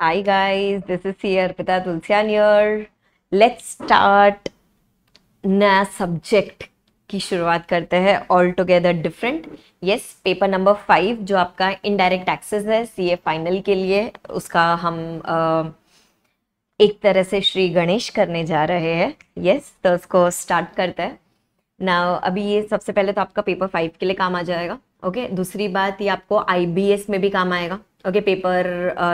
Hi guys, this is here Arpita Tulsian here. Let's start नया subject की शुरुआत करते हैं all together different yes paper number five जो आपका इनडायरेक्ट टैक्सेस है सीए फाइनल के लिए उसका हम uh, एक तरह से श्री गणेश करने जा रहे हैं यस yes, तो उसको स्टार्ट करते हैं ना अभी ये सबसे पहले तो आपका पेपर फाइव के लिए काम आ जाएगा ओके okay? दूसरी बात ये आपको आई में भी काम आएगा ओके पेपर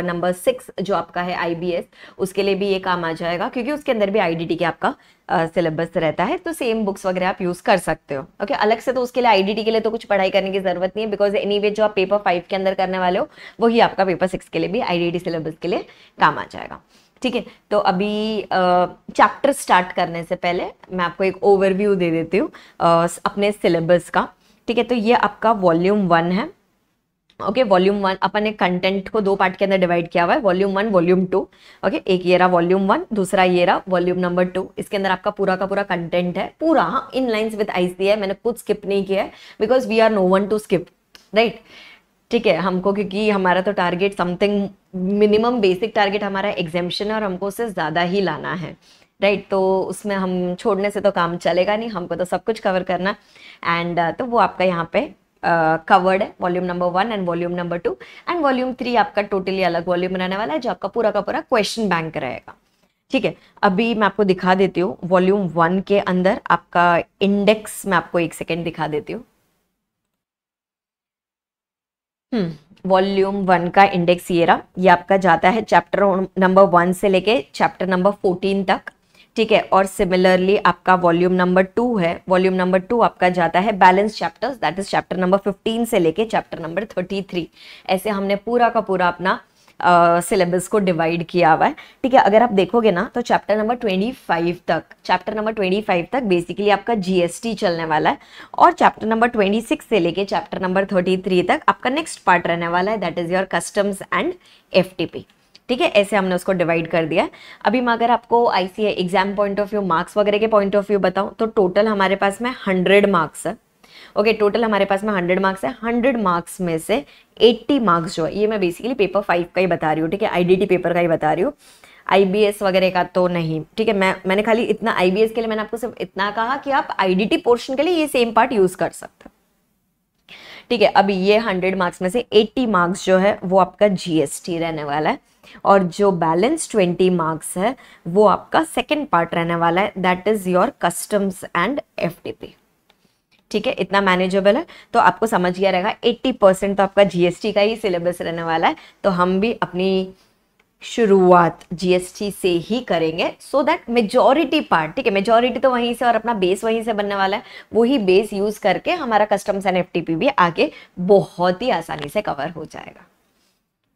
नंबर सिक्स जो आपका है आईबीएस उसके लिए भी ये काम आ जाएगा क्योंकि उसके अंदर भी आईडीटी के आपका सिलेबस uh, रहता है तो सेम बुक्स वगैरह आप यूज़ कर सकते हो ओके okay? अलग से तो उसके लिए आईडीटी के लिए तो कुछ पढ़ाई करने की ज़रूरत नहीं है बिकॉज एनी anyway, जो आप पेपर फाइव के अंदर करने वाले हो वही आपका पेपर सिक्स के लिए भी आईडीटी सिलेबस के लिए काम आ जाएगा ठीक है तो अभी चैप्टर uh, स्टार्ट करने से पहले मैं आपको एक ओवरव्यू दे देती हूँ uh, अपने सिलेबस का ठीक है तो ये आपका वॉल्यूम वन है ओके वॉल्यूम वन अपन ने कंटेंट को दो पार्ट के अंदर डिवाइड किया हुआ है volume one volume two okay एक ये रहा वॉल्यूम वन दूसरा ये रहा वॉल्यूम नंबर टू इसके अंदर आपका पूरा का पूरा कंटेंट है पूरा हाँ इन लाइन्स विद आइस दिया है मैंने कुछ स्किप नहीं किया है because we are no one to skip right ठीक है हमको क्योंकि हमारा तो target something minimum basic target हमारा एग्जामेशन और हमको उसे ज़्यादा ही लाना है राइट तो उसमें हम छोड़ने से तो काम चलेगा नहीं हमको तो सब कुछ कवर करना एंड uh, तो वो आपका यहाँ पे कवर्ड uh, है volume number one and volume number two and volume three आपका टोटली अलग वॉल्यूम रहने वाला है जो आपका पूरा का पूरा क्वेश्चन बैंक रहेगा ठीक है अभी मैं आपको दिखा देती हूँ वॉल्यूम वन के अंदर आपका इंडेक्स मैं आपको एक सेकेंड दिखा देती हूँ वॉल्यूम hmm, वन का इंडेक्स ये रहा ये आपका जाता है चैप्टर नंबर वन से लेके चैप्टर नंबर फोर्टीन तक ठीक है और सिमिलरली आपका वॉल्यूम नंबर टू है वॉल्यूम नंबर टू आपका जाता है balance chapters that is chapter number fifteen से लेके चैप्टर नंबर थर्टी थ्री ऐसे हमने पूरा का पूरा अपना सिलेबस uh, को डिवाइड किया हुआ है ठीक है अगर आप देखोगे ना तो चैप्टर नंबर 25 तक चैप्टर नंबर 25 तक बेसिकली आपका जीएसटी चलने वाला है और चैप्टर नंबर 26 से लेके चैप्टर नंबर 33 तक आपका नेक्स्ट पार्ट रहने वाला है that is your customs and F ठीक है ऐसे हमने उसको डिवाइड कर दिया अभी मैं अगर आपको ICA exam point of view marks वगैरह के पॉइंट ऑफ व्यू बताऊं तो टोटल हमारे पास में हंड्रेड मार्क्स है ओके okay, टोटल हमारे पास में हंड्रेड मार्क्स है हंड्रेड मार्क्स में से एट्टी मार्क्स जो है ये मैं बेसिकली पेपर फाइव का ही बता रही हूँ ठीक है आईडीटी पेपर का ही बता रही हूँ आईबीएस वगैरह का तो नहीं ठीक है मैं मैंने खाली इतना आईबीएस के लिए मैंने आपको सिर्फ इतना कहा कि आप आईडीटी पोर्शन के लिए ये सेम पार्ट यूज कर सकते ठीक है अभी ये हंड्रेड मार्क्स में से एट्टी मार्क्स जो है वो आपका जीएसटी रहने वाला है और जो बैलेंस ट्वेंटी मार्क्स है वो आपका सेकेंड पार्ट रहने वाला है that is your customs and F ठीक है इतना मैनेजेबल है तो आपको समझ गया रहेगा 80 परसेंट तो आपका जीएसटी का ही सिलेबस रहने वाला है तो हम भी अपनी शुरुआत जीएसटी से ही करेंगे सो दैट मेजोरिटी पार्ट ठीक है मेजोरिटी तो वहीं से और अपना बेस वहीं से बनने वाला है वही बेस यूज़ करके हमारा कस्टम्स एंड एफ भी आगे बहुत ही आसानी से कवर हो जाएगा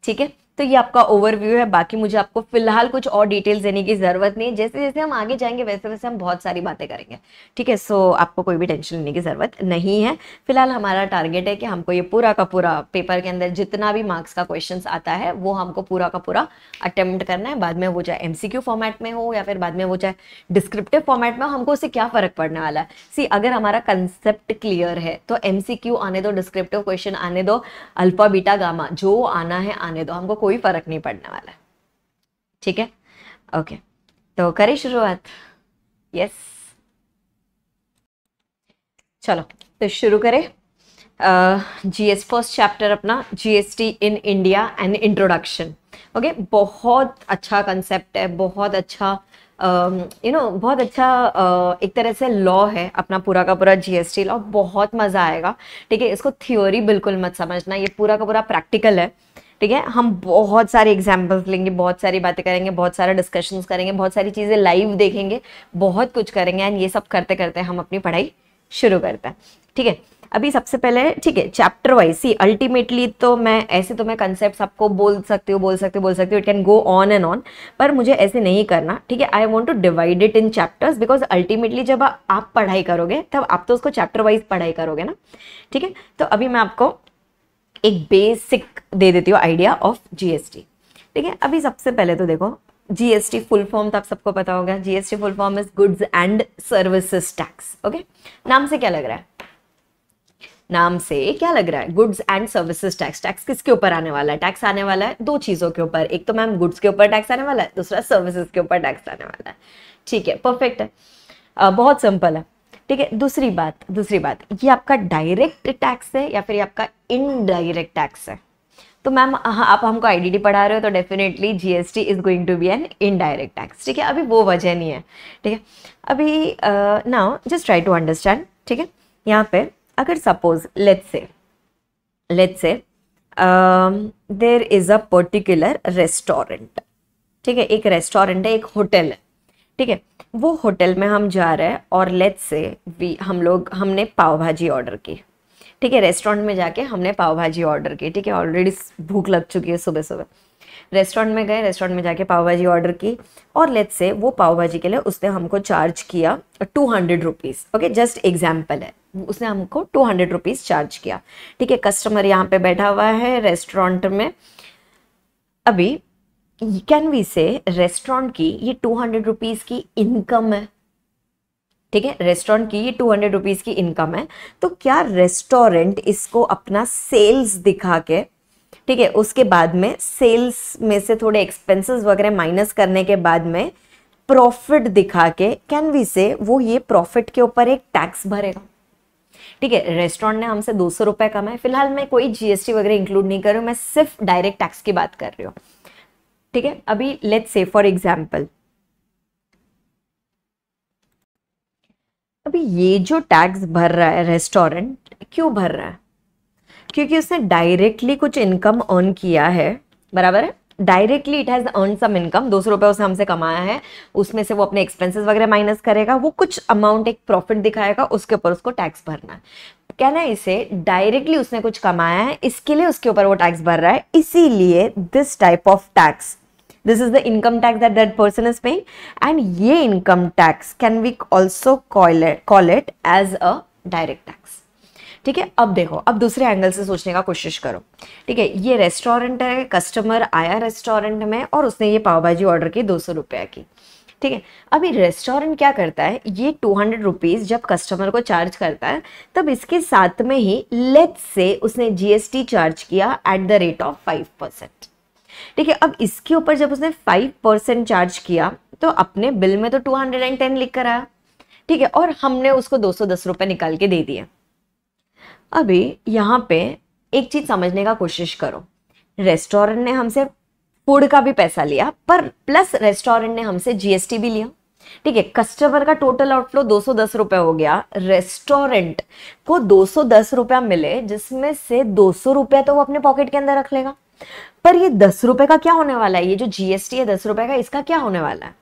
ठीक है तो ये आपका ओवरव्यू है बाकी मुझे आपको फिलहाल कुछ और डिटेल्स देने की ज़रूरत नहीं जैसे जैसे हम आगे जाएंगे वैसे वैसे हम बहुत सारी बातें करेंगे ठीक है सो आपको कोई भी टेंशन लेने की ज़रूरत नहीं है फिलहाल हमारा टारगेट है कि हमको ये पूरा का पूरा पेपर के अंदर जितना भी मार्क्स का क्वेश्चन आता है वो हमको पूरा का पूरा अटेम्प्ट करना है बाद में वो चाहे एमसीक्यू फॉर्मेट में हो या फिर बाद में वो चाहे डिस्क्रिप्टिव फॉर्मेट में हो हमको उससे क्या फ़र्क पड़ने वाला है सी अगर हमारा कंसेप्ट क्लियर है तो एमसीक्यू आने दो डिस्क्रिप्टिव क्वेश्चन आने दो अल्फा बीटा गामा जो आना है आने दो हमको कोई फर्क नहीं पड़ने वाला ठीक है ओके तो करें शुरुआत यस चलो तो शुरू करें जीएस फर्स्ट चैप्टर अपना GST in India and introduction okay बहुत अच्छा कंसेप्ट है बहुत अच्छा यू um, नो बहुत अच्छा एक तरह से लॉ है अपना पूरा का पूरा जीएसटी लॉ बहुत मज़ा आएगा ठीक है इसको थ्योरी बिल्कुल मत समझना ये पूरा का पूरा प्रैक्टिकल है ठीक है हम बहुत सारे एग्जाम्पल्स लेंगे बहुत सारी बातें करेंगे बहुत सारा डिस्कशंस करेंगे बहुत सारी चीज़ें लाइव देखेंगे बहुत कुछ करेंगे एंड ये सब करते करते हम अपनी पढ़ाई शुरू करते हैं ठीक है अभी सबसे पहले ठीक है चैप्टर वाइज सी अल्टीमेटली तो मैं ऐसे तो मैं कंसेप्ट आपको बोल सकती हूँ बोल सकती हूँ बोल सकती हूँ it can go on and on पर मुझे ऐसे नहीं करना ठीक है I want to divide it in chapters because ultimately जब आप पढ़ाई करोगे तब आप तो उसको चैप्टर वाइज पढ़ाई करोगे ना ठीक है तो अभी मैं आपको एक बेसिक दे देती हूँ आइडिया ऑफ जीएसटी ठीक है अभी सबसे पहले तो देखो जीएसटी फुल फॉर्म तो आप सबको पता होगा GST full form is goods and services tax okay नाम से क्या लग रहा है नाम से क्या लग रहा है goods and services tax tax किसके ऊपर आने वाला है टैक्स आने वाला है दो चीज़ों के ऊपर एक तो मैम गुड्स के ऊपर टैक्स आने वाला है दूसरा सर्विसेज के ऊपर टैक्स आने वाला है ठीक है परफेक्ट है बहुत सिंपल है ठीक है दूसरी बात दूसरी बात ये आपका डायरेक्ट टैक्स है या फिर ये आपका इनडायरेक्ट टैक्स है तो मैम हाँ, आप हमको आईडीडी पढ़ा रहे हो तो definitely GST is going to be an indirect tax ठीक है अभी वो वजह नहीं है ठीक है अभी now just try to understand ठीक है यहाँ पे अगर suppose let say let say there is a particular restaurant ठीक है एक रेस्टोरेंट है एक होटल है ठीक है वो होटल में हम जा रहे हैं और लेट्स से वी हम लोग हमने पाव भाजी ऑर्डर की ठीक है रेस्टोरेंट में जाके हमने पाव भाजी ऑर्डर की ठीक है ऑलरेडी भूख लग चुकी है सुबह सुबह रेस्टोरेंट में गए रेस्टोरेंट में जाके पाव भाजी ऑर्डर की और लेट्स से वो पाव भाजी के लिए उसने हमको चार्ज किया two hundred rupees okay just example है उसने हमको टू हंड्रेड रुपीज़ चार्ज किया ठीक है कस्टमर यहाँ पे बैठा हुआ है रेस्टोरेंट में अभी कैन वी से रेस्टोरेंट की ये टू हंड्रेड रुपीज़ की इनकम है ठीक है रेस्टोरेंट की ये टू हंड्रेड रुपीज़ की इनकम है तो क्या रेस्टोरेंट इसको अपना सेल्स दिखा के ठीक है उसके बाद में सेल्स में से थोड़े एक्सपेंसेस वगैरह माइनस करने के बाद में प्रॉफिट दिखा के कैन वी से वो ये प्रॉफिट के ऊपर एक टैक्स भरेगा ठीक है रेस्टोरेंट ने हमसे दो सौ रुपए कमाए फिलहाल मैं कोई जीएसटी वगैरह इंक्लूड नहीं कर रही हूँ मैं सिर्फ डायरेक्ट टैक्स की बात कर रही हूँ ठीक है अभी लेट से फॉर एग्जाम्पल अभी ये जो टैक्स भर रहा है रेस्टोरेंट क्यों भर रहा है क्योंकि उसने डायरेक्टली कुछ इनकम अर्न किया है बराबर है directly it has earn some income दो सौ रुपए उसने हमसे कमाया है उसमें से वो अपने एक्सपेंसेस वगैरह माइनस करेगा वो कुछ अमाउंट एक प्रॉफिट दिखाएगा उसके ऊपर उसको टैक्स भरना है कहना है इसे डायरेक्टली उसने कुछ कमाया है इसके लिए उसके ऊपर वो टैक्स भर रहा है इसीलिए this type of tax this is the income tax that that person is paying and ye income tax can we also call it call it as a direct tax ठीक है अब देखो अब दूसरे एंगल से सोचने का कोशिश करो ठीक है ये रेस्टोरेंट है कस्टमर आया रेस्टोरेंट में और उसने ये पाव भाजी ऑर्डर की दो सौ रुपया की ठीक है अभी रेस्टोरेंट क्या करता है ये टू हंड्रेड रुपीज़ जब कस्टमर को चार्ज करता है तब इसके साथ में ही लेट से उसने जीएसटी चार्ज किया at the rate of five percent ठीक है अब इसके ऊपर जब उसने फाइव परसेंट चार्ज किया तो अपने बिल में तो टू हंड्रेड एंड टेन लिख कर आया ठीक है और हमने उसको दो सौ दस रुपये निकाल के दे दिए अभी यहाँ पे एक चीज़ समझने का कोशिश करो रेस्टोरेंट ने हमसे फूड का भी पैसा लिया पर प्लस रेस्टोरेंट ने हमसे जीएसटी भी लिया ठीक है कस्टमर का टोटल आउटफ्लो दो सौ दस रुपया हो गया रेस्टोरेंट को दो सौ दस रुपया मिले जिसमें से दो सौ रुपया तो वो अपने पॉकेट के अंदर रख लेगा पर ये दस रुपए का क्या होने वाला है ये जो जीएसटी है दस रुपए का इसका क्या होने वाला है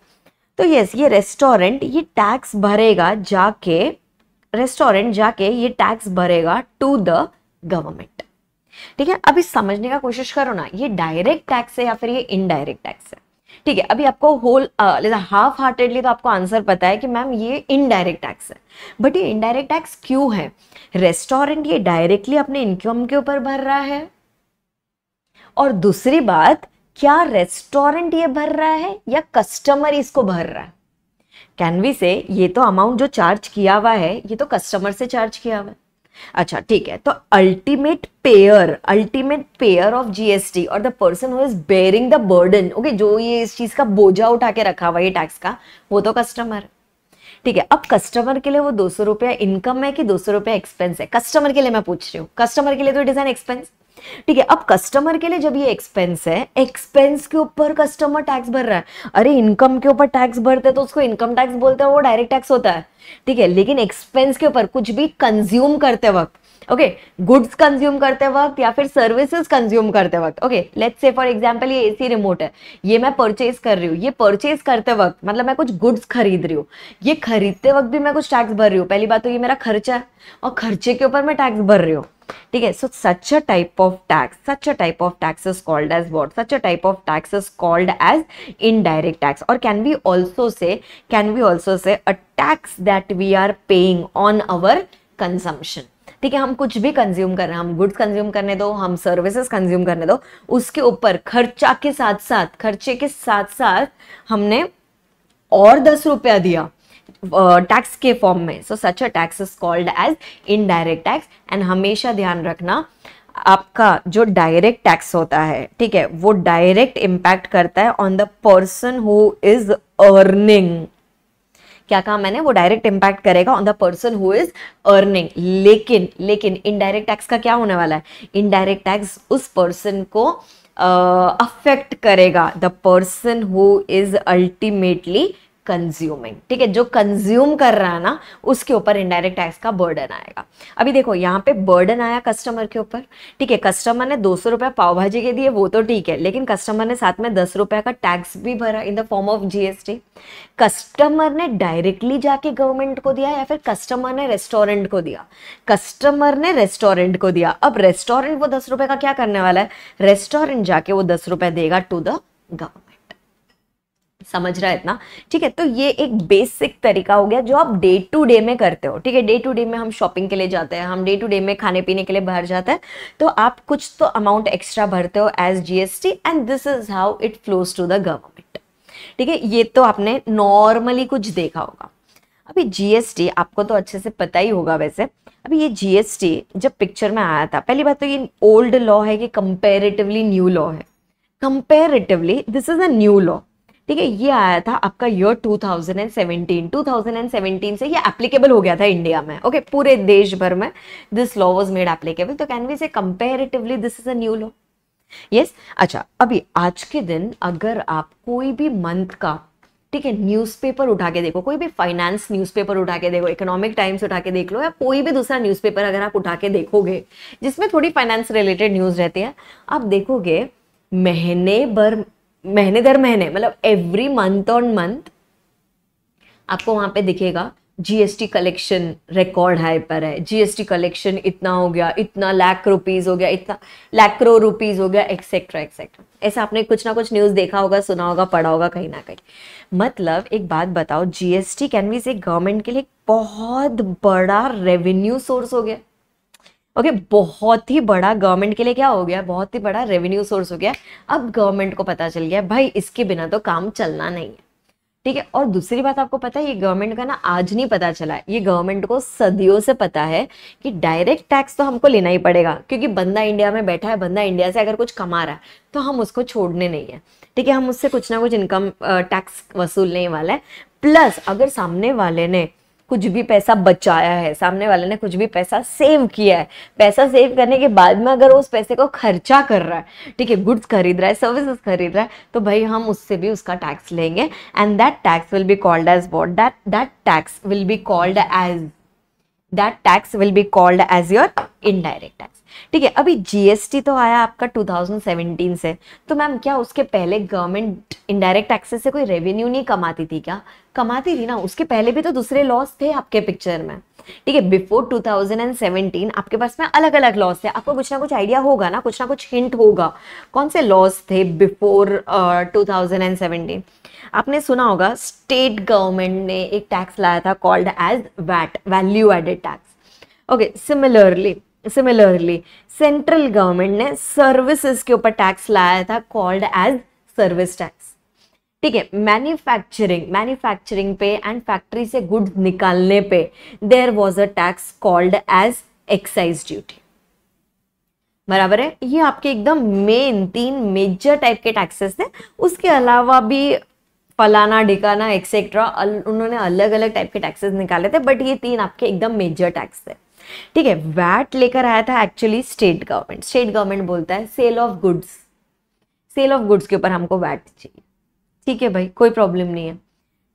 तो यस ये रेस्टोरेंट ये टैक्स भरेगा जाके रेस्टोरेंट जाके ये टैक्स भरेगा टू द गवर्नमेंट ठीक है अभी समझने का कोशिश करो ना ये डायरेक्ट टैक्स है या फिर ये इनडायरेक्ट टैक्स है ठीक है अभी आपको होल हाफ हार्टेडली तो आपको आंसर पता है कि मैम ये इनडायरेक्ट टैक्स है बट ये इनडायरेक्ट टैक्स क्यों है रेस्टोरेंट ये डायरेक्टली अपने इनकम के ऊपर भर रहा है और दूसरी बात क्या रेस्टोरेंट ये भर रहा है या कस्टमर इसको भर रहा है कैनवी से ये तो अमाउंट जो चार्ज किया हुआ है ये तो कस्टमर से चार्ज किया हुआ है अच्छा ठीक है तो ultimate payer ultimate payer of GST और the person who is bearing the burden okay जो ये इस चीज का बोझा उठा के रखा हुआ है टैक्स का वो तो कस्टमर ठीक है अब कस्टमर के लिए वो दो सौ रुपया इनकम है कि दो सौ रुपया एक्सपेंस है कस्टमर के लिए मैं पूछ रही हूँ कस्टमर के लिए तो इट इज एन एक्सपेंस ठीक है अब कस्टमर के लिए जब ये एक्सपेंस है एक्सपेंस के ऊपर कस्टमर टैक्स भर रहा है अरे इनकम के ऊपर टैक्स भरते तो उसको इनकम टैक्स बोलते हैं वो डायरेक्ट टैक्स होता है ठीक है लेकिन एक्सपेंस के ऊपर कुछ भी कंज्यूम करते वक्त ओके गुड्स कंज्यूम करते वक्त या फिर सर्विसेज कंज्यूम करते वक्त okay let's say for example ये एसी रिमोट है ये मैं परचेज कर रही हूँ ये परचेज करते वक्त मतलब मैं कुछ गुड्स खरीद रही हूँ ये खरीदते वक्त भी मैं कुछ टैक्स भर रही हूँ पहली बात तो ये मेरा खर्चा है और खर्चे के ऊपर मैं टैक्स भर रही हूँ ठीक है so such a type of tax such a type of tax is called as what such a type of tax is called as indirect tax और can we also say can we also say a tax that we are paying on our consumption ठीक है हम कुछ भी consume कर रहे हैं हम गुड्स कंज्यूम करने दो हम सर्विसेज कंज्यूम करने दो उसके ऊपर खर्चा के साथ साथ खर्चे के साथ साथ हमने और दस रुपया दिया टैक्स के फॉर्म में so such a tax is called as indirect tax and हमेशा ध्यान रखना आपका जो डायरेक्ट टैक्स होता है ठीक है वो डायरेक्ट इम्पैक्ट करता है on the person who is earning क्या कहा मैंने वो डायरेक्ट इम्पैक्ट करेगा on the person who is earning लेकिन लेकिन इनडायरेक्ट टैक्स का क्या होने वाला है इनडायरेक्ट टैक्स उस पर्सन को अफेक्ट uh, करेगा the person who is ultimately consuming ठीक है जो कंज्यूम कर रहा है ना उसके ऊपर इनडायरेक्ट टैक्स का बर्डन आएगा अभी देखो यहाँ पे बर्डन आया कस्टमर के ऊपर ठीक है कस्टमर ने दो सौ रुपया पाव भाजी के दिए वो तो ठीक है लेकिन कस्टमर ने साथ में दस रुपया का टैक्स भी भरा in the form of GST customer ने डायरेक्टली जाके गवर्नमेंट को दिया या फिर कस्टमर ने रेस्टोरेंट को दिया कस्टमर ने रेस्टोरेंट को दिया अब रेस्टोरेंट वो दस रुपए का क्या करने वाला है रेस्टोरेंट जाके वो दस रुपए देगा टू द गवर्नमेंट समझ रहा है इतना ठीक है तो ये एक बेसिक तरीका हो गया जो आप डे टू डे में करते हो ठीक है डे टू डे में हम शॉपिंग के लिए जाते हैं हम डे टू डे में खाने पीने के लिए बाहर जाते हैं तो आप कुछ तो अमाउंट एक्स्ट्रा भरते हो as GST and this is how it flows to the government ठीक है ये तो आपने नॉर्मली कुछ देखा होगा अभी जीएसटी आपको तो अच्छे से पता ही होगा वैसे अभी ये जीएसटी जब पिक्चर में आया था पहली बात तो ये ओल्ड लॉ है कि कंपेरेटिवली न्यू लॉ है comparatively this is a new law ठीक है ये आया था आपका ईयर 2017 2017 से ये एप्लीकेबल हो गया था इंडिया में ओके okay, पूरे देश भर में this law was made applicable तो can we say comparatively this is a new law yes अच्छा अभी आज के दिन अगर आप कोई भी मंथ का ठीक है न्यूज़पेपर उठा के देखो कोई भी फाइनेंस न्यूज़पेपर उठा के देखो इकोनॉमिक टाइम्स उठा के देख लो या कोई भी दूसरा न्यूज़पेपर अगर आप उठा के देखोगे जिसमें थोड़ी फाइनेंस रिलेटेड न्यूज़ रहती है आप देखोगे महीने भर महीने दर महीने मतलब एवरी मंथ ऑन मंथ आपको वहां पे दिखेगा जीएसटी कलेक्शन रिकॉर्ड हाई पर है जीएसटी कलेक्शन इतना हो गया इतना लाख रुपीस हो गया इतना लाख करोड़ रुपीस हो गया एक्सेट्रा एक्सेट्रा ऐसा आपने कुछ ना कुछ न्यूज़ देखा होगा सुना होगा पढ़ा होगा कहीं ना कहीं मतलब एक बात बताओ जीएसटी कैन कैनवी से गवर्नमेंट के लिए बहुत बड़ा रेवेन्यू सोर्स हो गया ओके okay, बहुत ही बड़ा गवर्नमेंट के लिए क्या हो गया बहुत ही बड़ा रेवेन्यू सोर्स हो गया अब गवर्नमेंट को पता चल गया भाई इसके बिना तो काम चलना नहीं है ठीक है और दूसरी बात आपको पता है ये गवर्नमेंट का ना आज नहीं पता चला ये गवर्नमेंट को सदियों से पता है कि डायरेक्ट टैक्स तो हमको लेना ही पड़ेगा क्योंकि बंदा इंडिया में बैठा है बंदा इंडिया से अगर कुछ कमा रहा है तो हम उसको छोड़ने नहीं है ठीक है हम उससे कुछ ना कुछ इनकम टैक्स वसूलने वाला है प्लस अगर सामने वाले ने कुछ भी पैसा बचाया है सामने वाले ने कुछ भी पैसा सेव किया है पैसा सेव करने के बाद में अगर उस पैसे को खर्चा कर रहा है ठीक है गुड्स खरीद रहा है सर्विसेज खरीद रहा है तो भाई हम उससे भी उसका टैक्स लेंगे and that tax will be called as what that that tax will be called as that tax will be called as your indirect tax ठीक है अभी जीएसटी तो आया आपका 2017 से तो मैम क्या उसके पहले गवर्नमेंट इनडायरेक्ट टैक्सेस से कोई रेवेन्यू नहीं कमाती थी क्या कमाती थी ना उसके पहले भी तो दूसरे लॉस थे आपके पिक्चर में ठीक है बिफोर 2017 आपके पास में अलग अलग लॉस थे आपको कुछ ना कुछ आइडिया होगा ना कुछ ना कुछ हिंट होगा कौन से लॉस थे बिफोर टू uh, आपने सुना होगा स्टेट गवर्नमेंट ने एक टैक्स लाया था called as VAT value added tax okay similarly similarly central government ने सर्विसेज के ऊपर टैक्स लाया था कॉल्ड एज सर्विस टैक्स ठीक है मैन्युफैक्चरिंग मैन्युफैक्चरिंग पे एंड फैक्ट्री से गुड निकालने पे there was a tax called as excise duty बराबर है ये आपके एकदम मेन तीन मेजर टाइप के टैक्सेस थे उसके अलावा भी फलाना ढिकाना एक्सेट्रा उन्होंने अलग अलग टाइप के टैक्सेस निकाले थे बट ये तीन आपके एकदम मेजर टैक्स थे ठीक है वैट लेकर आया था actually state government state government बोलता है sale of goods sale of goods के ऊपर हमको वैट चाहिए ठीक है भाई कोई प्रॉब्लम नहीं है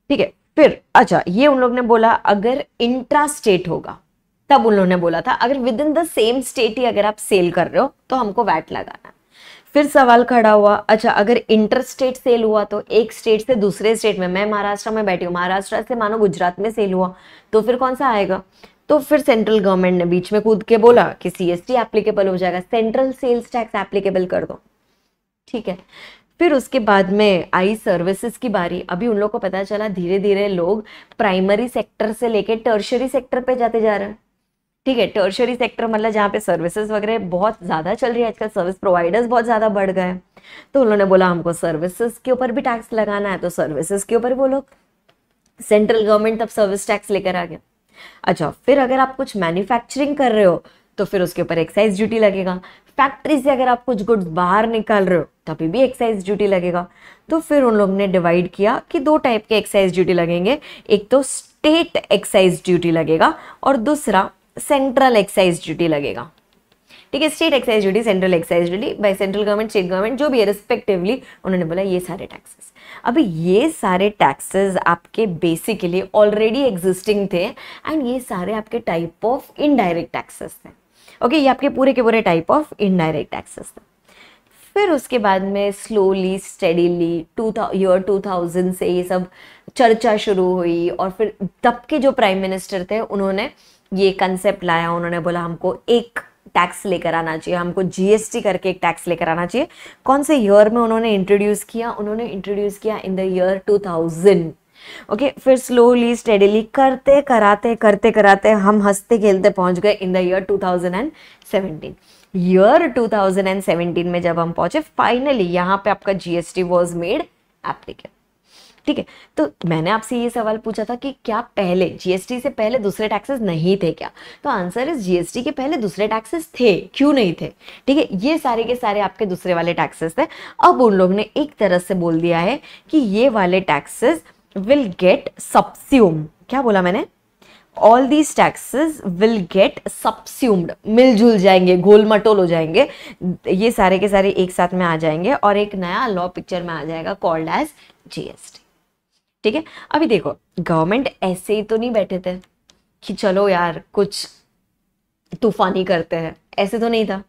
ठीक है फिर अच्छा ये उन लोग ने बोला अगर इंट्रा स्टेट होगा तब उन्होंने बोला था अगर within the same state ही अगर आप सेल कर रहे हो तो हमको वैट लगाना फिर सवाल खड़ा हुआ अच्छा अगर इंटर स्टेट सेल हुआ तो एक स्टेट से दूसरे स्टेट में मैं महाराष्ट्र में बैठी हूँ महाराष्ट्र से मानो गुजरात में सेल हुआ तो फिर कौन सा आएगा तो फिर सेंट्रल गवर्नमेंट ने बीच में कूद के बोला कि सीएसटी एप्लीकेबल हो जाएगा सेंट्रल सेल्स टैक्स एप्लीकेबल कर दो ठीक है फिर उसके बाद में आई सर्विसेज की बारी अभी उन लोग को पता चला धीरे धीरे लोग प्राइमरी सेक्टर से लेके टर्शरी सेक्टर पे जाते जा रहे हैं ठीक है टर्शरी सेक्टर मतलब जहाँ पे सर्विसेज वगैरह बहुत ज़्यादा चल रही है आजकल सर्विस प्रोवाइडर्स बहुत ज़्यादा बढ़ गए तो उन्होंने बोला हमको सर्विसेज के ऊपर भी टैक्स लगाना है तो सर्विसेज के ऊपर बोलो सेंट्रल गवर्नमेंट तब सर्विस टैक्स लेकर आ गया अच्छा फिर अगर आप कुछ मैन्युफैक्चरिंग कर रहे हो तो फिर उसके ऊपर एक्साइज ड्यूटी लगेगा फैक्ट्री से अगर आप कुछ गुड्स बाहर निकाल रहे हो तभी भी एक्साइज ड्यूटी लगेगा तो फिर उन लोगों ने डिवाइड किया कि दो टाइप के एक्साइज ड्यूटी लगेंगे एक तो स्टेट एक्साइज ड्यूटी लगेगा और दूसरा सेंट्रल एक्साइज ड्यूटी लगेगा ठीक है state excise duty central excise duty by central government state government जो भी है रिस्पेक्टिवली उन्होंने बोला ये सारे टैक्सेस अब ये सारे टैक्सेस आपके बेसिकली ऑलरेडी एग्जिस्टिंग थे एंड ये सारे आपके टाइप ऑफ इनडायरेक्ट टैक्सेस थे ओके okay, ये आपके पूरे के पूरे टाइप ऑफ इनडायरेक्ट टैक्सेस थे फिर उसके बाद में slowly steadily to year two thousand से ये सब चर्चा शुरू हुई और फिर तब के जो प्राइम मिनिस्टर थे उन्होंने ये कंसेप्ट लाया उन्होंने बोला हमको एक टैक्स लेकर आना चाहिए हमको जीएसटी करके एक टैक्स लेकर आना चाहिए कौन से ईयर में उन्होंने इंट्रोड्यूस किया उन्होंने इंट्रोड्यूस किया in the year 2000 okay okay, फिर स्लोली स्टेडली करते कराते करते कराते हम हंसते खेलते पहुंच गए इन द ईयर 2017 ईयर 2017 में जब हम पहुंचे फाइनली यहाँ पे आपका जीएसटी वाज मेड एप्लीकेबल ठीक है तो मैंने आपसे ये सवाल पूछा था कि क्या पहले जीएसटी से पहले दूसरे टैक्सेस नहीं थे क्या तो आंसर इज जीएसटी के पहले दूसरे टैक्सेस थे क्यों नहीं थे ठीक है ये सारे के सारे आपके दूसरे वाले टैक्सेस थे अब उन लोग ने एक तरह से बोल दिया है कि ये वाले टैक्सेस विल गेट सब्स्यूम क्या बोला मैंने all these taxes will get subsumed मिलजुल जाएंगे घोल मटोल हो जाएंगे ये सारे के सारे एक साथ में आ जाएंगे और एक नया लॉ पिक्चर में आ जाएगा कॉल्ड एज जीएसटी ठीक है अभी देखो गवर्नमेंट ऐसे ही तो नहीं बैठे थे कि चलो यार कुछ तूफानी करते हैं ऐसे तो नहीं था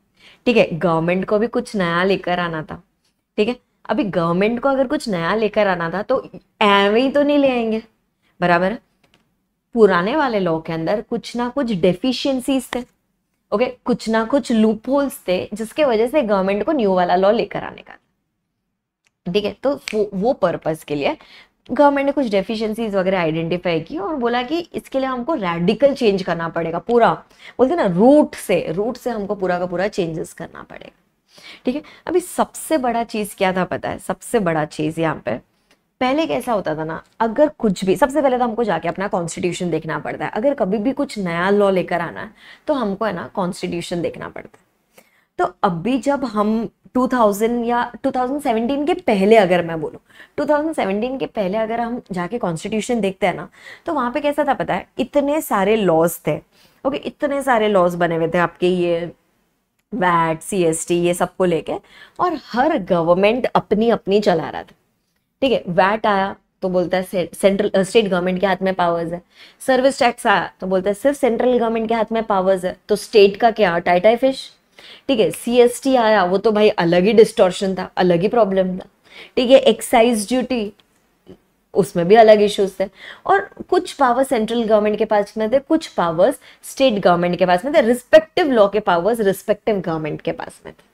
ठीक है गवर्नमेंट को भी कुछ नया लेकर आना था ठीक है अभी गवर्नमेंट को अगर कुछ नया लेकर आना था तो एवं ही तो नहीं ले आएंगे बराबर पुराने वाले लॉ के अंदर कुछ ना कुछ डेफिशिएंसीज थे ओके कुछ ना कुछ लूप होल्स थे जिसके वजह से गवर्नमेंट को न्यू वाला लॉ लेकर आने का ठीक है तो वो पर्पज के लिए गवर्नमेंट ने कुछ डेफिशिएंसीज वगैरह आइडेंटिफाई की और बोला कि इसके लिए हमको रेडिकल चेंज करना पड़ेगा पूरा बोलते ना रूट से रूट से हमको पूरा का पूरा चेंजेस करना पड़ेगा ठीक है अभी सबसे बड़ा चीज़ क्या था पता है सबसे बड़ा चीज़ यहाँ पे पहले कैसा होता था ना अगर कुछ भी सबसे पहले तो हमको जाके अपना कॉन्स्टिट्यूशन देखना पड़ता है अगर कभी भी कुछ नया लॉ लेकर आना है तो हमको है ना कॉन्स्टिट्यूशन देखना पड़ता है तो अभी जब हम 2000 या 2017 के पहले अगर मैं बोलूँ 2017 के पहले अगर हम जाके कॉन्स्टिट्यूशन देखते हैं ना तो वहाँ पे कैसा था पता है इतने सारे लॉज थे ओके इतने सारे लॉज बने हुए थे आपके ये वैट सी एस टी ये सबको लेके और हर गवर्नमेंट अपनी अपनी चला रहा था ठीक है वैट आया तो बोलता है सेंट्रल स्टेट गवर्नमेंट के हाथ में पावर्स है सर्विस टैक्स आया तो बोलता है सिर्फ सेंट्रल गवर्नमेंट के हाथ में पावर्स है तो स्टेट का क्या टाइटाई फिश ठीक है सीएसटी आया वो तो भाई अलग ही डिस्टोर्शन था अलग ही प्रॉब्लम था ठीक है एक्साइज ड्यूटी उसमें भी अलग इश्यूज थे और कुछ पावर सेंट्रल गवर्नमेंट के पास में थे कुछ पावर्स स्टेट गवर्नमेंट के पास में थे रिस्पेक्टिव लॉ के पावर्स रिस्पेक्टिव गवर्नमेंट के पास में थे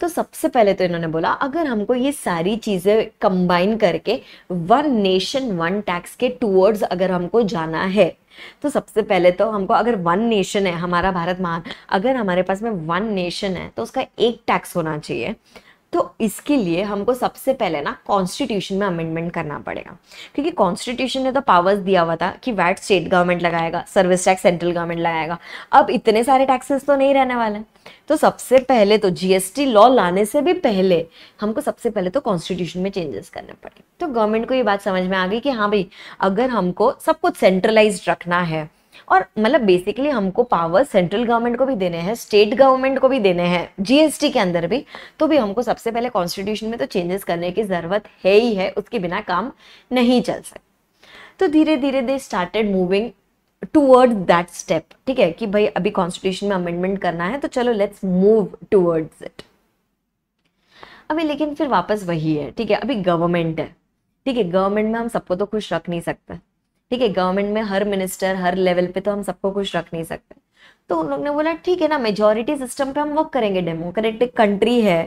तो सबसे पहले तो इन्होंने बोला अगर हमको ये सारी चीज़ें कंबाइन करके वन नेशन वन टैक्स के टूवर्ड्स अगर हमको जाना है तो सबसे पहले तो हमको अगर वन नेशन है हमारा भारत महान अगर हमारे पास में वन नेशन है तो उसका एक टैक्स होना चाहिए तो इसके लिए हमको सबसे पहले ना कॉन्स्टिट्यूशन में अमेंडमेंट करना पड़ेगा क्योंकि कॉन्स्टिट्यूशन ने तो पावर्स दिया हुआ था कि वैट स्टेट गवर्नमेंट लगाएगा सर्विस टैक्स सेंट्रल गवर्नमेंट लगाएगा अब इतने सारे टैक्सेस तो नहीं रहने वाले तो सबसे पहले तो जीएसटी लॉ लाने से भी पहले हमको सबसे पहले तो कॉन्स्टिट्यूशन में चेंजेस करने पड़े तो गवर्नमेंट को ये बात समझ में आ गई कि हाँ भाई अगर हमको सब कुछ सेंट्रलाइज रखना है और मतलब बेसिकली हमको पावर सेंट्रल गवर्नमेंट को भी देने हैं स्टेट गवर्नमेंट को भी देने हैं जीएसटी के अंदर भी तो भी हमको सबसे पहले कॉन्स्टिट्यूशन में तो चेंजेस करने की ज़रूरत है ही है उसके बिना काम नहीं चल सकता तो धीरे धीरे they started moving toward that step ठीक है कि भाई अभी कॉन्स्टिट्यूशन में अमेंडमेंट करना है तो चलो लेट्स मूव टूवर्ड्स इट अभी लेकिन फिर वापस वही है ठीक है अभी गवर्नमेंट है ठीक है गवर्नमेंट में हम सबको तो खुश रख नहीं सकते ठीक है गवर्नमेंट में हर मिनिस्टर हर लेवल पे तो हम सबको कुछ रख नहीं सकते तो उन लोग ने बोला ठीक है ना मेजोरिटी सिस्टम पे हम वर्क करेंगे डेमोक्रेटिक कंट्री है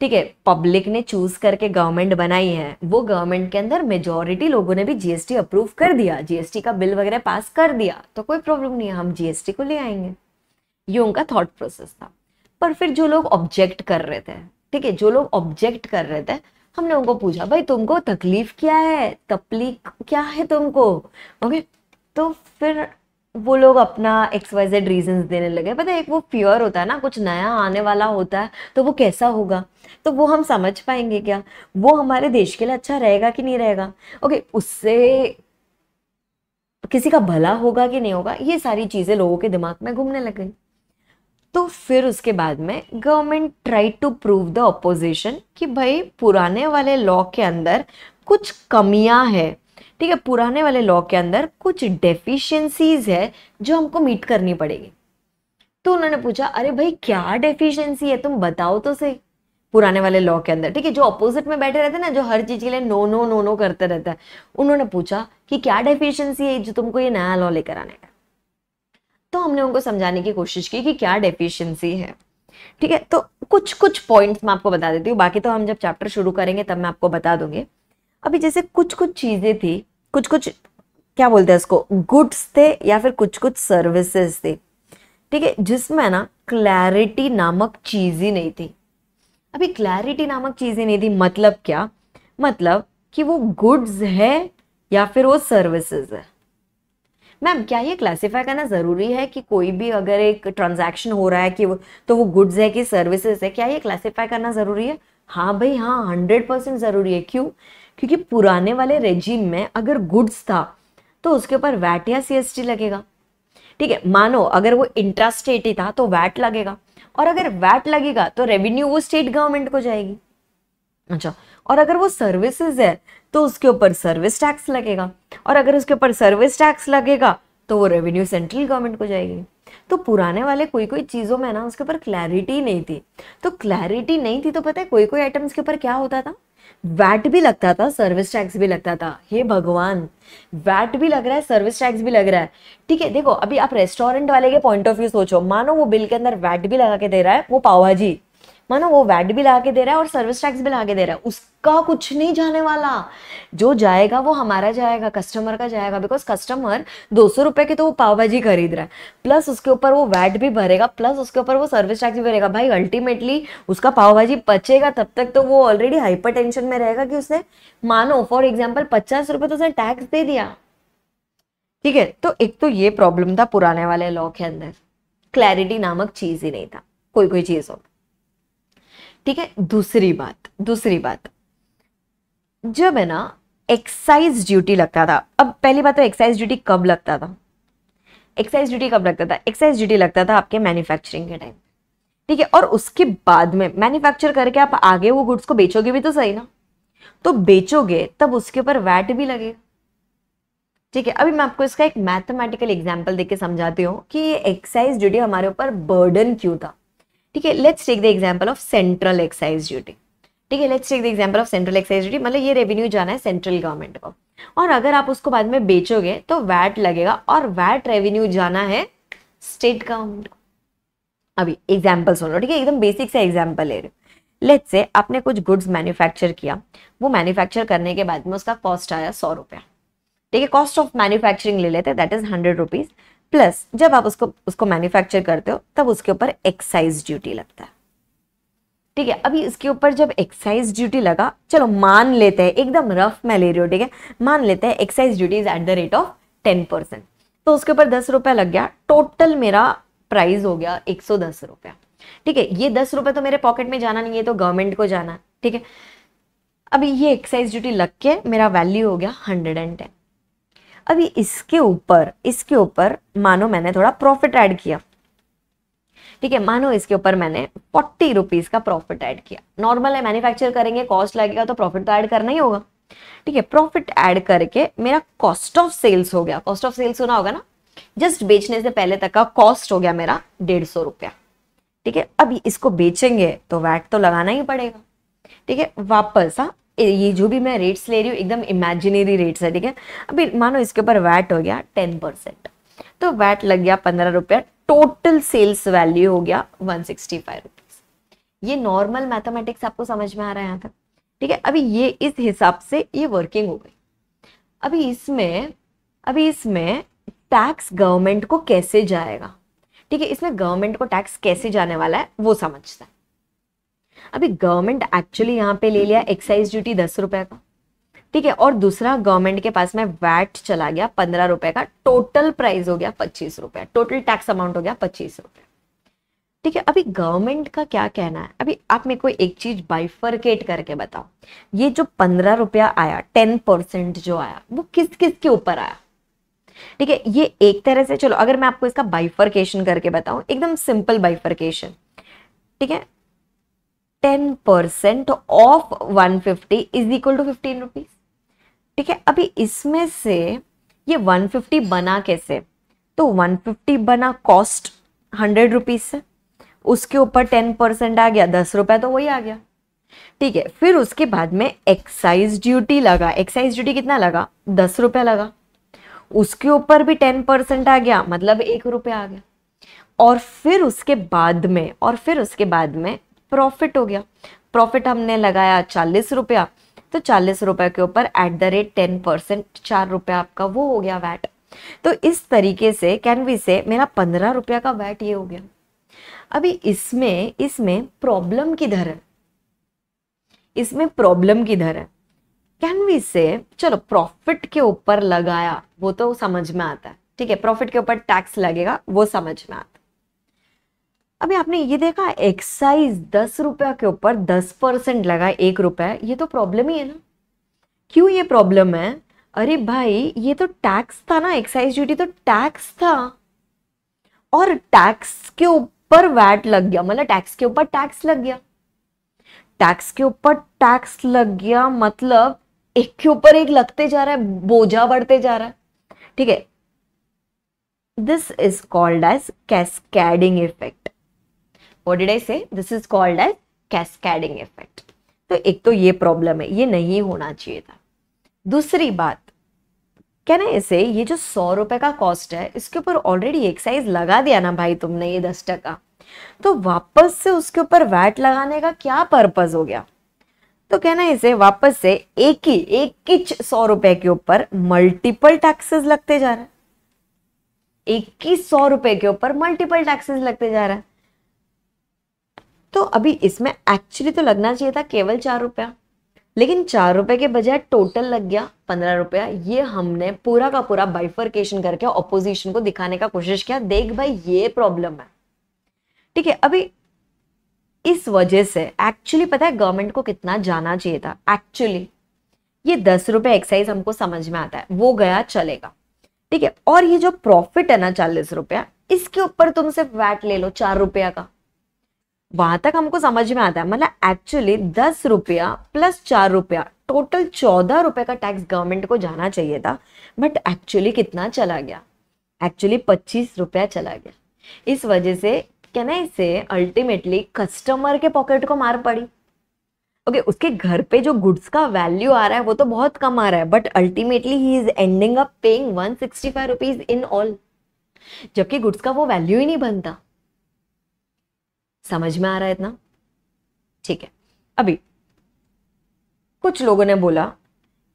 ठीक है पब्लिक ने चूज करके गवर्नमेंट बनाई है वो गवर्नमेंट के अंदर मेजोरिटी लोगों ने भी जीएसटी अप्रूव कर दिया जीएसटी का बिल वगैरह पास कर दिया तो कोई प्रॉब्लम नहीं है हम जीएसटी को ले आएंगे ये उनका थॉट प्रोसेस था पर फिर जो लोग ऑब्जेक्ट कर रहे थे ठीक है जो लोग ऑब्जेक्ट कर रहे थे हम उनको पूछा भाई तुमको तकलीफ क्या है तकलीफ क्या है तुमको ओके तो फिर वो लोग अपना एक्स वाई जेड रीजन देने लगे पता एक वो प्योर होता है ना कुछ नया आने वाला होता है तो वो कैसा होगा तो वो हम समझ पाएंगे क्या वो हमारे देश के लिए अच्छा रहेगा कि नहीं रहेगा ओके उससे किसी का भला होगा कि नहीं होगा ये सारी चीज़ें लोगों के दिमाग में घूमने लग गई तो फिर उसके बाद में government try to prove the opposition कि भाई पुराने वाले लॉ के अंदर कुछ कमियां है ठीक है पुराने वाले लॉ के अंदर कुछ डेफिशिएंसीज है जो हमको मीट करनी पड़ेगी तो उन्होंने पूछा अरे भाई क्या डेफिशिएंसी है तुम बताओ तो सही पुराने वाले लॉ के अंदर ठीक है जो अपोजिट में बैठे रहते हैं ना जो हर चीज के लिए नो नो नो नो करते रहता है उन्होंने पूछा कि क्या डेफिशिएंसी है जो तुमको ये नया लॉ लेकर आने का तो हमने उनको समझाने की कोशिश की कि क्या डेफिशिएंसी है ठीक है तो कुछ कुछ पॉइंट्स मैं आपको बता देती हूँ बाकी तो हम जब चैप्टर शुरू करेंगे तब मैं आपको बता दूंगी अभी जैसे कुछ कुछ चीज़ें थी कुछ कुछ क्या बोलते हैं उसको गुड्स थे या फिर कुछ कुछ सर्विसेज थे ठीक है जिसमें ना क्लैरिटी नामक चीज़ ही नहीं थी अभी क्लैरिटी नामक चीज़ ही नहीं थी मतलब क्या मतलब कि वो गुड्स है या फिर वो सर्विसेज है मैम क्या ये क्लासीफाई करना ज़रूरी है कि कोई भी अगर एक ट्रांजैक्शन हो रहा है कि वो तो वो गुड्स है कि सर्विसेज है क्या ये क्लासीफाई करना ज़रूरी है हाँ भाई हाँ हंड्रेड परसेंट ज़रूरी है क्यों क्योंकि पुराने वाले रेजिम में अगर गुड्स था तो उसके ऊपर वैट या सी लगेगा ठीक है मानो अगर वो इंट्रास्टेट ही था तो वैट लगेगा और अगर वैट लगेगा तो रेवेन्यू वो स्टेट गवर्नमेंट को जाएगी अच्छा और अगर वो सर्विसेज है तो उसके ऊपर सर्विस टैक्स लगेगा और अगर उसके ऊपर सर्विस टैक्स लगेगा तो वो रेवेन्यू सेंट्रल गवर्नमेंट को जाएगी तो पुराने वाले कोई कोई चीज़ों में ना उसके ऊपर क्लैरिटी नहीं थी तो क्लैरिटी नहीं थी तो पता है कोई कोई आइटम्स के ऊपर क्या होता था वैट भी लगता था सर्विस टैक्स भी लगता था हे भगवान वैट भी लग रहा है सर्विस टैक्स भी लग रहा है ठीक है देखो अभी आप रेस्टोरेंट वाले के पॉइंट ऑफ व्यू सोचो मानो वो बिल के अंदर वैट भी लगा के दे रहा है वो पाव भाजी मानो वो वैट बिल के दे रहा है और सर्विस टैक्स बिल के दे रहा है उसका कुछ नहीं जाने वाला जो जाएगा वो हमारा जाएगा कस्टमर का जाएगा बिकॉज कस्टमर दो सौ रुपए की तो वो पाव भाजी खरीद रहा है प्लस उसके ऊपर वो वैट भी भरेगा प्लस उसके ऊपर वो सर्विस टैक्स भी भरेगा भाई अल्टीमेटली उसका पाव भाजी पचेगा तब तक तो वो ऑलरेडी हाइपर टेंशन में रहेगा कि उसने मानो फॉर एग्जाम्पल पचास रुपए तो उसने टैक्स दे दिया ठीक है तो एक तो ये प्रॉब्लम था पुराने वाले लॉ के अंदर क्लैरिटी नामक चीज ही नहीं था कोई कोई चीज हो ठीक है दूसरी बात दूसरी बात जब है ना एक्साइज ड्यूटी लगता था अब पहली बात तो एक्साइज ड्यूटी कब लगता था एक्साइज ड्यूटी कब लगता था एक्साइज ड्यूटी लगता था आपके मैन्युफैक्चरिंग के टाइम ठीक है और उसके बाद में मैन्युफैक्चर करके आप आगे वो गुड्स को बेचोगे भी तो सही ना तो बेचोगे तब उसके ऊपर वैट भी लगेगा ठीक है अभी मैं आपको इसका एक मैथमेटिकल एग्जाम्पल देके समझाती हूँ कि ये एक्साइज ड्यूटी हमारे ऊपर बर्डन क्यों था ठीक है let's take the example of central excise duty ठीक है let's take the example of central excise duty मतलब ये रेवेन्यू जाना है सेंट्रल गवर्नमेंट को और अगर आप उसको बाद में बेचोगे तो वैट लगेगा और वैट रेवेन्यू जाना है स्टेट गवर्नमेंट को अभी एग्जाम्पल सुन लो ठीक है एकदम बेसिक सा एग्जाम्पल ले रहे लेट्स से आपने कुछ गुड्स मैन्युफैक्चर किया वो मैन्युफैक्चर करने के बाद में उसका कॉस्ट आया सौ रुपया ठीक है कॉस्ट ऑफ मैन्युफैक्चरिंग ले लेते हैं that is hundred rupees plus जब आप उसको उसको मैन्युफैक्चर करते हो तब उसके ऊपर एक्साइज ड्यूटी लगता है ठीक है अभी इसके ऊपर जब एक्साइज ड्यूटी लगा चलो मान लेते हैं एकदम रफ मैं ले रही हूँ ठीक है मान लेते हैं excise duty is at the rate of ten percent तो उसके ऊपर दस रुपया लग गया टोटल मेरा प्राइस हो गया एक सौ दस रुपया ठीक है ये दस रुपये तो मेरे पॉकेट में जाना नहीं है तो गवर्नमेंट को जाना ठीक है अभी ये एक्साइज ड्यूटी लग के मेरा वैल्यू हो गया हंड्रेड एंड टेन अभी इसके ऊपर इसके ऊपर मानो मैंने थोड़ा प्रॉफिट ऐड किया ठीक है मानो इसके ऊपर मैंने फोर्टी रुपीज का प्रॉफिट ऐड किया नॉर्मल है मैन्युफैक्चर करेंगे कॉस्ट लगेगा तो प्रॉफिट तो ऐड करना ही होगा ठीक है प्रॉफिट ऐड करके मेरा कॉस्ट ऑफ सेल्स हो गया कॉस्ट ऑफ सेल्स होना होगा ना जस्ट बेचने से पहले तक का कॉस्ट हो गया मेरा डेढ़ सौ रुपया ठीक है अभी इसको बेचेंगे तो वैट तो लगाना ही पड़ेगा ठीक है वापस हाँ ये जो भी मैं रेट्स ले रही हूँ एकदम इमेजिनरी रेट्स है ठीक है अभी मानो इसके ऊपर वैट हो गया टेन परसेंट तो वैट लग गया पंद्रह रुपया टोटल सेल्स वैल्यू हो गया वन सिक्सटी फाइव रुपीज़ ये नॉर्मल मैथमेटिक्स आपको समझ में आ रहा है यहाँ तक ठीक है अभी ये इस हिसाब से ये वर्किंग हो गई अभी इसमें अभी इसमें टैक्स गवर्नमेंट को कैसे जाएगा ठीक है इसमें गवर्नमेंट को टैक्स कैसे जाने वाला है वो समझता है अभी गवर्नमेंट एक्चुअली यहाँ पे ले लिया एक्साइज ड्यूटी दस रुपए का ठीक है और दूसरा गवर्नमेंट के पास में वैट चला गया पंद्रह रुपए का टोटल प्राइस हो गया पच्चीस रुपया टोटल टैक्स अमाउंट हो गया पच्चीस रुपया ठीक है अभी गवर्नमेंट का क्या कहना है अभी आप मेरे को एक चीज बाइफरकेट करके बताओ ये जो पंद्रह रुपया आया टेन परसेंट जो आया वो किस किस के ऊपर आया ठीक है ये एक तरह से चलो अगर मैं आपको इसका बाइफरकेशन करके बताऊं एकदम सिंपल बाइफरकेशन ठीक है ten percent of one fifty is equal to fifteen rupees ठीक है अभी इसमें से ये वन फिफ्टी बना कैसे तो वन फिफ्टी बना कॉस्ट हंड्रेड रुपीज से उसके ऊपर टेन परसेंट आ गया दस रुपए तो वही आ गया ठीक है फिर उसके बाद में एक्साइज ड्यूटी लगा एक्साइज ड्यूटी कितना लगा दस रुपये लगा उसके ऊपर भी टेन परसेंट आ गया मतलब एक रुपया आ गया और फिर उसके बाद में और फिर उसके बाद में प्रॉफिट हो गया प्रॉफिट हमने लगाया चालीस रुपया तो चालीस रुपये के ऊपर at the rate ten percent चार रुपया आपका वो हो गया वैट तो इस तरीके से कैन वी से मेरा पंद्रह रुपया का वैट ये हो गया अभी इसमें इसमें प्रॉब्लम किधर है इसमें प्रॉब्लम किधर है कैन वी से चलो प्रॉफिट के ऊपर लगाया वो तो समझ में आता है ठीक है प्रॉफिट के ऊपर टैक्स लगेगा वो समझ में आता है अभी आपने ये देखा एक्साइज दस रुपया के ऊपर दस परसेंट लगा एक रुपया ये तो प्रॉब्लम ही है ना क्यों ये प्रॉब्लम है अरे भाई ये तो टैक्स था ना एक्साइज ड्यूटी तो टैक्स था और टैक्स के ऊपर वैट लग गया मतलब टैक्स के ऊपर टैक्स लग गया टैक्स के ऊपर टैक्स लग गया मतलब एक के ऊपर एक लगते जा रहा है बोझा बढ़ते जा रहा है ठीक है this is called as cascading effect what did I say? This is called as cascading effect. तो एक तो ये problem है ये नहीं होना चाहिए था दूसरी बात कहना इसे ये जो सौ रुपए का कॉस्ट है इसके ऊपर ऑलरेडी एक्साइज लगा दिया ना भाई तुमने ये दस टका तो वापस से उसके ऊपर वैट लगाने का क्या पर्पज हो गया तो कहना इसे वापस से एक ही एक ही सौ रुपए के ऊपर मल्टीपल टैक्सेस लगते जा रहे हैं एक ही सौ रुपए के ऊपर मल्टीपल टैक्सेस लगते जा रहे हैं तो अभी इसमें एक्चुअली तो लगना चाहिए था केवल चार रुपया लेकिन चार रुपए के बजाय टोटल लग गया पंद्रह रुपया ये हमने पूरा का पूरा बाइफर्केशन करके ऑपोजिशन को दिखाने का कोशिश किया देख भाई ये प्रॉब्लम है ठीक है अभी इस वजह से एक्चुअली पता है गवर्नमेंट को कितना जाना चाहिए था एक्चुअली ये दस रुपये एक्साइज हमको समझ में आता है वो गया चलेगा ठीक है और ये जो प्रॉफिट है ना चालीस रुपया इसके ऊपर तुम सिर्फ वैट ले लो चार रुपया का वहां तक हमको समझ में आता है मतलब एक्चुअली दस रुपया प्लस चार रुपया टोटल चौदह रुपए का टैक्स गवर्नमेंट को जाना चाहिए था बट एक्चुअली कितना चला गया एक्चुअली पच्चीस रुपया चला गया इस वजह से क्या ना इसे अल्टीमेटली कस्टमर के पॉकेट को मार पड़ी ओके okay, उसके घर पे जो गुड्स का वैल्यू आ रहा है वो तो बहुत कम आ रहा है but ultimately he is ending up paying one sixty five rupees in all जबकि गुड्स का वो वैल्यू ही नहीं बनता समझ में आ रहा है इतना ठीक है अभी कुछ लोगों ने बोला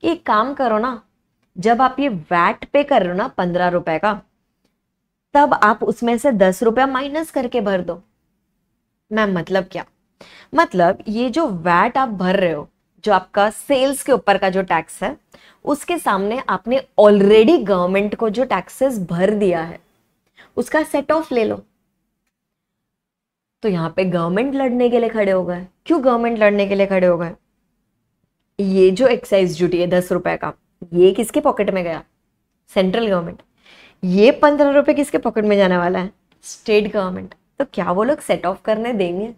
कि एक काम करो ना जब आप ये वैट पे कर रहे हो ना पंद्रह रुपए का तब आप उसमें से दस रुपया माइनस करके भर दो मैम मतलब क्या मतलब ये जो वैट आप भर रहे हो जो आपका सेल्स के ऊपर का जो टैक्स है उसके सामने आपने ऑलरेडी गवर्नमेंट को जो टैक्सेस भर दिया है उसका सेट ऑफ ले लो तो यहाँ पे गवर्नमेंट लड़ने के लिए खड़े हो गए क्यों गवर्नमेंट लड़ने के लिए खड़े हो गए ये जो एक्साइज ड्यूटी है दस रुपए का ये किसके पॉकेट में गया सेंट्रल गवर्नमेंट ये पंद्रह रुपए किसके पॉकेट में जाने वाला है स्टेट गवर्नमेंट तो क्या वो लोग सेट ऑफ करने देंगे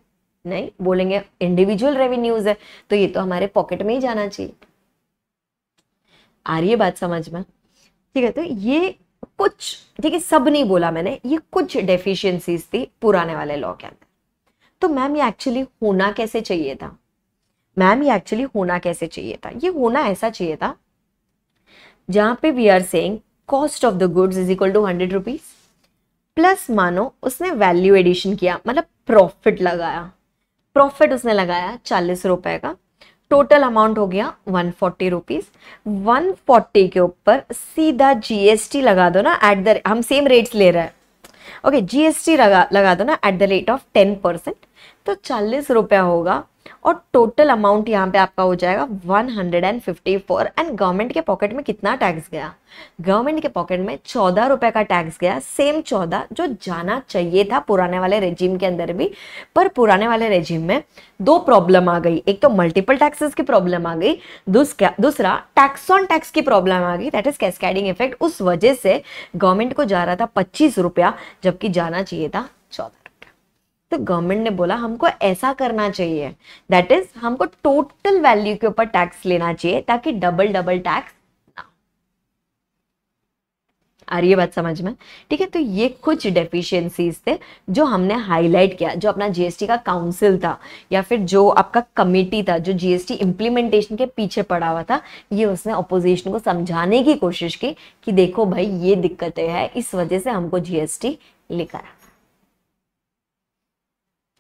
नहीं बोलेंगे इंडिविजुअल रेवेन्यूज है तो ये तो हमारे पॉकेट में ही जाना चाहिए आ रही है बात समझ में ठीक है तो ये कुछ ठीक है सब नहीं बोला मैंने ये कुछ डेफिशिएंसीज थी पुराने वाले लॉ के अंदर तो मैम ये एक्चुअली होना कैसे चाहिए था मैम ये एक्चुअली होना कैसे चाहिए था ये होना ऐसा चाहिए था जहां पे we are saying cost of the goods is equal to hundred rupees plus मानो उसने वैल्यू एडिशन किया मतलब प्रॉफिट लगाया प्रॉफिट उसने लगाया चालीस रुपए का टोटल अमाउंट हो गया one forty rupees one forty के ऊपर सीधा जीएसटी लगा दो ना एट द हम सेम रेट्स ले रहे हैं ओके जीएसटी लगा लगा दो ना at the rate of ten percent तो चालीस रुपया होगा और टोटल अमाउंट यहाँ पे आपका हो जाएगा 154 एंड गवर्नमेंट के पॉकेट में कितना टैक्स गया गवर्नमेंट के पॉकेट में चौदह रुपए का टैक्स गया सेम चौदह जो जाना चाहिए था पुराने वाले रेजिम के अंदर भी पर पुराने वाले रेजिम में दो प्रॉब्लम आ गई एक तो मल्टीपल टैक्सेस की प्रॉब्लम आ गई दूसरा टैक्स ऑन टैक्स की प्रॉब्लम आ गई दैट इज कैस्कैडिंग इफेक्ट उस वजह से गवर्नमेंट को जा रहा था पच्चीस रुपया जबकि जाना चाहिए था चौदह तो गवर्नमेंट ने बोला हमको ऐसा करना चाहिए दैट इज हमको टोटल वैल्यू के ऊपर टैक्स लेना चाहिए ताकि डबल डबल टैक्स आ रही है बात समझ में ठीक है तो ये कुछ डेफिशिएंसीज थे जो हमने हाईलाइट किया जो अपना जीएसटी का काउंसिल था या फिर जो आपका कमेटी था जो जीएसटी इंप्लीमेंटेशन के पीछे पड़ा हुआ था ये उसने अपोजिशन को समझाने की कोशिश की कि देखो भाई ये दिक्कतें हैं इस वजह से हमको जीएसटी लेकर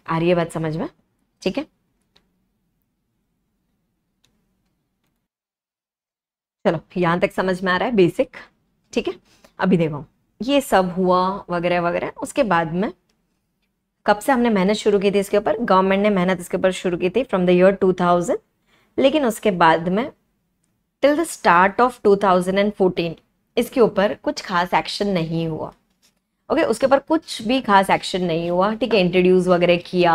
आ रही है बात समझ में ठीक है चलो यहां तक समझ में आ रहा है बेसिक ठीक है अभी देखो ये सब हुआ वगैरह वगैरह उसके बाद में कब से हमने मेहनत शुरू की थी इसके ऊपर गवर्नमेंट ने मेहनत इसके ऊपर शुरू की थी फ्रॉम द ईयर 2000 लेकिन उसके बाद में टिल द स्टार्ट ऑफ 2014 इसके ऊपर कुछ खास एक्शन नहीं हुआ ओके okay, उसके ऊपर कुछ भी खास एक्शन नहीं हुआ ठीक है इंट्रोड्यूस वगैरह किया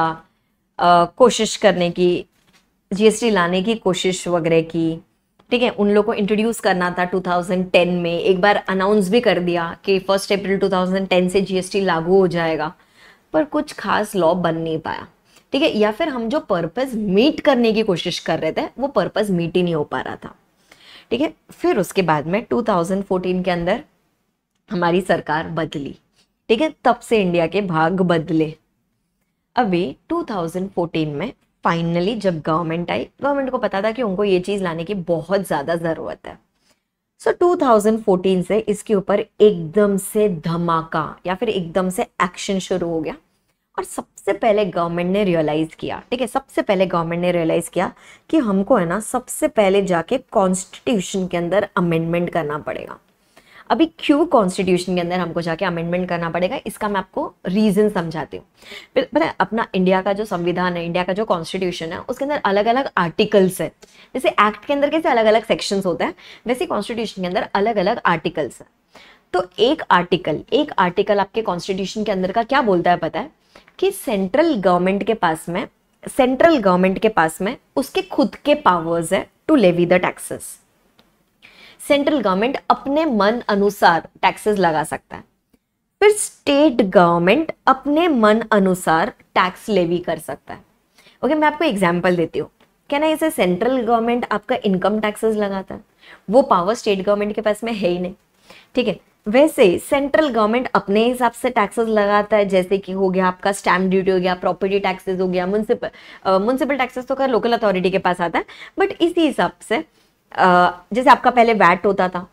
आ, कोशिश करने की जीएसटी लाने की कोशिश वगैरह की ठीक है उन लोगों को इंट्रोड्यूस करना था 2010 में एक बार अनाउंस भी कर दिया कि फर्स्ट अप्रैल 2010 से जीएसटी लागू हो जाएगा पर कुछ खास लॉ बन नहीं पाया ठीक है या फिर हम जो पर्पज़ मीट करने की कोशिश कर रहे थे वो पर्पज़ मीट ही नहीं हो पा रहा था ठीक है फिर उसके बाद में 2014 के अंदर हमारी सरकार बदली ठीक है तब से इंडिया के भाग बदले अभी 2014 में फाइनली जब गवर्नमेंट आई गवर्नमेंट को पता था कि उनको ये चीज़ लाने की बहुत ज़्यादा ज़रूरत है सो so, 2014 से इसके ऊपर एकदम से धमाका या फिर एकदम से एक्शन शुरू हो गया और सबसे पहले गवर्नमेंट ने रियलाइज़ किया ठीक है सबसे पहले गवर्नमेंट ने रियलाइज़ किया कि हमको है ना सबसे पहले जाके कॉन्स्टिट्यूशन के अंदर अमेंडमेंट करना पड़ेगा अभी क्यों कॉन्स्टिट्यूशन के अंदर हमको जाके अमेंडमेंट करना पड़ेगा इसका मैं आपको रीज़न समझाती हूँ फिर पता है अपना इंडिया का जो संविधान है इंडिया का जो कॉन्स्टिट्यूशन है उसके अंदर अलग अलग आर्टिकल्स है जैसे एक्ट के अंदर कैसे अलग अलग सेक्शन होते हैं वैसे कॉन्स्टिट्यूशन के अंदर अलग अलग आर्टिकल्स है तो एक आर्टिकल एक आर्टिकल आपके कॉन्स्टिट्यूशन के अंदर का क्या बोलता है पता है कि सेंट्रल गवर्नमेंट के पास में सेंट्रल गवर्नमेंट के पास में उसके खुद के पावर्स है to levy the taxes central government अपने मन अनुसार टैक्सेस लगा सकता है फिर स्टेट गवर्नमेंट अपने मन अनुसार टैक्स लेवी कर सकता है ओके मैं आपको एग्जाम्पल देती हूँ क्या ना इसे सेंट्रल गवर्नमेंट आपका इनकम टैक्सेस लगाता है वो पावर स्टेट गवर्नमेंट के पास में है ही नहीं ठीक है वैसे सेंट्रल गवर्नमेंट अपने हिसाब से टैक्सेस लगाता है जैसे कि हो गया आपका स्टैम्प ड्यूटी हो गया प्रॉपर्टी टैक्सेस हो गया म्यूनसिपल म्यूनसिपल टैक्सेस तो कर लोकल अथॉरिटी के पास आता है बट इसी हिसाब से जैसे आपका पहले वैट होता था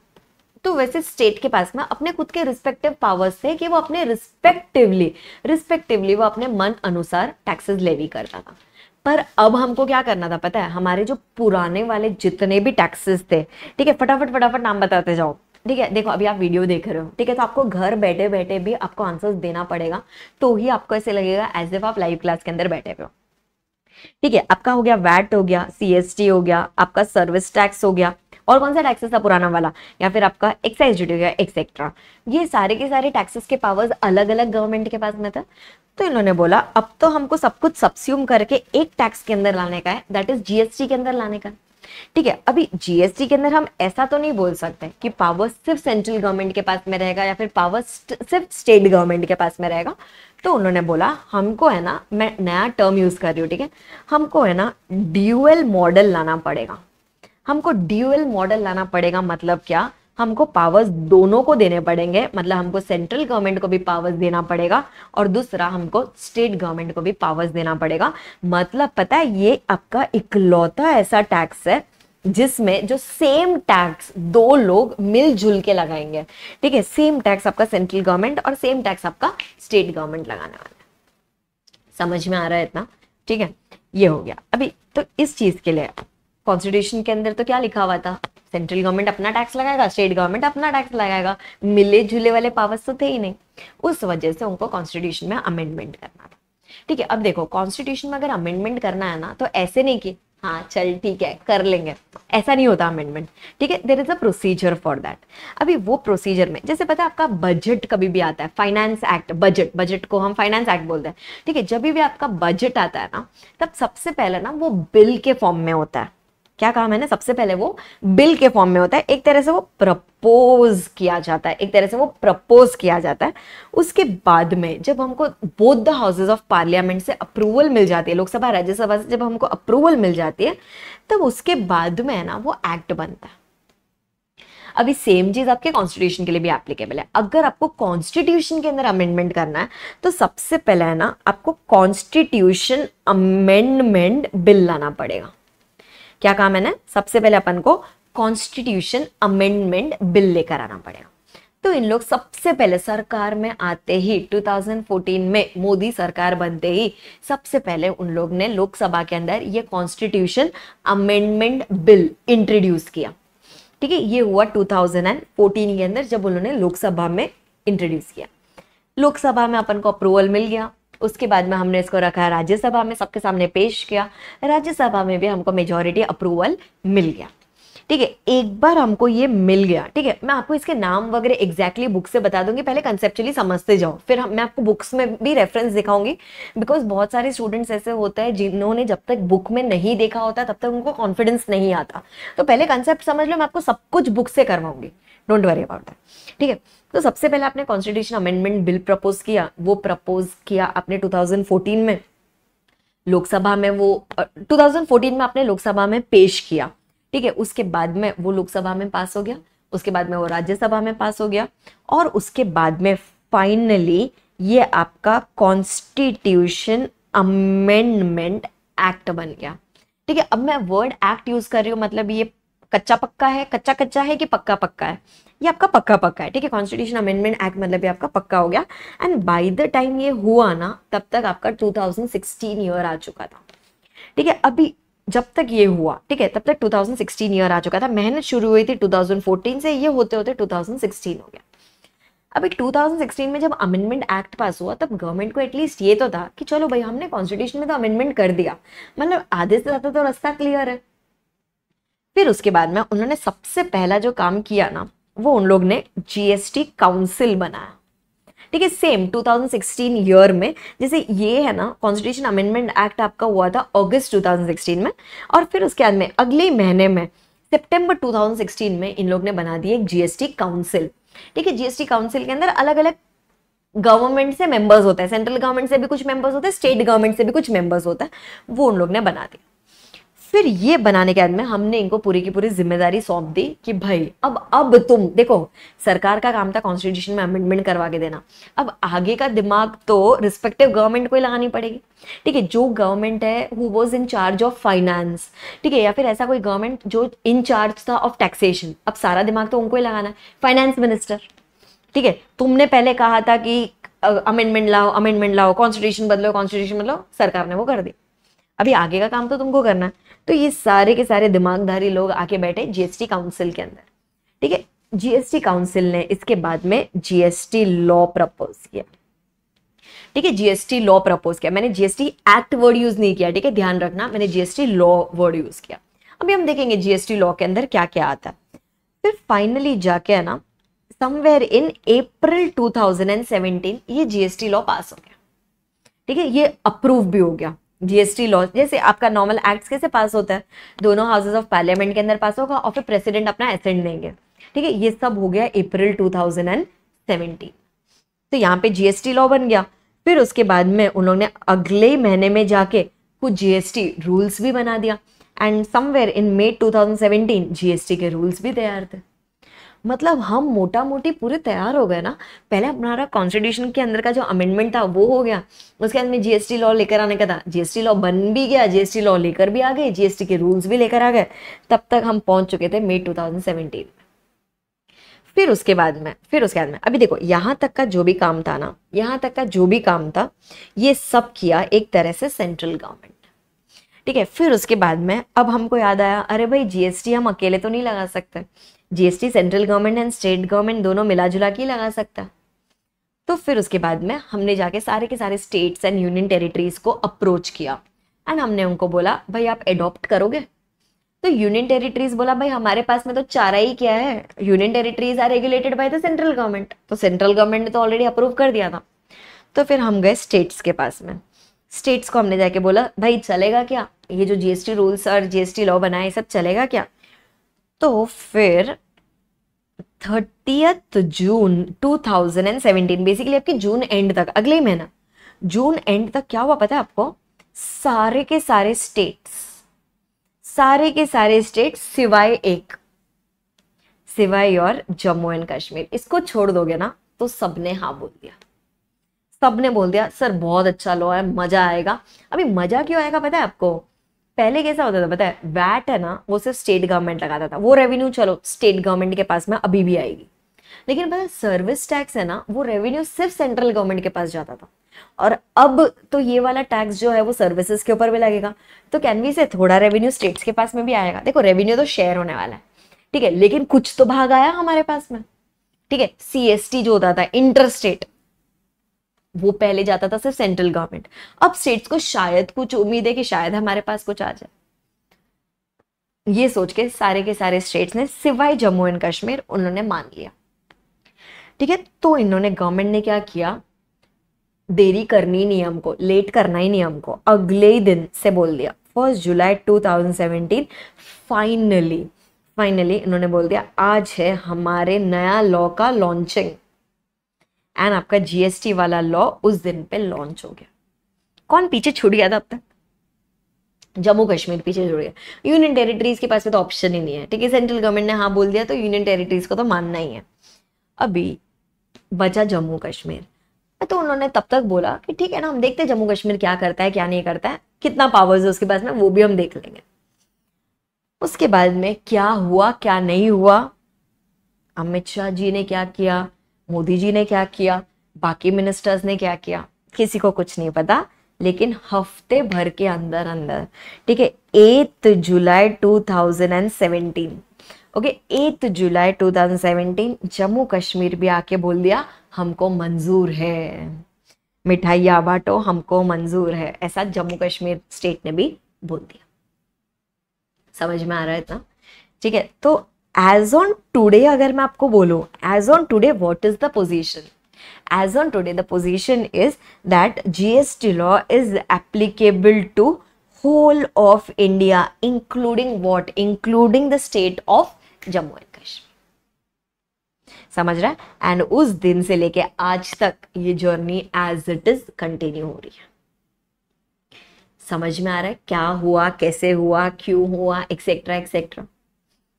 तो वैसे स्टेट के पास में अपने खुद के रिस्पेक्टिव पावर्स थे कि वो अपने रिस्पेक्टिवली रिस्पेक्टिवली वो अपने मन अनुसार टैक्सेस लेवी करता था पर अब हमको क्या करना था पता है हमारे जो पुराने वाले जितने भी टैक्सेस थे ठीक है फटाफट फटाफट नाम बताते जाओ ठीक है देखो अभी आप वीडियो देख रहे हो ठीक है तो आपको घर बैठे बैठे भी आपको आंसर्स देना पड़ेगा तो ही आपको ऐसे लगेगा एज इफ आप लाइव क्लास के अंदर बैठे हुए हो ठीक है आपका हो गया वैट हो गया सीएसटी हो गया आपका सर्विस टैक्स हो गया और कौन सा टैक्सेस था पुराना वाला या फिर आपका एक्साइज ड्यूटी हो गया एक्सेट्रा ये सारे के सारे टैक्सेस के पावर्स अलग अलग गवर्नमेंट के पास में था तो इन्होंने बोला अब तो हमको सब कुछ सब्स्यूम करके एक टैक्स के अंदर लाने का है दैट इज जीएसटी के अंदर लाने का ठीक है अभी जीएसटी के अंदर हम ऐसा तो नहीं बोल सकते कि पावर सिर्फ सेंट्रल गवर्नमेंट के पास में रहेगा या फिर पावर सिर्फ स्टेट गवर्नमेंट के पास में रहेगा तो उन्होंने बोला हमको है ना मैं नया टर्म यूज़ कर रही हूँ ठीक है हमको है ना ड्यूएल मॉडल लाना पड़ेगा हमको ड्यूएल मॉडल लाना पड़ेगा मतलब क्या हमको पावर्स दोनों को देने पड़ेंगे मतलब हमको सेंट्रल गवर्नमेंट को भी पावर्स देना पड़ेगा और दूसरा हमको स्टेट गवर्नमेंट को भी पावर्स देना पड़ेगा मतलब पता है ये आपका इकलौता ऐसा टैक्स है जिसमें जो सेम टैक्स दो लोग मिलजुल के लगाएंगे ठीक है सेम टैक्स आपका सेंट्रल गवर्नमेंट और सेम टैक्स आपका स्टेट गवर्नमेंट लगाने वाला है समझ में आ रहा है इतना ठीक है ये हो गया अभी तो इस चीज के लिए कॉन्स्टिट्यूशन के अंदर तो क्या लिखा हुआ था सेंट्रल गवर्नमेंट अपना टैक्स लगाएगा स्टेट गवर्नमेंट अपना टैक्स लगाएगा मिले जुले वाले पावर्स तो थे ही नहीं उस वजह से उनको कॉन्स्टिट्यूशन में अमेंडमेंट करना था ठीक है अब देखो कॉन्स्टिट्यूशन में अगर अमेंडमेंट करना है ना तो ऐसे नहीं कि हाँ चल ठीक है कर लेंगे ऐसा नहीं होता अमेंडमेंट ठीक है there is a procedure for that अभी वो प्रोसीजर में जैसे पता है आपका बजट कभी भी आता है फाइनेंस एक्ट बजट बजट को हम फाइनेंस एक्ट बोलते हैं ठीक है जब भी आपका बजट आता है ना तब सबसे पहले ना वो बिल के फॉर्म में होता है क्या कहा मैंने सबसे पहले वो बिल के फॉर्म में होता है एक तरह से वो प्रपोज किया जाता है एक तरह से वो प्रपोज किया जाता है उसके बाद में जब हमको both the houses of parliament से अप्रूवल मिल जाती है लोकसभा राज्यसभा से जब हमको अप्रूवल मिल जाती है तब उसके बाद में है ना वो एक्ट बनता है अभी सेम चीज आपके कॉन्स्टिट्यूशन के लिए भी एप्लीकेबल है अगर आपको कॉन्स्टिट्यूशन के अंदर अमेंडमेंट करना है तो सबसे पहले है ना आपको कॉन्स्टिट्यूशन अमेंडमेंट बिल लाना पड़ेगा क्या काम है ना सबसे पहले अपन को कॉन्स्टिट्यूशन अमेंडमेंट बिल लेकर आना पड़ेगा तो इन लोग सबसे पहले सरकार में आते ही 2014 में मोदी सरकार बनते ही सबसे पहले उन लोग ने लोकसभा के अंदर ये कॉन्स्टिट्यूशन अमेंडमेंट बिल इंट्रोड्यूस किया ठीक है ये हुआ 2014 के अंदर जब उन्होंने लोकसभा में इंट्रोड्यूस किया लोकसभा में अपन को अप्रूवल मिल गया उसके बाद में हमने इसको रखा राज्यसभा में सबके सामने पेश किया राज्यसभा में भी हमको मेजोरिटी अप्रूवल मिल गया ठीक है एक बार हमको ये मिल गया ठीक है मैं आपको इसके नाम वगैरह एग्जैक्टली बुक से बता दूंगी पहले कंसेप्चुअली समझते जाओ फिर हम मैं आपको बुक्स में भी रेफरेंस दिखाऊंगी बिकॉज बहुत सारे स्टूडेंट्स ऐसे होते हैं जिन्होंने जब तक बुक में नहीं देखा होता तब तक उनको कॉन्फिडेंस नहीं आता तो पहले कंसेप्ट समझ लो मैं आपको सब कुछ बुक से करवाऊंगी डोंट वरी अबाउट दैट ठीक है तो सबसे पहले आपने कॉन्स्टिट्यूशन अमेंडमेंट बिल प्रपोज किया वो प्रपोज किया आपने 2014 में लोकसभा में वो 2014 में आपने लोकसभा में पेश किया ठीक है उसके बाद में वो लोकसभा में पास हो गया उसके बाद में वो राज्यसभा में पास हो गया और उसके बाद में फाइनली ये आपका कॉन्स्टिट्यूशन अमेंडमेंट एक्ट बन गया ठीक है अब मैं वर्ड एक्ट यूज कर रही हूँ मतलब ये कच्चा पक्का है कच्चा कच्चा है कि पक्का पक्का है ये आपका पक्का पक्का है ठीक है कॉन्स्टिट्यूशन अमेंडमेंट एक्ट मतलब ये आपका पक्का हो गया एंड बाय द टाइम ये हुआ ना तब तक आपका 2016 ईयर आ चुका था ठीक है अभी जब तक ये हुआ ठीक है तब तक 2016 ईयर आ चुका था मेहनत शुरू हुई थी 2014 से ये होते होते 2016 हो गया अभी 2016 में जब अमेंडमेंट एक्ट पास हुआ तब गवर्नमेंट को एटलीस्ट ये तो था कि चलो भाई हमने कॉन्स्टिट्यूशन में तो अमेंडमेंट कर दिया मतलब आधे से ज़्यादा तो रास्ता क्लियर है फिर उसके बाद में उन्होंने सबसे पहला जो काम किया ना वो उन लोग ने जीएसटी काउंसिल बनाया ठीक है सेम 2016 ईयर में जैसे ये है ना कॉन्स्टिट्यूशन अमेंडमेंट एक्ट आपका हुआ था अगस्त 2016 में और फिर उसके बाद में अगले महीने में सितंबर 2016 में इन लोग ने बना दी एक जीएसटी काउंसिल ठीक है जीएसटी काउंसिल के अंदर अलग अलग गवर्नमेंट से मेंबर्स होते हैं सेंट्रल गवर्नमेंट से भी कुछ मेंबर्स होते हैं स्टेट गवर्नमेंट से भी कुछ मेंबर्स होता है वो उन लोग ने बना दिया फिर ये बनाने के बाद में हमने इनको पूरी की पूरी जिम्मेदारी सौंप दी कि भाई अब अब तुम देखो सरकार का काम था कॉन्स्टिट्यूशन में अमेंडमेंट करवा के देना अब आगे का दिमाग तो रिस्पेक्टिव गवर्नमेंट को ही लगानी पड़ेगी ठीक है जो गवर्नमेंट है who was in charge of finance ठीक है या फिर ऐसा कोई गवर्नमेंट जो इन चार्ज था ऑफ टैक्सेशन अब सारा दिमाग तो उनको ही लगाना है फाइनेंस मिनिस्टर ठीक है तुमने पहले कहा था कि अमेंडमेंट लाओ अमेंडमेंट लाओ कॉन्स्टिट्यूशन बदलो कॉन्स्टिट्यूशन बदलो सरकार ने वो कर दी अभी आगे का काम तो तुमको करना है तो ये सारे के सारे दिमागधारी लोग आके बैठे जीएसटी काउंसिल के अंदर ठीक है जीएसटी काउंसिल ने इसके बाद में जीएसटी लॉ प्रपोज किया ठीक है जीएसटी लॉ प्रपोज किया मैंने जीएसटी एक्ट वर्ड यूज नहीं किया ठीक है ध्यान रखना मैंने जीएसटी लॉ वर्ड यूज किया अभी हम देखेंगे जीएसटी लॉ के अंदर क्या क्या आता है फिर फाइनली जाके है ना समवेयर इन अप्रैल 2017 ये जीएसटी लॉ पास हो गया ठीक है ये अप्रूव भी हो गया जीएसटी लॉ जैसे आपका नॉर्मल एक्ट कैसे पास होता है दोनों हाउसेज ऑफ पार्लियामेंट के अंदर पास होगा और फिर प्रेसिडेंट अपना एसेंट देंगे ठीक है ये सब हो गया अप्रैल 2017 तो यहाँ पे जीएसटी लॉ बन गया फिर उसके बाद में उन्होंने अगले महीने में जाके कुछ जीएसटी रूल्स भी बना दिया and somewhere in May 2017 GST के रूल्स भी तैयार थे मतलब हम मोटा मोटी पूरे तैयार हो गए ना पहले हमारा कॉन्स्टिट्यूशन के अंदर का जो अमेंडमेंट था वो हो गया उसके बाद में जीएसटी लॉ लेकर आने का था जीएसटी लॉ बन भी गया जीएसटी लॉ लेकर भी आ गए जीएसटी के रूल्स भी लेकर आ गए तब तक हम पहुंच चुके थे मे टू फिर उसके बाद में फिर उसके बाद में अभी देखो यहाँ तक का जो भी काम था ना यहाँ तक का जो भी काम था ये सब किया एक तरह से सेंट्रल गवर्नमेंट ठीक है फिर उसके बाद में अब हमको याद आया अरे भाई जीएसटी हम अकेले तो नहीं लगा सकते GST central government and state government दोनों मिला जुला के लगा सकता तो फिर उसके बाद में हमने जाके सारे के सारे स्टेट्स एंड यूनियन टेरिटरीज को अप्रोच किया एंड हमने उनको बोला भाई आप एडॉप्ट करोगे तो यूनियन टेरिटरीज बोला भाई हमारे पास में तो चारा ही क्या है union territories are regulated by the central government तो सेंट्रल गवर्नमेंट ने तो ऑलरेडी अप्रूव कर दिया था तो फिर हम गए स्टेट्स के पास में स्टेट्स को हमने जाके बोला भाई चलेगा क्या ये जो जीएसटी रूल्स और जीएसटी लॉ बनाए सब चलेगा क्या तो फिर थर्टीथ जून 2017 बेसिकली आपके जून एंड तक अगले महीना जून एंड तक क्या हुआ पता है आपको सारे के सारे स्टेट्स सारे के सारे स्टेट सिवाय एक सिवाय और जम्मू एंड कश्मीर इसको छोड़ दोगे ना तो सबने हाँ बोल दिया सबने बोल दिया सर बहुत अच्छा लॉ है मजा आएगा अभी मजा क्यों आएगा पता है आपको पहले कैसा होता था बताए वैट है ना वो सिर्फ स्टेट गवर्नमेंट लगाता था वो रेवेन्यू चलो स्टेट गवर्नमेंट के पास में अभी भी आएगी लेकिन पता सर्विस टैक्स है ना वो रेवेन्यू सिर्फ सेंट्रल गवर्नमेंट के पास जाता था और अब तो ये वाला टैक्स जो है वो सर्विसेज के ऊपर भी लगेगा तो कैनवी से थोड़ा रेवेन्यू स्टेट्स के पास में भी आएगा देखो रेवेन्यू तो शेयर होने वाला है ठीक है लेकिन कुछ तो भाग आया हमारे पास में ठीक है सीएसटी जो होता था इंटरस्टेट वो पहले जाता था सिर्फ सेंट्रल गवर्नमेंट अब स्टेट्स को शायद कुछ उम्मीद है कि शायद हमारे पास कुछ आ जाए ये सोच के सारे के सारे स्टेट्स ने सिवाय जम्मू एंड कश्मीर उन्होंने मान लिया ठीक है तो इन्होंने गवर्नमेंट ने क्या किया देरी करनी नहीं हमको लेट करना ही नहीं हमको अगले ही दिन से बोल दिया फर्स्ट जुलाई 2017 फाइनली फाइनली इन्होंने बोल दिया आज है हमारे नया लॉ का लॉन्चिंग एंड आपका जीएसटी वाला लॉ उस दिन पे लॉन्च हो गया कौन पीछे छूट गया था अब तक जम्मू कश्मीर पीछे जुड़ गया यूनियन टेरिटरीज के पास में तो ऑप्शन ही नहीं है ठीक है सेंट्रल गवर्नमेंट ने हाँ बोल दिया तो यूनियन टेरिटरीज को तो मानना ही है अभी बचा जम्मू कश्मीर तो उन्होंने तब तक बोला कि ठीक है ना हम देखते हैं जम्मू कश्मीर क्या करता है क्या नहीं करता है कितना पावर्स है उसके पास में वो भी हम देख लेंगे उसके बाद में क्या हुआ क्या नहीं हुआ अमित शाह जी ने क्या किया मोदी जी ने क्या किया बाकी मिनिस्टर्स ने क्या किया किसी को कुछ नहीं पता लेकिन हफ्ते भर के अंदर अंदर ठीक है eight July 2017 okay eight July 2017 Jammu Kashmir भी आके बोल दिया हमको मंजूर है मिठाइया बांटो हमको मंजूर है ऐसा जम्मू कश्मीर स्टेट ने भी बोल दिया समझ में आ रहा है इतना ठीक है तो एज ऑन टूडे अगर मैं आपको बोलू as on today what is the position as on today the position is that G S T law is applicable to whole of India including what including the state of Jammu and Kashmir समझ रहा है and उस दिन से लेके आज तक ये journey as it is continue हो रही है समझ में आ रहा है क्या हुआ कैसे हुआ क्यों हुआ एक्सेट्रा एक्सेट्रा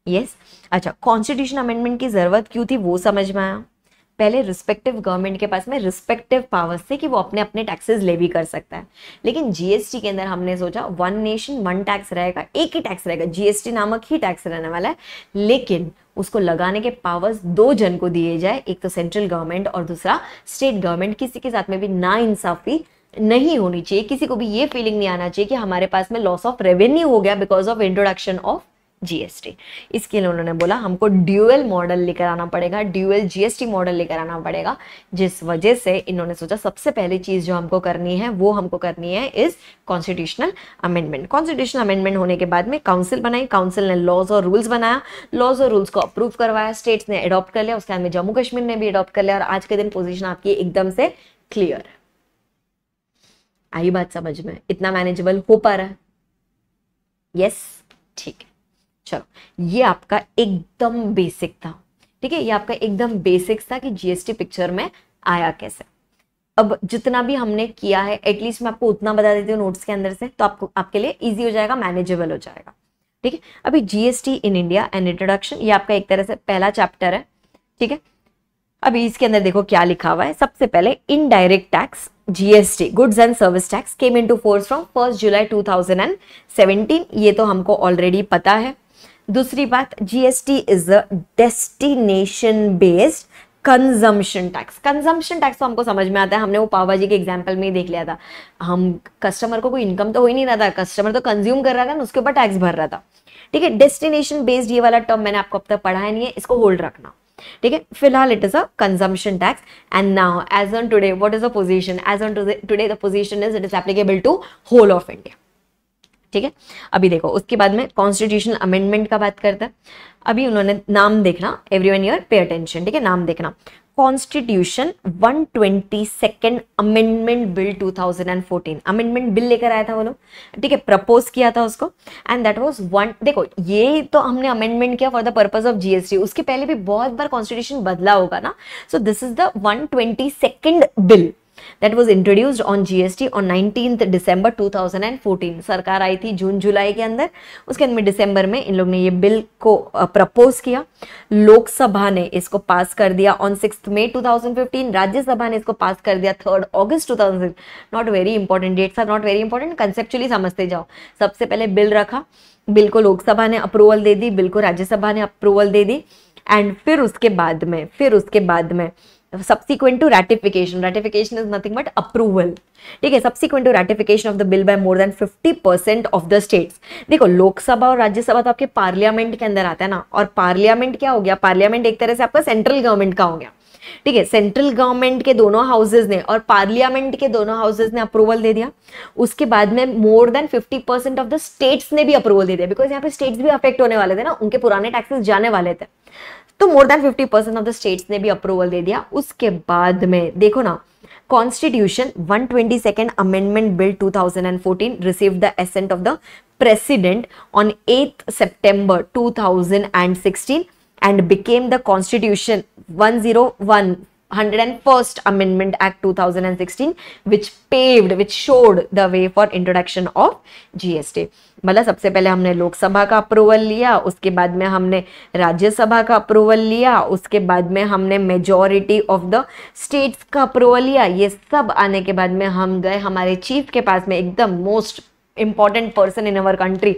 यस अच्छा कॉन्स्टिट्यूशन अमेंडमेंट की ज़रूरत क्यों थी वो समझ में आया पहले रिस्पेक्टिव गवर्नमेंट के पास में रिस्पेक्टिव पावर्स थे कि वो अपने अपने टैक्सेस भी कर सकता है लेकिन जीएसटी के अंदर हमने सोचा वन नेशन वन टैक्स रहेगा एक ही टैक्स रहेगा जीएसटी नामक ही टैक्स रहने वाला है लेकिन उसको लगाने के पावर्स दो जन को दिए जाए एक तो सेंट्रल गवर्नमेंट और दूसरा स्टेट गवर्नमेंट किसी के साथ में भी ना इंसाफी नहीं होनी चाहिए किसी को भी ये फीलिंग नहीं आना चाहिए कि हमारे पास में लॉस ऑफ रेवेन्यू हो गया because of introduction of GST इसके लिए उन्होंने बोला हमको ड्यूएल मॉडल लेकर आना पड़ेगा ड्यूएल जीएसटी मॉडल लेकर आना पड़ेगा जिस वजह से इन्होंने सोचा सबसे पहली चीज़ जो हमको करनी है वो हमको करनी है इस कॉन्स्टिट्यूशनल अमेंडमेंट कॉन्स्टिट्यूशनल अमेंडमेंट होने के बाद में काउंसिल बनाई काउंसिल ने लॉज और रूल्स बनाया लॉज और रूल्स को अप्रूव करवाया स्टेट्स ने अडॉप्ट कर लिया उसके बाद में जम्मू कश्मीर ने भी अडॉप्ट कर लिया और आज के दिन पोजिशन आपकी एकदम से क्लियर आई बात समझ में इतना मैनेजेबल हो पा रहा है यस ठीक है चलो ये आपका एकदम बेसिक था ठीक है ये आपका एकदम बेसिक था कि जीएसटी पिक्चर में आया कैसे अब जितना भी हमने किया है एटलीस्ट मैं आपको उतना बता देती हूँ नोट्स के अंदर से तो आपको आपके लिए इजी हो जाएगा मैनेजेबल हो जाएगा ठीक है अभी GST in India and introduction ये आपका एक तरह से पहला चैप्टर है ठीक है अभी इसके अंदर देखो क्या लिखा हुआ है सबसे पहले indirect tax GST goods and service tax came in force from first July two ये तो हमको ऑलरेडी पता है दूसरी बात GST is a destination based consumption tax consumption tax तो हमको समझ में आता है हमने वो पावाजी के एग्जाम्पल में ही देख लिया था हम कस्टमर को कोई इनकम तो हो ही नहीं रहा था कस्टमर तो कंज्यूम कर रहा था ना उसके ऊपर टैक्स भर रहा था ठीक है डेस्टिनेशन बेस्ड ये वाला टर्म मैंने आपको अब तक पढ़ा है नहीं है इसको होल्ड रखना ठीक है फिलहाल it is a consumption tax and now as on today what is the position as on today the position is it is applicable to whole of India ठीक है अभी देखो उसके बाद में कॉन्स्टिट्यूशन अमेंडमेंट का बात करता है अभी उन्होंने नाम देखना everyone here pay attention ठीक है नाम देखना constitution twenty second amendment bill fourteen amendment bill लेकर आया था वो लोग ठीक है प्रपोज किया था उसको एंड दैट वॉज वन देखो ये तो हमने अमेंडमेंट किया for the purpose of GST उसके पहले भी बहुत बार कॉन्स्टिट्यूशन बदला होगा ना so this is the twenty second bill that was introduced on GST on nineteen December two thousand and fourteen सरकार आई थी जून जुलाई के अंदर उसके अंदर में दिसंबर में इन लोग ने ये बिल को प्रपोज किया लोकसभा ने इसको पास कर दिया on six May fifteen Rajya Sabha ने इसको पास कर दिया third August to 2006 not very important dates are not very important conceptually समझते जाओ सबसे पहले बिल रखा बिल को लोकसभा ने अप्रूवल दे दी बिल को राज्यसभा ने अप्रूवल दे दी एंड फिर उसके बाद में फिर उसके बाद में subsequent to ratification ratification is nothing but approval ठीक है subsequent to ratification of the bill by more than 50% of the states देखो लोकसभा और राज्यसभा तो आपके पार्लियामेंट के अंदर आता है ना और पार्लियामेंट क्या हो गया पार्लियामेंट एक तरह से आपका सेंट्रल गवर्नमेंट का हो गया ठीक है सेंट्रल गवर्नमेंट के दोनों हाउसेज ने और पार्लियामेंट के दोनों हाउसेज ने अप्रूवल दे दिया उसके बाद में more than 50 percent of the states ने भी अप्रूवल दे दिया बिकॉज यहाँ पे स्टेट्स भी अफेक्ट होने वाले थे ना उनके पुराने टैक्सेस जाने वाले थे तो more than fifty percent of the states ने भी अप्रूवल दे दिया उसके बाद में देखो ना constitution one twenty second amendment bill two thousand and fourteen receive the assent of the president on eighth September two thousand and sixteen and became the constitution 101 101st amendment act 2016 which paved which showed the way for introduction of gst मतलब सबसे पहले हमने लोकसभा का approval लिया उसके बाद में हमने राज्यसभा का अप्रूवल लिया उसके बाद में हमने मेजॉरिटी ऑफ द स्टेट्स का अप्रूवल लिया ये सब आने के बाद में हम गए हमारे चीफ के पास में एकदम most important person in our country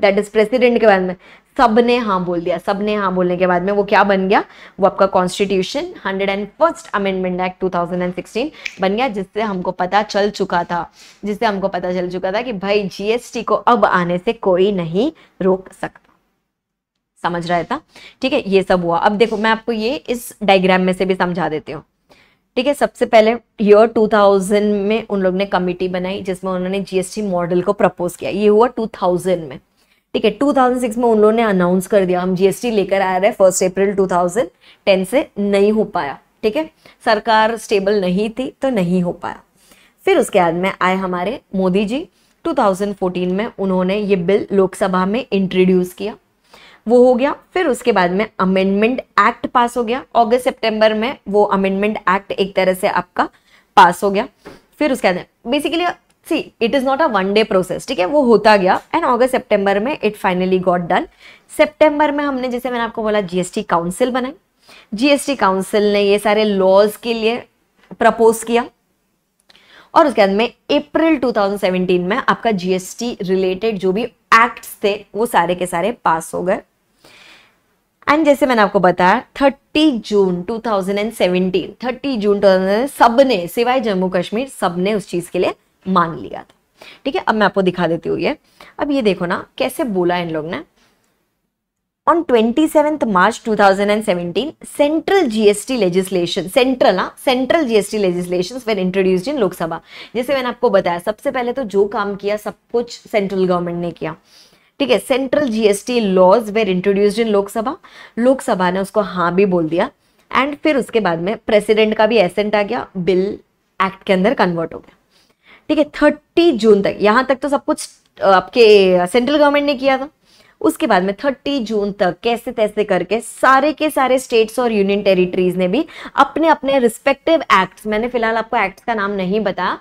that is president के बाद में सब ने हाँ बोल दिया सब ने हाँ बोलने के बाद में वो क्या बन गया वो आपका constitution hundred and first amendment act two thousand and sixteen बन गया जिससे हमको पता चल चुका था जिससे हमको पता चल चुका था कि भाई जीएसटी को अब आने से कोई नहीं रोक सकता समझ रहा था ठीक है ये सब हुआ अब देखो मैं आपको ये इस डायग्राम में से भी समझा देती हूँ ठीक है सबसे पहले ईयर 2000 में उन लोग ने कमिटी बनाई जिसमें उन्होंने जीएसटी मॉडल को प्रपोज किया ये हुआ 2000 में ठीक है 2006 में उन लोगों ने अनाउंस कर दिया हम जीएसटी लेकर आ रहे हैं फर्स्ट अप्रैल 2010 से नहीं हो पाया ठीक है सरकार स्टेबल नहीं थी तो नहीं हो पाया फिर उसके बाद में आए हमारे मोदी जी 2014 में उन्होंने ये बिल लोकसभा में इंट्रोड्यूस किया वो हो गया फिर उसके बाद में अमेंडमेंट एक्ट पास हो गया अगस्त सितंबर में वो अमेंडमेंट एक्ट एक तरह से आपका पास हो गया फिर उसके बाद basically see it is not a one day process ठीक है वो होता गया एंड ऑगस्ट सेप्टेम्बर में it finally got done September में हमने जैसे मैंने आपको बोला जीएसटी काउंसिल बनाई जीएसटी काउंसिल ने ये सारे लॉज के लिए प्रपोज किया और उसके बाद में अप्रैल 2017 में आपका जीएसटी रिलेटेड जो भी एक्ट थे वो सारे के सारे पास हो गए एंड जैसे मैंने आपको बताया 30 जून 2017 30 जून 2017 सबने सिवाय जम्मू कश्मीर सबने उस चीज़ के लिए मान लिया था ठीक है अब मैं आपको दिखा देती हूँ ये अब ये देखो ना कैसे बोला इन लोग ने on twenty seventh March 2017 central GST legislation central ना central GST legislation when introduced in Lok Sabha जैसे मैंने आपको बताया सबसे पहले तो जो काम किया सब कुछ सेंट्रल गवर्नमेंट ने किया ठीक है central GST laws where introduced in Lok Sabha Lok Sabha ने उसको हाँ भी बोल दिया एंड फिर उसके बाद में प्रेसिडेंट का भी एसेंट आ गया बिल एक्ट के अंदर कन्वर्ट हो गया ठीक है थर्टी जून तक यहाँ तक तो सब कुछ आपके सेंट्रल गवर्नमेंट ने किया था उसके बाद में 30 जून तक कैसे तैसे करके सारे के सारे स्टेट्स और यूनियन टेरिटरीज ने भी अपने अपने रिस्पेक्टिव एक्ट्स मैंने फिलहाल आपको एक्ट का नाम नहीं बताया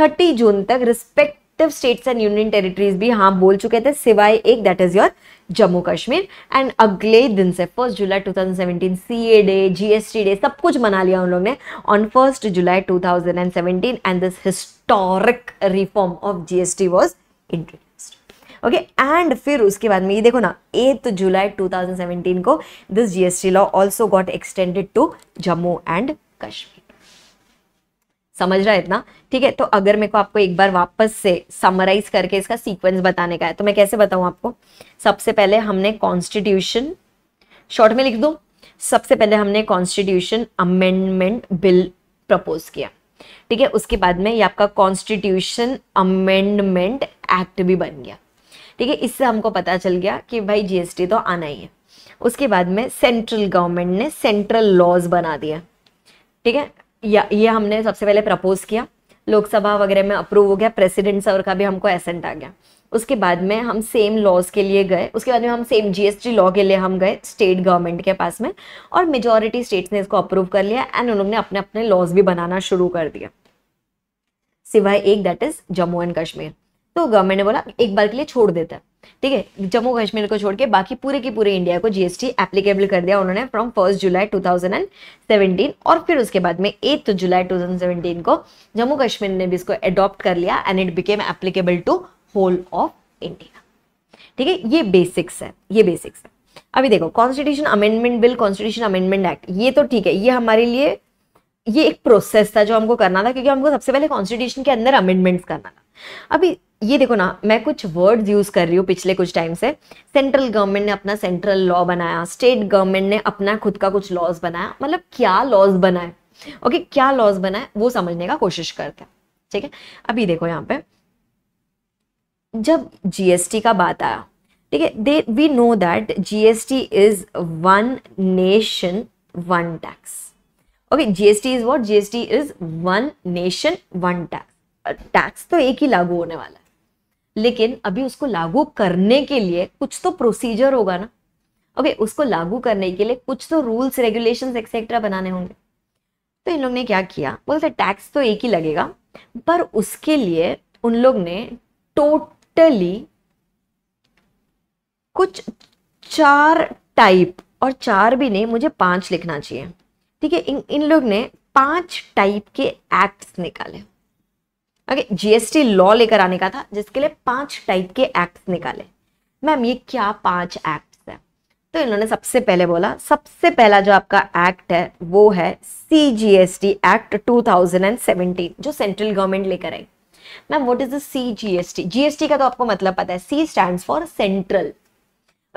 30 जून तक respective states and union territories भी हाँ बोल चुके थे सिवाय एक that is your Jammu Kashmir and अगले दिन से first July 2017 CA day GST day सब कुछ मना लिया उन लोग ने on first July 2017 and this historic reform of GST was introduced okay and फिर उसके बाद में ये देखो ना एट जुलाई 2017 को this GST law also got extended to Jammu and Kashmir समझ रहा है इतना ठीक है तो अगर मेरे को आपको एक बार वापस से समराइज करके इसका सीक्वेंस बताने का है तो मैं कैसे बताऊं आपको सबसे पहले हमने कॉन्स्टिट्यूशन शॉर्ट में लिख दो सबसे पहले हमने कॉन्स्टिट्यूशन अमेंडमेंट बिल प्रपोज किया ठीक है उसके बाद में ये आपका कॉन्स्टिट्यूशन अमेंडमेंट एक्ट भी बन गया ठीक है इससे हमको पता चल गया कि भाई जीएसटी तो आना ही है उसके बाद में सेंट्रल गवर्नमेंट ने सेंट्रल लॉज बना दिया ठीक है या ये हमने सबसे पहले प्रपोज किया लोकसभा वगैरह में अप्रूव हो गया प्रेसिडेंट सर का भी हमको एसेंट आ गया उसके बाद में हम सेम लॉज के लिए गए उसके बाद में हम सेम जीएसटी लॉ के लिए हम गए स्टेट गवर्नमेंट के पास में और मेजोरिटी स्टेट्स ने इसको अप्रूव कर लिया एंड उन्होंने अपने अपने लॉज भी बनाना शुरू कर दिया सिवाय एक that is Jammu and Kashmir तो गवर्नमेंट ने बोला एक बार के लिए छोड़ देता है ठीक है जम्मू कश्मीर को छोड़ के बाकी पूरे की पूरे इंडिया को जीएसटी एप्लीकेबल कर दिया उन्होंने फ्रॉम फर्स्ट जुलाई 2017 और फिर उसके बाद में एट्थ जुलाई 2017 को जम्मू कश्मीर ने भी इसको एडॉप्ट कर लिया and it became applicable to whole of India ठीक है ये बेसिक्स है ये बेसिक्स है अभी देखो constitution amendment bill constitution amendment act ये तो ठीक है ये हमारे लिए ये एक प्रोसेस था जो हमको करना था क्योंकि हमको सबसे पहले कॉन्स्टिट्यूशन के अंदर अमेंडमेंट्स करना था अभी ये देखो ना मैं कुछ वर्ड्स यूज़ कर रही हूँ पिछले कुछ टाइम से सेंट्रल गवर्नमेंट ने अपना सेंट्रल लॉ बनाया स्टेट गवर्नमेंट ने अपना खुद का कुछ लॉज बनाया मतलब क्या लॉज बनाए ओके क्या लॉज बनाए वो समझने का कोशिश करते हैं ठीक है अभी देखो यहाँ पे जब जीएसटी का बात आया ठीक है they we know that GST is one nation one tax okay GST is what GST is one nation one tax tax तो एक ही लागू होने वाला है लेकिन अभी उसको लागू करने के लिए कुछ तो प्रोसीजर होगा ना ओके okay, उसको लागू करने के लिए कुछ तो रूल्स रेगुलेशन एक्सेट्रा बनाने होंगे तो इन लोग ने क्या किया बोलते टैक्स तो एक ही लगेगा पर उसके लिए उन लोग ने टोटली कुछ चार टाइप और चार भी नहीं मुझे पांच लिखना चाहिए ठीक है इन इन लोग ने पांच टाइप के एक्ट्स निकाले ओके जीएसटी लॉ लेकर आने का था जिसके लिए पांच टाइप के एक्ट्स निकाले मैम ये क्या पांच एक्ट है तो इन्होंने सबसे पहले बोला सबसे पहला जो आपका एक्ट है वो है C G S T act two thousand and seventeen जो सेंट्रल गवर्नमेंट लेकर आई ma'am what is the C G S T GST का तो आपको मतलब पता है C stand for central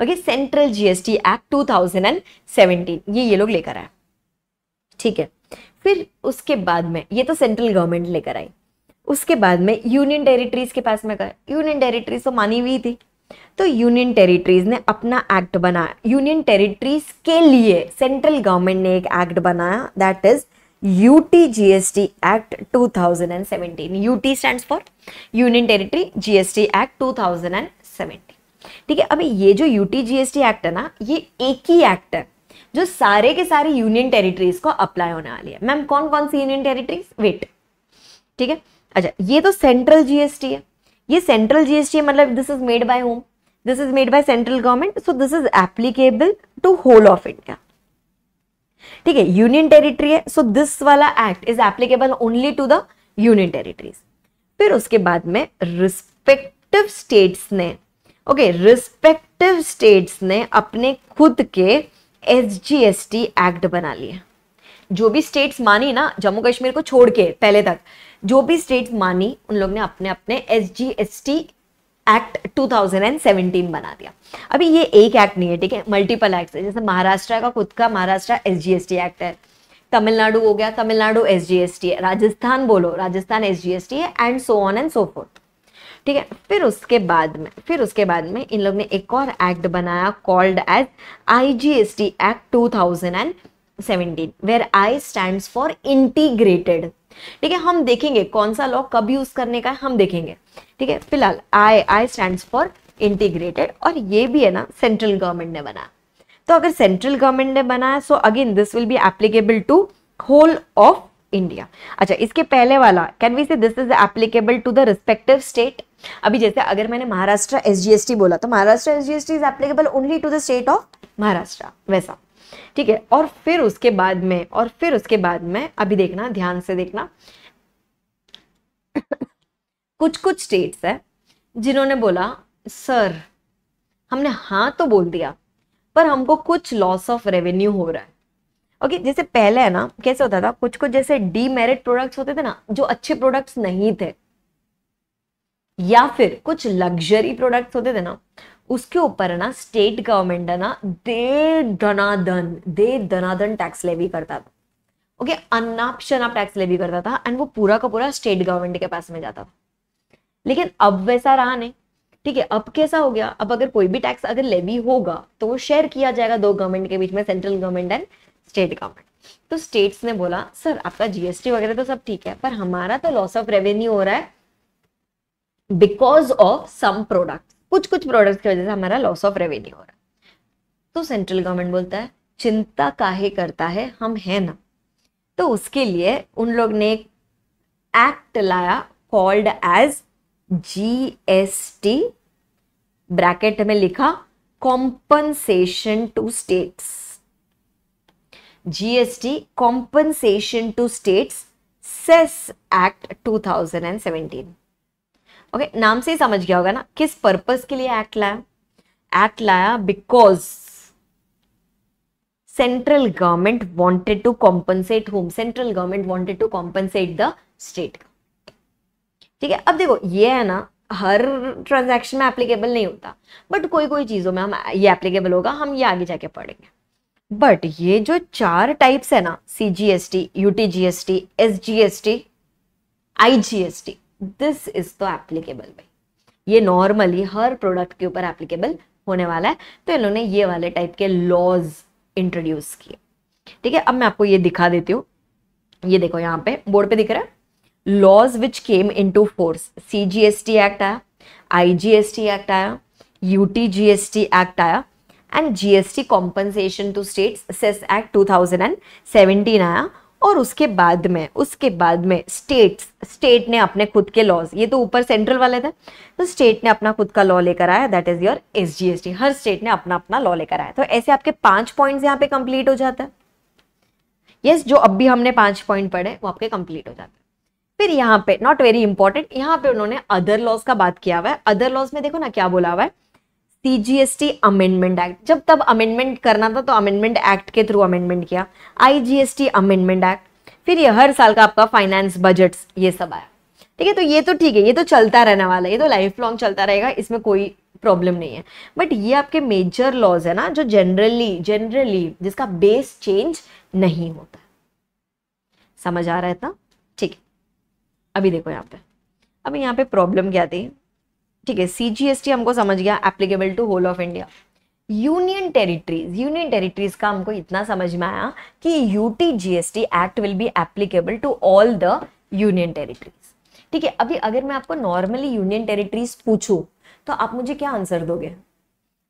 okay central GST act two thousand and seventeen ये ये लोग लेकर आए ठीक है फिर उसके बाद में ये तो सेंट्रल गवर्नमेंट लेकर आई उसके बाद में यूनियन टेरिटरीज के पास में गए यूनियन टेरिटरीज तो मानी हुई थी तो यूनियन टेरिटरीज ने अपना एक्ट बनाया यूनियन टेरिटरीज के लिए सेंट्रल गवर्नमेंट ने एक एक्ट बनाया that is UT GST act 2017 thousand and seventeen stand for union territory GST act 2017 thousand ठीक है अभी ये जो यूटी जीएसटी एक्ट है ना ये एक ही एक्ट है जो सारे के सारे यूनियन टेरिटरीज को अप्लाई होने वाली है मैम कौन कौन सी यूनियन टेरिटरीज वेट ठीक है अच्छा ये तो सेंट्रल जीएसटी है ये सेंट्रल जीएसटी मतलब this is made by home this is made by central government so this is applicable to whole of India ठीक है यूनियन टेरिटरी है सो दिस वाला act is applicable only to the union territories फिर उसके बाद में respective states ने okay respective states ने अपने खुद के S G S T act बना लिए जो भी स्टेट्स मानी ना जम्मू कश्मीर को छोड़ के पहले तक जो भी स्टेट मानी उन लोग ने अपने अपने S G S T act 2017 बना दिया अभी ये एक एक्ट नहीं है ठीक है मल्टीपल एक्ट है जैसे महाराष्ट्र का खुद का Maharashtra S G S T act है तमिलनाडु हो गया Tamil Nadu S G S T है राजस्थान बोलो Rajasthan S G S T है and so on and so forth ठीक है फिर उसके बाद में फिर उसके बाद में इन लोग ने एक और एक्ट बनाया called as I G S T act two thousand and seventeen where I stand for integrated ठीक है हम देखेंगे कौन सा लॉ कब यूज करने का है हम देखेंगे ठीक है फिलहाल I I stand for integrated और ये भी है ना सेंट्रल गवर्नमेंट ने बनाया तो अगर सेंट्रल गवर्नमेंट ने बनाया so again this will be applicable to whole of India अच्छा इसके पहले वाला can we say this is applicable to the respective state अभी जैसे अगर मैंने महाराष्ट्र एस बोला तो Maharashtra S is applicable only to the state of Maharashtra वैसा ठीक है और फिर उसके बाद में और फिर उसके बाद में अभी देखना ध्यान से देखना कुछ कुछ स्टेट्स है जिन्होंने बोला सर हमने हाँ तो बोल दिया पर हमको कुछ लॉस ऑफ रेवेन्यू हो रहा है ओके okay, जैसे पहले है ना कैसे होता था कुछ कुछ जैसे डीमेरिट प्रोडक्ट्स होते थे ना जो अच्छे प्रोडक्ट्स नहीं थे या फिर कुछ लग्जरी प्रोडक्ट्स होते थे ना उसके ऊपर है ना स्टेट गवर्नमेंट है ना दे धनाधन दे धनाधन टैक्स लेवी करता था ओके अनाप शनाप टैक्स लेवी करता था एंड वो पूरा का पूरा स्टेट गवर्नमेंट के पास में जाता था लेकिन अब वैसा रहा नहीं ठीक है अब कैसा हो गया अब अगर कोई भी टैक्स अगर लेवी होगा तो वो शेयर किया जाएगा दो गवर्नमेंट के बीच में central government and state government तो स्टेट्स ने बोला सर आपका जीएसटी वगैरह तो सब ठीक है पर हमारा तो लॉस ऑफ रेवेन्यू हो रहा है बिकॉज ऑफ सम प्रोडक्ट कुछ कुछ प्रोडक्ट की वजह से हमारा लॉस ऑफ रेवेन्यू हो रहा है तो सेंट्रल गवर्नमेंट बोलता है चिंता काहे करता है हम हैं ना तो उसके लिए उन लोग ने एक एक्ट लाया called as G S T bracket में लिखा compensation to states GST compensation to states cess act 2017 okay okay, नाम से ही समझ गया होगा ना किस पर्पस के लिए एक्ट लाया एक्ट लाया because central government wanted to compensate home central government wanted to compensate the state ठीक है अब देखो ये है ना हर ट्रांजैक्शन में एप्लीकेबल नहीं होता बट कोई कोई चीज़ों में हम ये एप्लीकेबल होगा हम ये आगे जाके पढ़ेंगे बट ये जो चार टाइप्स है ना C G S T U T G S T S G S T I G S T this is तो एप्लीकेबल भाई ये नॉर्मली हर प्रोडक्ट के ऊपर एप्लीकेबल होने वाला है तो इन्होंने ये वाले टाइप के लॉज इंट्रोड्यूस किए ठीक है अब मैं आपको ये दिखा देती हूँ ये देखो यहाँ पे बोर्ड पे दिख रहा है laws which came into force C G S T act आया I G S T act आया U T G S T act आया and G S T compensation to states cess act two thousand and seventeen आया और उसके बाद में उसके बाद में स्टेट्स स्टेट ने अपने खुद के लॉज ये तो ऊपर सेंट्रल वाले थे तो स्टेट ने अपना खुद का लॉ लेकर आया दैट इज योर एसजीएसटी हर स्टेट ने अपना अपना लॉ लेकर आया तो ऐसे आपके पांच पॉइंट्स यहाँ पे कंप्लीट हो जाता है यस yes, जो अब भी हमने पांच पॉइंट पढ़े वो आपके कंप्लीट हो जाते हैं फिर यहाँ पे नॉट वेरी इंपॉर्टेंट यहाँ पे उन्होंने अदर लॉज का बात किया हुआ है अदर लॉज में देखो ना क्या बोला हुआ है टीजीएसटी अमेंडमेंट एक्ट जब तब अमेंडमेंट करना था तो अमेंडमेंट एक्ट के थ्रू अमेंडमेंट किया आईजीएसटी अमेंडमेंट एक्ट फिर ये हर साल का आपका फाइनेंस बजट ये सब आया ठीक है तो ये तो ठीक है ये तो चलता रहने वाला है ये तो लाइफ लॉन्ग चलता रहेगा इसमें कोई प्रॉब्लम नहीं है बट ये आपके मेजर लॉज है ना जो जनरली जनरली जिसका बेस चेंज नहीं होता समझ आ रहा है ना ठीक है अभी देखो यहाँ पे अब यहाँ पे प्रॉब्लम क्या थी ठीक है सीजीएसटी हमको समझ गया applicable to whole of India union territories union territories का हमको इतना समझ में आया कि UT GST act will be applicable to all the union territories ठीक है अभी अगर मैं आपको नॉर्मली यूनियन टेरिटरीज पूछूं तो आप मुझे क्या आंसर दोगे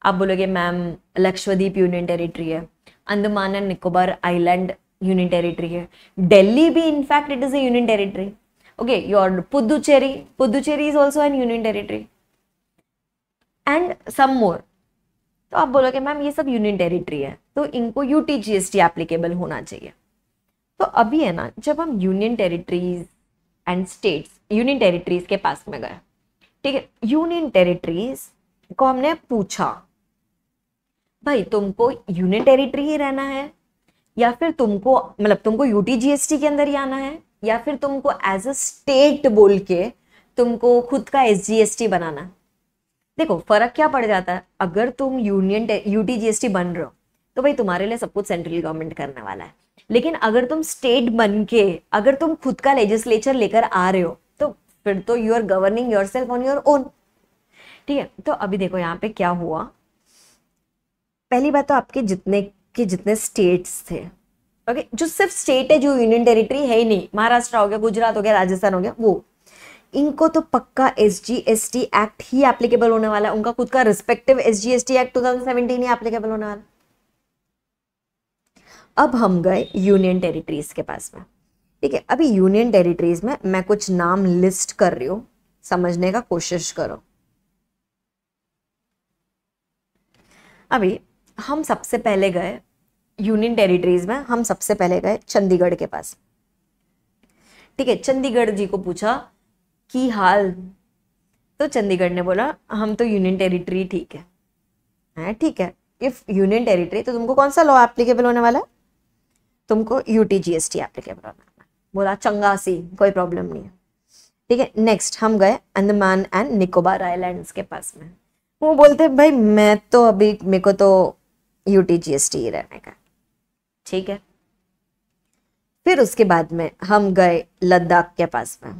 आप बोलोगे मैम लक्षद्वीप यूनियन टेरिटरी है Andaman and Nicobar island union territory है डेली भी in fact it is a union territory okay your Puducherry Puducherry is also an union territory and some more तो आप बोलोगे मैम ये सब यूनियन टेरिटरी है तो इनको U T G S T applicable होना चाहिए तो अभी है ना जब हम union territories and states union territories के पास में गए ठीक है यूनियन टेरिटरीज को हमने पूछा भाई तुमको यूनियन टेरिटरी ही रहना है या फिर तुमको मतलब तुमको टी के अंदर ही आना है या फिर तुमको एज अ स्टेट बोल के तुमको खुद का एस बनाना है देखो फर्क क्या पड़ जाता है अगर तुम यूनियन यूटी जीएसटी बन रहे हो तो भाई तुम्हारे लिए सब कुछ सेंट्रल गवर्नमेंट करने वाला है लेकिन अगर तुम स्टेट बन के अगर तुम खुद का लेजिस्लेचर लेकर आ रहे हो तो फिर तो you are governing yourself on your own ठीक है तो अभी देखो यहाँ पे क्या हुआ पहली बात तो आपके जितने के जितने स्टेट्स थे ओके जो सिर्फ स्टेट है जो यूनियन टेरिटरी है ही नहीं महाराष्ट्र हो गया गुजरात हो गया राजस्थान हो गया वो इनको तो पक्का S G S T act ही एप्लीकेबल होने वाला है उनका खुद का respective S G S T act two thousand ही एप्लीकेबल होने वाला अब हम गए यूनियन टेरिटरीज के पास में ठीक है अभी यूनियन टेरिटरीज में मैं कुछ नाम लिस्ट कर रही हूँ समझने का कोशिश करो अभी हम सबसे पहले गए यूनियन टेरिटरीज में हम सबसे पहले गए चंडीगढ़ के पास ठीक है चंडीगढ़ जी को पूछा की हाल तो चंडीगढ़ ने बोला हम तो यूनियन टेरिटरी ठीक है हैं ठीक है इफ़ यूनियन टेरिटरी तो तुमको कौन सा लॉ एप्लीकेबल होने वाला है तुमको U T G S T applicable होने वाला बोला चंगा सी कोई प्रॉब्लम नहीं है ठीक है नेक्स्ट हम गए अंडमान एंड निकोबार आइलैंड्स के पास में वो बोलते भाई मैं तो अभी मेरे को तो U T G S T ही रहने का ठीक है फिर उसके बाद में हम गए लद्दाख के पास में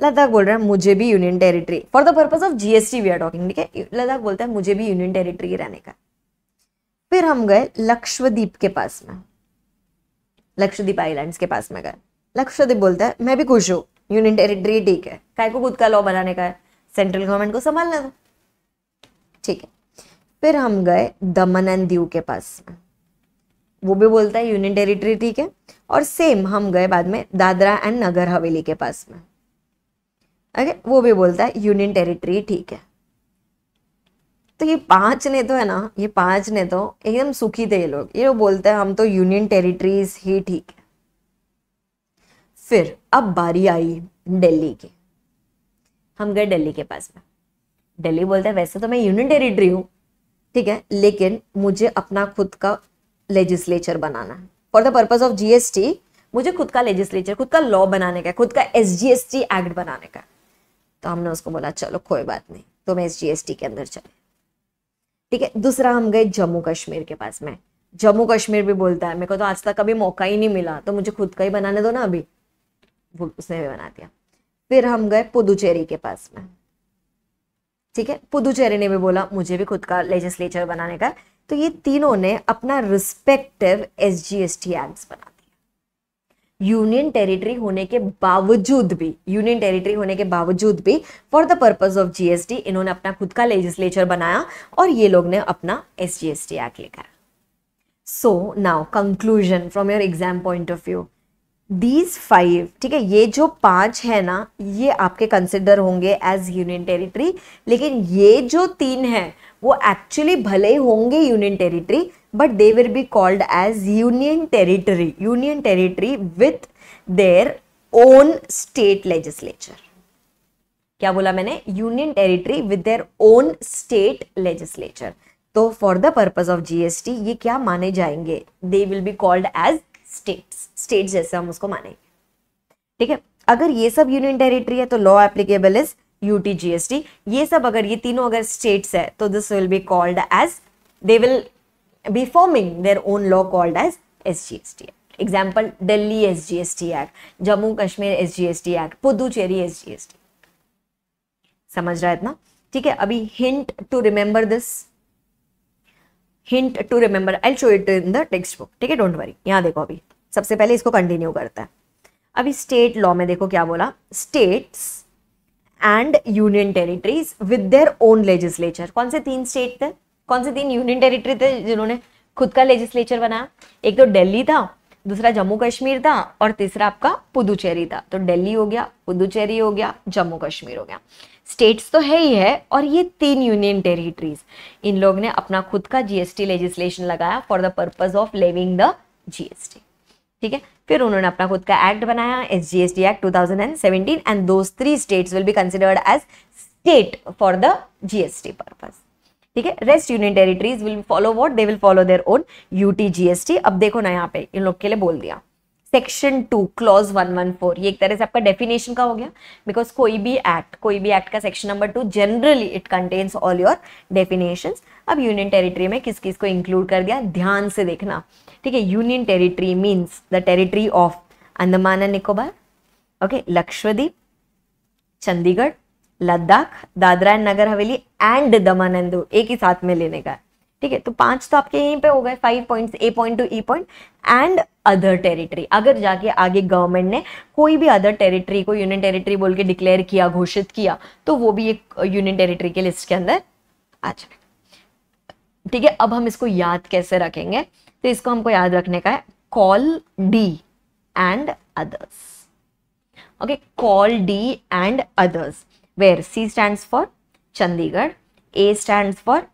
लद्दाख बोल रहा है मुझे भी union territory for the purpose of GST we are talking ठीक है लद्दाख बोलता है मुझे भी यूनियन टेरिटरी रहने का फिर हम गए लक्षद्वीप के पास में लक्षद्वीप आइलैंड्स के पास में गए लक्षद्वीप बोलता है मैं भी खुश हूँ यूनियन टेरिटरी ठीक है काय को खुद का लॉ बनाने का है सेंट्रल गवर्नमेंट को संभालना था ठीक है फिर हम गए दमन एंड दीव के पास में वो भी बोलता है यूनियन टेरिटरी ठीक है और सेम हम गए बाद में दादरा एंड नगर हवेली के पास में ओके वो भी बोलता है यूनियन टेरिटरी ठीक है तो ये पांच ने तो है ना ये पांच ने तो एकदम सुखी थे ये लोग ये लोग बोलते हैं हम तो यूनियन टेरिटरीज ही ठीक है फिर अब बारी आई दिल्ली की हम गए दिल्ली के पास में दिल्ली बोलते हैं वैसे तो मैं यूनियन टेरिटरी हूँ ठीक है लेकिन मुझे अपना खुद का लेजिस्लेचर बनाना है for the purpose of GST मुझे खुद का लेजिस्लेचर खुद का लॉ बनाने का खुद का एस एक्ट बनाने का तो हमने उसको बोला चलो कोई बात नहीं तो मैं इस जीएसटी के अंदर चले ठीक है दूसरा हम गए जम्मू कश्मीर के पास में जम्मू कश्मीर भी बोलता है मेरे को तो आज तक कभी मौका ही नहीं मिला तो मुझे खुद का ही बनाने दो ना अभी वो उसने भी बना दिया फिर हम गए पुदुचेरी के पास में ठीक है पुदुचेरी ने भी बोला मुझे भी खुद का लेजिस्लेचर बनाने का तो ये तीनों ने अपना respective S G S T act बना यूनियन टेरिटरी होने के बावजूद भी यूनियन टेरिटरी होने के बावजूद भी for the purpose of GST इन्होंने अपना खुद का लेजिस्लेचर बनाया और ये लोग ने अपना S G S T act लिखा so now conclusion from your exam point of view these five ठीक है ये जो पांच है ना ये आपके कंसिडर होंगे एज यूनियन टेरिटरी लेकिन ये जो तीन है वो एक्चुअली भले ही होंगे union territory but they will be called as union territory, union territory with their own state legislature. क्या बोला मैंने union territory with their own state legislature तो for the purpose of GST ये क्या माने जाएंगे they will be called as states state जैसे हम उसको मानेंगे ठीक है अगर ये सब यूनियन टेरिटरी है तो law applicable is UT GST ये सब अगर ये तीनों अगर स्टेट्स है तो this will be called as they will be forming their own law called as SGST Act. Example, Delhi SGST Act, Jammu Kashmir SGST Act, Puducherry SGST समझ रहा है इतना ठीक है अभी hint to remember this hint to remember I show it in the textbook ठीक है don't worry यहां देखो अभी सबसे पहले इसको कंटिन्यू करता है अभी स्टेट लॉ में देखो क्या बोला states and union territories with their own legislature कौन से तीन स्टेट थे कौन से तीन यूनियन टेरिटरी थे जिन्होंने खुद का लेजिस्लेचर बनाया एक तो दिल्ली था दूसरा जम्मू कश्मीर था और तीसरा आपका पुदुचेरी था तो दिल्ली हो गया पुदुचेरी हो गया जम्मू कश्मीर हो गया स्टेट्स तो है ही है और ये तीन यूनियन टेरिटरीज इन लोग ने अपना खुद का जीएसटी लेजिस्लेशन लगाया for the purpose of levying the GST ठीक है फिर उन्होंने अपना खुद का एक्ट बनाया S G S T act two thousand and seventeen and दो three states will be considered as state for the GST purpose ठीक है rest union territories will follow what they will follow their own UT GST अब देखो ना यहाँ पे इन लोग के लिए बोल दिया section two clause one one four ये एक तरह से आपका डेफिनेशन का हो गया बिकॉज कोई भी एक्ट कोई भी एक्ट का section number two generally it contains all your definition अब यूनियन टेरिटरी में किस किस को इंक्लूड कर दिया ध्यान से देखना ठीक है union territory means the territory of Andaman and Nicobar okay Lakshadweep Chandigarh Ladakh Dadra and Nagar Haveli and Daman and एक ही साथ में लेने का है ठीक है तो पांच तो आपके यहीं पे हो गए five points A point to E point and other territory अगर जाके आगे गवर्नमेंट ने कोई भी अदर टेरिटरी को यूनियन टेरिटरी बोल के डिक्लेयर किया घोषित किया तो वो भी एक यूनियन टेरिटरी के लिस्ट के अंदर आ जाए ठीक है अब हम इसको याद कैसे रखेंगे तो इसको हमको याद रखने का है call D and others okay call D and others where C stands for Chandigarh, A stands for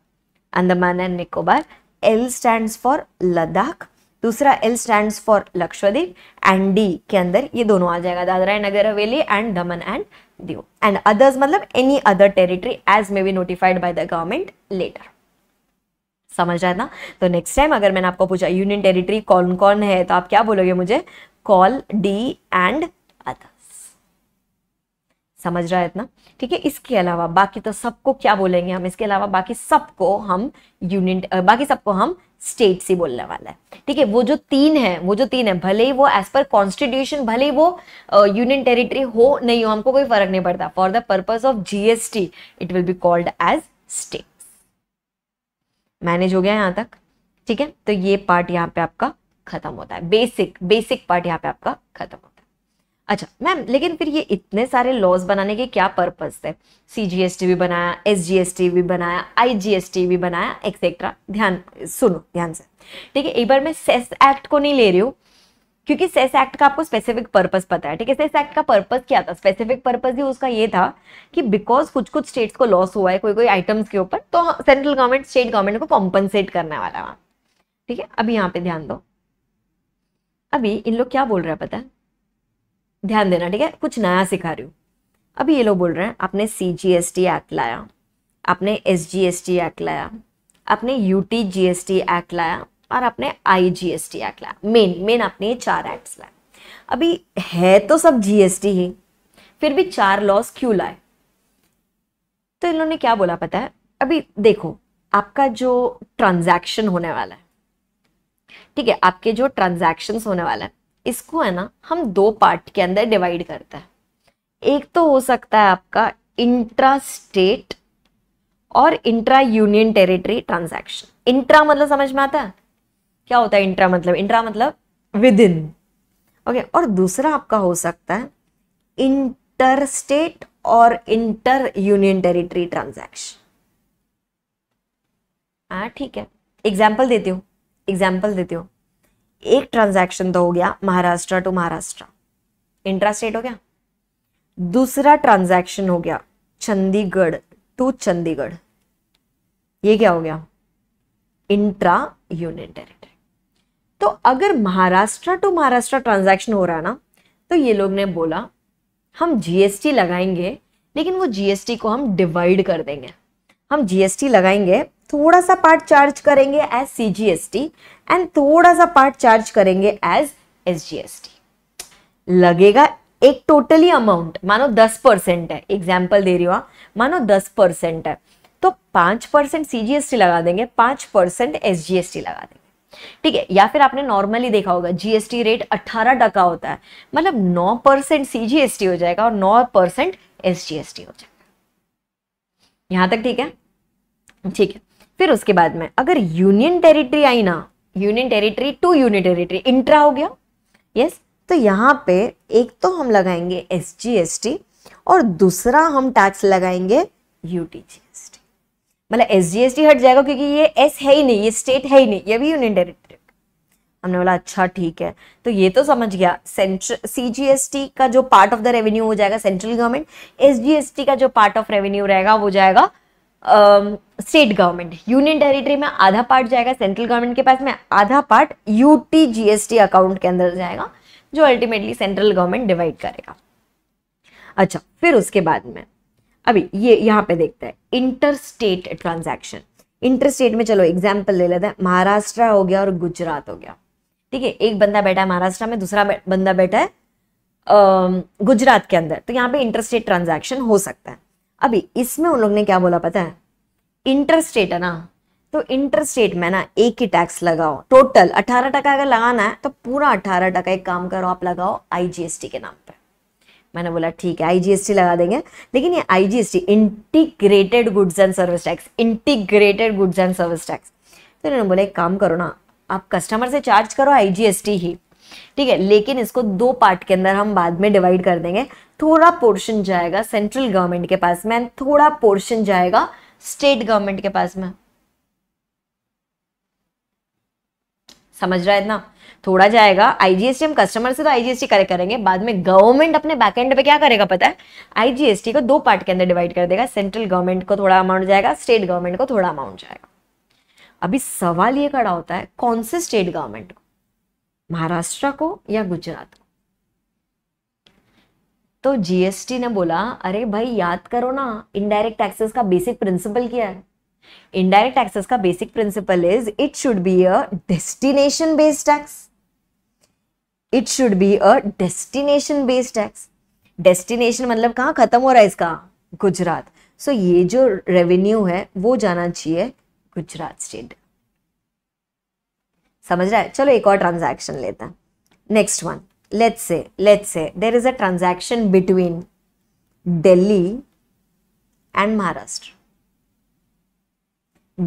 Andaman and Nicobar, L stands for Ladakh, दूसरा L stands for Lakshadweep and D के अंदर ये दोनों आ जाएगा Dadra and Nagar Haveli and Daman and Diu and others मतलब any other territory as may be notified by the government later समझ जाए ना तो नेक्स्ट टाइम अगर मैंने आपको पूछा यूनियन टेरिटरी कौन कौन है तो आप क्या बोलोगे मुझे कॉल डी एंड समझ रहा है इतना ठीक है इसके अलावा बाकी तो सबको क्या बोलेंगे हम इसके अलावा बाकी सबको हम यूनियन बाकी सबको हम स्टेट से बोलने वाला है ठीक है वो जो तीन है वो जो तीन है भले ही वो एज पर कॉन्स्टिट्यूशन भले ही वो यूनियन टेरिटरी हो नहीं हो हमको कोई फर्क नहीं पड़ता for the purpose of GST it will be called as state manage हो गया यहाँ तक ठीक है तो ये पार्ट यहाँ पे आपका खत्म होता है बेसिक बेसिक पार्ट यहाँ पे आपका खत्म होता है अच्छा मैम लेकिन फिर ये इतने सारे लॉज बनाने के क्या पर्पस थे सी जी एस टी भी बनाया एस जी एस टी भी बनाया आई जी एस टी भी बनाया एक्सेट्रा ध्यान सुनो ध्यान से ठीक है एक बार मैं सेस एक्ट e को नहीं ले रही हूँ क्योंकि सेस एक्ट e का आपको स्पेसिफिक पर्पस पता है ठीक है सेस एक्ट e का पर्पस क्या था स्पेसिफिक पर्पस ही उसका ये था कि बिकॉज कुछ कुछ स्टेट्स को लॉस हुआ है कोई कोई आइटम्स के ऊपर तो सेंट्रल गवर्नमेंट स्टेट गवर्नमेंट को कॉम्पनसेट करने वाला है ठीक है अभी यहाँ पे ध्यान दो अभी इन लोग क्या बोल रहे हैं पता है ध्यान देना ठीक है कुछ नया सिखा रही हूँ अभी ये लोग बोल रहे हैं आपने C G S T act लाया आपने S G S T act लाया आपने U T G S T act लाया और आपने I G S T act लाया मेन मेन आपने ये चार एक्ट्स लाए अभी है तो सब जी एस टी ही फिर भी चार लॉस क्यों लाए तो इन्होंने क्या बोला पता है अभी देखो आपका जो ट्रांजैक्शन होने वाला है ठीक है आपके जो ट्रांजैक्शंस होने वाला है इसको है ना हम दो पार्ट के अंदर डिवाइड करते हैं एक तो हो सकता है आपका इंट्रा स्टेट और intra union territory transaction intra मतलब समझ में आता है क्या होता है इंट्रा मतलब इंट्रा मतलब विद इन ओके और दूसरा आपका हो सकता है इंटर स्टेट और इंटर यूनियन टेरिटरी ट्रांजैक्शन हाँ ठीक है एग्जाम्पल देती हूँ एग्जाम्पल देती हूँ एक ट्रांजैक्शन तो हो गया महाराष्ट्र टू महाराष्ट्र इंट्रास्टेट हो गया दूसरा ट्रांजैक्शन हो गया चंडीगढ़ टू चंडीगढ़ ये क्या हो गया इंट्रा यूनियन टेरिटरी तो अगर महाराष्ट्र टू महाराष्ट्र ट्रांजैक्शन हो रहा है ना तो ये लोग ने बोला हम जीएसटी लगाएंगे लेकिन वो जीएसटी को हम डिवाइड कर देंगे हम जीएसटी लगाएंगे थोड़ा सा पार्ट चार्ज करेंगे as C G S T and थोड़ा सा पार्ट चार्ज करेंगे as S G S T लगेगा एक टोटली अमाउंट मानो दस परसेंट है एग्जाम्पल दे रही हो हाँ। मानो दस परसेंट है तो पांच percent C G S T लगा देंगे पांच percent S G S T लगा देंगे ठीक है या फिर आपने नॉर्मली देखा होगा जीएसटी रेट अट्ठारह टका होता है मतलब नौ परसेंट सीजीएसटी हो जाएगा और नौ परसेंट एसजीएसटी हो जाएगा यहां तक ठीक है ठीक है फिर उसके बाद में अगर यूनियन टेरिटरी आई ना union territory to union territory intra हो गया यस yes? तो यहाँ पे एक तो हम लगाएंगे एस जी एस टी और दूसरा हम टैक्स लगाएंगे U T G S T मतलब एस जी एस टी हट जाएगा क्योंकि ये एस है ही नहीं ये स्टेट है ही नहीं ये भी यूनियन टेरिटरी हमने बोला अच्छा ठीक है तो ये तो समझ गया सेंट्रल सीजीएसटी का जो पार्ट ऑफ द रेवेन्यू हो जाएगा central government S S G T का जो पार्ट ऑफ रेवेन्यू रहेगा वो जाएगा um, state government union territory में आधा पार्ट जाएगा सेंट्रल गवर्नमेंट के पास में आधा पार्ट यूटी जीएसटी अकाउंट के अंदर जाएगा जो अल्टीमेटली सेंट्रल गवर्नमेंट डिवाइड करेगा अच्छा फिर उसके बाद में अभी ये यहाँ पे देखते हैं inter state transaction inter state में चलो एग्जाम्पल ले लेते हैं महाराष्ट्र हो गया और गुजरात हो गया ठीक है एक बंदा बैठा है महाराष्ट्र में दूसरा बंदा बैठा है गुजरात के अंदर तो यहाँ पे इंटर स्टेट ट्रांजेक्शन हो सकता है अभी इसमें उन लोग ने क्या बोला पता है इंटर स्टेट है ना तो इंटर स्टेट में ना एक ही टैक्स लगाओ टोटल अठारह टका अगर लगाना है तो पूरा अठारह टका एक काम करो आप लगाओ आईजीएसटी के नाम पे मैंने बोला ठीक है आईजीएसटी लगा देंगे लेकिन ये IGST integrated goods and service tax integrated goods and service tax तो इन्होंने बोला एक काम करो ना आप कस्टमर से चार्ज करो आईजीएसटी ही ठीक है लेकिन इसको दो पार्ट के अंदर हम बाद में डिवाइड कर देंगे थोड़ा पोर्शन जाएगा सेंट्रल गवर्नमेंट के पास में थोड़ा पोर्शन जाएगा स्टेट गवर्नमेंट के पास में समझ रहा है ना थोड़ा जाएगा आईजीएसटी हम कस्टमर से तो आईजीएसटी करेक्ट करेंगे बाद में गवर्नमेंट अपने बैकएंड पे क्या करेगा पता है आईजीएसटी को दो पार्ट के अंदर डिवाइड कर देगा सेंट्रल गवर्नमेंट को थोड़ा अमाउंट जाएगा स्टेट गवर्नमेंट को थोड़ा अमाउंट जाएगा अभी सवाल ये खड़ा होता है कौन से स्टेट गवर्नमेंट को महाराष्ट्र को या गुजरात को तो जीएसटी ने बोला अरे भाई याद करो ना इनडायरेक्ट टैक्सेस का बेसिक प्रिंसिपल क्या है इनडायरेक्ट टैक्सेस का basic principle is it should be a destination based tax it should be a destination based tax destination मतलब कहाँ खत्म हो रहा है इसका गुजरात सो so, ये जो रेवेन्यू है वो जाना चाहिए गुजरात स्टेट समझ रहा है चलो एक और ट्रांजैक्शन लेते हैं next one let's say let's say there is a transaction between delhi and maharashtra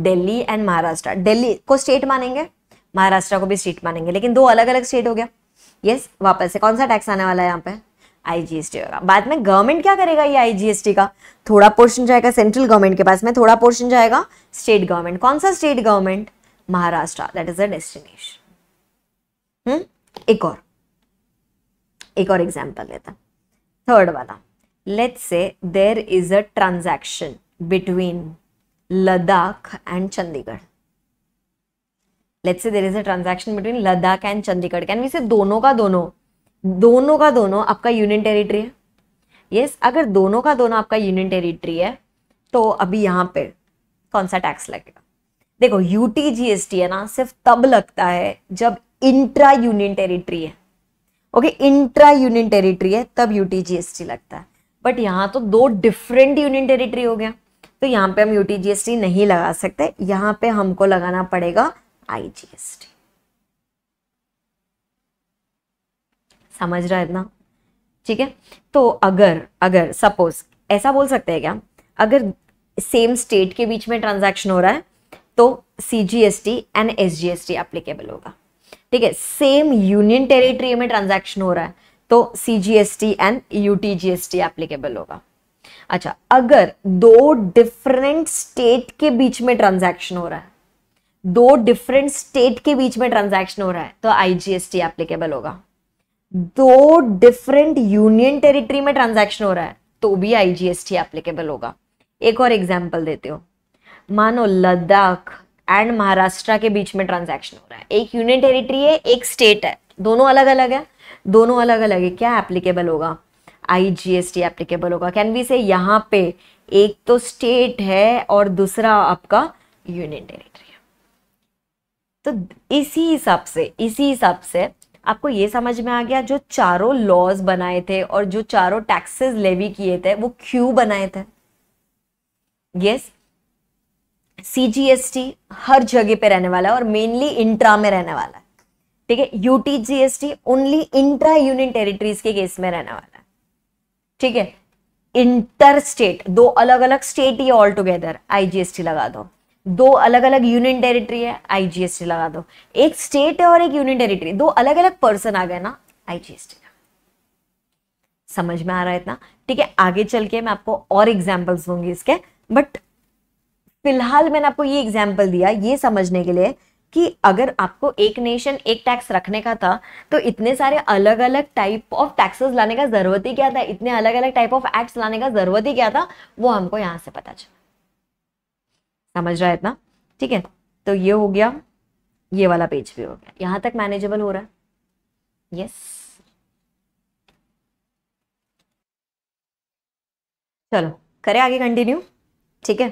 delhi and maharashtra delhi ko state manenge maharashtra ko bhi state manenge lekin do alag alag state ho gaya yes, wapas se kaun sa tax aane wala hai yahan pe IGST होगा बाद में government क्या करेगा ये IGST का थोड़ा portion जाएगा central government के पास में थोड़ा पोर्शन जाएगा स्टेट गवर्नमेंट कौन सा state government Maharashtra that is a destination एक और एक और एग्जाम्पल लेते हैं थर्ड वाला let say there is a transaction between Ladakh and Chandigarh let say there is a transaction between Ladakh and Chandigarh can we say दोनों का दोनों दोनों का दोनों आपका यूनियन टेरिटरी है यस yes, अगर दोनों का दोनों आपका यूनियन टेरिटरी है तो अभी यहाँ पे कौन सा टैक्स लगेगा देखो यूटी जीएसटी है ना सिर्फ तब लगता है जब इंट्रा यूनियन टेरिटरी है ओके इंट्रा यूनियन टेरिटरी है तब यूटीजीएसटी लगता है बट यहाँ तो दो डिफरेंट यूनियन टेरिटरी हो गया तो यहाँ पे हम यूटीजीएसटी नहीं लगा सकते यहाँ पे हमको लगाना पड़ेगा आईजीएसटी समझ रहा है इतना ठीक है तो अगर अगर सपोज ऐसा बोल सकते हैं क्या अगर सेम स्टेट के बीच में ट्रांजैक्शन हो रहा है तो C G S T and S G S T applicable होगा ठीक है सेम यूनियन टेरिटरी में ट्रांजैक्शन हो रहा है तो C G S T and U T G S T applicable होगा अच्छा अगर दो डिफरेंट स्टेट के बीच में ट्रांजैक्शन हो रहा है दो डिफरेंट स्टेट के बीच में ट्रांजैक्शन हो रहा है तो आईजीएसटी एप्लीकेबल होगा दो डिफरेंट यूनियन टेरिटरी में ट्रांजैक्शन हो रहा है तो भी आईजीएसटी एप्लीकेबल होगा एक और एग्जाम्पल देते हो मानो लद्दाख एंड महाराष्ट्र के बीच में ट्रांजैक्शन हो रहा है एक यूनियन टेरिटरी है एक स्टेट है दोनों अलग अलग है दोनों अलग अलग है क्या एप्लीकेबल होगा आईजीएसटी एप्लीकेबल होगा कैन वी से यहाँ पे एक तो स्टेट है और दूसरा आपका यूनियन टेरिटरी है तो इसी हिसाब से इसी हिसाब से आपको ये समझ में आ गया जो चारों लॉज बनाए थे और जो चारों टैक्सेस लेवी किए थे वो क्यों बनाए थे यस yes? सीजीएसटी हर जगह पे रहने वाला है और मेनली इंट्रा में रहने वाला है ठीक है UT GST only intra union territories के केस में रहने वाला है ठीक है इंटर स्टेट दो अलग अलग स्टेट ही ऑल टुगेदर आईजीएसटी लगा दो दो अलग अलग यूनियन टेरिटरी है आईजीएसटी लगा दो एक स्टेट है और एक यूनियन टेरिटरी दो अलग अलग पर्सन आ गए ना आईजीएसटी समझ में आ रहा है इतना ठीक है आगे चल के मैं आपको और एग्जाम्पल्स दूंगी इसके बट फिलहाल मैंने आपको ये एग्जाम्पल दिया ये समझने के लिए कि अगर आपको एक नेशन एक टैक्स रखने का था तो इतने सारे अलग अलग टाइप ऑफ टैक्सेस लाने का जरूरत ही क्या था इतने अलग अलग टाइप ऑफ एक्ट लाने का जरूरत ही क्या था वो हमको यहां से पता चला समझ रहा है इतना ठीक है तो ये हो गया ये वाला पेज भी हो गया यहां तक मैनेजेबल हो रहा है यस चलो करें आगे कंटिन्यू ठीक है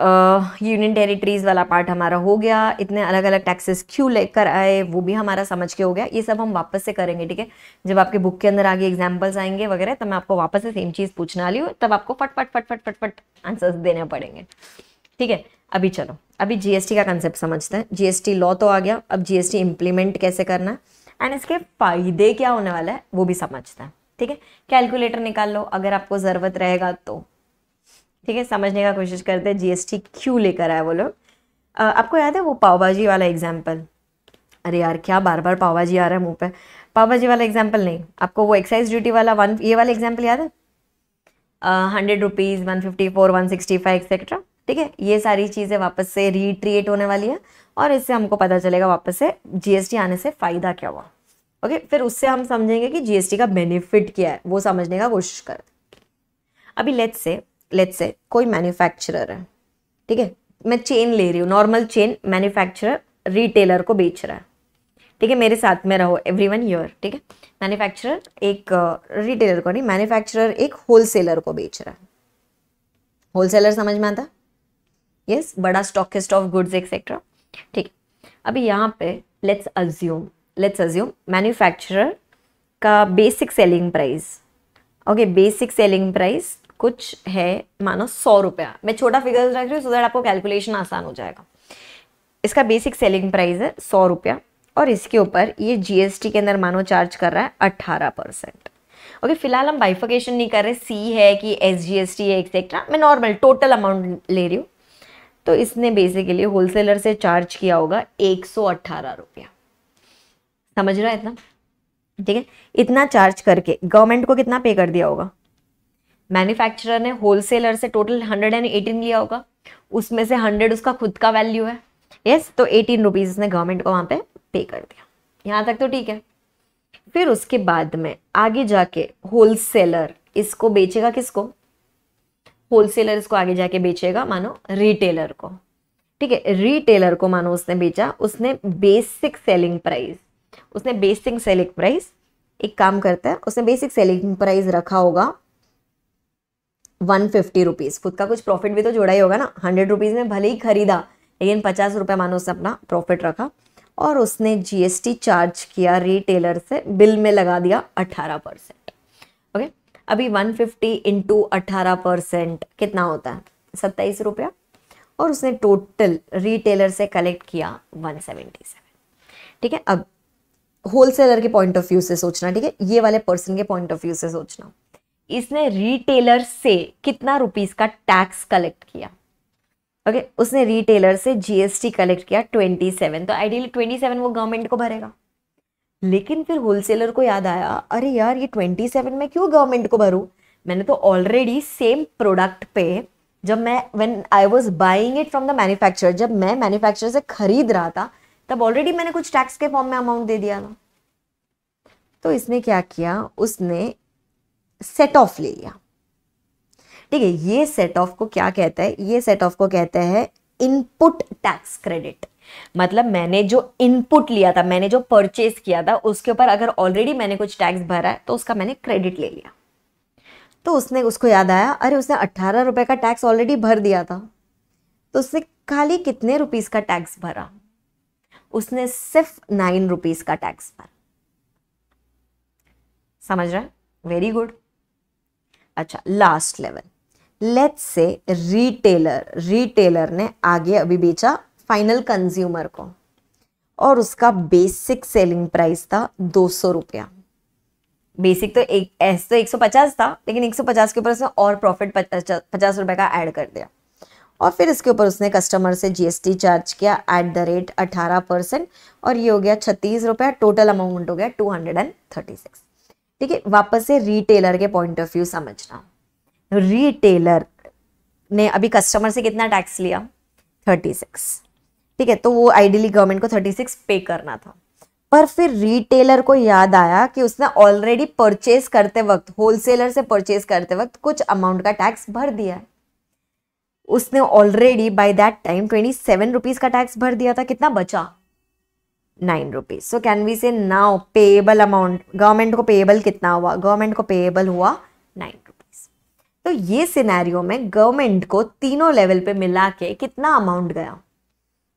यूनियन टेरिटरीज़ वाला पार्ट हमारा हो गया इतने अलग अलग टैक्सेस क्यों लेकर आए वो भी हमारा समझ के हो गया ये सब हम वापस से करेंगे ठीक है जब आपके बुक के अंदर आगे एग्जाम्पल्स आएंगे वगैरह तो मैं आपको वापस से सेम चीज़ पूछने वाली हूँ तब आपको फट फट फट फट फट फट आंसर्स देने पड़ेंगे ठीक है अभी चलो अभी जीएसटी का कंसेप्ट समझते हैं जीएसटी लॉ तो आ गया अब जीएसटी इम्प्लीमेंट कैसे करना है एंड इसके फायदे क्या होने वाला है वो भी समझते हैं ठीक है कैलकुलेटर निकाल लो अगर आपको ज़रूरत रहेगा तो ठीक है समझने का कोशिश करते हैं जीएसटी क्यों लेकर आए वो लोग आपको याद है वो पाव भाजी वाला एग्जाम्पल अरे यार क्या बार बार पाव भाजी आ रहा है मुँह पे पाव भाजी वाला एग्जाम्पल नहीं आपको वो एक्साइज ड्यूटी वाला वन ये वाला एग्जाम्पल याद है hundred rupees one fifty four one sixty five etcetera ठीक है ये सारी चीज़ें वापस से रिट्रिएट होने वाली है और इससे हमको पता चलेगा वापस से जीएसटी आने से फ़ायदा क्या हुआ ओके फिर उससे हम समझेंगे कि जीएसटी का बेनिफिट क्या है वो समझने का कोशिश करते अभी लेट्स से लेट से कोई मैन्युफैक्चर है ठीक है मैं चेन ले रही हूँ नॉर्मल चेन मैन्युफैक्चर रिटेलर को बेच रहा है ठीक है मेरे साथ में रहो एवरी वन ईयर ठीक है मैन्युफैक्चरर एक रिटेलर को नहीं मैन्युफैक्चरर एक होलसेलर को बेच रहा है होलसेलर समझ में आता यस बड़ा स्टॉकिस्ट ऑफ गुड्स एक्सेट्रा ठीक अभी यहाँ पे let's assume let's assume manufacturer का basic selling price okay basic selling price कुछ है मानो सौ रुपया मैं छोटा फिगर्स रख रही हूँ सो दैट आपको कैलकुलेशन आसान हो जाएगा इसका बेसिक सेलिंग प्राइस है सौ रुपया और इसके ऊपर ये जीएसटी के अंदर मानो चार्ज कर रहा है अट्ठारह परसेंट ओके फिलहाल हम बाइफोकेशन नहीं कर रहे सी है कि एस जी एस टी है एक्सेट्रा मैं नॉर्मल टोटल अमाउंट ले रही हूँ तो इसने बेसिकली होलसेलर से चार्ज किया होगा एक सौ अट्ठारह रुपया समझ रहा है इतना ठीक है इतना चार्ज करके गवर्नमेंट को कितना पे कर दिया होगा मैन्युफैक्चरर ने होलसेलर से टोटल हंड्रेड एंड एटीन लिया होगा उसमें से हंड्रेड उसका खुद का वैल्यू है यस yes, तो एटीन रुपीज़ उसने गवर्नमेंट को वहां पे पे कर दिया यहाँ तक तो ठीक है फिर उसके बाद में आगे जाके होलसेलर इसको बेचेगा किसको होलसेलर इसको आगे जाके बेचेगा मानो रिटेलर को ठीक है रिटेलर को मानो उसने बेचा उसने बेसिक सेलिंग प्राइस उसने बेसिक सेलिंग प्राइस एक काम करता है उसने बेसिक सेलिंग प्राइस रखा होगा वन फिफ्टी रुपीज़ खुद का कुछ प्रॉफिट भी तो जुड़ा ही होगा ना हंड्रेड रुपीज़ में भले ही खरीदा लेकिन पचास रुपये मानो उसने अपना प्रॉफिट रखा और उसने जीएसटी चार्ज किया रिटेलर से बिल में लगा दिया अट्ठारह परसेंट ओके अभी वन फिफ्टी इंटू अट्ठारह परसेंट कितना होता है सत्ताईस रुपया और उसने टोटल रिटेलर से कलेक्ट किया वन सेवेंटी सेवन ठीक है अब होलसेलर के पॉइंट ऑफ व्यू से सोचना ठीक है ये वाले पर्सन के पॉइंट ऑफ व्यू से सोचना इसने रिटेलर से कितना रुपीस का टैक्स कलेक्ट किया ओके okay, उसने रिटेलर से जीएसटी कलेक्ट किया ट्वेंटी सेवन तो आइडियली ट्वेंटी सेवन वो गवर्नमेंट को भरेगा लेकिन फिर होलसेलर को याद आया अरे यार ये ट्वेंटी सेवन में क्यों गवर्नमेंट को भरूँ मैंने तो ऑलरेडी सेम प्रोडक्ट पे जब मैं when I was buying it from the manufacturer जब मैं मैन्युफैक्चरर से खरीद रहा था तब ऑलरेडी मैंने कुछ टैक्स के फॉर्म में अमाउंट दे दिया था तो इसने क्या किया उसने सेट ऑफ ले लिया ठीक है ये सेट ऑफ को क्या कहते हैं ये सेट ऑफ को कहते हैं इनपुट टैक्स क्रेडिट मतलब मैंने जो इनपुट लिया था मैंने जो परचेज किया था उसके ऊपर अगर ऑलरेडी मैंने कुछ टैक्स भरा है तो उसका मैंने क्रेडिट ले लिया तो उसने उसको याद आया अरे उसने अट्ठारह रुपए का टैक्स ऑलरेडी भर दिया था तो उसने खाली कितने रुपीज़ का टैक्स भरा उसने सिर्फ नाइन रुपीज़ का टैक्स भरा समझ रहे वेरी गुड अच्छा last level let's say retailer retailer ने आगे अभी बेचा फाइनल कंज्यूमर को और उसका बेसिक सेलिंग प्राइस था दो सौ रुपया बेसिक तो एक एस तो पचास था लेकिन एक सौ पचास के ऊपर उसने और प्रॉफिट पचास रुपए का ऐड कर दिया और फिर इसके ऊपर उसने कस्टमर से जीएसटी चार्ज किया एट द रेट अठारह परसेंट और ये हो गया छत्तीस रुपया टोटल अमाउंट हो गया two hundred and thirty six ठीक है वापस से रिटेलर के पॉइंट ऑफ व्यू समझना रिटेलर ने अभी कस्टमर से कितना टैक्स लिया थर्टी सिक्स ठीक है तो वो आइडियली गवर्नमेंट को थर्टी सिक्स पे करना था पर फिर रिटेलर को याद आया कि उसने ऑलरेडी परचेज करते वक्त होलसेलर से परचेज करते वक्त कुछ अमाउंट का टैक्स भर दिया उसने already by that time twenty seven rupees का टैक्स भर दिया था कितना बचा nine rupees so can we say now payable amount government को पेएबल कितना हुआ गवर्नमेंट को पेएबल हुआ नाइन रुपीज़ तो ये सिनेरियो में गवर्नमेंट को तीनों लेवल पे मिला के कितना अमाउंट गया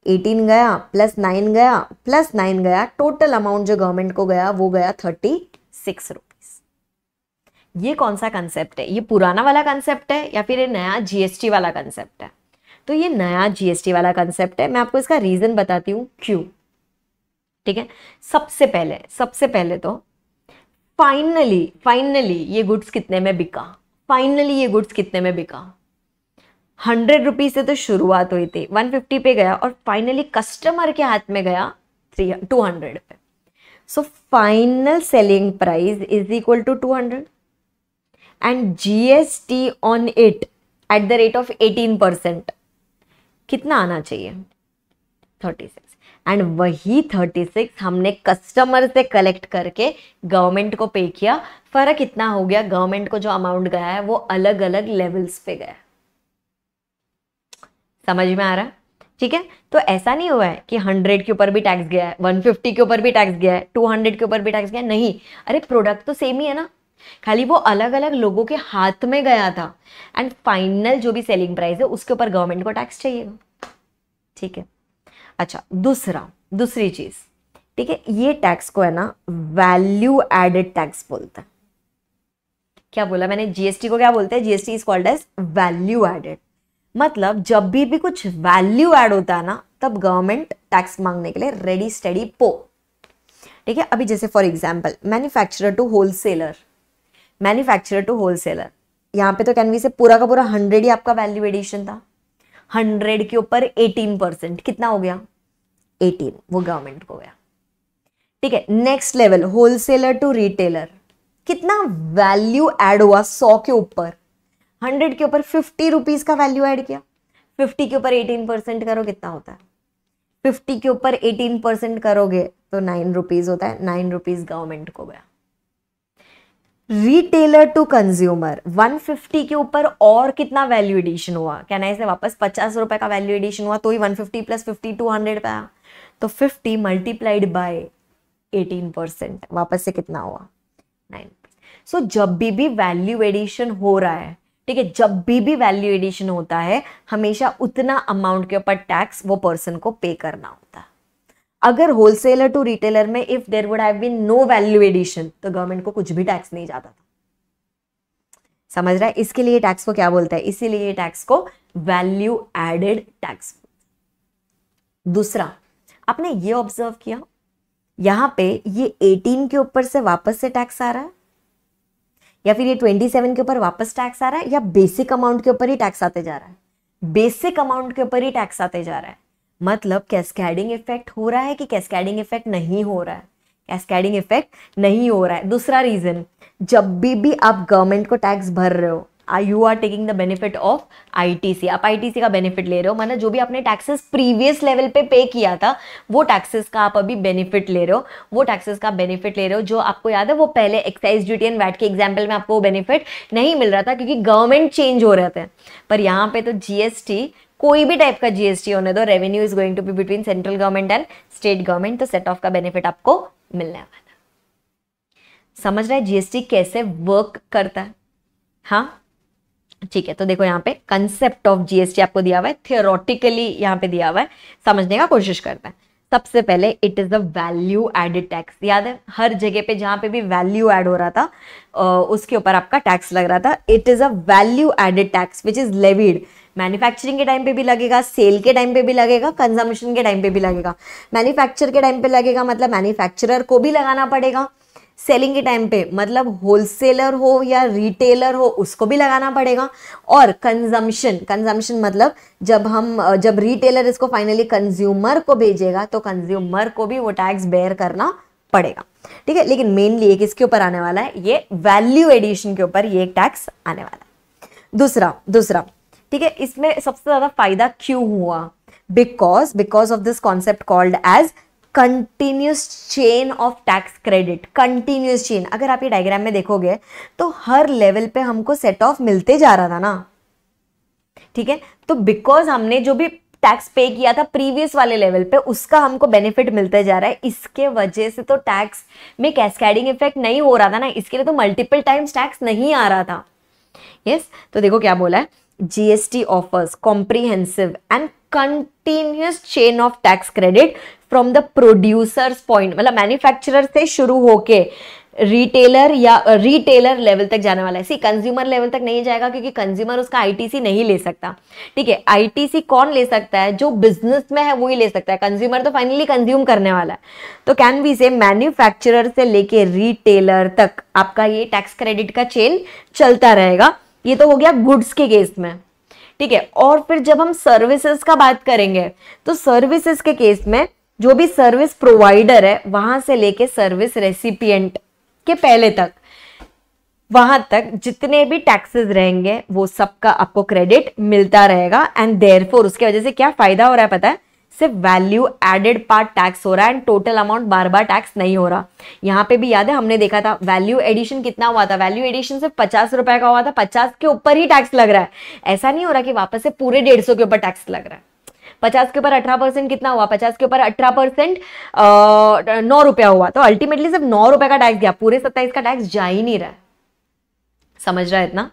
एटीन गया प्लस नाइन गया प्लस नाइन गया टोटल अमाउंट जो गवर्नमेंट को गया वो गया थर्टी सिक्स रुपीज़ ये कौन सा कंसेप्ट है ये पुराना वाला कंसेप्ट है या फिर ये नया जीएसटी वाला कंसेप्ट है तो ये नया जीएसटी वाला कंसेप्ट है मैं आपको इसका रीज़न बताती हूँ क्यों ठीक है सबसे पहले सबसे पहले तो फाइनली फाइनली ये गुड्स कितने में बिका फाइनली ये गुड्स कितने में बिका हंड्रेड रुपीज़ से तो शुरुआत हुई थी वन फिफ्टी पे गया और फाइनली कस्टमर के हाथ में गया थ्री टू हंड्रेड पे so final selling price is equal to two hundred and GST on it at the rate of eighteen percent कितना आना चाहिए थर्टी सिक्स एंड वही सिक्स हमने कस्टमर से कलेक्ट करके गवर्नमेंट को पे किया फ़र्क इतना हो गया गवर्नमेंट को जो अमाउंट गया है वो अलग अलग लेवल्स पे गया समझ में आ रहा है ठीक है तो ऐसा नहीं हुआ है कि हंड्रेड के ऊपर भी टैक्स गया है वन फिफ्टी के ऊपर भी टैक्स गया है टू हंड्रेड के ऊपर भी टैक्स गया नहीं अरे प्रोडक्ट तो सेम ही है ना खाली वो अलग अलग लोगों के हाथ में गया था एंड फाइनल जो भी सेलिंग प्राइस है उसके ऊपर गवर्नमेंट को टैक्स चाहिएगा ठीक है अच्छा दूसरा दूसरी चीज ठीक है ये टैक्स को है ना वैल्यू एडेड टैक्स बोलते हैं क्या बोला मैंने जीएसटी को क्या बोलते हैं GST is called as value added मतलब जब भी भी कुछ वैल्यू एड होता है ना तब गवर्नमेंट टैक्स मांगने के लिए रेडी स्टडी पो ठीक है अभी जैसे for example manufacturer to wholesaler manufacturer to wholesaler यहाँ पे तो कैनवी से पूरा का पूरा हंड्रेड ही आपका वैल्यू एडिशन था हंड्रेड के ऊपर एटीन परसेंट कितना हो गया एटीन वो गवर्नमेंट को गया ठीक है next level wholesaler to retailer कितना वैल्यू एड हुआ सौ के ऊपर हंड्रेड के ऊपर फिफ्टी रुपीज का वैल्यू एड किया फिफ्टी के ऊपर एटीन परसेंट करो कितना होता है फिफ्टी के ऊपर एटीन परसेंट करोगे तो नाइन रुपीज होता है नाइन रुपीज गवर्नमेंट को गया रिटेलर टू कंज्यूमर 150 के ऊपर और कितना वैल्यू एडिशन हुआ कहना इसे वापस पचास रुपए का वैल्यू एडिशन हुआ तो ही 150 प्लस 50 हंड्रेड पे तो 50 मल्टीप्लाइड बाय 18 परसेंट वापस से कितना हुआ नाइन सो so, जब भी भी वैल्यू एडिशन हो रहा है ठीक है जब भी भी वैल्यू एडिशन होता है हमेशा उतना अमाउंट के ऊपर टैक्स वो पर्सन को पे करना होता है अगर होलसेलर टू रिटेलर में if there would have been no value addition तो गवर्नमेंट को कुछ भी टैक्स नहीं जाता था समझ रहा है इसके लिए टैक्स को क्या बोलता है इसीलिए टैक्स को वैल्यू एडेड टैक्स दूसरा आपने ये ऑब्जर्व किया यहां पे ये 18 के ऊपर से वापस से टैक्स आ रहा है या फिर ये 27 के ऊपर वापस टैक्स आ रहा है या बेसिक अमाउंट के ऊपर ही टैक्स आते जा रहा है बेसिक अमाउंट के ऊपर ही टैक्स आते जा रहा है मतलब कैस्कैडिंग इफेक्ट हो रहा है कि कैस्केडिंग इफेक्ट नहीं हो रहा है कैस्केडिंग इफेक्ट नहीं हो रहा है दूसरा रीज़न जब भी भी आप गवर्नमेंट को टैक्स भर रहे हो you are taking the benefit of ITC आप आईटीसी का बेनिफिट ले रहे हो मतलब जो भी आपने टैक्सेस प्रीवियस लेवल पे पे किया था वो टैक्सेस का आप अभी बेनिफिट ले रहे हो वो टैक्सेस का बेनिफिट ले रहे हो जो आपको याद है वो पहले एक्साइज ड्यूटी एंड वैट के एग्जाम्पल में आपको बेनिफिट नहीं मिल रहा था क्योंकि गवर्नमेंट चेंज हो रहे थे पर यहाँ पे तो जीएसटी कोई भी टाइप का जीएसटी होने दो revenue is going to be between central government and state government तो सेट ऑफ का बेनिफिट आपको मिलने वाला समझ रहा है जीएसटी कैसे वर्क करता है हाँ ठीक है तो देखो यहाँ पे कंसेप्ट ऑफ जीएसटी आपको दिया हुआ है थियोरटिकली यहाँ पे दिया हुआ है समझने का कोशिश करता है सबसे पहले it is the value added tax याद है हर जगह पे जहां पे भी वैल्यू एड हो रहा था उसके ऊपर आपका टैक्स लग रहा था it is a value added tax which is levied manufacturing के टाइम पे भी लगेगा सेल के टाइम पे भी लगेगा कंजम्पशन के टाइम पे भी लगेगा मैन्युफैक्चर के टाइम पे लगेगा मतलब मैन्युफैक्चरर को भी लगाना पड़ेगा सेलिंग के टाइम पे मतलब होलसेलर हो या रिटेलर हो उसको भी लगाना पड़ेगा और कंजम्पशन कंजम्पशन मतलब जब हम जब रिटेलर इसको फाइनली कंज्यूमर को भेजेगा तो कंज्यूमर को भी वो टैक्स बेयर करना पड़ेगा ठीक है लेकिन मेनली एक इसके ऊपर आने वाला है ये वैल्यू एडिशन के ऊपर ये टैक्स आने वाला है दूसरा दूसरा ठीक है इसमें सबसे ज़्यादा फायदा क्यों हुआ because because of this concept called as continuous chain of tax credit continuous chain अगर आप ये डायग्राम में देखोगे तो हर लेवल पे हमको सेट ऑफ मिलते जा रहा था ना ठीक है तो बिकॉज हमने जो भी टैक्स पे किया था प्रीवियस वाले लेवल पे उसका हमको बेनिफिट मिलते जा रहा है इसके वजह से तो टैक्स में कैस्कैडिंग इफेक्ट नहीं हो रहा था ना इसके लिए तो मल्टीपल टाइम्स टैक्स नहीं आ रहा था यस yes? तो देखो क्या बोला है GST offers comprehensive and continuous chain of tax credit from the producer's point मतलब manufacturer से शुरू होके रिटेलर या रिटेलर लेवल तक जाने वाला है सी कंज्यूमर लेवल तक नहीं जाएगा क्योंकि कंज्यूमर उसका आईटीसी नहीं ले सकता ठीक है आईटीसी कौन ले सकता है जो बिजनेस में है वो ही ले सकता है कंज्यूमर तो फाइनली कंज्यूम करने वाला है तो कैन बी से मैन्युफैक्चरर से लेके रिटेलर तक आपका ये टैक्स क्रेडिट का चेन चलता रहेगा ये तो हो गया गुड्स के केस में ठीक है और फिर जब हम सर्विसेज का बात करेंगे तो सर्विसेज के केस में जो भी सर्विस प्रोवाइडर है वहां से लेके सर्विस रेसिपियंट के पहले तक वहां तक जितने भी टैक्सेस रहेंगे वो सबका आपको क्रेडिट मिलता रहेगा एंड देयरफॉर उसके वजह से क्या फायदा हो रहा है पता है सिर्फ वैल्यू एडेड पार्ट टैक्स हो रहा है एंड टोटल अमाउंट बार बार टैक्स नहीं हो रहा यहाँ पे भी याद है हमने देखा था वैल्यू एडिशन कितना हुआ था वैल्यू एडिशन सिर्फ पचास रुपए का हुआ था पचास के ऊपर ही टैक्स लग रहा है ऐसा नहीं हो रहा कि वापस से पूरे डेढ़ सौ के ऊपर टैक्स लग रहा है पचास के ऊपर अठारह परसेंट कितना हुआ पचास के ऊपर अठारह परसेंट नौ रुपया हुआ तो अल्टीमेटली सिर्फ नौ रुपए का टैक्स गया पूरे सत्ताईस का टैक्स जा ही नहीं रहा समझ रहा है इतना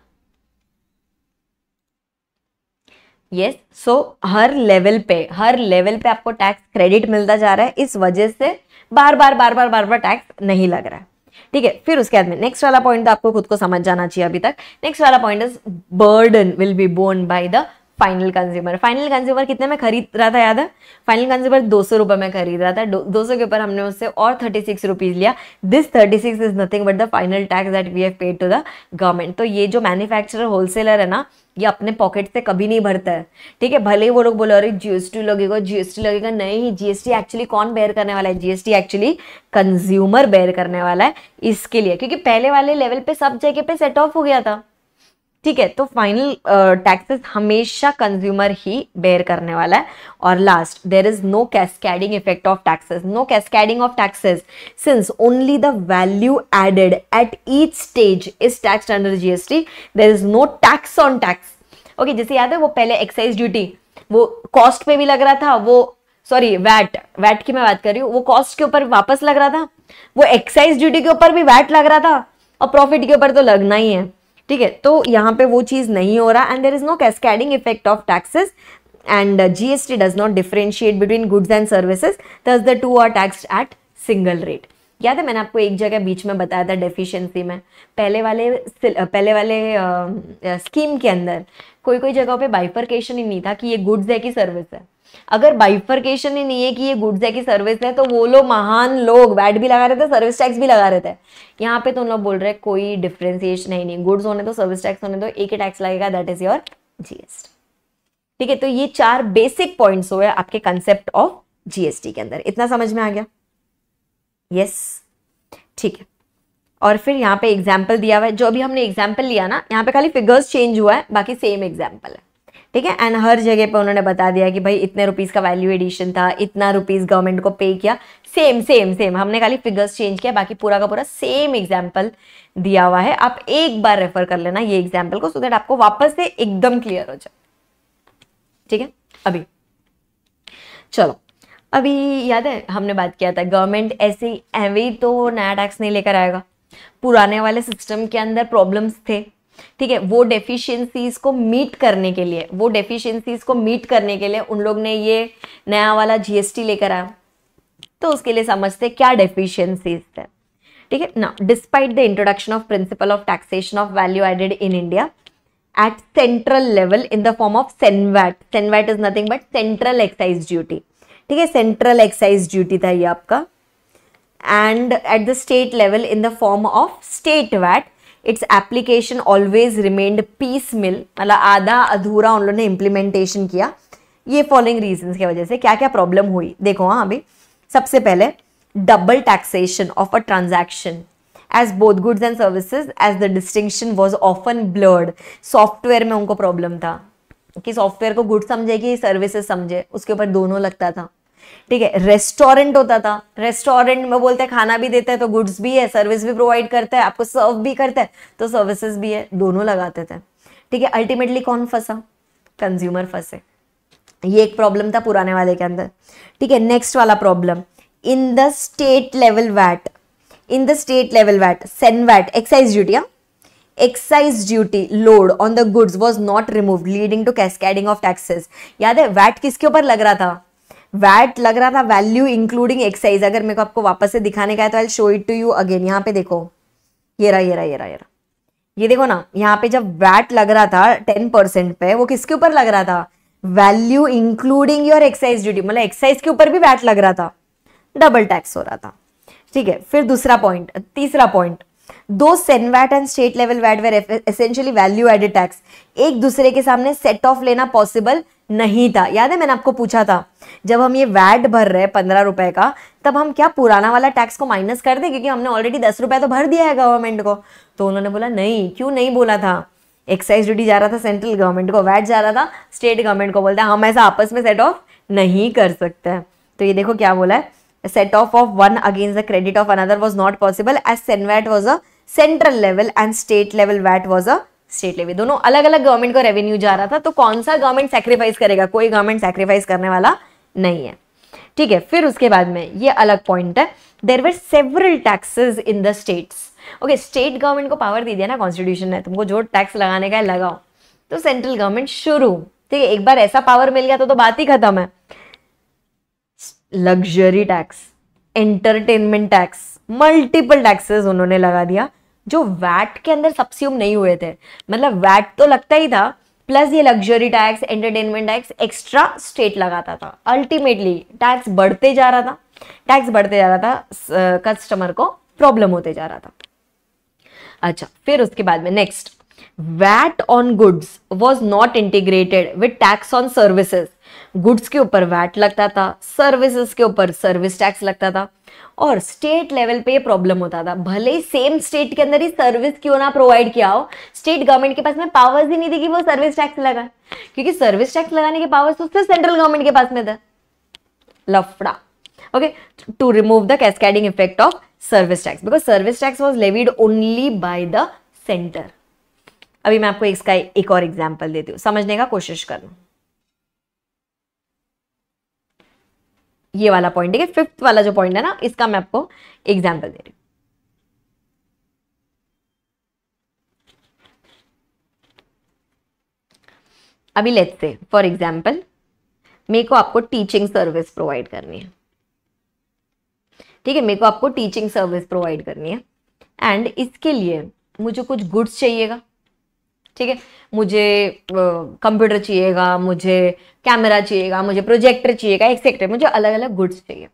यस सो हर लेवल पे हर लेवल पे आपको टैक्स क्रेडिट मिलता जा रहा है इस वजह से बार बार बार बार बार बार टैक्स नहीं लग रहा है ठीक है फिर उसके बाद में नेक्स्ट वाला पॉइंट तो आपको खुद को समझ जाना चाहिए अभी तक नेक्स्ट वाला point is burden will be borne by the final consumer final consumer कितने में खरीद रहा था याद है फाइनल कंज्यूमर दो सौ रुपए में खरीद रहा था दो सौ के ऊपर हमने उससे और थर्टी सिक्स रुपीज़ लिया this thirty six is nothing but the final tax that we have paid to the government तो ये जो मैन्युफैक्चरर होलसेलर है ना ये अपने पॉकेट से कभी नहीं भरता है ठीक है भले ही वो लोग बोले अरे जीएसटी लगेगा जीएसटी लगेगा नहीं जीएसटी एक्चुअली कौन बेयर करने वाला है जीएसटी एक्चुअली कंज्यूमर बेयर करने वाला है इसके लिए क्योंकि पहले वाले लेवल पे सब जगह पे सेट ऑफ हो गया था ठीक है तो फाइनल टैक्सेस uh, हमेशा कंज्यूमर ही बेयर करने वाला है और last there is no cascading effect of taxes no cascading of taxes since only the value added at each stage is tax under GST there is no tax on tax okay जैसे याद है वो पहले excise duty वो cost पे भी लग रहा था वो सॉरी वैट वैट की मैं बात कर रही हूँ वो कॉस्ट के ऊपर वापस लग रहा था वो एक्साइज ड्यूटी के ऊपर भी वैट लग रहा था और प्रॉफिट के ऊपर तो लगना ही है ठीक है तो यहाँ पे वो चीज़ नहीं हो रहा and there is no cascading effect of taxes and G S T does not differentiate between goods and services thus the two are tax at single rate याद है मैंने आपको एक जगह बीच में बताया था डेफिशिएंसी में पहले वाले पहले वाले स्कीम के अंदर कोई कोई जगह पे बाइफरकेशन ही नहीं था कि ये गुड्स है कि सर्विस है अगर बाइफरकेशन ही नहीं है कि ये गुड्स है कि सर्विस है तो वो लोग महान लोग वैट भी लगा रहे थे सर्विस टैक्स भी लगा रहे थे यहाँ पे तो उन लोग बोल रहे हैं कोई डिफ्रेंसिएशन है नहीं गुड्स होने तो सर्विस टैक्स होने तो एक ही टैक्स लगेगा दैट इज योर जीएसटी ठीक है तो ये चार बेसिक पॉइंट्स हुए आपके कंसेप्ट ऑफ जीएसटी के अंदर इतना समझ में आ गया यस yes. ठीक है और फिर यहाँ पे एग्जाम्पल दिया हुआ है जो अभी हमने एग्जाम्पल लिया ना यहाँ पे खाली फिगर्स चेंज हुआ है बाकी सेम एग्जाम्पल है ठीक है एंड हर जगह पे उन्होंने बता दिया कि भाई इतने रुपीज़ का वैल्यू एडिशन था इतना रुपीज़ गवर्नमेंट को पे किया सेम सेम सेम हमने खाली फिगर्स चेंज किया बाकी पूरा का पूरा सेम एग्जाम्पल दिया हुआ है आप एक बार रेफर कर लेना ये एग्जाम्पल को सो देट आपको वापस से एकदम क्लियर हो जाए ठीक है अभी चलो अभी याद है हमने बात किया था गवर्नमेंट ऐसे ही तो नया टैक्स नहीं लेकर आएगा पुराने वाले सिस्टम के अंदर प्रॉब्लम्स थे ठीक है वो डेफिशिएंसीज को मीट करने के लिए वो डेफिशिएंसीज को मीट करने के लिए उन लोग ने ये नया वाला जीएसटी लेकर आया तो उसके लिए समझते क्या डेफिशिएंसीज थे ठीक है ना despite the introduction of principle of taxation of value added in India at central level in the form of CENVAT CENVAT is nothing but central excise duty ठीक है सेंट्रल एक्साइज ड्यूटी था ये आपका and at the state level in the form of state VAT. Its application always remained piecemeal, मतलब आधा अधूरा उन लोगों ने implementation किया ये फॉलोइंग रीजंस की वजह से क्या क्या प्रॉब्लम हुई देखो हाँ अभी सबसे पहले double taxation of a transaction as both goods and services as the distinction was often blurred software में उनको प्रॉब्लम था कि सॉफ्टवेयर को गुड समझे कि सर्विसेज समझे उसके ऊपर दोनों लगता था ठीक है रेस्टोरेंट होता था रेस्टोरेंट में बोलते हैं खाना भी देते हैं तो गुड्स भी है सर्विस भी प्रोवाइड करता है आपको सर्व भी करता है तो सर्विसेज भी है दोनों लगाते थे ठीक है अल्टीमेटली कौन फंसा कंज्यूमर फंसे ये एक प्रॉब्लम था पुराने वाले के अंदर ठीक है नेक्स्ट वाला problem in the state level VAT in the state level VAT CENVAT excise duty excise duty load on the goods was not remove leading to cascading of taxes याद है वैट किसके ऊपर लग रहा था VAT लग रहा था वैल्यू इंक्लूडिंग एक्साइज अगर मेरे को आपको वापस से दिखाने का है तो I show it to you again यहाँ पे देखो ये रहा ये रहा ये रहा ये रहा ये देखो ना यहाँ पे जब वैट लग रहा था टेन परसेंट पे वो किसके ऊपर लग रहा था value including your excise duty मतलब एक्साइज के ऊपर भी वैट लग रहा था डबल टैक्स हो रहा था ठीक है फिर दूसरा पॉइंट तीसरा पॉइंट दो VAT and state level VAT were essentially value added tax एक दूसरे के सामने सेट ऑफ लेना पॉसिबल नहीं था याद है मैंने आपको पूछा था जब हम ये वैट भर रहे हैं पंद्रह रुपए का तब हम क्या पुराना वाला टैक्स को माइनस कर दें क्योंकि हमने ऑलरेडी दस रुपए तो भर दिया है गवर्नमेंट को तो उन्होंने बोला नहीं क्यों नहीं बोला था एक्साइज ड्यूटी जा रहा था सेंट्रल गवर्नमेंट को वैट जा रहा था स्टेट गवर्नमेंट को बोलता है हम ऐसा आपस में सेट ऑफ नहीं कर सकते हैं तो ये देखो क्या बोला है set off of one against the credit of another was not possible as VAT was a central level and state level VAT was a state levy दोनों अलग अलग गवर्नमेंट को रेवेन्यू जा रहा था तो कौन सा गवर्नमेंट सेक्रीफाइस करेगा कोई गवर्नमेंट सेक्रीफाइस करने वाला नहीं है ठीक है फिर उसके बाद में ये अलग पॉइंट है there were several taxes in the states okay state government को पावर दे दिया ना कॉन्स्टिट्यूशन ने तुमको जो टैक्स लगाने का है लगाओ तो सेंट्रल गवर्नमेंट शुरू ठीक है एक बार ऐसा पावर मिल गया तो, तो बात ही खत्म है luxury tax entertainment tax multiple taxes उन्होंने लगा दिया जो वैट के अंदर सब्स्यूम नहीं हुए थे मतलब वैट तो लगता ही था प्लस ये luxury tax entertainment tax extra state लगाता था अल्टीमेटली टैक्स बढ़ते जा रहा था टैक्स बढ़ते जा रहा था कस्टमर को प्रॉब्लम होते जा रहा था अच्छा फिर उसके बाद में next VAT on goods was not integrated with tax on services goods के ऊपर वैट लगता था सर्विसेज के ऊपर सर्विस टैक्स लगता था और स्टेट लेवल पे ये प्रॉब्लम होता था भले ही सेम स्टेट के अंदर ही सर्विस क्यों ना प्रोवाइड किया हो स्टेट गवर्नमेंट के पास में पावर्स ही नहीं थी कि वो सर्विस टैक्स लगाए क्योंकि सर्विस टैक्स लगाने के पावर्स तो सिर्फ सेंट्रल गवर्नमेंट के पास में था लफड़ा okay to remove the cascading effect of service tax because service tax was levied only by the centre अभी मैं आपको इसका एक और एग्जाम्पल देती हूँ समझने का कोशिश करूँ ये वाला पॉइंट ठीक है फिफ्थ वाला जो पॉइंट है ना इसका मैं आपको एग्जाम्पल दे रही हूँ अभी लेट्स से फॉर एग्जाम्पल मेरे को आपको टीचिंग सर्विस प्रोवाइड करनी है ठीक है मेरे को आपको टीचिंग सर्विस प्रोवाइड करनी है एंड इसके लिए मुझे कुछ गुड्स चाहिएगा ठीक है मुझे कंप्यूटर चाहिएगा मुझे कैमरा चाहिएगा मुझे प्रोजेक्टर चाहिएगा एक्सेक्टर मुझे अलग अलग गुड्स चाहिए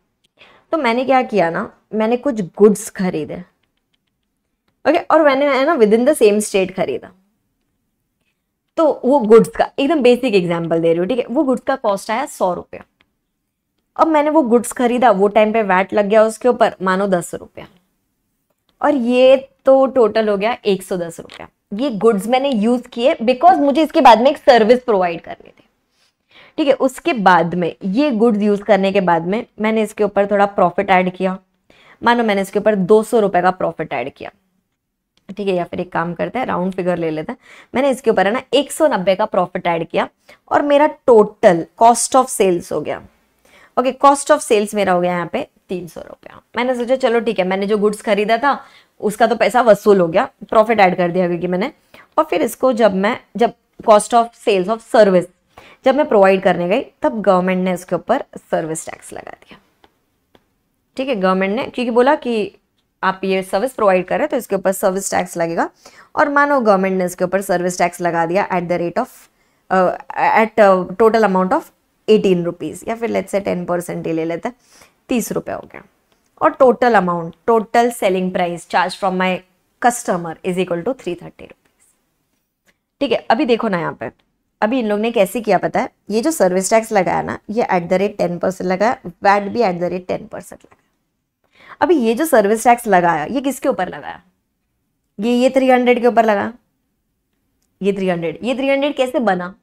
तो मैंने क्या किया ना मैंने कुछ गुड्स खरीदे ओके और मैंने है ना within the same state खरीदा तो वो गुड्स का एकदम बेसिक एग्जाम्पल दे रही हूँ ठीक है वो गुड्स का कॉस्ट आया सौ रुपया अब मैंने वो गुड्स खरीदा वो टाइम पे वैट लग गया उसके ऊपर मानो दस रुपया और ये तो टोटल हो गया एक सौ दस रुपया ये गुड्स मैंने यूज किए बिकॉज मुझे इसके बाद में एक सर्विस प्रोवाइड करने थे ठीक है उसके बाद में ये गुड्स यूज करने के बाद में मैंने इसके ऊपर थोड़ा प्रॉफिट ऐड किया मानो मैंने इसके ऊपर दो सौ रुपए का प्रॉफिट ऐड किया ठीक है या फिर एक काम करते हैं राउंड फिगर ले लेते हैं मैंने इसके ऊपर है ना एक सौ नब्बे का प्रॉफिट ऐड किया और मेरा टोटल कॉस्ट ऑफ सेल्स हो गया ओके कॉस्ट ऑफ सेल्स मेरा हो गया यहाँ पे तीन सौ रुपया मैंने सोचा चलो ठीक है मैंने जो गुड्स खरीदा था उसका तो पैसा वसूल हो गया प्रॉफिट ऐड कर दिया क्योंकि मैंने और फिर इसको जब मैं जब cost of sales of service जब मैं प्रोवाइड करने गई तब गवर्नमेंट ने इसके ऊपर सर्विस टैक्स लगा दिया ठीक है गवर्नमेंट ने क्योंकि बोला कि आप ये सर्विस प्रोवाइड कर रहे हैं तो इसके ऊपर सर्विस टैक्स लगेगा और मानो गवर्नमेंट ने इसके ऊपर सर्विस टैक्स लगा दिया at the rate of at total amount of eighteen rupees या फिर लेट से टेन परसेंट ही ले लेते हैं तीस रुपये हो गया और total amount total selling price charge from my customer is equal to three thirty rupees ठीक है अभी देखो ना यहाँ पे अभी इन लोग ने कैसे किया पता है ये जो सर्विस टैक्स लगाया ना ये at the rate ten percent लगाया वैट भी at the rate ten percent लगाया अभी ये जो सर्विस टैक्स लगाया ये किसके ऊपर लगाया ये ये थ्री हंड्रेड के ऊपर लगाया ये थ्री हंड्रेड ये थ्री हंड्रेड कैसे बना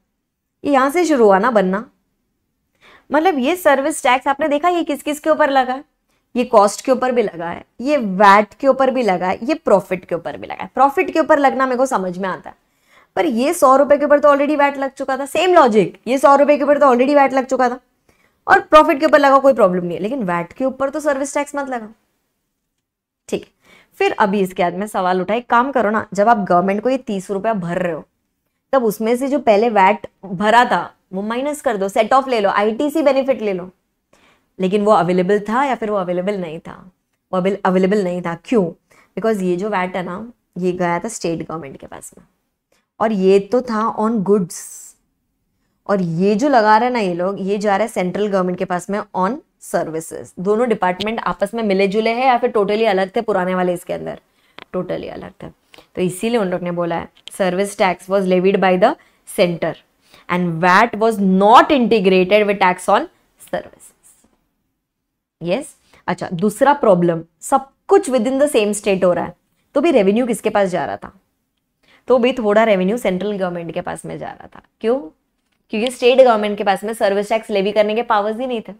ये यहाँ से शुरू हुआ ना बनना मतलब ये सर्विस टैक्स आपने देखा ये किस किस के ऊपर लगा ये कॉस्ट के ऊपर भी लगा है ये वैट के ऊपर भी लगा है ये प्रॉफिट के ऊपर भी लगा है प्रॉफिट के ऊपर लगना मेरे को समझ में आता है पर ये सौ रुपए के ऊपर तो ऑलरेडी वैट लग चुका था सेम लॉजिक ये सौ रुपए के ऊपर तो ऑलरेडी वैट लग चुका था और प्रॉफिट के ऊपर लगा कोई प्रॉब्लम नहीं है लेकिन वैट के ऊपर तो सर्विस टैक्स मत लगा ठीक फिर अभी इसके बाद में सवाल उठा एक काम करो ना जब आप गवर्नमेंट को ये तीस रुपया भर रहे हो तब उसमें से जो पहले वैट भरा था वो माइनस कर दो सेट ऑफ ले लो आईटीसी बेनिफिट ले लो लेकिन वो अवेलेबल था या फिर वो अवेलेबल नहीं था वो अवेलेबल नहीं था क्यों बिकॉज ये जो वैट है ना ये गया था स्टेट गवर्नमेंट के पास में और ये तो था ऑन गुड्स और ये जो लगा रहे ना ये लोग ये जा रहे हैं सेंट्रल गवर्नमेंट के पास में ऑन सर्विसेज दोनों डिपार्टमेंट आपस में मिले जुले हैं या फिर टोटली अलग थे पुराने वाले इसके अंदर टोटली अलग थे तो इसीलिए उन लोग ने बोला है service tax was levied by the centre and VAT was not integrated with tax on service yes yes? अच्छा दूसरा प्रॉब्लम सब कुछ within the same state हो रहा है तो भी रेवेन्यू किसके पास जा रहा था तो भी थोड़ा रेवेन्यू सेंट्रल गवर्नमेंट के पास में जा रहा था क्यों क्योंकि स्टेट गवर्नमेंट के पास में सर्विस टैक्स लेवी करने के पावर्स ही नहीं थे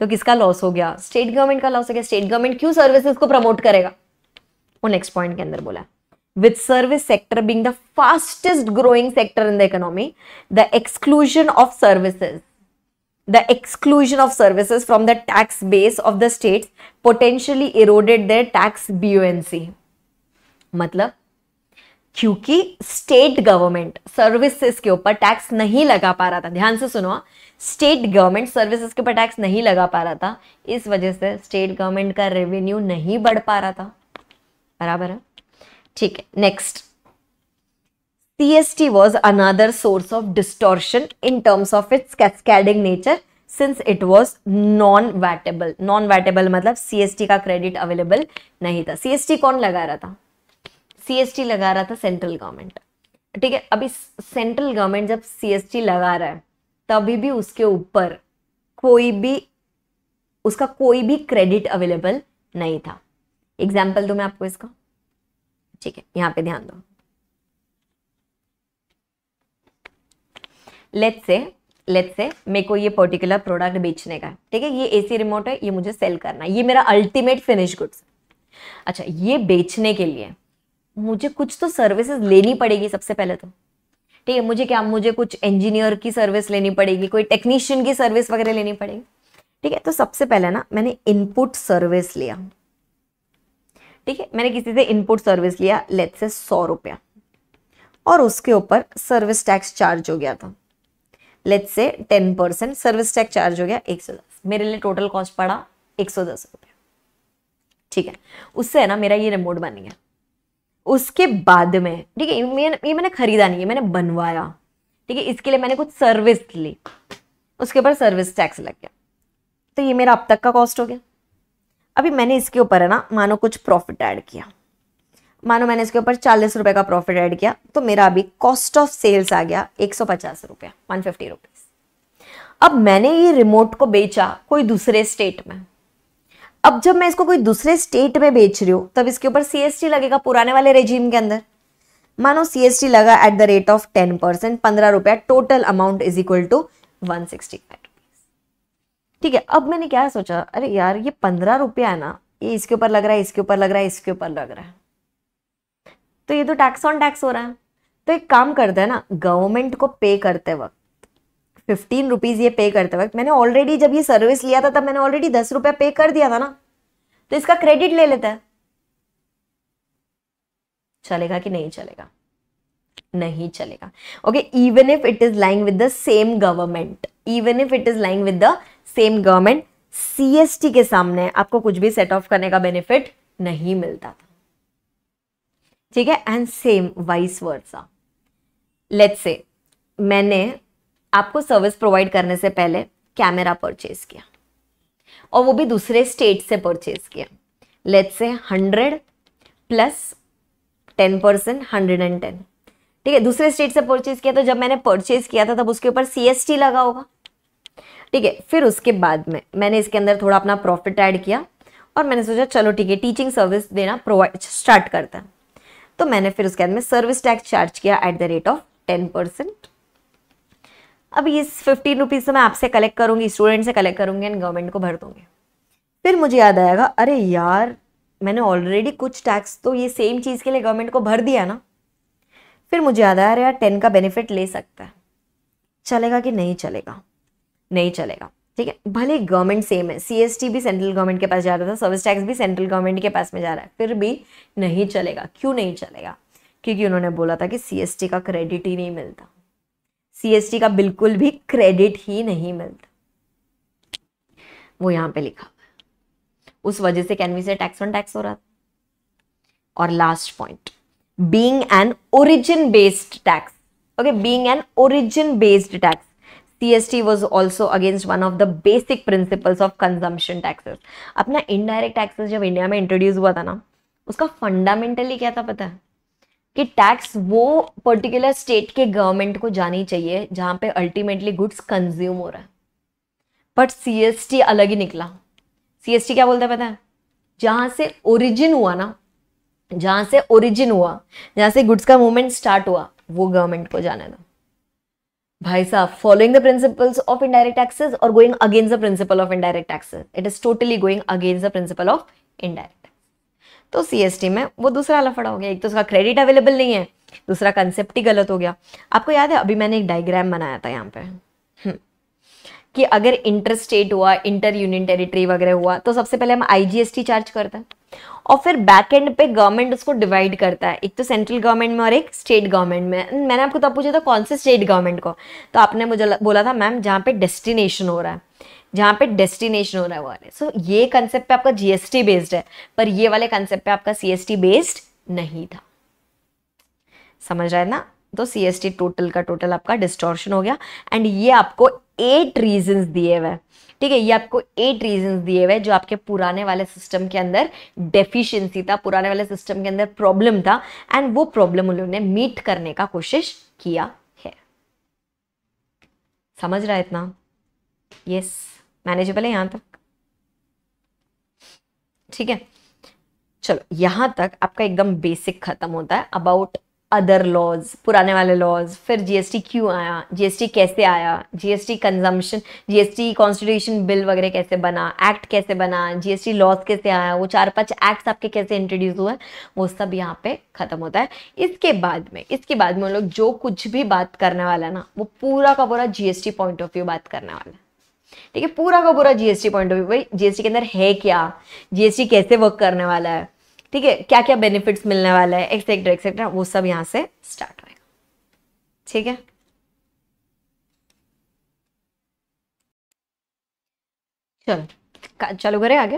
तो किसका लॉस हो गया स्टेट गवर्नमेंट का लॉस हो गया स्टेट गवर्नमेंट क्यों सर्विसेज को प्रमोट करेगा वो नेक्स्ट पॉइंट के अंदर बोला with service sector being the fastest growing sector in the economy the exclusion of services the exclusion of services from the tax base of the states potentially eroded their tax buoyancy मतलब क्योंकि state government services के ऊपर tax नहीं लगा पा रहा था ध्यान से सुनो स्टेट गवर्नमेंट सर्विसेज के ऊपर टैक्स नहीं लगा पा रहा था इस वजह से स्टेट गवर्नमेंट का रेवेन्यू नहीं बढ़ पा रहा था बराबर है ठीक है next TST was another source of distortion in terms of its cascading nature since it was non-vattable. Non-vattable मतलब CST का क्रेडिट अवेलेबल नहीं था CST कौन लगा रहा था CST लगा रहा था सेंट्रल गवर्नमेंट ठीक है अभी सेंट्रल गवर्नमेंट जब सीएसटी लगा रहा है तभी भी उसके ऊपर कोई भी उसका कोई भी क्रेडिट अवेलेबल नहीं था एग्जाम्पल दो मैं आपको इसका ठीक है यहाँ पे ध्यान दो लेट से लेट से मेरे को ये पर्टिकुलर प्रोडक्ट बेचने का ठीक है ये एसी रिमोट है ये मुझे सेल करना है ये मेरा अल्टीमेट फिनिश गुड्स अच्छा ये बेचने के लिए मुझे कुछ तो सर्विसेज लेनी पड़ेगी सबसे पहले तो ठीक है मुझे क्या मुझे कुछ इंजीनियर की सर्विस लेनी पड़ेगी कोई टेक्नीशियन की सर्विस वगैरह लेनी पड़ेगी ठीक है तो सबसे पहले ना मैंने इनपुट सर्विस लिया ठीक है मैंने किसी से इनपुट सर्विस लिया लेट से सौ रुपया और उसके ऊपर सर्विस टैक्स चार्ज हो गया था let's say ten percent service tax charge हो गया एक सौ दस मेरे लिए टोटल कॉस्ट पड़ा एक सौ दस रुपया ठीक है उससे है ना मेरा ये रिमोट बन गया उसके बाद में ठीक है ये मैंने खरीदा नहीं है मैंने बनवाया ठीक है इसके लिए मैंने कुछ सर्विस ली उसके ऊपर सर्विस टैक्स लग गया तो ये मेरा अब तक का कॉस्ट हो गया अभी मैंने इसके ऊपर है ना मानो कुछ प्रॉफिट ऐड किया मानो मैंने इसके ऊपर चालीस रुपए का प्रॉफिट ऐड किया तो मेरा अभी कॉस्ट ऑफ सेल्स आ गया एक सौ पचास रुपया वन फिफ्टी रुपीज अब मैंने ये रिमोट को बेचा कोई दूसरे स्टेट में अब जब मैं इसको कोई दूसरे स्टेट में बेच रही हूं तब इसके ऊपर सीएसटी लगेगा पुराने वाले रेजीम के अंदर मानो सीएसटी लगा at the rate of ten percent पंद्रह रुपया total amount is equal to one sixty five ठीक है अब मैंने क्या सोचा अरे यार ये पंद्रह रुपया है ना ये इसके ऊपर लग रहा है इसके ऊपर लग रहा है इसके ऊपर लग रहा है तो ये तो टैक्स ऑन टैक्स हो रहा है तो एक काम करते हैं ना गवर्नमेंट को पे करते वक्त फिफ्टीन रुपीज़ ये पे करते वक्त मैंने ऑलरेडी जब ये सर्विस लिया था तब मैंने ऑलरेडी दस रुपया पे कर दिया था ना तो इसका क्रेडिट ले लेता है चलेगा कि नहीं चलेगा नहीं चलेगा okay even if it is lying with the same government even if it is lying with the same government CST के सामने आपको कुछ भी सेट ऑफ करने का बेनिफिट नहीं मिलता था ठीक है and same vice versa let's say मैंने आपको सर्विस प्रोवाइड करने से पहले कैमरा परचेज किया और वो भी दूसरे स्टेट से परचेज किया let's say hundred plus ten percent hundred and ten ठीक है दूसरे स्टेट से परचेज किया तो जब मैंने परचेज किया था तब उसके ऊपर सीएसटी लगा होगा ठीक है फिर उसके बाद में मैंने इसके अंदर थोड़ा अपना प्रॉफिट ऐड किया और मैंने सोचा चलो ठीक है टीचिंग सर्विस देना प्रोवाइड स्टार्ट करता है तो मैंने फिर उसके बाद में सर्विस टैक्स चार्ज किया at the rate of ten percent अब इस फिफ्टीन रुपीज़ से मैं आपसे कलेक्ट करूंगी स्टूडेंट से कलेक्ट करूंगी एंड गवर्नमेंट को भर दूंगी फिर मुझे याद आएगा अरे यार मैंने ऑलरेडी कुछ टैक्स तो ये सेम चीज़ के लिए गवर्नमेंट को भर दिया ना फिर मुझे याद आया अरे यार टेन का बेनिफिट ले सकता है चलेगा कि नहीं चलेगा नहीं चलेगा ठीक है भले गवर्नमेंट सेम है सीएसटी भी सेंट्रल गवर्नमेंट के पास जा रहा था सर्विस टैक्स भी सेंट्रल गवर्नमेंट के पास में जा रहा है फिर भी नहीं चलेगा क्यों नहीं चलेगा क्योंकि उन्होंने बोला था कि सीएसटी का क्रेडिट ही नहीं मिलता सीएसटी का बिल्कुल भी क्रेडिट ही नहीं मिलता वो यहाँ पे लिखा उस वजह से कैनवी से टैक्स ऑन टैक्स हो रहा था और last point being an origin based tax okay being an origin based tax CST was also against one of the basic principles of consumption taxes. अपना इनडायरेक्ट टैक्सेस जब इंडिया में introduce हुआ था ना उसका फंडामेंटली क्या था पता है कि टैक्स वो पर्टिकुलर स्टेट के गवर्नमेंट को जानी चाहिए जहाँ पे अल्टीमेटली गुड्स कंज्यूम हो रहा है बट सीएसटी अलग ही निकला सीएसटी क्या बोलता है पता है जहां से ओरिजिन हुआ ना जहाँ से ओरिजिन हुआ जहाँ से गुड्स का मूवमेंट स्टार्ट हुआ वो गवर्नमेंट को जाने दो भाई साहब following the principles of indirect taxes और going against the principle of indirect taxes it is totally going against the principle of indirect तो सीएसटी में वो दूसरा लफड़ा हो गया एक तो उसका क्रेडिट अवेलेबल नहीं है दूसरा कंसेप्ट ही गलत हो गया आपको याद है अभी मैंने एक डायग्राम बनाया था यहाँ पे हम्म। कि अगर इंटर स्टेट हुआ इंटर यूनियन टेरिटरी वगैरह हुआ तो सबसे पहले हम आईजीएसटी चार्ज करते हैं और फिर बैक एंड पे गवर्नमेंट उसको डिवाइड करता है एक तो सेंट्रल गवर्नमेंट में और एक स्टेट गवर्नमेंट में मैंने आपको तब पूछा था कौन से स्टेट गवर्नमेंट को तो आपने मुझे बोला था मैम जहाँ पे डेस्टिनेशन हो रहा है जहाँ पे डेस्टिनेशन हो रहा है वो सो ये कंसेप्ट पे आपका जीएसटी बेस्ड है पर ये वाले कंसेप्ट पे आपका सीएसटी बेस्ड नहीं था समझ रहे ना तो सी टोटल का टोटल आपका डिस्टोर्शन हो गया एंड ये आपको एट रीजन दिए हुए ठीक है ये आपको एट रीजन दिए हुए जो आपके पुराने वाले सिस्टम के अंदर डेफिशिएंसी था पुराने वाले सिस्टम के अंदर प्रॉब्लम था एंड वो प्रॉब्लम उन्होंने मीट करने का कोशिश किया है समझ रहा है इतना यस मैनेजेबल है यहां तक ठीक है चलो यहां तक आपका एकदम बेसिक खत्म होता है अबाउट अदर लॉज पुराने वाले लॉज फिर जीएसटी क्यों आया जीएसटी कैसे आया GST consumption GST constitution bill वगैरह कैसे बना एक्ट कैसे बना जीएसटी लॉज कैसे आया वो चार पांच एक्ट्स आपके कैसे इंट्रोड्यूस हुए वो सब यहाँ पे ख़त्म होता है इसके बाद में इसके बाद में लोग जो कुछ भी बात करने वाला है ना वो पूरा का पूरा जीएसटी पॉइंट ऑफ व्यू बात करने वाला है ठीक है पूरा का पूरा जीएसटी पॉइंट ऑफ व्यू भाई जीएसटी के अंदर है क्या जीएसटी कैसे वर्क करने वाला है ठीक है क्या क्या बेनिफिट्स मिलने वाला है एक्सेट्रा एक्सेट्रा वो सब यहाँ से स्टार्ट होएगा ठीक है चलो चालू करें आगे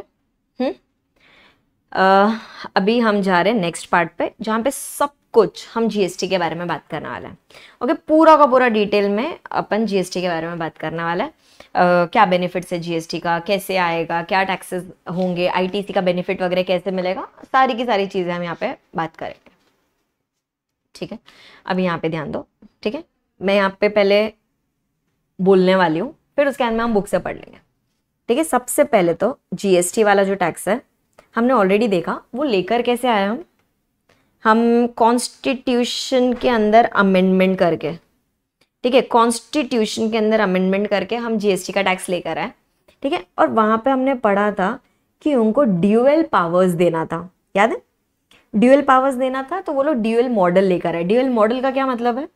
हम्म अभी हम जा रहे हैं नेक्स्ट पार्ट पे जहां पे सब कुछ हम जीएसटी के बारे में बात करने वाला है ओके पूरा का पूरा डिटेल में अपन जीएसटी के बारे में बात करने वाला है क्या बेनिफिट्स है जीएसटी का कैसे आएगा क्या टैक्सेस होंगे आईटीसी का बेनिफिट वगैरह कैसे मिलेगा सारी की सारी चीज़ें हम यहाँ पे बात करेंगे ठीक है अब यहाँ पे ध्यान दो ठीक है मैं यहाँ पे पहले बोलने वाली हूँ फिर उसके बाद में हम बुक से पढ़ लेंगे ठीक है सबसे पहले तो जीएसटी वाला जो टैक्स है हमने ऑलरेडी देखा वो लेकर कैसे आया हम हम कॉन्स्टिट्यूशन के अंदर अमेंडमेंट करके ठीक है कॉन्स्टिट्यूशन के अंदर अमेंडमेंट करके हम जीएसटी का टैक्स लेकर आए ठीक है और वहां पे हमने पढ़ा था कि उनको ड्यूएल पावर्स देना था याद है ड्यूएल पावर्स देना था तो वो लोग ड्यूएल मॉडल लेकर आए ड्यूएल मॉडल का क्या मतलब है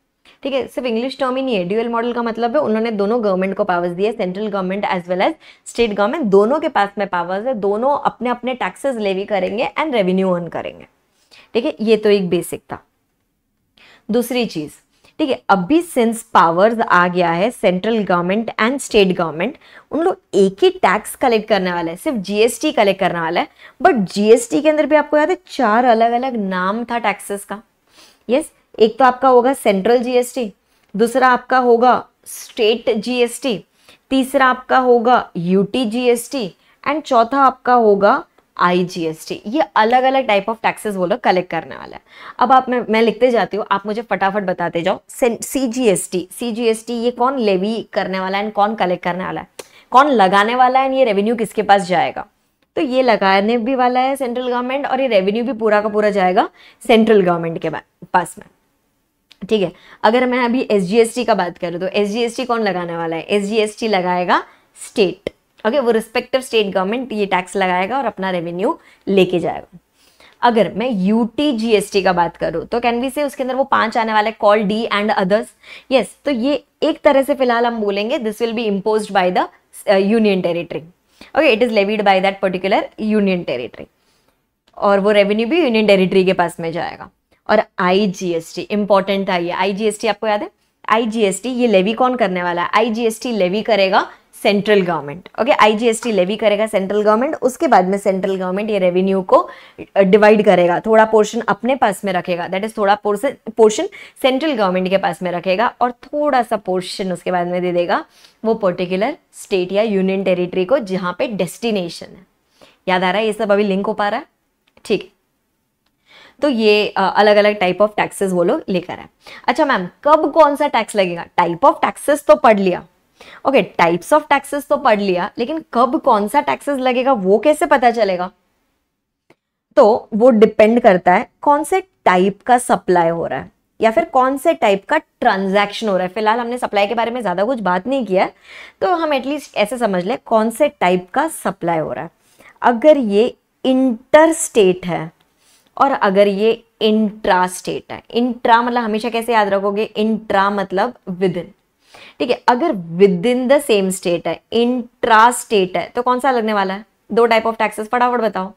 ठीक है सिर्फ इंग्लिश टर्म ही नहीं है ड्यूएल मॉडल का मतलब है उन्होंने दोनों गवर्नमेंट को पावर्स दिए central government as well as state government दोनों के पास में पावर्स है दोनों अपने अपने टैक्सेस लेवी करेंगे एंड रेवेन्यू अर्न करेंगे ठीक है ये तो एक बेसिक था दूसरी चीज़ ठीक है अभी सिंस पावर्स आ गया है central government and state government उन लोग एक ही टैक्स कलेक्ट करने वाला है सिर्फ जीएसटी कलेक्ट करने वाला है बट जीएसटी के अंदर भी आपको याद है चार अलग अलग नाम था टैक्सेस का यस yes, एक तो आपका होगा सेंट्रल जीएसटी दूसरा आपका होगा स्टेट जीएसटी तीसरा आपका होगा यूटी जीएसटी एंड चौथा आपका होगा आईजीएसटी ये अलग अलग टाइप ऑफ टैक्सेस वो लोग कलेक्ट करने वाला है अब आप मैं मैं लिखते जाती हूँ आप मुझे फटाफट बताते जाओ सीजीएसटी सीजीएसटी ये कौन लेवी करने वाला है एंड कौन कलेक्ट करने वाला है कौन लगाने वाला है एंड ये रेवेन्यू किसके पास जाएगा तो ये लगाने भी वाला है सेंट्रल गवर्नमेंट और ये रेवेन्यू भी पूरा का पूरा जाएगा सेंट्रल गवर्नमेंट के पास में ठीक है अगर मैं अभी एस का बात करूँ तो एस कौन लगाने वाला है एस लगाएगा स्टेट ओके वो रिस्पेक्टिव स्टेट गवर्नमेंट ये टैक्स लगाएगा और अपना रेवेन्यू लेके जाएगा अगर मैं यू टी का बात करूँ तो कैन बी से उसके अंदर वो पांच आने वाला है call D and others yes तो ये एक तरह से फिलहाल हम बोलेंगे this will be impose by the union territory okay it is levied by that particular union territory और वो रेवेन्यू भी यूनियन टेरिटरी के पास में जाएगा और I G S T important था ये आई जी एस टी आपको याद है आई जी एस टी ये लेवी कौन करने वाला है I G S T levy करेगा central government okay IGST levy करेगा सेंट्रल गवर्नमेंट उसके बाद में सेंट्रल गवर्नमेंट ये रेवेन्यू को डिवाइड करेगा थोड़ा पोर्शन अपने पास में रखेगा दैट इज थोड़ा पोर्शन सेंट्रल गवर्नमेंट के पास में रखेगा और थोड़ा सा पोर्शन उसके बाद में दे देगा वो पर्टिकुलर स्टेट या यूनियन टेरिटरी को जहाँ पे डेस्टिनेशन है याद आ रहा है ये सब अभी लिंक हो पा रहा है ठीक है तो ये अलग अलग टाइप ऑफ टैक्सेस वो लोग लेकर आए अच्छा मैम कब कौन सा टैक्स लगेगा टाइप ऑफ टैक्सेस तो पढ़ लिया ओके टाइप्स ऑफ टैक्सेस तो पढ़ लिया लेकिन कब कौन सा टैक्सेस लगेगा वो कैसे पता चलेगा तो वो डिपेंड करता है कौन से टाइप का सप्लाई हो रहा है या फिर कौन से टाइप का ट्रांजैक्शन हो रहा है फिलहाल हमने सप्लाई के बारे में ज़्यादा कुछ बात नहीं किया तो हम एटलीस्ट ऐसे समझ ले कौन से टाइप का सप्लाई हो रहा है अगर ये इंटर स्टेट है और अगर ये इंट्रा स्टेट है इंट्रा मतलब हमेशा कैसे याद रखोगे इंट्रा मतलब विद इन ठीक है अगर within the same state है इंट्रा स्टेट है तो कौन सा लगने वाला है दो टाइप ऑफ टैक्सेस फटाफट बताओ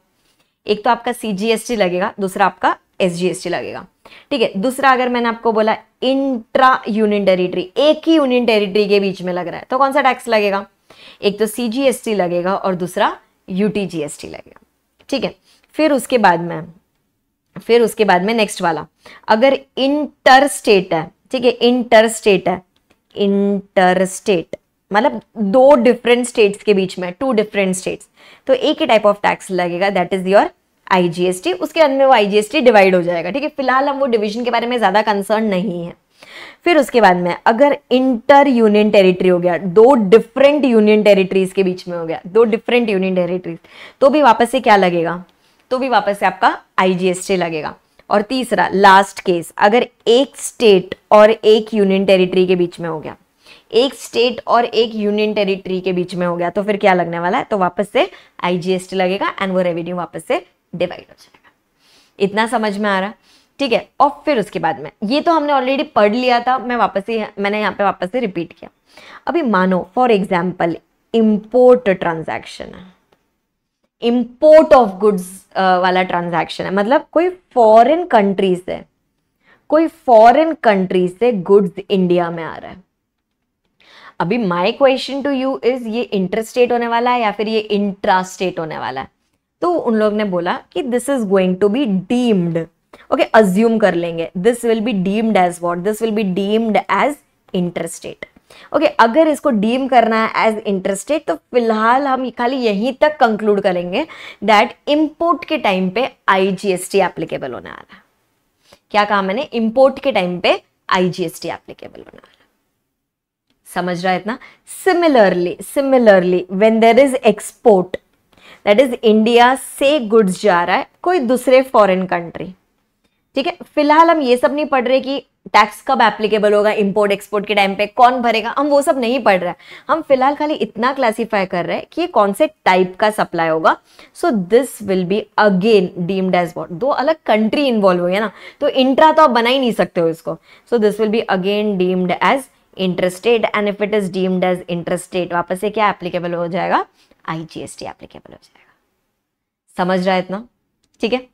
एक तो आपका सीजीएसटी लगेगा दूसरा आपका एसजीएसटी लगेगा ठीक है दूसरा अगर मैंने आपको बोला इंट्रा यूनियन टेरिटरी एक ही यूनियन टेरिटरी के बीच में लग रहा है तो कौन सा टैक्स लगेगा एक तो सीजीएसटी लगेगा और दूसरा यूटीजीएसटी लगेगा ठीक है फिर उसके बाद में फिर उसके बाद में नेक्स्ट वाला अगर इंटर स्टेट है ठीक है इंटर स्टेट है इंटर स्टेट मतलब दो डिफरेंट स्टेट्स के बीच में टू डिफरेंट स्टेट्स तो एक ही टाइप ऑफ टैक्स लगेगा दैट इज योर आईजीएसटी उसके अंदर में वो आईजीएसटी डिवाइड हो जाएगा ठीक है फिलहाल हम वो डिवीजन के बारे में ज़्यादा कंसर्न नहीं है फिर उसके बाद में अगर इंटर यूनियन टेरिटरी हो गया दो डिफरेंट यूनियन टेरिटरीज के बीच में हो गया दो डिफरेंट यूनियन टेरिटरीज तो भी वापस से क्या लगेगा तो भी वापस से आपका आईजीएसटी लगेगा और तीसरा लास्ट केस अगर एक स्टेट और एक यूनियन टेरिटरी के बीच में हो गया एक स्टेट और एक यूनियन टेरिटरी के बीच में हो गया तो फिर क्या लगने वाला है तो वापस से आईजीएसटी लगेगा एंड वो रेवेन्यू वापस से डिवाइड हो जाएगा इतना समझ में आ रहा ठीक है और फिर उसके बाद में ये तो हमने ऑलरेडी पढ़ लिया था मैं वापस से मैंने यहाँ पे वापस से रिपीट किया अभी मानो फॉर एग्जाम्पल इम्पोर्ट ट्रांजेक्शन है इम्पोर्ट ऑफ गुड्स वाला ट्रांजैक्शन है मतलब कोई फॉरेन कंट्री से कोई फॉरेन कंट्री से गुड्स इंडिया में आ रहा है अभी my question to you is ये इंटरस्टेट होने वाला है या फिर ये इंट्रास्टेट होने वाला है तो उन लोग ने बोला कि this is going to be deemed okay assume कर लेंगे this will be deemed as what this will be deemed as interstate okay okay, अगर इसको डीम करना है एज इंटरेस्टेड तो फिलहाल हम खाली यहीं तक कंक्लूड करेंगे दैट इंपोर्ट के टाइम पे आईजीएसटी एप्लीकेबल होने वाला है क्या कहा मैंने इंपोर्ट के टाइम पे आईजीएसटी एप्लीकेबल होने वाला समझ रहा है इतना similarly similarly when there is export that is India से गुड्स जा रहा है कोई दूसरे फॉरेन कंट्री ठीक है फिलहाल हम ये सब नहीं पढ़ रहे कि टैक्स कब एप्लीकेबल होगा इंपोर्ट एक्सपोर्ट के टाइम पे कौन भरेगा हम वो सब नहीं पढ़ रहे हम फिलहाल खाली इतना क्लासीफाई कर रहे हैं कि ये कौन से टाइप का सप्लाई होगा so this will be again deemed as what दो अलग कंट्री इन्वॉल्व हुई है ना तो इंट्रा तो आप बना ही नहीं सकते हो इसको so this will be again deemed as interested and if it is deemed as interested वापस से क्या एप्लीकेबल हो जाएगा आईजीएसटी एप्लीकेबल हो जाएगा समझ रहा है इतना ठीक है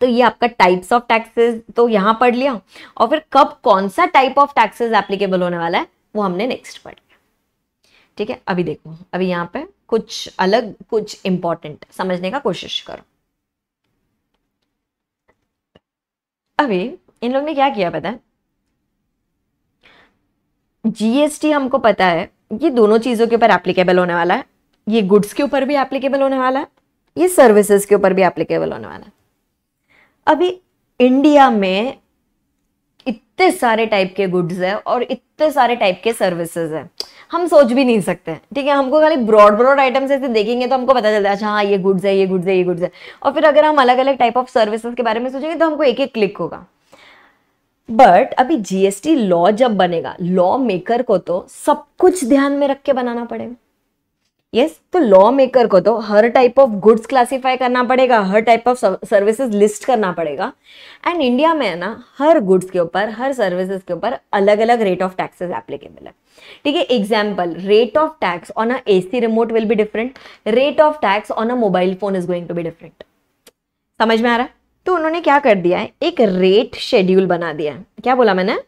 तो ये आपका टाइप्स ऑफ टैक्सेस तो यहां पढ़ लिया और फिर कब कौन सा टाइप ऑफ टैक्सेस एप्लीकेबल होने वाला है वो हमने नेक्स्ट पढ़ लिया ठीक है अभी देखो अभी यहां पे कुछ अलग कुछ इंपॉर्टेंट समझने का कोशिश करो अभी इन लोग ने क्या किया पता है जीएसटी हमको पता है ये दोनों चीज़ों के ऊपर एप्लीकेबल होने वाला है ये गुड्स के ऊपर भी एप्लीकेबल होने वाला है ये सर्विसेज के ऊपर भी एप्लीकेबल होने वाला है अभी इंडिया में इतने सारे टाइप के गुड्स हैं और इतने सारे टाइप के सर्विसेज हैं हम सोच भी नहीं सकते ठीक है हमको खाली ब्रॉड ब्रॉड आइटम्स ऐसे देखेंगे तो हमको पता चलता है अच्छा हाँ ये गुड्स है ये गुड्स है ये गुड्स है और फिर अगर हम अलग अलग टाइप ऑफ सर्विसेज के बारे में सोचेंगे तो हमको एक एक क्लिक होगा बट अभी जीएसटी लॉ जब बनेगा लॉ मेकर को तो सब कुछ ध्यान में रख के बनाना पड़ेगा यस yes, तो लॉ मेकर को तो हर टाइप ऑफ गुड्स क्लासिफाई करना पड़ेगा हर टाइप ऑफ सर्विसेज लिस्ट करना पड़ेगा एंड इंडिया में है ना हर गुड्स के ऊपर हर सर्विसेज के ऊपर अलग अलग रेट ऑफ टैक्सेस एप्लीकेबल है ठीक है example rate of tax on a AC remote will be different rate of tax on a mobile phone is going to be different समझ में आ रहा है तो उन्होंने क्या कर दिया है एक रेट शेड्यूल बना दिया है क्या बोला मैंने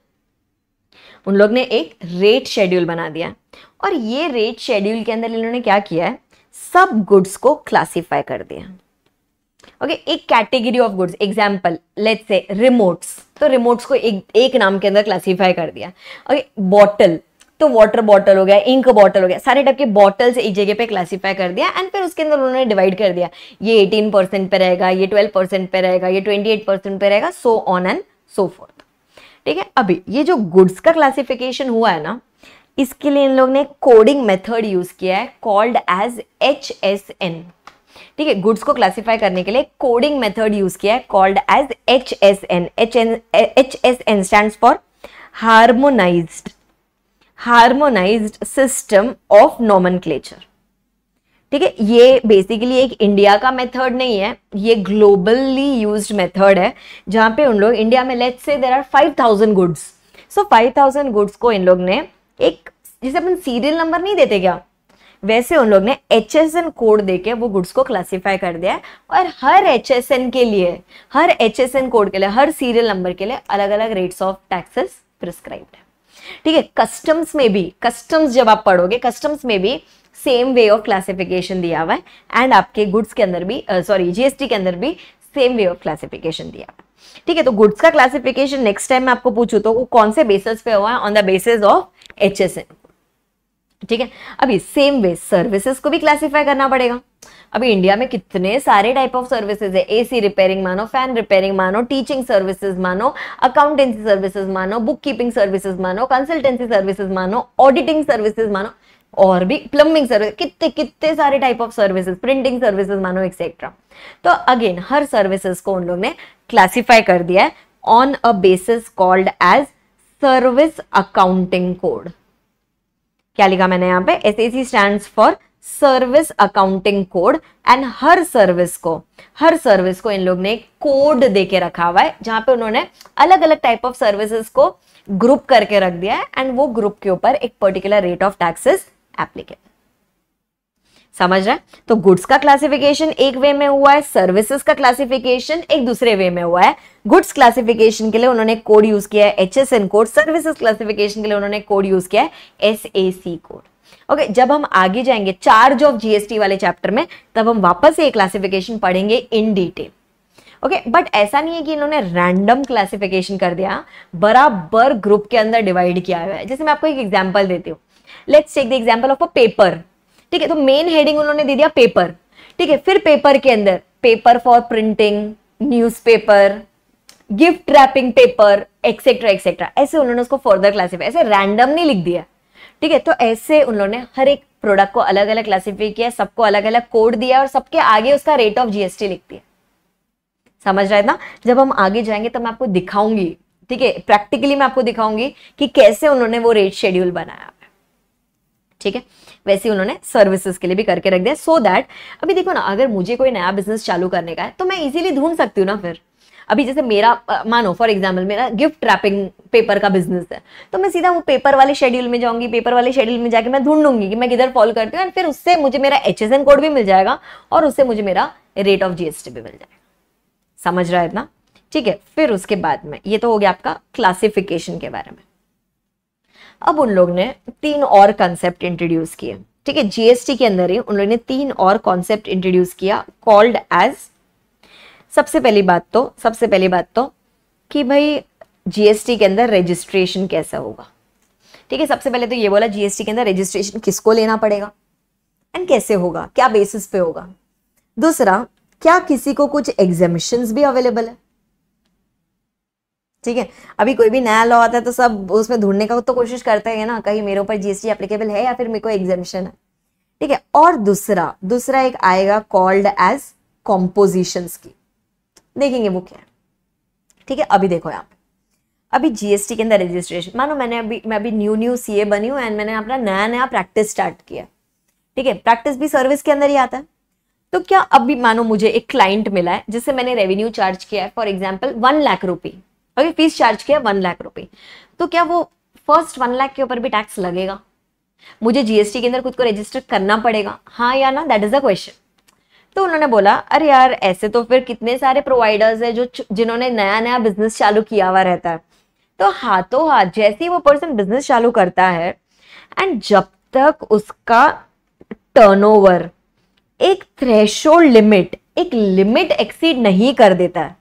उन लोग ने एक रेट शेड्यूल बना दिया और ये रेट शेड्यूल के अंदर इन्होंने क्या किया है सब गुड्स को क्लासीफाई कर दिया ओके okay, एक category of goods example let say remotes तो रिमोट्स को एक एक नाम के अंदर क्लासीफाई कर दिया ओके okay, बॉटल तो वाटर बॉटल हो गया इंक बॉटल हो गया सारे टाइप के बॉटल्स एक जगह पे क्लासीफाई कर दिया एंड फिर उसके अंदर उन्होंने डिवाइड कर दिया ये एटीन परसेंट पे रहेगा ये ट्वेल्व परसेंट पे रहेगा ये ट्वेंटी एट परसेंट पे रहेगा so on and so forth ठीक है अभी ये जो गुड्स का क्लासिफिकेशन हुआ है ना इसके लिए इन लोग ने कोडिंग मेथड यूज़ किया है called as H S N ठीक है गुड्स को क्लासिफाई करने के लिए कोडिंग मेथड यूज़ किया है called as H S N H N H S N stand for harmonize harmonize system of nomen ठीक है ये बेसिकली एक इंडिया का मेथड नहीं है ये ग्लोबली यूज्ड मेथड है जहां पे उन लोग इंडिया में let's say there are five thousand goods so five thousand goods को इन लोग ने एक जिसे अपन सीरियल नंबर नहीं देते क्या वैसे उन लोग ने एच एस एन कोड देके वो गुड्स को क्लासिफाई कर दिया है और हर एच एस एन के लिए हर एच एस एन कोड के लिए हर सीरियल नंबर के लिए अलग अलग रेट्स ऑफ टैक्सेस प्रिस्क्राइब है ठीक है कस्टम्स में भी कस्टम्स जब आप पढ़ोगे कस्टम्स में भी सेम वे ऑफ क्लासिफिकेशन दिया हुआ है एंड आपके गुड्स के अंदर भी सॉरी uh, जीएसटी के अंदर भी सेम वे ऑफ क्लासिफिकेशन दिया हुआ है ठीक है तो गुड्स का क्लासिफिकेशन नेक्स्ट टाइम मैं आपको पूछू तो वो कौन से बेसिस पे हुआ है on the basis of H S N ठीक है अभी सेम वे सर्विसेज को भी क्लासिफाई करना पड़ेगा अभी इंडिया में कितने सारे टाइप ऑफ सर्विसेज है एसी रिपेयरिंग मानो फैन रिपेयरिंग मानो टीचिंग सर्विसेज मानो अकाउंटेंसी सर्विसेज मानो बुक कीपिंग सर्विसेज मानो कंसल्टेंसी सर्विसेज मानो ऑडिटिंग सर्विसेज मानो और भी प्लम्बिंग सर्विस कितने कितने सारे type of services printing services मानो एक्सेट्रा तो अगेन हर सर्विसेज को उन लोग ने क्लासीफाई कर दिया है on a basis called as service accounting code क्या लिखा मैंने यहां पे S A C stand for service accounting code and हर सर्विस को हर सर्विस को इन लोग ने कोड दे के रखा हुआ है जहां पे उन्होंने अलग अलग टाइप ऑफ सर्विसेज को ग्रुप करके रख दिया है एंड वो ग्रुप के ऊपर एक particular rate of taxes applicate समझ रहे हैं तो गुड्स का क्लासिफिकेशन एक वे में हुआ है सर्विसेज का क्लासिफिकेशन एक दूसरे वे में हुआ है गुड्स क्लासिफिकेशन के लिए उन्होंने कोड यूज किया है एच कोड सर्विसेज क्लासिफिकेशन के लिए उन्होंने कोड यूज किया है एस कोड ओके okay, जब हम आगे जाएंगे चार्ज ऑफ जीएसटी वाले चैप्टर में तब हम वापस ये क्लासिफिकेशन पढ़ेंगे इन डिटेल ओके बट ऐसा नहीं है कि इन्होंने रैंडम क्लासिफिकेशन कर दिया बराबर ग्रुप के अंदर डिवाइड किया हुआ है जैसे मैं आपको एक एग्जांपल देती हूँ let's take the example of a paper ठीक है तो मेन हेडिंग उन्होंने दे दिया पेपर ठीक है फिर पेपर के अंदर paper for printing newspaper gift wrapping paper etcetera etcetera ऐसे उन्होंने उसको फर्दर क्लासिफाई ऐसे रैंडम नहीं लिख दिया ठीक है तो ऐसे उन्होंने हर एक प्रोडक्ट को अलग अलग क्लासीफाई किया सबको अलग अलग कोड दिया और सबके आगे उसका रेट ऑफ जीएसटी लिख दिया समझ रहे ना जब हम आगे जाएंगे तो मैं आपको दिखाऊंगी ठीक है प्रैक्टिकली मैं आपको दिखाऊंगी कि कैसे उन्होंने वो रेट शेड्यूल बनाया ठीक है वैसे उन्होंने सर्विसेज के लिए भी करके रख दिया सो so दैट अभी देखो ना अगर मुझे कोई नया बिजनेस चालू करने का है तो मैं इजीली ढूंढ सकती हूँ ना फिर अभी जैसे मेरा मानो फॉर एग्जाम्पल मेरा गिफ्ट रैपिंग पेपर का बिजनेस है तो मैं सीधा वो पेपर वाले शेड्यूल में जाऊंगी पेपर वाले शेड्यूल में जाके मैं ढूंढूंगी कि मैं किधर फॉलो करती हूँ एंड फिर उससे मुझे मेरा एच कोड भी मिल जाएगा और उससे मुझे मेरा रेट ऑफ जीएसटी भी मिल जाएगा समझ रहा है इतना ठीक है फिर उसके बाद में ये तो हो गया आपका क्लासिफिकेशन के बारे में अब उन लोग ने तीन और कंसेप्ट इंट्रोड्यूस किए ठीक है जीएसटी के अंदर ही उन लोगों ने तीन और कॉन्सेप्ट इंट्रोड्यूस किया कॉल्ड एज सबसे पहली बात तो सबसे पहली बात तो कि भाई जीएसटी के अंदर रजिस्ट्रेशन कैसा होगा ठीक है सबसे पहले तो ये बोला जीएसटी के अंदर रजिस्ट्रेशन किसको लेना पड़ेगा एंड कैसे होगा क्या बेसिस पे होगा दूसरा क्या किसी को कुछ एग्जामिशन भी अवेलेबल है ठीक है अभी कोई भी नया लॉ आता है तो सब उसमें ढूंढने का तो कोशिश करते हैं ना कहीं मेरे ऊपर जीएसटी एप्लीकेबल है या फिर मेरे को एग्जेम्पन है ठीक है और दूसरा दूसरा एक आएगा कॉल्ड एज कॉम्पोजिशन की देखेंगे वो क्या ठीक है अभी देखो यहाँ अभी जीएसटी के अंदर रजिस्ट्रेशन मानो मैंने अभी मैं अभी न्यू न्यू सीए बनी हूँ एंड मैंने अपना नया नया प्रैक्टिस स्टार्ट किया ठीक है प्रैक्टिस भी सर्विस के अंदर ही आता है तो क्या अभी मानो मुझे एक क्लाइंट मिला है जिससे मैंने रेवेन्यू चार्ज किया है for example one lakh rupee okay fees charge किया वन लाख रुपए तो क्या वो फर्स्ट वन लाख के ऊपर भी टैक्स लगेगा मुझे जीएसटी के अंदर खुद को रजिस्टर करना पड़ेगा हाँ या ना दैट इज अ क्वेश्चन तो उन्होंने बोला अरे यार ऐसे तो फिर कितने सारे प्रोवाइडर्स हैं जो जिन्होंने नया नया बिजनेस चालू किया हुआ रहता है तो हाथों हाथ जैसे ही वो पर्सन बिजनेस चालू करता है एंड जब तक उसका टर्नओवर एक थ्रेशोल्ड लिमिट एक लिमिट एक्सीड नहीं कर देता है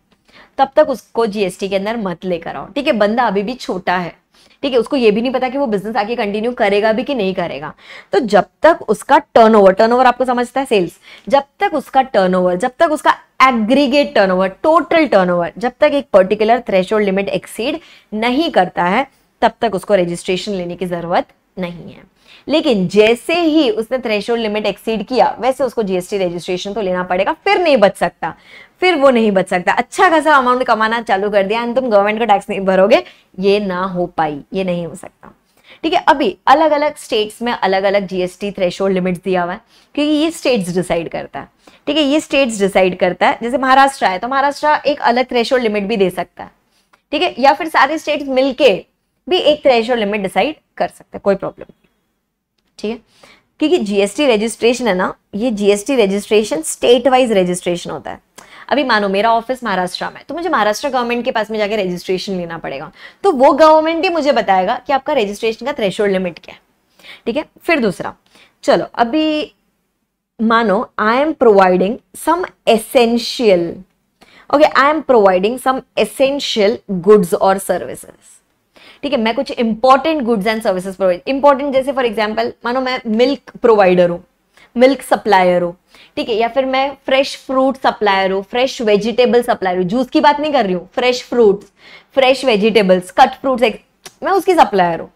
तब तक उसको जीएसटी के अंदर मत लेकर आओ ठीक है बंदा अभी भी छोटा है ठीक है उसको ये भी नहीं पता कि वो बिजनेस आगे कंटिन्यू करेगा भी कि नहीं करेगा तो जब तक उसका टर्नओवर टर्नओवर आपको समझता है सेल्स जब तक उसका टर्नओवर जब तक उसका एग्रीगेट टर्नओवर टोटल टर्नओवर जब तक एक पर्टिकुलर थ्रेश लिमिट एक्सीड नहीं करता है तब तक उसको रजिस्ट्रेशन लेने की जरूरत नहीं है लेकिन जैसे ही उसने थ्रेश लिमिट एक्सीड किया वैसे उसको जीएसटी रजिस्ट्रेशन तो लेना पड़ेगा फिर नहीं बच सकता फिर वो नहीं बच सकता अच्छा खासा अमाउंट कमाना चालू कर दिया एंड तुम गवर्नमेंट का टैक्स नहीं भरोगे ये ना हो पाई ये नहीं हो सकता ठीक है अभी अलग अलग स्टेट्स में अलग अलग जीएसटी थ्रेशोल्ड लिमिट दिया हुआ है क्योंकि ये स्टेट्स डिसाइड करता है ठीक है ये स्टेट्स डिसाइड करता है जैसे महाराष्ट्र है तो महाराष्ट्र एक अलग थ्रेशोल्ड लिमिट भी दे सकता है ठीक है या फिर सारे स्टेट्स मिलके भी एक थ्रेशोल्ड लिमिट डिसाइड कर सकते हैं कोई प्रॉब्लम ठीक है क्योंकि जीएसटी रजिस्ट्रेशन है ना ये GST registration state wise registration होता है अभी मानो मेरा ऑफिस महाराष्ट्र में तो मुझे महाराष्ट्र गवर्नमेंट के पास में जाकर रजिस्ट्रेशन लेना पड़ेगा तो वो गवर्नमेंट ही मुझे बताएगा कि आपका रजिस्ट्रेशन का थ्रेशोल्ड लिमिट क्या है ठीक है फिर दूसरा चलो अभी मानो I am providing some essential okay I am providing some essential goods और सर्विसेज ठीक है मैं कुछ important goods and services provide important जैसे फॉर एग्जाम्पल मानो मैं मिल्क प्रोवाइडर हूँ मिल्क सप्लायर हूँ ठीक है या फिर मैं फ्रेश फ्रूट सप्लायर हूँ फ्रेश वेजिटेबल सप्लायर हूँ जूस की बात नहीं कर रही हूँ fresh fruits fresh vegetables cut fruits मैं उसकी सप्लायर हूँ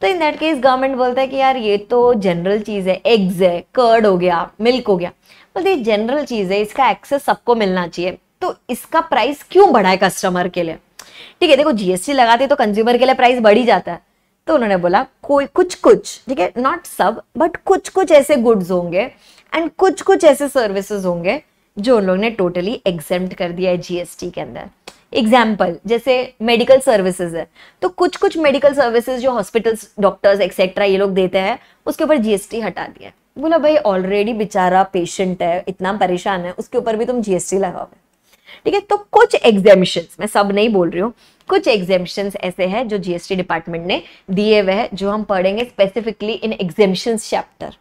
तो इन दैट केस गवर्नमेंट बोलता है कि यार ये तो जनरल चीज़ है एग्ज है कर्ड हो गया मिल्क हो गया बोलते ये जनरल चीज़ है इसका एक्सेस सबको मिलना चाहिए तो इसका प्राइस क्यों बढ़ा है कस्टमर के लिए ठीक है देखो जीएसटी लगाते तो कंज्यूमर के लिए प्राइस बढ़ ही जाता है तो उन्होंने बोला कोई कुछ कुछ ठीक है नॉट सब बट कुछ कुछ ऐसे गुड्स होंगे एंड कुछ कुछ ऐसे सर्विसेज होंगे जो उन लोगों ने टोटली एग्जेम्प्ट कर दिया है जीएसटी के अंदर एग्जाम्पल जैसे मेडिकल सर्विसेज है तो कुछ कुछ मेडिकल सर्विसेज जो हॉस्पिटल्स डॉक्टर्स एक्सेट्रा ये लोग देते हैं उसके ऊपर जीएसटी हटा दिया बोला भाई ऑलरेडी बेचारा पेशेंट है इतना परेशान है उसके ऊपर भी तुम जीएसटी लगाओ ठीक है तो कुछ एग्जामिशन मैं सब नहीं बोल रही हूँ कुछ एग्जामिशन ऐसे हैं जो जीएसटी डिपार्टमेंट ने दिए हुए हैं जो हम पढ़ेंगे स्पेसिफिकली इन एग्जामिशन चैप्टर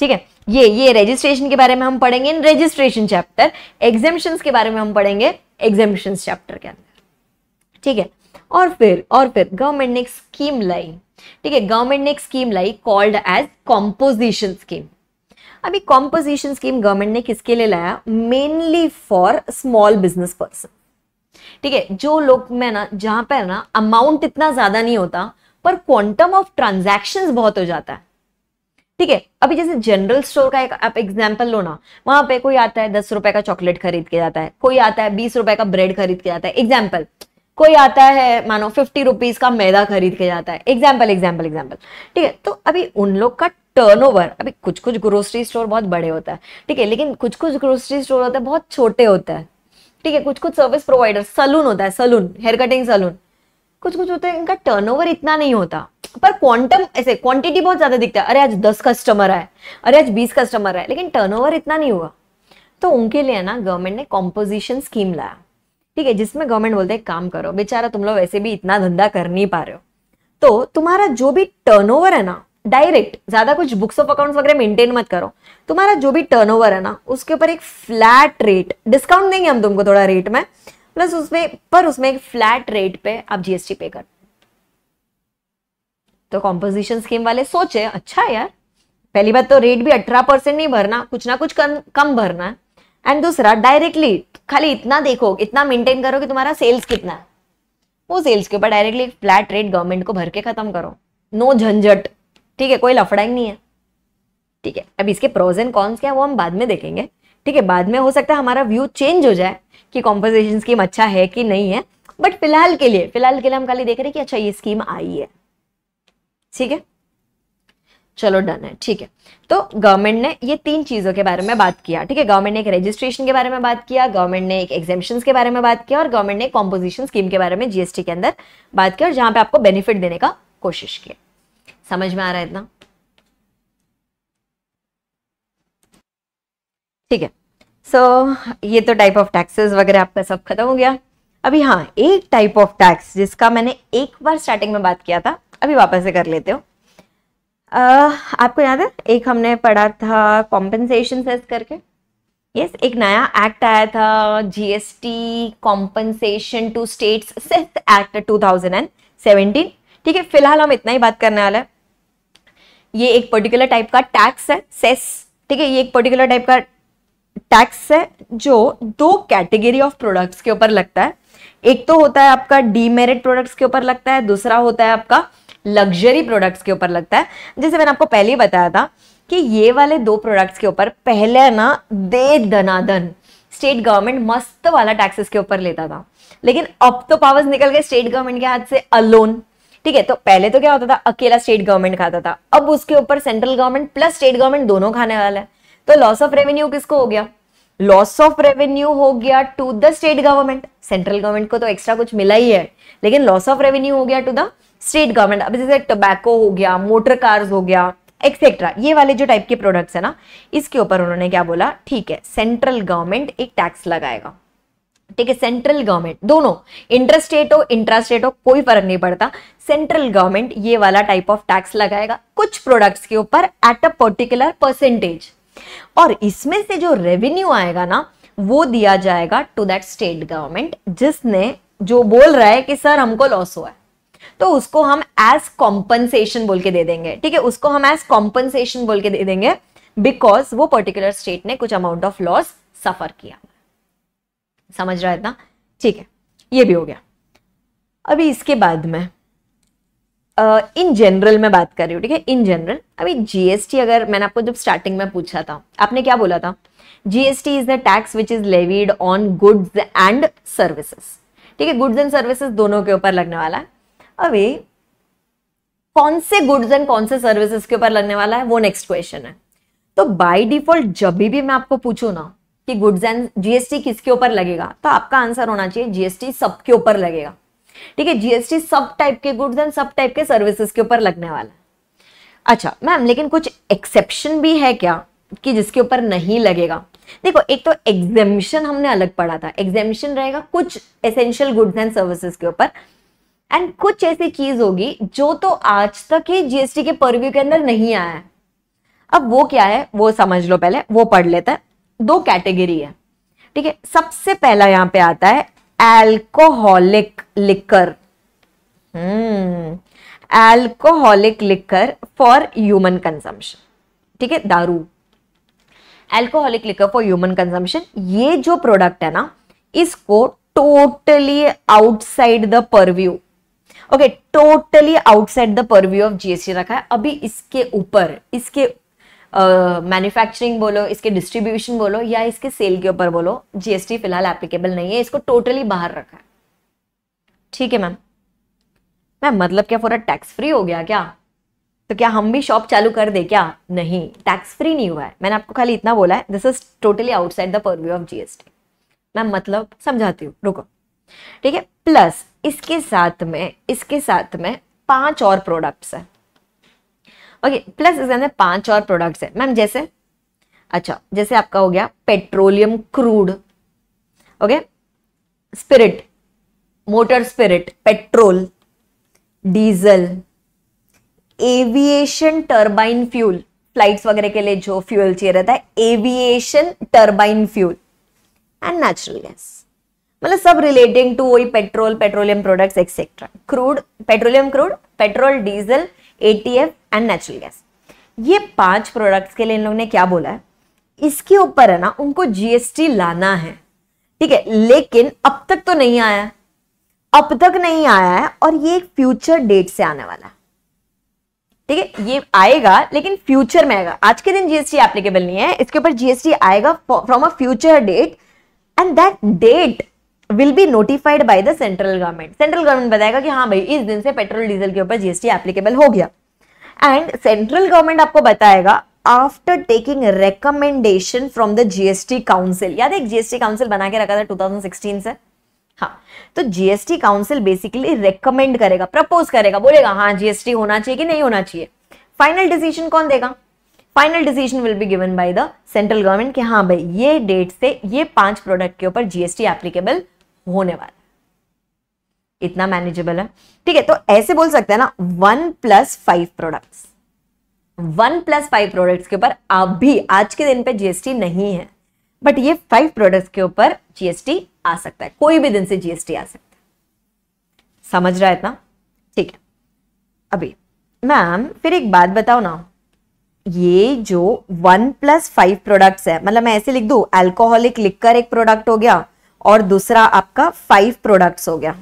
ठीक है ये ये रजिस्ट्रेशन के बारे में हम पढ़ेंगे इन रजिस्ट्रेशन चैप्टर एग्जामेशन के बारे में हम पढ़ेंगे एग्जामेशन चैप्टर के अंदर ठीक है और फिर और फिर गवर्नमेंट ने एक स्कीम लाई ठीक है गवर्नमेंट ने एक स्कीम लाई कॉल्ड एज कॉम्पोजिशन स्कीम अभी कॉम्पोजिशन स्कीम गवर्नमेंट ने किसके लिए लाया mainly for small business person ठीक है जो लोग में ना जहां पर ना अमाउंट इतना ज्यादा नहीं होता पर क्वांटम ऑफ ट्रांजैक्शंस बहुत हो जाता है ठीक है अभी जैसे जनरल स्टोर का एक आप एग्जाम्पल लो ना वहां पे कोई आता है दस रुपए का चॉकलेट खरीद के जाता है कोई आता है बीस रुपए का ब्रेड खरीद के जाता है एग्जाम्पल कोई आता है मानो फिफ्टी रुपीज का मैदा खरीद के जाता है एग्जाम्पल एग्जाम्पल एग्जाम्पल ठीक है तो अभी उन लोग का टर्नओवर अभी कुछ कुछ ग्रोसरी स्टोर बहुत बड़े होता है ठीक है लेकिन कुछ कुछ ग्रोसरी स्टोर होता है बहुत छोटे होता है ठीक है कुछ कुछ सर्विस प्रोवाइडर सलून होता है सलून हेयर कटिंग सलून कुछ कुछ होता है इनका टर्नओवर इतना नहीं होता पर क्वांटम ऐसे क्वांटिटी बहुत ज्यादा दिखता है अरे आज दस कस्टमर आए अरे आज बीस कस्टमर आए लेकिन टर्नओवर इतना नहीं हुआ तो उनके लिए ना गवर्नमेंट ने कॉम्पोजिशन स्कीम लाया ठीक है जिसमें गवर्नमेंट बोलते हैं काम करो बेचारा तुम लोग वैसे भी इतना धंधा कर नहीं पा रहे हो तो तुम्हारा जो भी टर्नओवर है ना डायरेक्ट ज्यादा कुछ बुक्स ऑफ अकाउंट्स वगैरह मेंटेन मत करो तुम्हारा जो भी टर्नओवर है ना उसके ऊपर एक फ्लैट रेट डिस्काउंट देंगे हम तुमको थोड़ा रेट में प्लस उसमें पर उसमें एक फ्लैट रेट पे आप जीएसटी पे करो तो कॉम्पोजिशन स्कीम वाले सोचे अच्छा यार पहली बात तो रेट भी अठारह परसेंट नहीं भरना कुछ ना कुछ कम कम भरना है एंड दूसरा डायरेक्टली खाली इतना देखो इतना मेंटेन करो कि तुम्हारा सेल्स कितना है वो सेल्स के ऊपर डायरेक्टली फ्लैट रेट गवर्नमेंट को भर के खत्म करो नो झंझट ठीक है कोई लफड़ाई नहीं है ठीक है अब इसके प्रोज एंड कॉन्स क्या है वो हम बाद में देखेंगे ठीक है बाद में हो सकता है हमारा व्यू चेंज हो जाए कि कॉम्पोजिशन स्कीम अच्छा है कि नहीं है बट फिलहाल के लिए फिलहाल के लिए हम खाली देख रहे हैं कि अच्छा ये स्कीम आई है ठीक है चलो डन है ठीक है तो गवर्नमेंट ने ये तीन चीज़ों के बारे में बात किया ठीक है गवर्नमेंट ने एक रजिस्ट्रेशन के बारे में बात किया गवर्नमेंट ने एक एग्जामेशन के बारे में बात किया और गवर्नमेंट ने कॉम्पोजिशन स्कीम के बारे में जीएसटी के अंदर बात किया और जहां पे आपको बेनिफिट देने का कोशिश किया समझ में आ रहा है इतना ठीक है सो so, ये तो टाइप ऑफ टैक्सेस वगैरह आपका सब खत्म हो गया अभी हाँ एक टाइप ऑफ टैक्स जिसका मैंने एक बार स्टार्टिंग में बात किया था अभी वापस से कर लेते हो आपको याद है एक हमने पढ़ा था कॉम्पनसेशन सेस करके यस yes, एक नया एक्ट आया था GST compensation to states six act 2017 ठीक है फिलहाल हम इतना ही बात करने वाला है ये एक पर्टिकुलर टाइप का टैक्स है सेस ठीक है ये एक पर्टिकुलर टाइप का टैक्स है जो दो कैटेगरी ऑफ प्रोडक्ट्स के ऊपर लगता है एक तो होता है आपका डीमेरिट प्रोडक्ट्स के ऊपर लगता है दूसरा होता है आपका लग्जरी प्रोडक्ट्स के ऊपर लगता है जैसे मैंने आपको पहले ही बताया था कि ये वाले दो प्रोडक्ट्स के ऊपर पहले ना दे दनादन स्टेट गवर्नमेंट मस्त वाला टैक्सेस के ऊपर लेता था लेकिन अब तो पावर्स निकल गए स्टेट गवर्नमेंट के हाथ से अलोन ठीक है तो पहले तो क्या होता था अकेला स्टेट गवर्नमेंट खाता था अब उसके ऊपर central government plus state government दोनों खाने वाला है तो लॉस ऑफ रेवेन्यू किसको हो गया लॉस ऑफ रेवेन्यू हो गया to the state government central government को तो एक्स्ट्रा कुछ मिला ही है लेकिन लॉस ऑफ रेवेन्यू हो गया टू द स्टेट गवर्नमेंट अब जैसे टोबैको हो गया मोटर कार्स हो गया एक्सेट्रा ये वाले जो टाइप के प्रोडक्ट्स है ना इसके ऊपर उन्होंने क्या बोला ठीक है सेंट्रल गवर्नमेंट एक टैक्स लगाएगा ठीक है सेंट्रल गवर्नमेंट दोनों इंटरस्टेट हो इंट्रा हो कोई फर्क नहीं पड़ता सेंट्रल गवर्नमेंट ये वाला टाइप ऑफ टैक्स लगाएगा कुछ प्रोडक्ट्स के ऊपर एट अ पर्टिकुलर परसेंटेज और इसमें से जो रेवेन्यू आएगा ना वो दिया जाएगा टू दैट स्टेट गवर्नमेंट जिसने जो बोल रहा है कि सर हमको लॉस हुआ है तो उसको हम एज कॉम्पनसेशन बोल के दे देंगे ठीक है उसको हम एज कॉम्पनसेशन बोल के दे देंगे बिकॉज वो पर्टिकुलर स्टेट ने कुछ अमाउंट ऑफ लॉस सफर किया समझ रहा है इतना ठीक है ये भी हो गया अभी इसके बाद में इन uh, जनरल में बात कर रही हूँ ठीक है इन जनरल अभी जीएसटी अगर मैंने आपको जब स्टार्टिंग में पूछा था आपने क्या बोला था GST is the tax which is levied on goods and services ठीक है गुड्स एंड सर्विसेज दोनों के ऊपर लगने वाला है अभी कौन से गुड्स एंड कौन से सर्विसेज के ऊपर लगने वाला है वो नेक्स्ट क्वेश्चन है तो बाय डिफॉल्ट जब भी मैं आपको पूछू ना कि गुड्स एंड जीएसटी किसके ऊपर लगेगा तो आपका आंसर होना चाहिए जीएसटी सबके ऊपर लगेगा ठीक है जीएसटी सब टाइप के गुड्स एंड सब टाइप के सर्विसेज के ऊपर लगने वाला है अच्छा मैम लेकिन कुछ एक्सेप्शन भी है क्या कि जिसके ऊपर नहीं लगेगा देखो एक तो एग्जेम्पन हमने अलग पढ़ा था एग्जेम्पन रहेगा कुछ एसेंशियल गुड्स एंड सर्विसेज के ऊपर एंड कुछ ऐसी चीज होगी जो तो आज तक ही जीएसटी के परव्यू के अंदर नहीं आया है अब वो क्या है वो समझ लो पहले वो पढ़ लेते हैं दो कैटेगरी है ठीक है सबसे पहला यहां पे आता है alcoholic liquor alcoholic liquor for human consumption ठीक है दारू alcoholic liquor for human consumption ये जो प्रोडक्ट है ना इसको totally outside the purview okay totally outside the purview of GST रखा है अभी इसके ऊपर इसके मैन्युफैक्चरिंग uh, बोलो इसके डिस्ट्रीब्यूशन बोलो या इसके सेल के ऊपर बोलो जीएसटी फिलहाल एप्लीकेबल नहीं है इसको टोटली बाहर रखा है ठीक है मैम मैम मतलब क्या फोरा टैक्स फ्री हो गया क्या तो क्या हम भी शॉप चालू कर दे क्या नहीं टैक्स फ्री नहीं हुआ है मैंने आपको खाली इतना बोला है this is totally outside the purview of GST ma'am मतलब समझाती हूँ रुको ठीक है प्लस इसके साथ में इसके साथ में पांच और प्रोडक्ट्स है ओके प्लस इसके अंदर पांच और प्रोडक्ट्स है मैम जैसे अच्छा जैसे आपका हो गया petroleum crude okay spirit motor spirit petrol diesel aviation turbine fuel flights वगैरह के लिए जो फ्यूल चाहिए रहता है aviation turbine fuel and natural gas मतलब सब रिलेटिंग टू वही petrol petroleum products etcetera crude petroleum crude petrol diesel ATF and natural gas ये पांच प्रोडक्ट्स के लिए इन लोगों ने क्या बोला है इसके ऊपर है ना उनको जीएसटी लाना है ठीक है लेकिन अब तक तो नहीं आया अब तक नहीं आया है और ये एक फ्यूचर डेट से आने वाला है ठीक है ये आएगा लेकिन फ्यूचर में आएगा आज के दिन जीएसटी एप्लीकेबल नहीं है इसके ऊपर जीएसटी आएगा from a future date and that date will be notified by the central government central government बताएगा कि हाँ भाई इस दिन से पेट्रोल डीजल के ऊपर जीएसटी एप्लीकेबल हो गया एंड सेंट्रल गवर्नमेंट आपको बताएगा after taking recommendation from the GST council याद है जीएसटी काउंसिल बना के रखा था 2016 से हाँ तो जीएसटी काउंसिल बेसिकली रेकमेंड करेगा प्रपोज करेगा बोलेगा हाँ जीएसटी होना चाहिए कि नहीं होना चाहिए फाइनल डिसीजन कौन देगा final decision will be given by the central government कि हाँ भाई ये डेट से ये पांच प्रोडक्ट के ऊपर जीएसटी एप्लीकेबल होने वाला है इतना मैनेजेबल है ठीक है तो ऐसे बोल सकते हैं ना one plus five products one plus five products के ऊपर आप भी आज के दिन पे जीएसटी नहीं है बट ये फाइव प्रोडक्ट्स के ऊपर जीएसटी आ सकता है कोई भी दिन से जीएसटी आ सकता है समझ रहा है इतना ठीक है अभी मैम फिर एक बात बताओ ना ये जो वन प्लस फाइव प्रोडक्ट्स है मतलब मैं ऐसे लिख दू अल्कोहलिक लिखकर एक प्रोडक्ट हो गया और दूसरा आपका फाइव प्रोडक्ट्स हो गया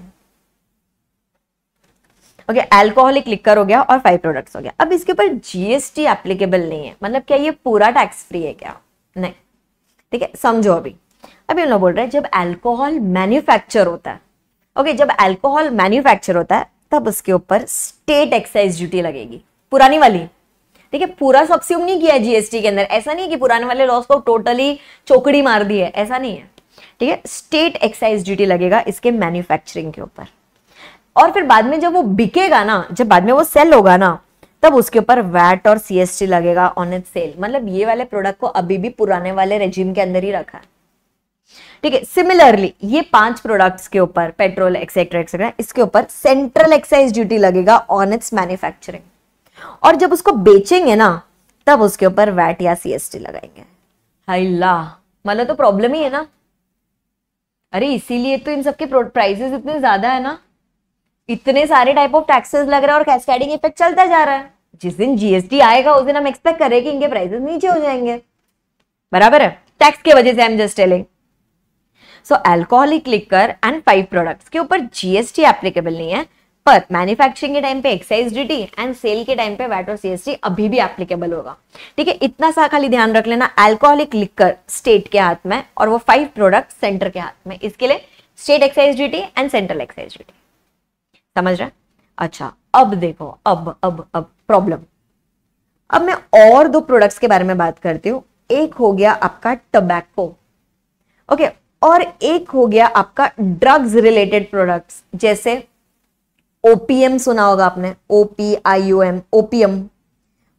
ओके एल्कोहलिक लिकर हो गया और फाइव प्रोडक्ट्स हो गया अब इसके ऊपर जीएसटी एप्लीकेबल नहीं है मतलब क्या ये पूरा टैक्स फ्री है क्या नहीं ठीक है समझो अभी अभी हम लोग बोल रहे हैं जब एल्कोहल मैन्युफैक्चर होता है ओके जब एल्कोहल मैन्युफैक्चर होता है तब उसके ऊपर स्टेट एक्साइज ड्यूटी लगेगी पुरानी वाली ठीक है पूरा सब्स्यूम नहीं किया जीएसटी के अंदर ऐसा नहीं है कि पुराने वाले लॉस को टोटली चौकड़ी मार दी है ऐसा नहीं है ठीक है स्टेट एक्साइज ड्यूटी लगेगा इसके मैन्युफैक्चरिंग के ऊपर और फिर बाद में जब वो बिकेगा ना जब बाद में वो सेल होगा ना तब उसके ऊपर वैट और सीएसटी लगेगा ऑन इट सेल मतलब ये वाले प्रोडक्ट को अभी भी पुराने वाले रेजिम के अंदर ही रखा है ठीक है सिमिलरली ये पांच प्रोडक्ट्स के ऊपर पेट्रोल एक्सेट्रा एक्सेट्रा इसके ऊपर सेंट्रल एक्साइज ड्यूटी लगेगा ऑन इट्स मैन्युफैक्चरिंग और जब उसको बेचेंगे ना तब उसके ऊपर वैट या सीएसटी लगाएंगे हल्ला मतलब तो प्रॉब्लम ही है ना अरे इसीलिए तो इन सबके प्राइसेस इतने ज्यादा है ना इतने सारे टाइप ऑफ टैक्सेस लग रहा है और कैस्केडिंग इफेक्ट चलता जा रहा है जिस दिन जीएसटी आएगा उस दिन हम एक्सपेक्ट करें कि इनके प्राइसेस नीचे हो जाएंगे बराबर है टैक्स के वजह से हम just telling so alcoholic liquor and five products के ऊपर जीएसटी एप्लीकेबल नहीं है पर मैन्युफैक्चरिंग के टाइम पे एक्साइज ड्यूटी एंड सेल के टाइम पे वैट और सीएसटी अभी भी एप्लीकेबल होगा ठीक है इतना सा खाली ध्यान रख लेना अल्कोहलिक लिकर स्टेट के हाथ में और वो फाइव प्रोडक्ट सेंटर के हाथ में इसके लिए state excise duty and central excise duty समझ रहे अच्छा अब देखो अब अब अब प्रॉब्लम अब मैं और दो प्रोडक्ट्स के बारे में बात करती हूँ एक हो गया आपका टबैको ओके और एक हो गया आपका ड्रग्स रिलेटेड प्रोडक्ट्स जैसे ओपीएम सुना होगा आपने O P I O M opium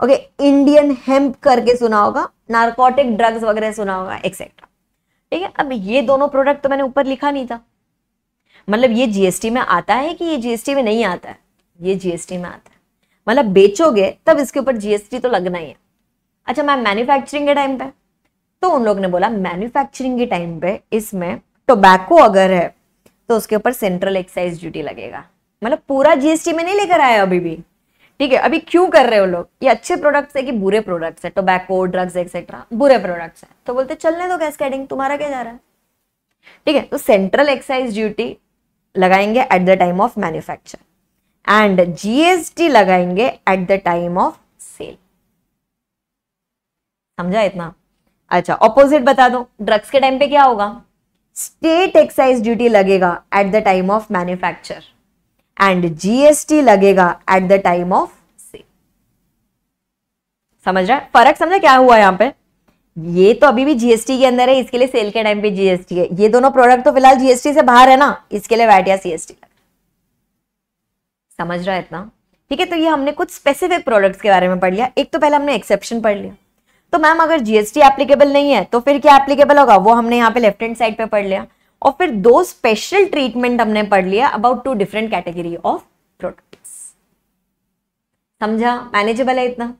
okay Indian hemp करके सुना होगा नार्कोटिक ड्रग्स वगैरह सुना होगा एक्सेट्रा ठीक है अब ये दोनों प्रोडक्ट तो मैंने ऊपर लिखा नहीं था मतलब ये जीएसटी में आता है कि ये जीएसटी में नहीं आता है ये जीएसटी में आता है मतलब बेचोगे तब इसके ऊपर जीएसटी तो लगना ही है अच्छा मैं मैन्युफैक्चरिंग के टाइम पे तो उन लोग ने बोला मैन्युफैक्चरिंग के टाइम पे इसमें टोबैको अगर है तो उसके ऊपर सेंट्रल एक्साइज ड्यूटी लगेगा मतलब पूरा जीएसटी में नहीं लेकर आया अभी भी ठीक है अभी क्यों कर रहे हो लोग ये अच्छे प्रोडक्ट्स है कि बुरे प्रोडक्ट्स है टोबैको ड्रग्स एक्सेट्रा बुरे प्रोडक्ट्स है तो बोलते चलने दो कैडिंग तुम्हारा क्या जा रहा है ठीक है तो सेंट्रल एक्साइज ड्यूटी लगाएंगे at the time of manufacture and GST लगाएंगे at the time of sale समझा इतना अच्छा ऑपोजिट बता दो ड्रग्स के टाइम पे क्या होगा स्टेट एक्साइज ड्यूटी लगेगा at the time of manufacture and GST लगेगा at the time of sale समझ रहा है फर्क समझा क्या हुआ यहां पे ये तो अभी भी जीएसटी के अंदर है इसके लिए सेल के टाइम पे जीएसटी है ये दोनों प्रोडक्ट तो फिलहाल जीएसटी से बाहर है ना इसके लिए वैट या सीएसटी समझ रहा है इतना ठीक है तो ये हमने कुछ स्पेसिफिक प्रोडक्ट्स के बारे में पढ़ लिया एक तो पहले हमने एक्सेप्शन पढ़ लिया तो मैम अगर जीएसटी एप्लीकेबल नहीं है तो फिर क्या एप्लीकेबल होगा वो हमने यहाँ पे लेफ्ट हैंड साइड पे पढ़ लिया और फिर दो स्पेशल ट्रीटमेंट हमने पढ़ लिया about two different category of products समझा मैनेजेबल है इतना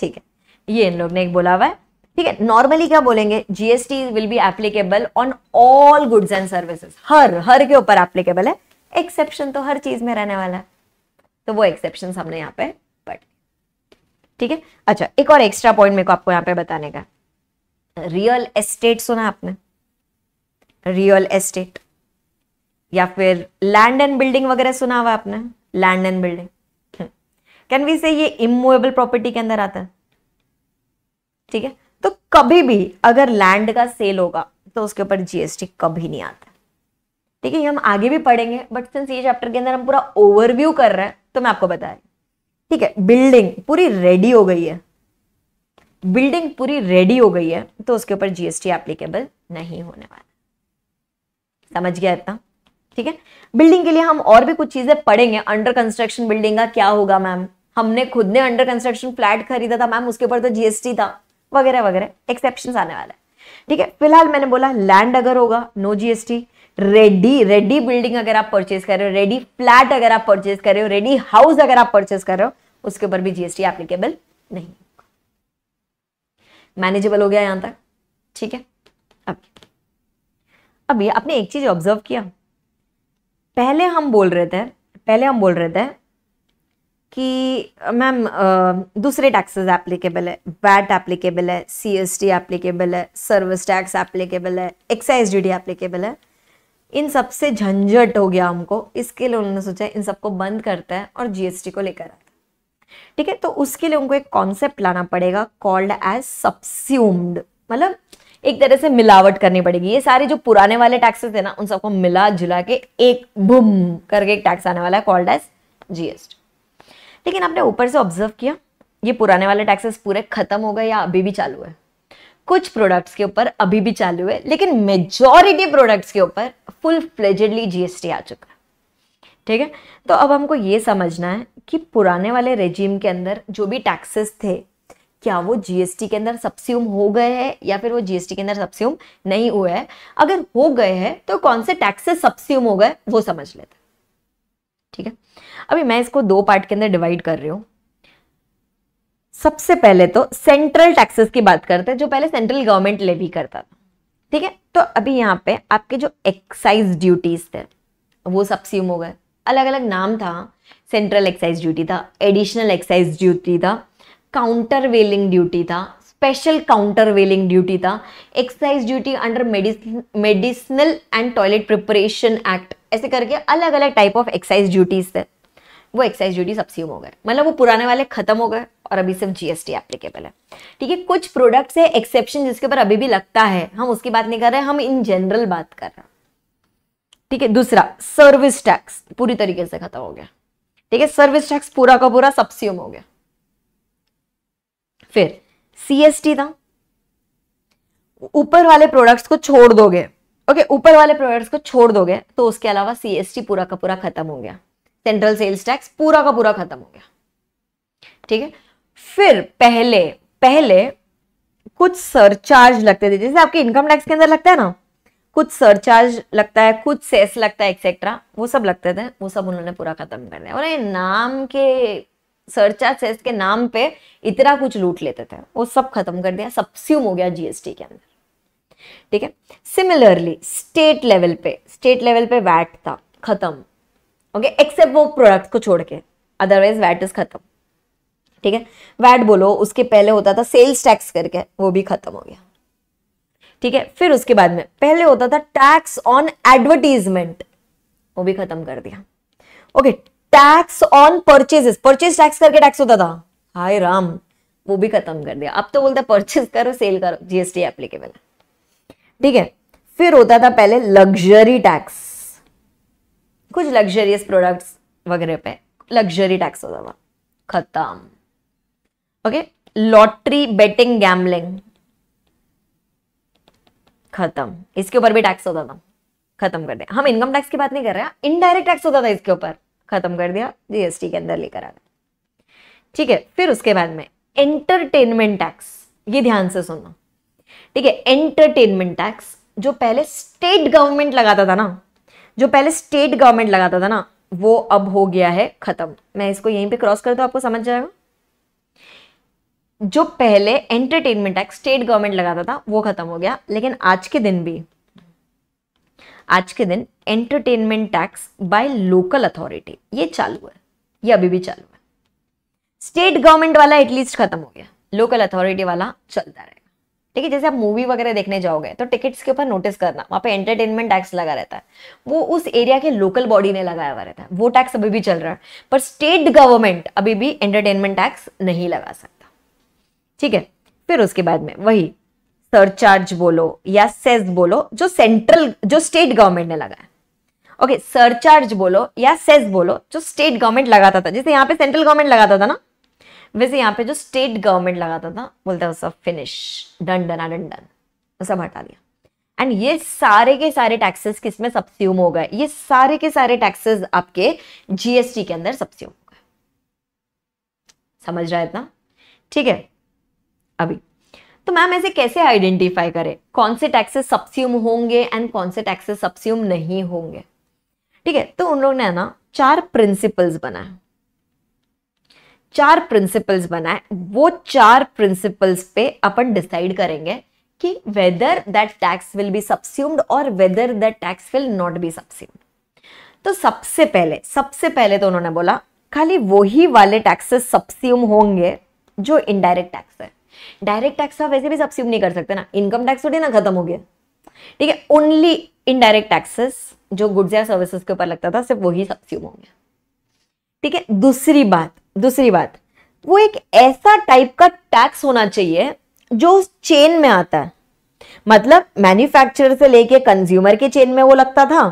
ठीक है ये इन लोग ने एक बोला हुआ है ठीक है नॉर्मली क्या बोलेंगे GST will be applicable on all goods and services हर हर के ऊपर एप्लीकेबल है एक्सेप्शन तो हर चीज में रहने वाला है तो वो एक्सेप्शन हमने यहाँ पे पढ़ ठीक है अच्छा एक और एक्स्ट्रा पॉइंट मेरे को आपको यहाँ पे बताने का रियल एस्टेट सुना आपने रियल एस्टेट या फिर लैंड एंड बिल्डिंग वगैरह सुना हुआ आपने land and building can we say ये इमूवेबल प्रॉपर्टी के अंदर आता है ठीक है तो कभी भी अगर लैंड का सेल होगा तो उसके ऊपर जीएसटी कभी नहीं आता ठीक है ये हम आगे भी पढ़ेंगे बट सिंस ये चैप्टर के अंदर हम पूरा ओवरव्यू कर रहे हैं तो मैं आपको बता रही ठीक है बिल्डिंग पूरी रेडी हो गई है बिल्डिंग पूरी रेडी हो गई है तो उसके ऊपर जीएसटी एप्लीकेबल नहीं होने वाला समझ गया इतना ठीक है बिल्डिंग के लिए हम और भी कुछ चीजें पढ़ेंगे अंडर कंस्ट्रक्शन बिल्डिंग का क्या होगा मैम हमने खुद ने अंडर कंस्ट्रक्शन फ्लैट खरीदा था मैम उसके ऊपर तो जीएसटी था वगैरह वगैरह एक्सेप्शन आने वाला है ठीक है फिलहाल मैंने बोला लैंड अगर होगा no GST ready ready building अगर आप परचेज कर रहे हो रेडी फ्लैट अगर आप परचेज कर रहे हो रेडी हाउस अगर आप परचेज कर रहे हो उसके ऊपर भी जीएसटी एप्लीकेबल नहीं मैनेजेबल हो गया यहां तक ठीक है अब ये आपने एक चीज़ ऑब्जर्व किया पहले हम बोल रहे थे पहले हम बोल रहे थे कि मैम दूसरे टैक्सेस एप्लीकेबल है वैट एप्लीकेबल है सी एस टी एप्लीकेबल है सर्विस टैक्स एप्लीकेबल है एक्साइज ड्यूटी एप्लीकेबल है इन सब से झंझट हो गया हमको इसके लिए उन्होंने सोचा इन सबको बंद करते हैं और जीएसटी को लेकर आता ठीक है तो उसके लिए उनको एक कॉन्सेप्ट लाना पड़ेगा कॉल्ड एज सब्स्यूम्ड मतलब एक तरह से मिलावट करनी पड़ेगी ये सारे जो पुराने वाले टैक्सेस थे ना उन सबको मिला जुला के एक बुम करके एक टैक्स आने वाला है कॉल्ड एज जीएसटी लेकिन आपने ऊपर से ऑब्जर्व किया ये पुराने वाले टैक्सेस पूरे खत्म हो गए या अभी भी चालू है कुछ प्रोडक्ट्स के ऊपर अभी भी चालू है लेकिन मेजोरिटी प्रोडक्ट्स के ऊपर फुल फ्लेजेडली जीएसटी आ चुका है ठीक है तो अब हमको ये समझना है कि पुराने वाले रेजीम के अंदर जो भी टैक्सेस थे क्या वो जीएसटी के अंदर सब्स्यूम हो गए हैं या फिर वो जीएसटी के अंदर सब्स्यूम नहीं हुए हैं अगर हो गए हैं तो कौन से टैक्सेस सब्स्यूम हो गए वो समझ लेते ठीक है अभी मैं इसको दो पार्ट के अंदर डिवाइड कर रही हूं सबसे पहले तो सेंट्रल टैक्सेस की बात करते हैं जो पहले सेंट्रल गवर्नमेंट लेवी करता था ठीक है तो अभी यहाँ पे आपके जो एक्साइज ड्यूटीज थे वो सब्स्यूम हो गए अलग अलग नाम था सेंट्रल एक्साइज ड्यूटी था एडिशनल एक्साइज ड्यूटी था काउंटर वेलिंग ड्यूटी था स्पेशल काउंटर वेलिंग ड्यूटी था excise duty under medicinal and toilet preparation act ऐसे करके अलग अलग टाइप ऑफ एक्साइज ड्यूटीज थे वो एक्साइज ड्यूटी सबसे हो गए मतलब वो पुराने वाले खत्म हो गए और अभी सिर्फ जीएसटी एप्लीकेबल है ठीक है कुछ प्रोडक्ट्स है एक्सेप्शन जिसके ऊपर अभी भी लगता है हम उसकी बात नहीं कर रहे हम इन जनरल बात कर रहे हैं ठीक है दूसरा सर्विस टैक्स पूरी तरीके से खत्म हो गया ठीक है सर्विस टैक्स पूरा का पूरा सबसे हो गया फिर सीएसटी था ऊपर वाले प्रोडक्ट्स को छोड़ दोगे ओके ऊपर वाले प्रोडक्ट्स को छोड़ दोगे तो उसके अलावा सीएसटी पूरा का पूरा खत्म हो गया सेंट्रल सेल्स टैक्स पूरा का पूरा खत्म हो गया ठीक है फिर पहले पहले कुछ सरचार्ज लगते थे जैसे आपके इनकम टैक्स के अंदर लगता है ना कुछ सरचार्ज लगता है कुछ सेस लगता है एक्सेट्रा वो सब लगते थे वो सब उन्होंने पूरा खत्म कर दिया और ये नाम के सरचा सेस के नाम पे इतना कुछ लूट लेते थे वो सब खत्म कर दिया सब सब्स्यूम हो गया जीएसटी के अंदर ठीक है सिमिलरली स्टेट लेवल पे स्टेट लेवल पे वैट था खत्म ओके एक्सेप्ट वो प्रोडक्ट को छोड़ के अदरवाइज वैट इज खत्म ठीक है वैट बोलो उसके पहले होता था सेल्स टैक्स करके वो भी खत्म हो गया ठीक है फिर उसके बाद में पहले होता था टैक्स ऑन एडवर्टीजमेंट वो भी खत्म कर दिया okay tax on purchases purchase tax करके टैक्स होता था हाय राम वो भी खत्म कर दिया अब तो बोलता है परचेज करो सेल करो जीएसटी एप्लीकेबल ठीक है फिर होता था पहले लग्जरी टैक्स कुछ लग्जरियस प्रोडक्ट्स वगैरह पे लग्जरी टैक्स होता था खत्म ओके लॉटरी बेटिंग गैमलिंग खत्म इसके ऊपर भी टैक्स होता था खत्म कर दिया हम इनकम टैक्स की बात नहीं कर रहे हैं इनडायरेक्ट टैक्स होता था इसके ऊपर खत्म कर दिया जीएसटी के अंदर लेकर आ गया ठीक है फिर उसके बाद में एंटरटेनमेंट टैक्स ये ध्यान से सुनना ठीक है एंटरटेनमेंट टैक्स जो पहले स्टेट गवर्नमेंट लगाता था ना जो पहले स्टेट गवर्नमेंट लगाता था ना वो अब हो गया है खत्म मैं इसको यहीं पे क्रॉस कर दो आपको समझ जाएगा जो पहले एंटरटेनमेंट टैक्स स्टेट गवर्नमेंट लगाता था वो खत्म हो गया लेकिन आज के दिन भी आज के दिन entertainment tax by local authority ये चालू है ये अभी भी चालू है स्टेट गवर्नमेंट वाला एटलीस्ट खत्म हो गया लोकल अथॉरिटी वाला चलता रहेगा ठीक है जैसे आप मूवी वगैरह देखने जाओगे तो टिकट्स के ऊपर नोटिस करना वहाँ पे एंटरटेनमेंट टैक्स लगा रहता है वो उस एरिया के लोकल बॉडी ने लगाया हुआ रहता है वो टैक्स अभी भी चल रहा है पर स्टेट गवर्नमेंट अभी भी एंटरटेनमेंट टैक्स नहीं लगा सकता ठीक है फिर उसके बाद में वही सरचार्ज बोलो या सेस बोलो जो सेंट्रल जो स्टेट गवर्नमेंट ने लगाया ओके सरचार्ज बोलो या सेस बोलो जो स्टेट गवर्नमेंट लगाता था जैसे यहाँ पे सेंट्रल गवर्नमेंट लगाता था ना वैसे यहाँ पे जो स्टेट गवर्नमेंट लगाता था बोलता हैं सब finish done done done done सब हटा दिया एंड ये सारे के सारे टैक्सेस किसमें सब्स्यूम हो गए ये सारे के सारे टैक्सेस आपके जीएसटी के अंदर सब्स्यूम हो गए समझ रहा है इतना ठीक है अभी तो मैम ऐसे कैसे आइडेंटिफाई करें कौन से टैक्सेस सब्स्यूम होंगे एंड कौन से टैक्सेस सब्स्यूम नहीं होंगे ठीक है तो उन लोगों ने ना चार प्रिंसिपल्स बनाए चार प्रिंसिपल्स बनाए वो चार प्रिंसिपल्स पे अपन डिसाइड करेंगे कि whether that tax will be subsumed और whether that tax will not be subsumed तो सबसे पहले सबसे पहले तो उन्होंने बोला खाली वही वाले टैक्सेस सब्स्यूम होंगे जो इनडायरेक्ट टैक्स है डायरेक्ट टैक्स का वैसे भी सब्स्यूम नहीं कर सकते ना इनकम टैक्स थोड़ी ना खत्म हो गया ठीक है ओनली इनडायरेक्ट टैक्सेस जो गुड्स या सर्विसेज के ऊपर लगता था सिर्फ वही सब्स्यूम हो गया ठीक है दूसरी बात दूसरी बात वो एक ऐसा टाइप का टैक्स होना चाहिए जो उस चेन में आता है मतलब मैन्युफैक्चरर से लेके कंज्यूमर के चेन में वो लगता था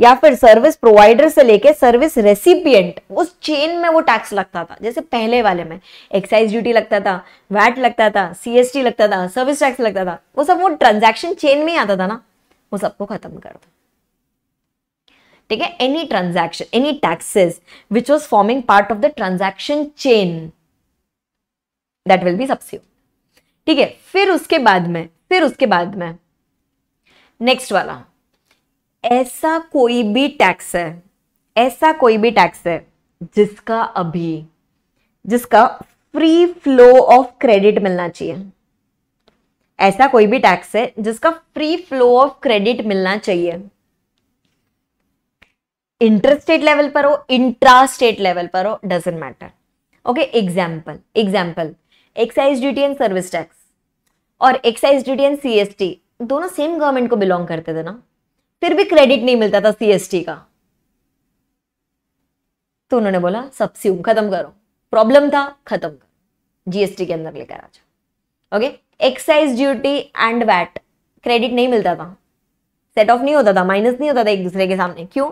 या फिर सर्विस प्रोवाइडर से लेके सर्विस रेसिपियंट उस चेन में वो टैक्स लगता था जैसे पहले वाले में एक्साइज ड्यूटी लगता था वैट लगता था सीएसटी लगता था सर्विस टैक्स लगता था वो सब वो ट्रांजैक्शन चेन में ही आता था ना वो सबको खत्म कर दो ठीक है any transaction any taxes which was forming part of the transaction chain that will be subsumed ठीक है फिर उसके बाद में फिर उसके बाद में नेक्स्ट वाला ऐसा कोई भी टैक्स है ऐसा कोई भी टैक्स है जिसका अभी जिसका फ्री फ्लो ऑफ क्रेडिट मिलना चाहिए ऐसा कोई भी टैक्स है जिसका फ्री फ्लो ऑफ क्रेडिट मिलना चाहिए इंटरस्टेट लेवल पर हो इंट्रा स्टेट लेवल पर हो doesn't matter okay example example excise duty and service tax और एक्साइज ड्यूटी एंड सीएसटी दोनों सेम गवर्नमेंट को बिलोंग करते थे ना फिर भी क्रेडिट नहीं मिलता था सीएसटी का तो उन्होंने बोला सब्सिम खत्म करो प्रॉब्लम था खत्म करो जीएसटी के अंदर लेकर आ जाओ okay excise duty and VAT credit नहीं मिलता था सेट ऑफ नहीं होता था माइनस नहीं होता था एक दूसरे के सामने क्यों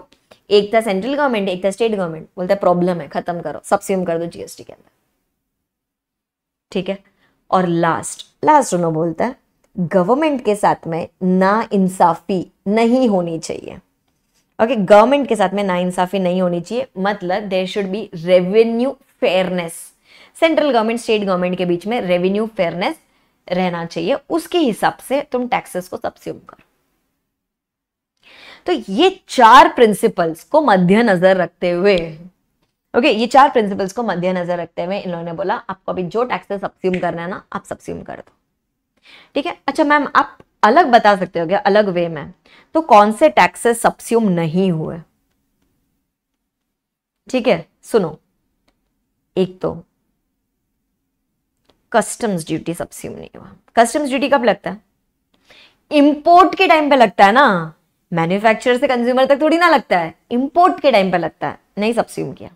एक था सेंट्रल गवर्नमेंट एक था स्टेट गवर्नमेंट बोलता है प्रॉब्लम है खत्म करो सब्सिम कर दो जीएसटी के अंदर ठीक है और लास्ट लास्ट उन्होंने बोलता है गवर्नमेंट के साथ में ना इंसाफी नहीं होनी चाहिए ओके okay, गवर्नमेंट के साथ में ना इंसाफी नहीं होनी चाहिए मतलब there should be revenue fairness central government state government के बीच में रेवेन्यू फेयरनेस रहना चाहिए उसके हिसाब से तुम टैक्सेस को सब्स्यूम करो तो ये चार प्रिंसिपल्स को मद्देनजर रखते हुए ओके okay, ये चार प्रिंसिपल्स को मद्देनजर रखते हुए इन्होंने बोला आपको अभी जो टैक्सेस सब्स्यूम करना है ना आप सब्स्यूम कर दो ठीक है अच्छा मैम आप अलग बता सकते हो क्या अलग वे में तो कौन से टैक्सेस सब्स्यूम नहीं हुए ठीक है सुनो एक तो कस्टम्स ड्यूटी सब्स्यूम नहीं हुआ कस्टम्स ड्यूटी कब लगता है इंपोर्ट के टाइम पे लगता है ना मैन्युफैक्चरर से कंज्यूमर तक थोड़ी ना लगता है इंपोर्ट के टाइम पे लगता है नहीं सब्स्यूम किया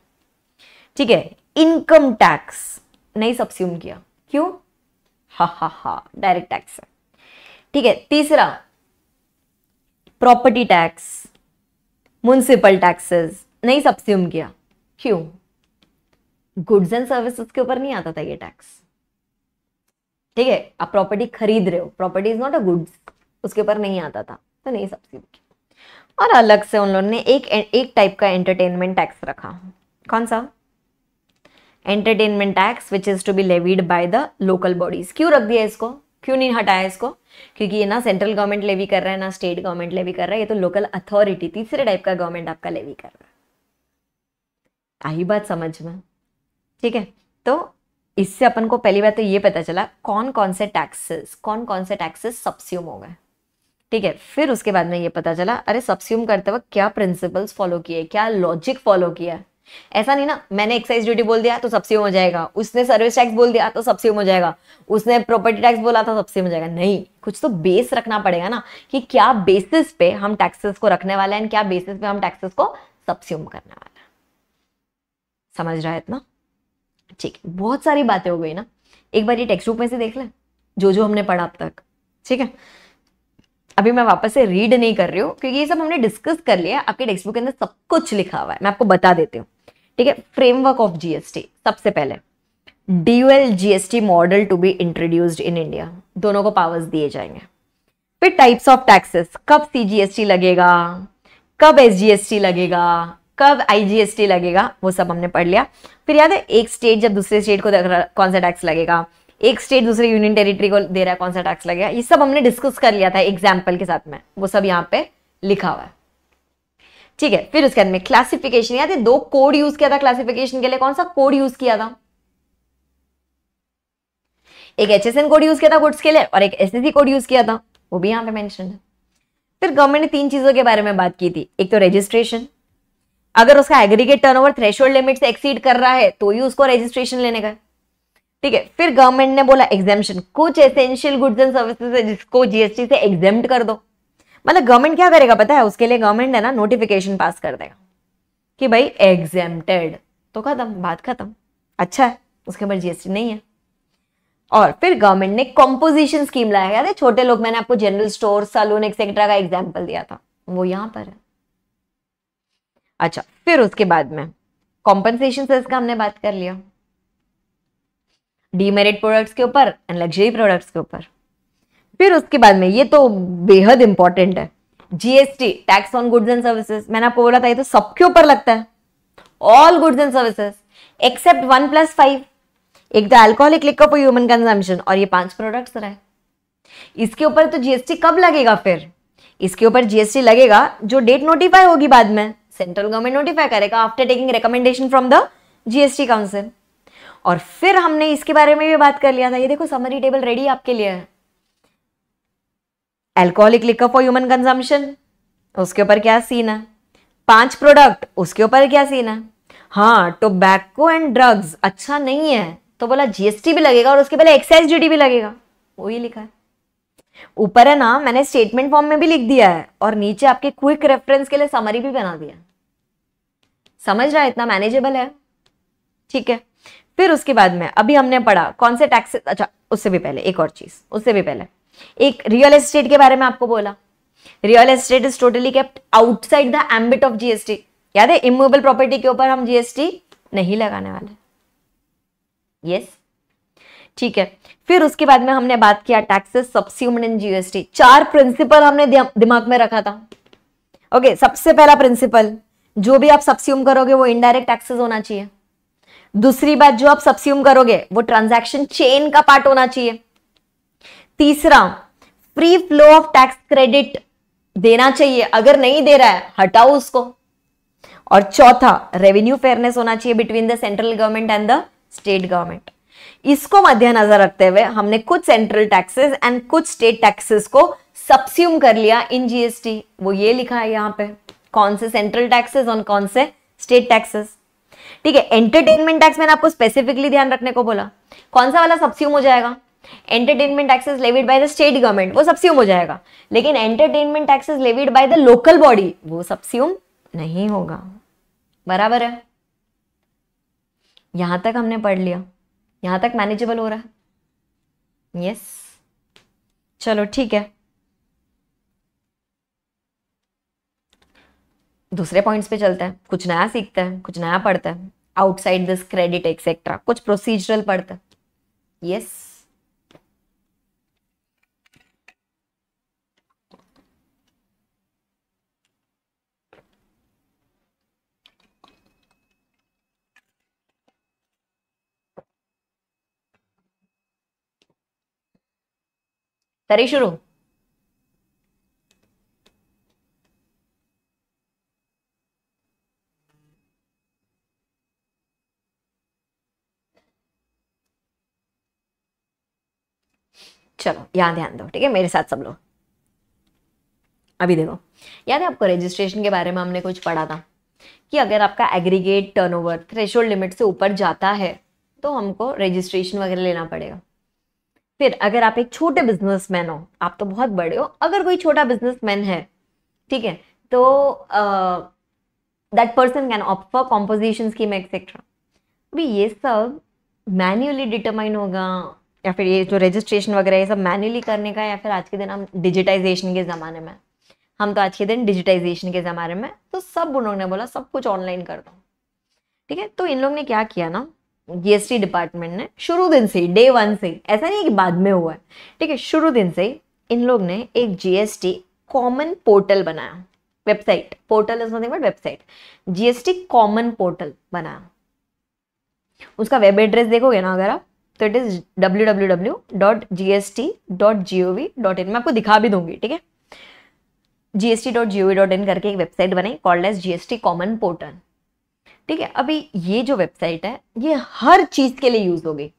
ठीक है इनकम टैक्स नहीं सब्स्यूम किया क्यों हा हा हा डायरेक्ट टैक्स है ठीक है तीसरा प्रॉपर्टी टैक्स म्यूनसिपल टैक्सेस नहीं सब्स्यूम किया क्यों गुड्स एंड सर्विसेज के ऊपर नहीं आता था ये टैक्स ठीक है आप प्रॉपर्टी खरीद रहे हो property is not a goods उसके ऊपर नहीं आता था तो नहीं सब्स्यूम किया और अलग से उन लोगों ने एक एक टाइप का एंटरटेनमेंट टैक्स रखा कौन सा entertainment tax which is to be levied by the local bodies क्यों रख दिया इसको क्यों नहीं हटाया इसको क्योंकि ये ना सेंट्रल गवर्नमेंट लेवी कर रहा है ना स्टेट गवर्नमेंट लेवी कर रहा है ये तो लोकल अथॉरिटी तीसरे टाइप का गवर्नमेंट आपका लेवी कर रहा है आई बात समझ में ठीक है तो इससे अपन को पहली बात तो ये पता चला कौन कौन से टैक्सेस कौन कौन से टैक्सेस सब्स्यूम हो गए ठीक है फिर उसके बाद में ये पता चला अरे सब्स्यूम करते वक्त क्या प्रिंसिपल्स फॉलो किए क्या लॉजिक फॉलो किया ऐसा नहीं ना मैंने एक्साइज ड्यूटी बोल दिया तो सबसे हो जाएगा उसने सर्विस टैक्स बोल दिया तो सबसे हो जाएगा उसने प्रॉपर्टी टैक्स बोला तो सबसे हो जाएगा नहीं कुछ तो बेस रखना पड़ेगा ना कि क्या बेसिस पे हम टैक्सेस को रखने वाले हैं क्या बेसिस पे हम टैक्सेस को सब्स्यूम करने वाले समझ रहा है इतना ठीक है बहुत सारी बातें हो गई ना एक बार ये टेक्स्ट बुक में से देख ले जो जो हमने पढ़ा अब तक ठीक है अभी मैं वापस से रीड नहीं कर रही हूँ क्योंकि ये सब हमने डिस्कस कर लिया आपके टेक्स्ट बुक के अंदर सब कुछ लिखा हुआ है मैं आपको बता देती हूँ ठीक है फ्रेमवर्क ऑफ जीएसटी सबसे पहले dual GST model to be introduced in India दोनों को पावर्स दिए जाएंगे फिर टाइप्स ऑफ टैक्सेस कब सीजीएसटी लगेगा कब एसजीएसटी लगेगा कब आईजीएसटी लगेगा वो सब हमने पढ़ लिया फिर याद है एक स्टेट जब दूसरे स्टेट को कौन सा टैक्स लगेगा एक स्टेट दूसरे यूनियन टेरिटरी को दे रहा है कौन सा टैक्स लगेगा ये सब हमने डिस्कस कर लिया था एग्जाम्पल के साथ में वो सब यहाँ पे लिखा हुआ है ठीक है फिर उसके बाद में क्लासिफिकेशन याद है दो कोड यूज किया था क्लासिफिकेशन के लिए कौन सा कोड यूज किया था एक एच कोड यूज किया था गुड्स के लिए और एक एस कोड यूज किया था वो भी यहाँ पे मेंशन है फिर गवर्नमेंट ने तीन चीजों के बारे में बात की थी एक तो रजिस्ट्रेशन अगर उसका एग्रीगेट टर्नओवर थ्रेशोल्ड लिमिट से एक्सीड कर रहा है तो ही उसको रजिस्ट्रेशन लेने का ठीक है फिर गवर्नमेंट ने बोला एग्जेम्पन कुछ एसेंशियल गुड्स एंड सर्विसेज है जिसको जीएसटी से एग्जेम्प्ट कर दो मतलब गवर्नमेंट क्या करेगा पता है उसके लिए गवर्नमेंट है ना नोटिफिकेशन पास कर देगा कि भाई एग्जेमटेड तो खत्म बात खत्म अच्छा है उसके ऊपर जीएसटी नहीं है और फिर गवर्नमेंट ने कॉम्पोजिशन स्कीम लाया गया छोटे लोग मैंने आपको जनरल स्टोर सलून एक्सेट्रा का एग्जाम्पल दिया था वो यहां पर है अच्छा फिर उसके बाद में कॉम्पनसेशन से इसका हमने बात कर लिया डीमेरिट प्रोडक्ट्स के ऊपर एंड लग्जरी प्रोडक्ट्स के ऊपर फिर उसके बाद में ये तो बेहद इंपॉर्टेंट है GST tax on goods and services मैंने आपको बोला था ये तो सबके ऊपर लगता है all goods and services except one plus five एक तो alcoholic liquid for human consumption और ये पांच प्रोडक्ट्स रहे इसके ऊपर तो जीएसटी कब लगेगा फिर इसके ऊपर जीएसटी लगेगा जो डेट नोटिफाई होगी बाद में सेंट्रल गवर्नमेंट नोटिफाई करेगा after taking recommendation from the GST council और फिर हमने इसके बारे में भी बात कर लिया था ये देखो समरी टेबल रेडी आपके लिए है alcoholic liquor for human consumption उसके ऊपर क्या सीन है पांच प्रोडक्ट उसके ऊपर क्या सीन है हाँ टोबैको एंड ड्रग्स अच्छा नहीं है तो बोला जीएसटी भी लगेगा और उसके पहले एक्साइज ड्यूटी भी लगेगा वही लिखा है ऊपर है ना मैंने स्टेटमेंट फॉर्म में भी लिख दिया है और नीचे आपके क्विक रेफरेंस के लिए समरी भी बना दिया समझ रहा है इतना मैनेजेबल है ठीक है फिर उसके बाद में अभी हमने पढ़ा कौन से टैक्सेस अच्छा उससे भी पहले एक और चीज उससे भी पहले एक रियल एस्टेट के बारे में आपको बोला real estate is totally kept outside the ambit of GST याद है इमोबल प्रॉपर्टी के ऊपर हम जीएसटी नहीं लगाने वाले यस ठीक है फिर उसके बाद में हमने बात किया टैक्सेस सब्सिम्ड एंड जीएसटी चार प्रिंसिपल हमने दिमाग में रखा था ओके okay, सबसे पहला प्रिंसिपल जो भी आप सब्स्यूम करोगे वो इनडायरेक्ट टैक्सेस होना चाहिए दूसरी बात जो आप सब्स्यूम करोगे वो ट्रांजैक्शन चेन का पार्ट होना चाहिए तीसरा free flow of tax credit देना चाहिए अगर नहीं दे रहा है हटाओ उसको और चौथा रेवेन्यू फेयरनेस होना चाहिए between the central government and the state government इसको मद्देनजर रखते हुए हमने कुछ सेंट्रल टैक्सेस एंड कुछ स्टेट टैक्सेस को सब्स्यूम कर लिया इन जीएसटी वो ये लिखा है यहां पे कौन से सेंट्रल टैक्सेस और कौन से स्टेट टैक्सेस ठीक है एंटरटेनमेंट टैक्स मैंने आपको स्पेसिफिकली ध्यान रखने को बोला कौन सा वाला सब्स्यूम हो जाएगा entertainment taxes levied by the state government वो सब्स्यूम हो जाएगा लेकिन entertainment taxes levied by the local body वो सब्स्यूम नहीं होगा बराबर है यहां तक हमने पढ़ लिया यहां तक मैनेजेबल हो रहा है यस चलो ठीक है दूसरे पॉइंट्स पे चलते हैं कुछ नया सीखते हैं कुछ नया पढ़ते हैं आउटसाइड दिस क्रेडिट एक्सेट्रा कुछ प्रोसीजरल पढ़ते हैं यस yes. करें शुरू चलो यहां ध्यान दो ठीक है मेरे साथ सब लोग अभी देखो याद है आपको रजिस्ट्रेशन के बारे में हमने कुछ पढ़ा था कि अगर आपका एग्रीगेट टर्नओवर थ्रेशोल्ड लिमिट से ऊपर जाता है तो हमको रजिस्ट्रेशन वगैरह लेना पड़ेगा फिर अगर आप एक छोटे बिजनेसमैन हो आप तो बहुत बड़े हो अगर कोई छोटा बिजनेसमैन है ठीक है तो that person can opt for composition scheme etcetera अभी ये सब मैन्युअली डिटरमाइन होगा या फिर ये जो रजिस्ट्रेशन वगैरह ये सब मैन्युअली करने का या फिर आज के दिन हम डिजिटाइजेशन के ज़माने में हम तो आज के दिन डिजिटाइजेशन के ज़माने में तो सब उन्होंने बोला सब कुछ ऑनलाइन कर दो ठीक है तो इन लोग ने क्या किया ना जीएसटी डिपार्टमेंट ने शुरू दिन से डे वन से ऐसा नहीं है कि बाद में हुआ है ठीक है शुरू दिन से इन लोग ने एक जीएसटी कॉमन पोर्टल बनाया website portal is nothing but website GST common portal बनाया उसका वेब एड्रेस देखोगे ना अगर आप तो it is W W W dot G S T dot G O V dot in मैं आपको दिखा भी दूंगी ठीक है G S T dot G O V dot in करके एक वेबसाइट बनाई called as G S T common portal ठीक है अभी ये जो वेबसाइट है ये हर चीज़ के लिए यूज़ होगी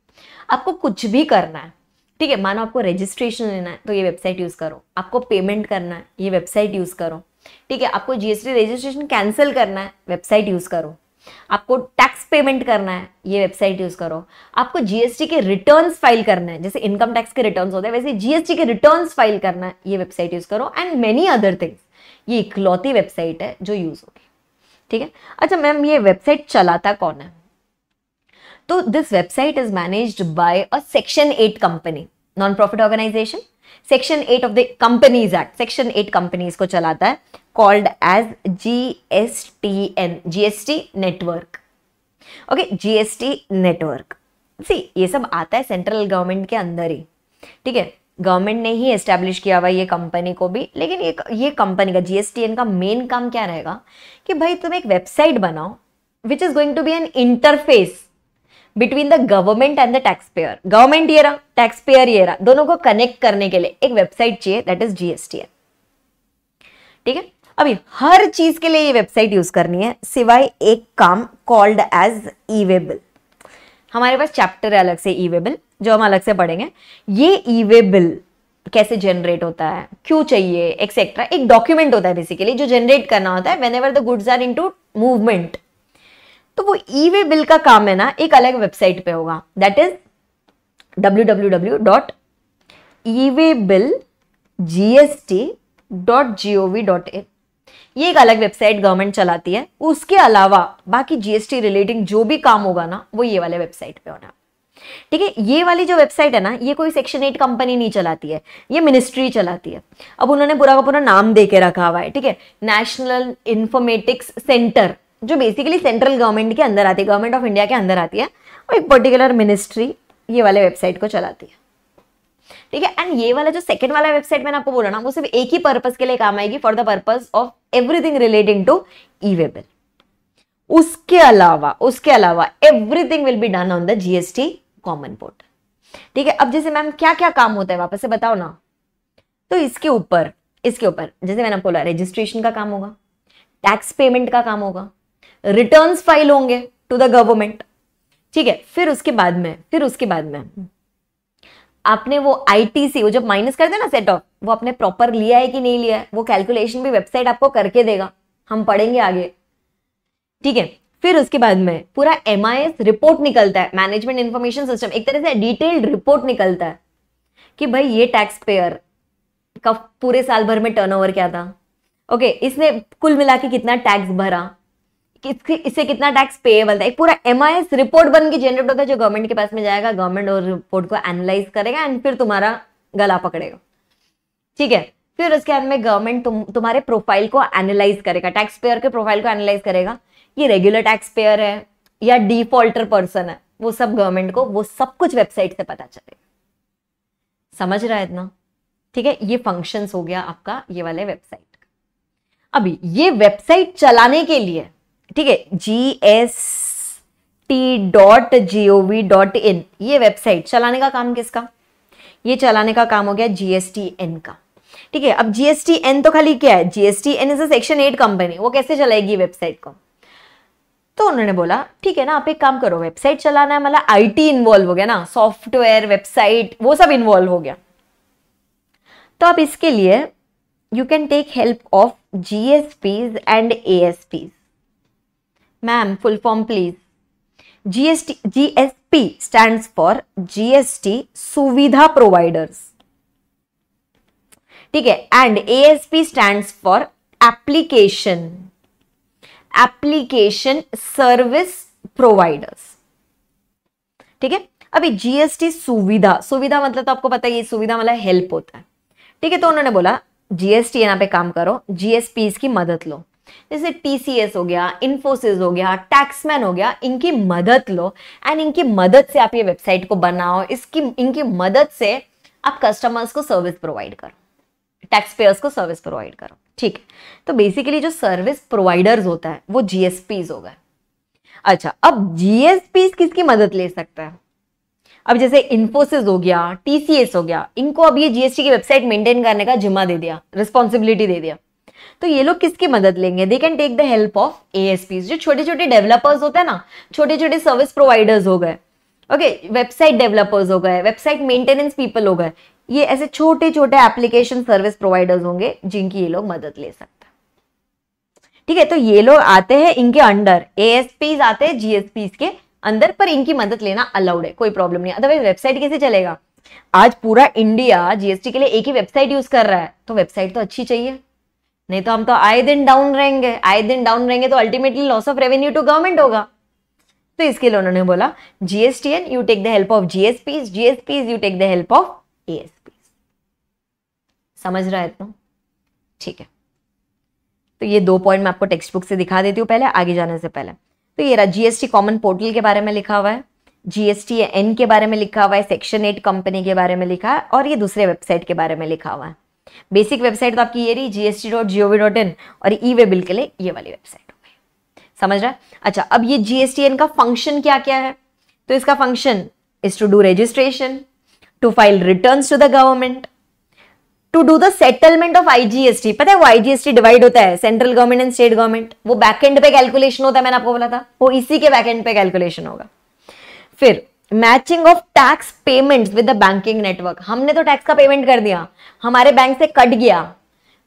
आपको कुछ भी करना है ठीक है मानो आपको रजिस्ट्रेशन लेना है तो ये वेबसाइट यूज़ करो आपको पेमेंट करना है ये वेबसाइट यूज़ करो ठीक है आपको जीएसटी रजिस्ट्रेशन कैंसिल करना है वेबसाइट यूज़ करो आपको टैक्स पेमेंट करना है ये वेबसाइट यूज़ करो आपको जीएसटी के रिटर्न्स फाइल करना है जैसे इनकम टैक्स के रिटर्न्स होते हैं वैसे जीएसटी के रिटर्न्स फाइल करना है ये वेबसाइट यूज़ करो एंड मेनी अदर थिंग्स ये इकलौती वेबसाइट है जो यूज़ होगी ठीक है अच्छा मैम ये वेबसाइट चलाता कौन है तो this website is manage by a section eight company non profit organisation section eight of the companies act section eight companies को चलाता है called as G S T N G S T network okay G S T network see ये सब आता है central government के अंदर ही ठीक है गवर्नमेंट ने ही एस्टेब्लिश किया हुआ ये कंपनी को भी लेकिन ये ये कंपनी का जीएसटीएन का मेन काम क्या रहेगा कि भाई तुम एक वेबसाइट बनाओ which is going to be an interface between the government and the taxpayer government ये रहा टैक्स पेयर ये रहा दोनों को कनेक्ट करने के लिए एक वेबसाइट चाहिए दैट इज जीएसटीएन ठीक है अभी हर चीज के लिए ये वेबसाइट यूज करनी है सिवाय एक काम कॉल्ड एज ईवेबल हमारे पास चैप्टर है अलग से ईवेबल जो हम अलग से पढ़ेंगे ये ई वे बिल कैसे जनरेट होता है क्यों चाहिए एक्सेट्रा एक डॉक्यूमेंट होता है बेसिकली जो जनरेट करना होता है whenever the goods are into movement तो वो ई वे बिल का काम है ना एक अलग वेबसाइट पे होगा that is W W W dot E way bill G S T dot G O V dot in ये एक अलग वेबसाइट गवर्नमेंट चलाती है उसके अलावा बाकी जीएसटी रिलेटिंग जो भी काम होगा ना वो ये वाले वेबसाइट पे होना ठीक है ये वाली जो वेबसाइट है ना ये कोई सेक्शन एट कंपनी नहीं चलाती है ये मिनिस्ट्री चलाती है अब उन्होंने पूरा का पूरा नाम दे के रखा हुआ है ठीक है नेशनल इन्फॉर्मेटिक्स सेंटर जो बेसिकली सेंट्रल गवर्नमेंट के अंदर आती है गवर्नमेंट ऑफ इंडिया के अंदर आती है और एक पर्टिकुलर मिनिस्ट्री ये वाले वेबसाइट को चलाती है ठीक है एंड ये वाला जो सेकंड वाला वेबसाइट मैंने आपको बोला ना वो सिर्फ एक ही पर्पज के लिए काम आएगी for the purpose of everything relating to E way bill उसके अलावा उसके अलावा everything will be done on the GST common portal ठीक है अब जैसे मैम क्या क्या काम होता है वापस से बताओ ना तो इसके ऊपर इसके ऊपर जैसे मैंने बोला रजिस्ट्रेशन का काम होगा टैक्स पेमेंट का काम होगा रिटर्न फाइल होंगे टू द गवर्नमेंट ठीक है फिर उसके बाद में फिर उसके बाद में आपने वो आईटीसी वो जब माइनस कर देना सेट ऑफ वो आपने प्रॉपर लिया है कि नहीं लिया है वो कैलकुलेशन भी वेबसाइट आपको करके देगा हम पढ़ेंगे आगे ठीक है फिर उसके बाद में पूरा एम रिपोर्ट निकलता है मैनेजमेंट इन्फॉर्मेशन सिस्टम एक तरह से डिटेल्ड रिपोर्ट निकलता है कि भाई ये टैक्स पेयर का पूरे साल भर में टर्नओवर क्या था ओके okay, इसने कुल मिला के कितना टैक्स भरा कि इससे कितना टैक्स पेएबल था एक पूरा एम रिपोर्ट बन के जनरेट होता है जो गवर्नमेंट के पास में जाएगा गवर्नमेंट और रिपोर्ट को एनालाइज करेगा एंड फिर तुम्हारा गला पकड़ेगा ठीक है फिर उसके बाद में गवर्नमेंट तुम तुम्हारे प्रोफाइल को एनालाइज करेगा टैक्स पेयर के प्रोफाइल को एनालाइज करेगा ये रेगुलर टैक्स पेयर है या डिफॉल्टर पर्सन है वो सब गवर्नमेंट को वो सब कुछ वेबसाइट से पता चलेगा समझ रहा है इतना ठीक है ये फंक्शंस हो गया आपका ये वाले वेबसाइट अभी ये वेबसाइट चलाने के लिए ठीक है G S T dot G O V dot in ये वेबसाइट चलाने का काम किसका ये चलाने का काम हो गया जीएसटी एन का ठीक है अब जीएसटी एन तो खाली क्या है GST N is section eight company वो कैसे चलाएगी वेबसाइट को तो उन्होंने बोला ठीक है ना आप एक काम करो वेबसाइट चलाना है मतलब आईटी इन्वॉल्व हो गया ना सॉफ्टवेयर वेबसाइट वो सब इन्वॉल्व हो गया तो अब इसके लिए you can take help of GSP and A S ma'am full form please GST GSP stand for GST Suvidha providers ठीक है and A S P stand for application application service providers ठीक है अभी जीएसटी सुविधा सुविधा मतलब तो आपको पता है ये सुविधा मतलब हेल्प होता है ठीक है तो उन्होंने बोला जीएसटी यहाँ पे काम करो जीएसपी की मदद लो जैसे टीसीएस हो गया इन्फोसिस हो गया टैक्समैन हो गया इनकी मदद लो एंड इनकी मदद से आप ये वेबसाइट को बनाओ इसकी इनकी मदद से आप कस्टमर्स को सर्विस प्रोवाइड करो टैक्स पेयर्स को सर्विस प्रोवाइड करो ठीक है तो बेसिकली जो सर्विस प्रोवाइडर्स होता है वो जीएसपीज हो गए अच्छा अब जीएसपीज किसकी मदद ले सकता है अब जैसे इन्फोसिस हो गया टीसीएस हो गया इनको अब ये जीएसटी की वेबसाइट मेंटेन करने का जिम्मा दे दिया रिस्पॉन्सिबिलिटी दे दिया तो ये लोग किसकी मदद लेंगे they can take the help of ASPs जो छोटे छोटे डेवलपर्स होते हैं ना छोटे छोटे सर्विस प्रोवाइडर्स हो गए ओके वेबसाइट डेवलपर्स हो गए वेबसाइट मेंटेनेंस पीपल हो गए ये ऐसे छोटे छोटे एप्लीकेशन सर्विस प्रोवाइडर्स होंगे जिनकी ये लोग मदद ले सकते हैं ठीक है तो ये लोग आते हैं इनके अंडर एएसपीज आते हैं जीएसपी के अंदर पर इनकी मदद लेना अलाउड है कोई प्रॉब्लम नहीं अदरवाइज वेबसाइट कैसे चलेगा आज पूरा इंडिया जीएसटी के लिए एक ही वेबसाइट यूज कर रहा है तो वेबसाइट तो अच्छी चाहिए नहीं तो हम तो आए दिन डाउन रहेंगे आए दिन डाउन रहेंगे तो ultimately loss of revenue to government होगा तो इसके लिए उन्होंने बोला GSTN you take the help of GSPs GSPs you take the help of ASP समझ रहा है तुम ठीक है तो ये दो पॉइंट मैं आपको टेक्स्ट बुक से दिखा देती हूँ पहले आगे जाने से पहले तो ये रहा जीएसटी कॉमन पोर्टल के बारे में लिखा हुआ है जीएसटी एन के बारे में लिखा हुआ है सेक्शन एट कंपनी के बारे में लिखा है और ये दूसरे वेबसाइट के बारे में लिखा हुआ है बेसिक वेबसाइट तो आपकी ये रही GST dot GOV dot in और ई वे बिल के लिए ये वाली वेबसाइट समझ रहा है अच्छा अब ये जीएसटीएन का फंक्शन क्या क्या है तो इसका function is to do registration to file return to the government to do the settlement of IGST पता है वो आईजीएसटी डिवाइड होता है central government and state government वो बैकएंड पे कैलकुलेशन होता है मैंने आपको बोला था वो इसी के बैकएंड पे कैलकुलेशन होगा फिर matching of tax payment with the banking network हमने तो टैक्स का पेमेंट कर दिया हमारे बैंक से कट गया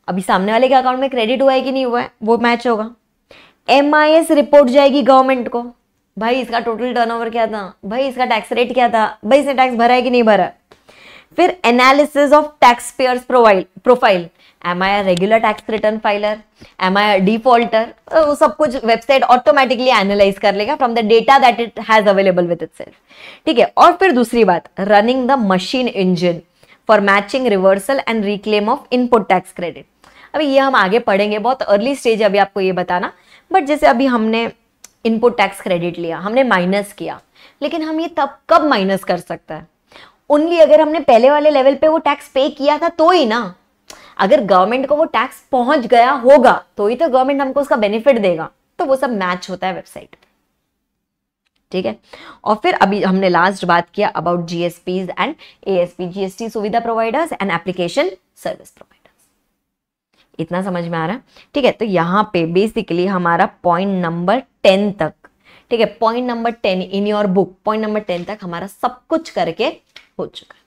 अभी सामने वाले के अकाउंट में क्रेडिट हुआ है कि नहीं हुआ है वो मैच होगा एम रिपोर्ट जाएगी गवर्नमेंट को भाई इसका टोटल टर्नओवर क्या था भाई इसका टैक्स रेट क्या था भाई इसने टैक्स भरा है कि नहीं भरा फिर analysis of tax payer profile am I regular tax return filer am I defaulter वो सब कुछ वेबसाइट ऑटोमेटिकली एनालाइज कर लेगा from the data that it has available with it ठीक है और फिर दूसरी बात running the machine engine for matching reversal and reclaim of input tax credit अभी ये हम आगे पढ़ेंगे बहुत अर्ली स्टेज अभी आपको ये बताना बट जैसे अभी हमने इनपुट टैक्स क्रेडिट लिया हमने माइनस किया लेकिन हम ये तब कब माइनस कर सकता है ओनली अगर हमने पहले वाले लेवल पे वो टैक्स पे किया था तो ही ना अगर गवर्नमेंट को वो टैक्स पहुंच गया होगा तो ही तो गवर्नमेंट हमको उसका बेनिफिट देगा तो वो सब मैच होता है वेबसाइट ठीक है और फिर अभी हमने लास्ट बात किया about GSPs and ASP GST Suvidha providers and application service provider इतना समझ में आ रहा है ठीक है तो यहाँ पे बेसिकली हमारा पॉइंट नंबर टेन तक ठीक है point number ten in your book point number ten तक हमारा सब कुछ करके हो चुका है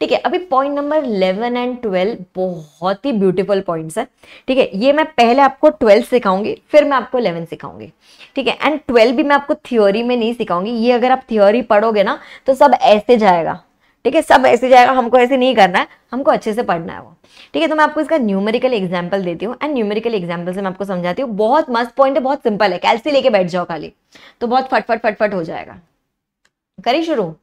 ठीक है अभी point number eleven and twelve बहुत ही ब्यूटीफुल पॉइंट्स है ठीक है ये मैं पहले आपको ट्वेल्व सिखाऊंगी फिर मैं आपको इलेवन सिखाऊंगी ठीक है एंड ट्वेल्व भी मैं आपको थ्योरी में नहीं सिखाऊंगी ये अगर आप थ्योरी पढ़ोगे ना तो सब ऐसे जाएगा ठीक है सब ऐसे जाएगा हमको ऐसे नहीं करना है हमको अच्छे से पढ़ना है वो ठीक है तो मैं आपको इसका न्यूमेरिकल एग्जाम्पल देती हूँ एंड न्यूमेरिकल एग्जाम्पल से मैं आपको समझाती हूँ बहुत मस्त पॉइंट है बहुत सिंपल है कैलसी लेके बैठ जाओ खाली तो बहुत फटफट फटफट हो जाएगा करी शुरू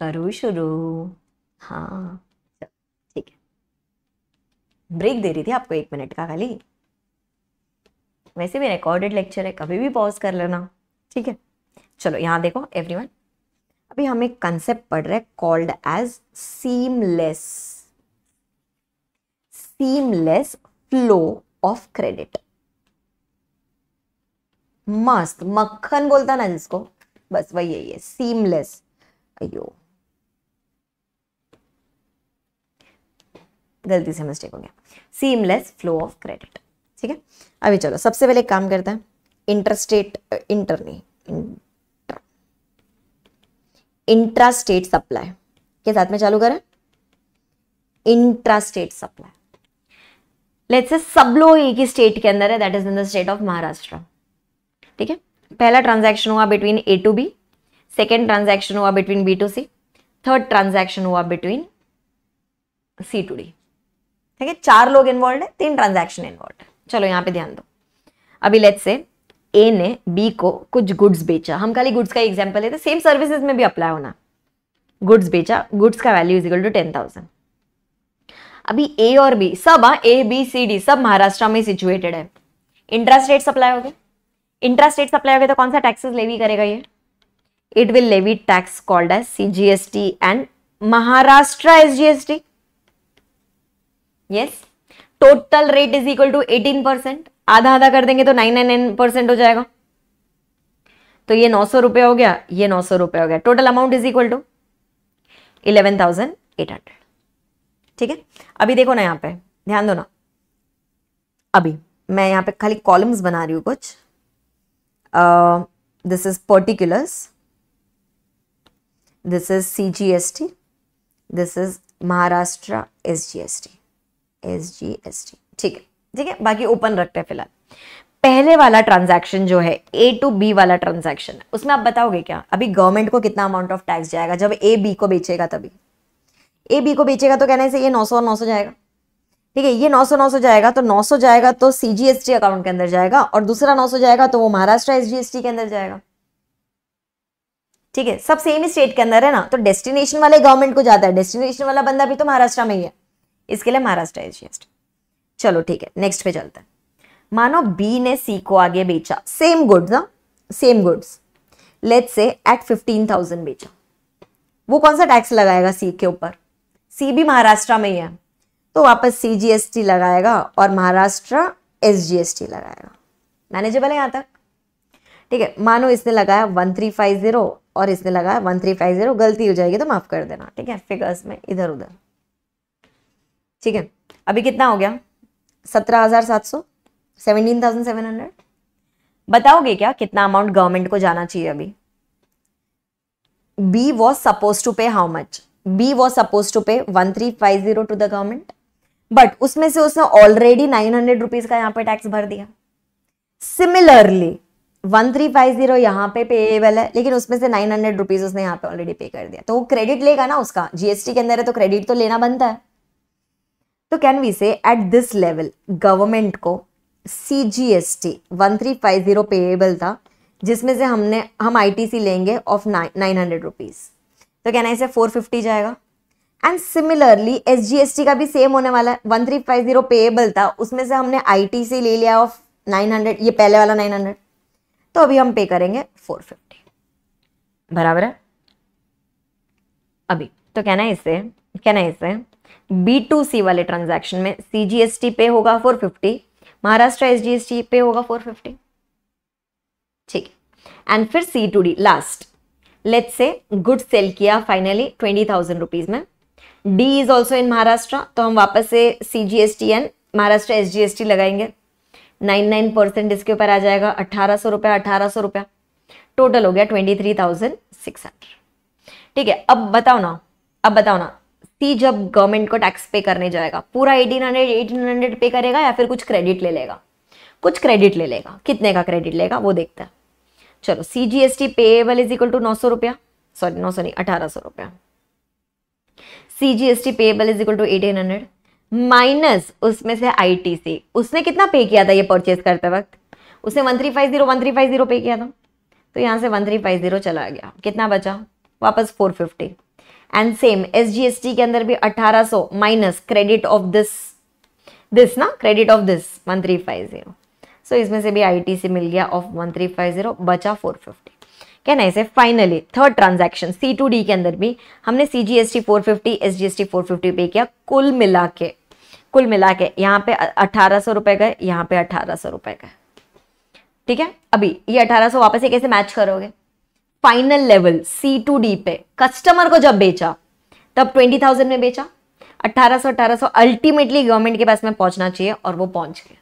करो शुरू हाँ ठीक है ब्रेक दे रही थी आपको एक मिनट का खाली वैसे भी रिकॉर्डेड लेक्चर है कभी भी पॉज कर लेना ठीक है चलो यहाँ देखो एवरीवन अभी हम एक कंसेप्ट पढ़ रहे हैं called as seamless seamless flow of credit मस्त मक्खन बोलता ना जिसको बस वही है ये सीमलेस अयो गलती से मिस्टेक हो गया सीमलेस फ्लो ऑफ क्रेडिट ठीक है अभी चलो सबसे पहले काम करते हैं इंटरस्टेट इंटर नहीं इंटर, इंट्रा स्टेट सप्लाई के साथ में चालू करें intra state supply let's say सब लोग एक ही स्टेट के अंदर है that is in the state of Maharashtra ठीक है पहला ट्रांजैक्शन हुआ between A to B second transaction हुआ between B to C third transaction हुआ बिटवीन सी टू डी ठीक है चार लोग इन्वॉल्व है तीन ट्रांजेक्शन इन्वॉल्व है चलो यहाँ पे ध्यान दो अभी लेट से ए ने बी को कुछ गुड्स बेचा हम खाली गुड्स का एग्जाम्पल लेते सेम सर्विसेज में भी अप्लाई होना गुड्स बेचा गुड्स का value is equal to ten thousand अभी ए और बी सब हाँ ए बी सी डी सब महाराष्ट्र में सिचुएटेड है इंटरेस्ट रेट सप्लाई हो गए इंटरेस्ट रेट सप्लाई हो गए तो कौन सा टैक्सेस लेवी करेगा ये it will levy tax called as C G S T and Maharashtra S G S T yes total rate is equal to eighteen percent आधा आधा कर देंगे तो नाइन नाइन नाइन परसेंट हो जाएगा तो ये नौ सौ रुपया हो गया ये नौ सौ रुपया हो गया total amount is equal to eleven thousand eight hundred ठीक है अभी देखो ना यहाँ पे ध्यान दो ना अभी मैं यहाँ पे खाली कॉलम्स बना रही हूँ कुछ this is particulars this is C G S T this is Maharashtra S G S T S G S T ठीक है ठीक है बाकी ओपन रखते हैं फिलहाल पहले वाला ट्रांजैक्शन जो है ए टू बी वाला ट्रांजैक्शन है उसमें आप बताओगे क्या अभी गवर्नमेंट को कितना अमाउंट ऑफ टैक्स जाएगा जब ए बी को बेचेगा तभी ए बी को बेचेगा तो कहने से ये नौ सौ नौ सौ जाएगा ठीक है ये नौ सौ नौ सौ जाएगा तो नौ सौ जाएगा तो सीजीएसटी अकाउंट के अंदर जाएगा और दूसरा नौ सौ जाएगा तो वो Maharashtra S G S T के अंदर जाएगा ठीक है सब सेम स्टेट के अंदर है ना तो डेस्टिनेशन वाले गवर्नमेंट को जाता है डेस्टिनेशन वाला बंदा भी तो महाराष्ट्र में ही है इसके लिए महाराष्ट्र इज चलो ठीक है नेक्स्ट पे चलते हैं मानो बी ने सी को आगे बेचा सेम गुड्स ना same goods let's say at fifteen thousand बेचा वो कौन सा टैक्स लगाएगा सी के ऊपर सी भी महाराष्ट्र में ही है तो वापस सी जी एस टी लगाएगा और Maharashtra S G S T लगाएगा मैनेजेबल है यहाँ तक ठीक है मानो इसने लगाया वन थ्री फाइव जीरो और इसने लगाया वन थ्री फाइव जीरो गलती हो जाएगी तो माफ़ कर देना ठीक है फिगर्स में इधर उधर ठीक है अभी कितना हो गया सत्रह हज़ार सात सौ सेवनटीन थाउजेंड सेवन हंड्रेड बताओगे क्या कितना अमाउंट गवर्नमेंट को जाना चाहिए अभी B was suppose to pay how much B was suppose to pay one three five zero to the government but उसमें से उसने ऑलरेडी नाइन हंड्रेड रुपीज का यहाँ पे टैक्स भर दिया similarly one three five zero यहाँ पे पेएबल है लेकिन उसमें से नाइन हंड्रेड रुपीज उसने यहाँ पे ऑलरेडी पे कर दिया तो वो क्रेडिट लेगा ना उसका जीएसटी के अंदर है तो क्रेडिट तो लेना बनता है तो can we say at this level government को C G S T one three five zero payable था जिसमें से हमने हम आई टी सी लेंगे ऑफ नाइन हंड्रेड रुपीज़ तो कहना इसे फोर फिफ्टी जाएगा and similarly S G S T का भी सेम होने वाला है one three five zero payable था उसमें से हमने आई टी सी ले लिया ऑफ नाइन हंड्रेड ये पहले वाला नाइन हंड्रेड तो अभी हम पे करेंगे फोर फिफ्टी बराबर है अभी तो कहना इसे कहना इसे बी टू सी वाले ट्रांजैक्शन में सी जी एस टी पे होगा four fifty Maharashtra S G S T pay होगा फोर फिफ्टी ठीक एंड फिर C to D last let say good sale किया फाइनली ट्वेंटी थाउजेंड रुपीज़ में D is also in Maharashtra तो हम वापस से C G S T and Maharashtra S G S T लगाएंगे नाइन नाइन परसेंट इसके ऊपर आ जाएगा अट्ठारह सौ रुपया अट्ठारह सौ रुपया टोटल हो गया twenty three thousand six hundred ठीक है अब बताओ ना अब बताओ ना थी जब गवर्नमेंट को टैक्स पे करने जाएगा पूरा 1800 1800 पे करेगा या फिर कुछ क्रेडिट ले लेगा कुछ क्रेडिट ले लेगा कितने का क्रेडिट लेगा वो देखता है चलो C G S T payable is equal to नौ सौ रुपया सॉरी नौ सौ नहीं अठारह सौ रुपया C G S T payable is equal to eighteen hundred minus उसमें से आई टी सी उसने कितना पे किया था ये परचेज करते वक्त उसने one three five zero one three five zero pay किया था तो यहाँ से वन थ्री फाइव जीरो चला गया कितना बचा वापस four fifty and same S के अंदर भी 1800 minus credit of this this ना credit of this one three five zero so इसमें से भी आई से मिल गया of one three five zero बचा फोर फिफ्टी क्या ना इसे finally third transaction C to D के अंदर भी हमने C G S T four fifty S G S T four fifty pay किया कुल मिला के कुल मिला के यहाँ पे अठारह सौ रुपए गए यहाँ पे अठारह सौ रुपए गए ठीक है अभी ये अठारह सौ वापस ही कैसे मैच करोगे final level C to D पे कस्टमर को जब बेचा तब ट्वेंटी थाउजेंड में बेचा अट्ठारह सौ अट्ठारह सौ अल्टीमेटली गवर्नमेंट के पास में पहुंचना चाहिए और वो पहुंच गए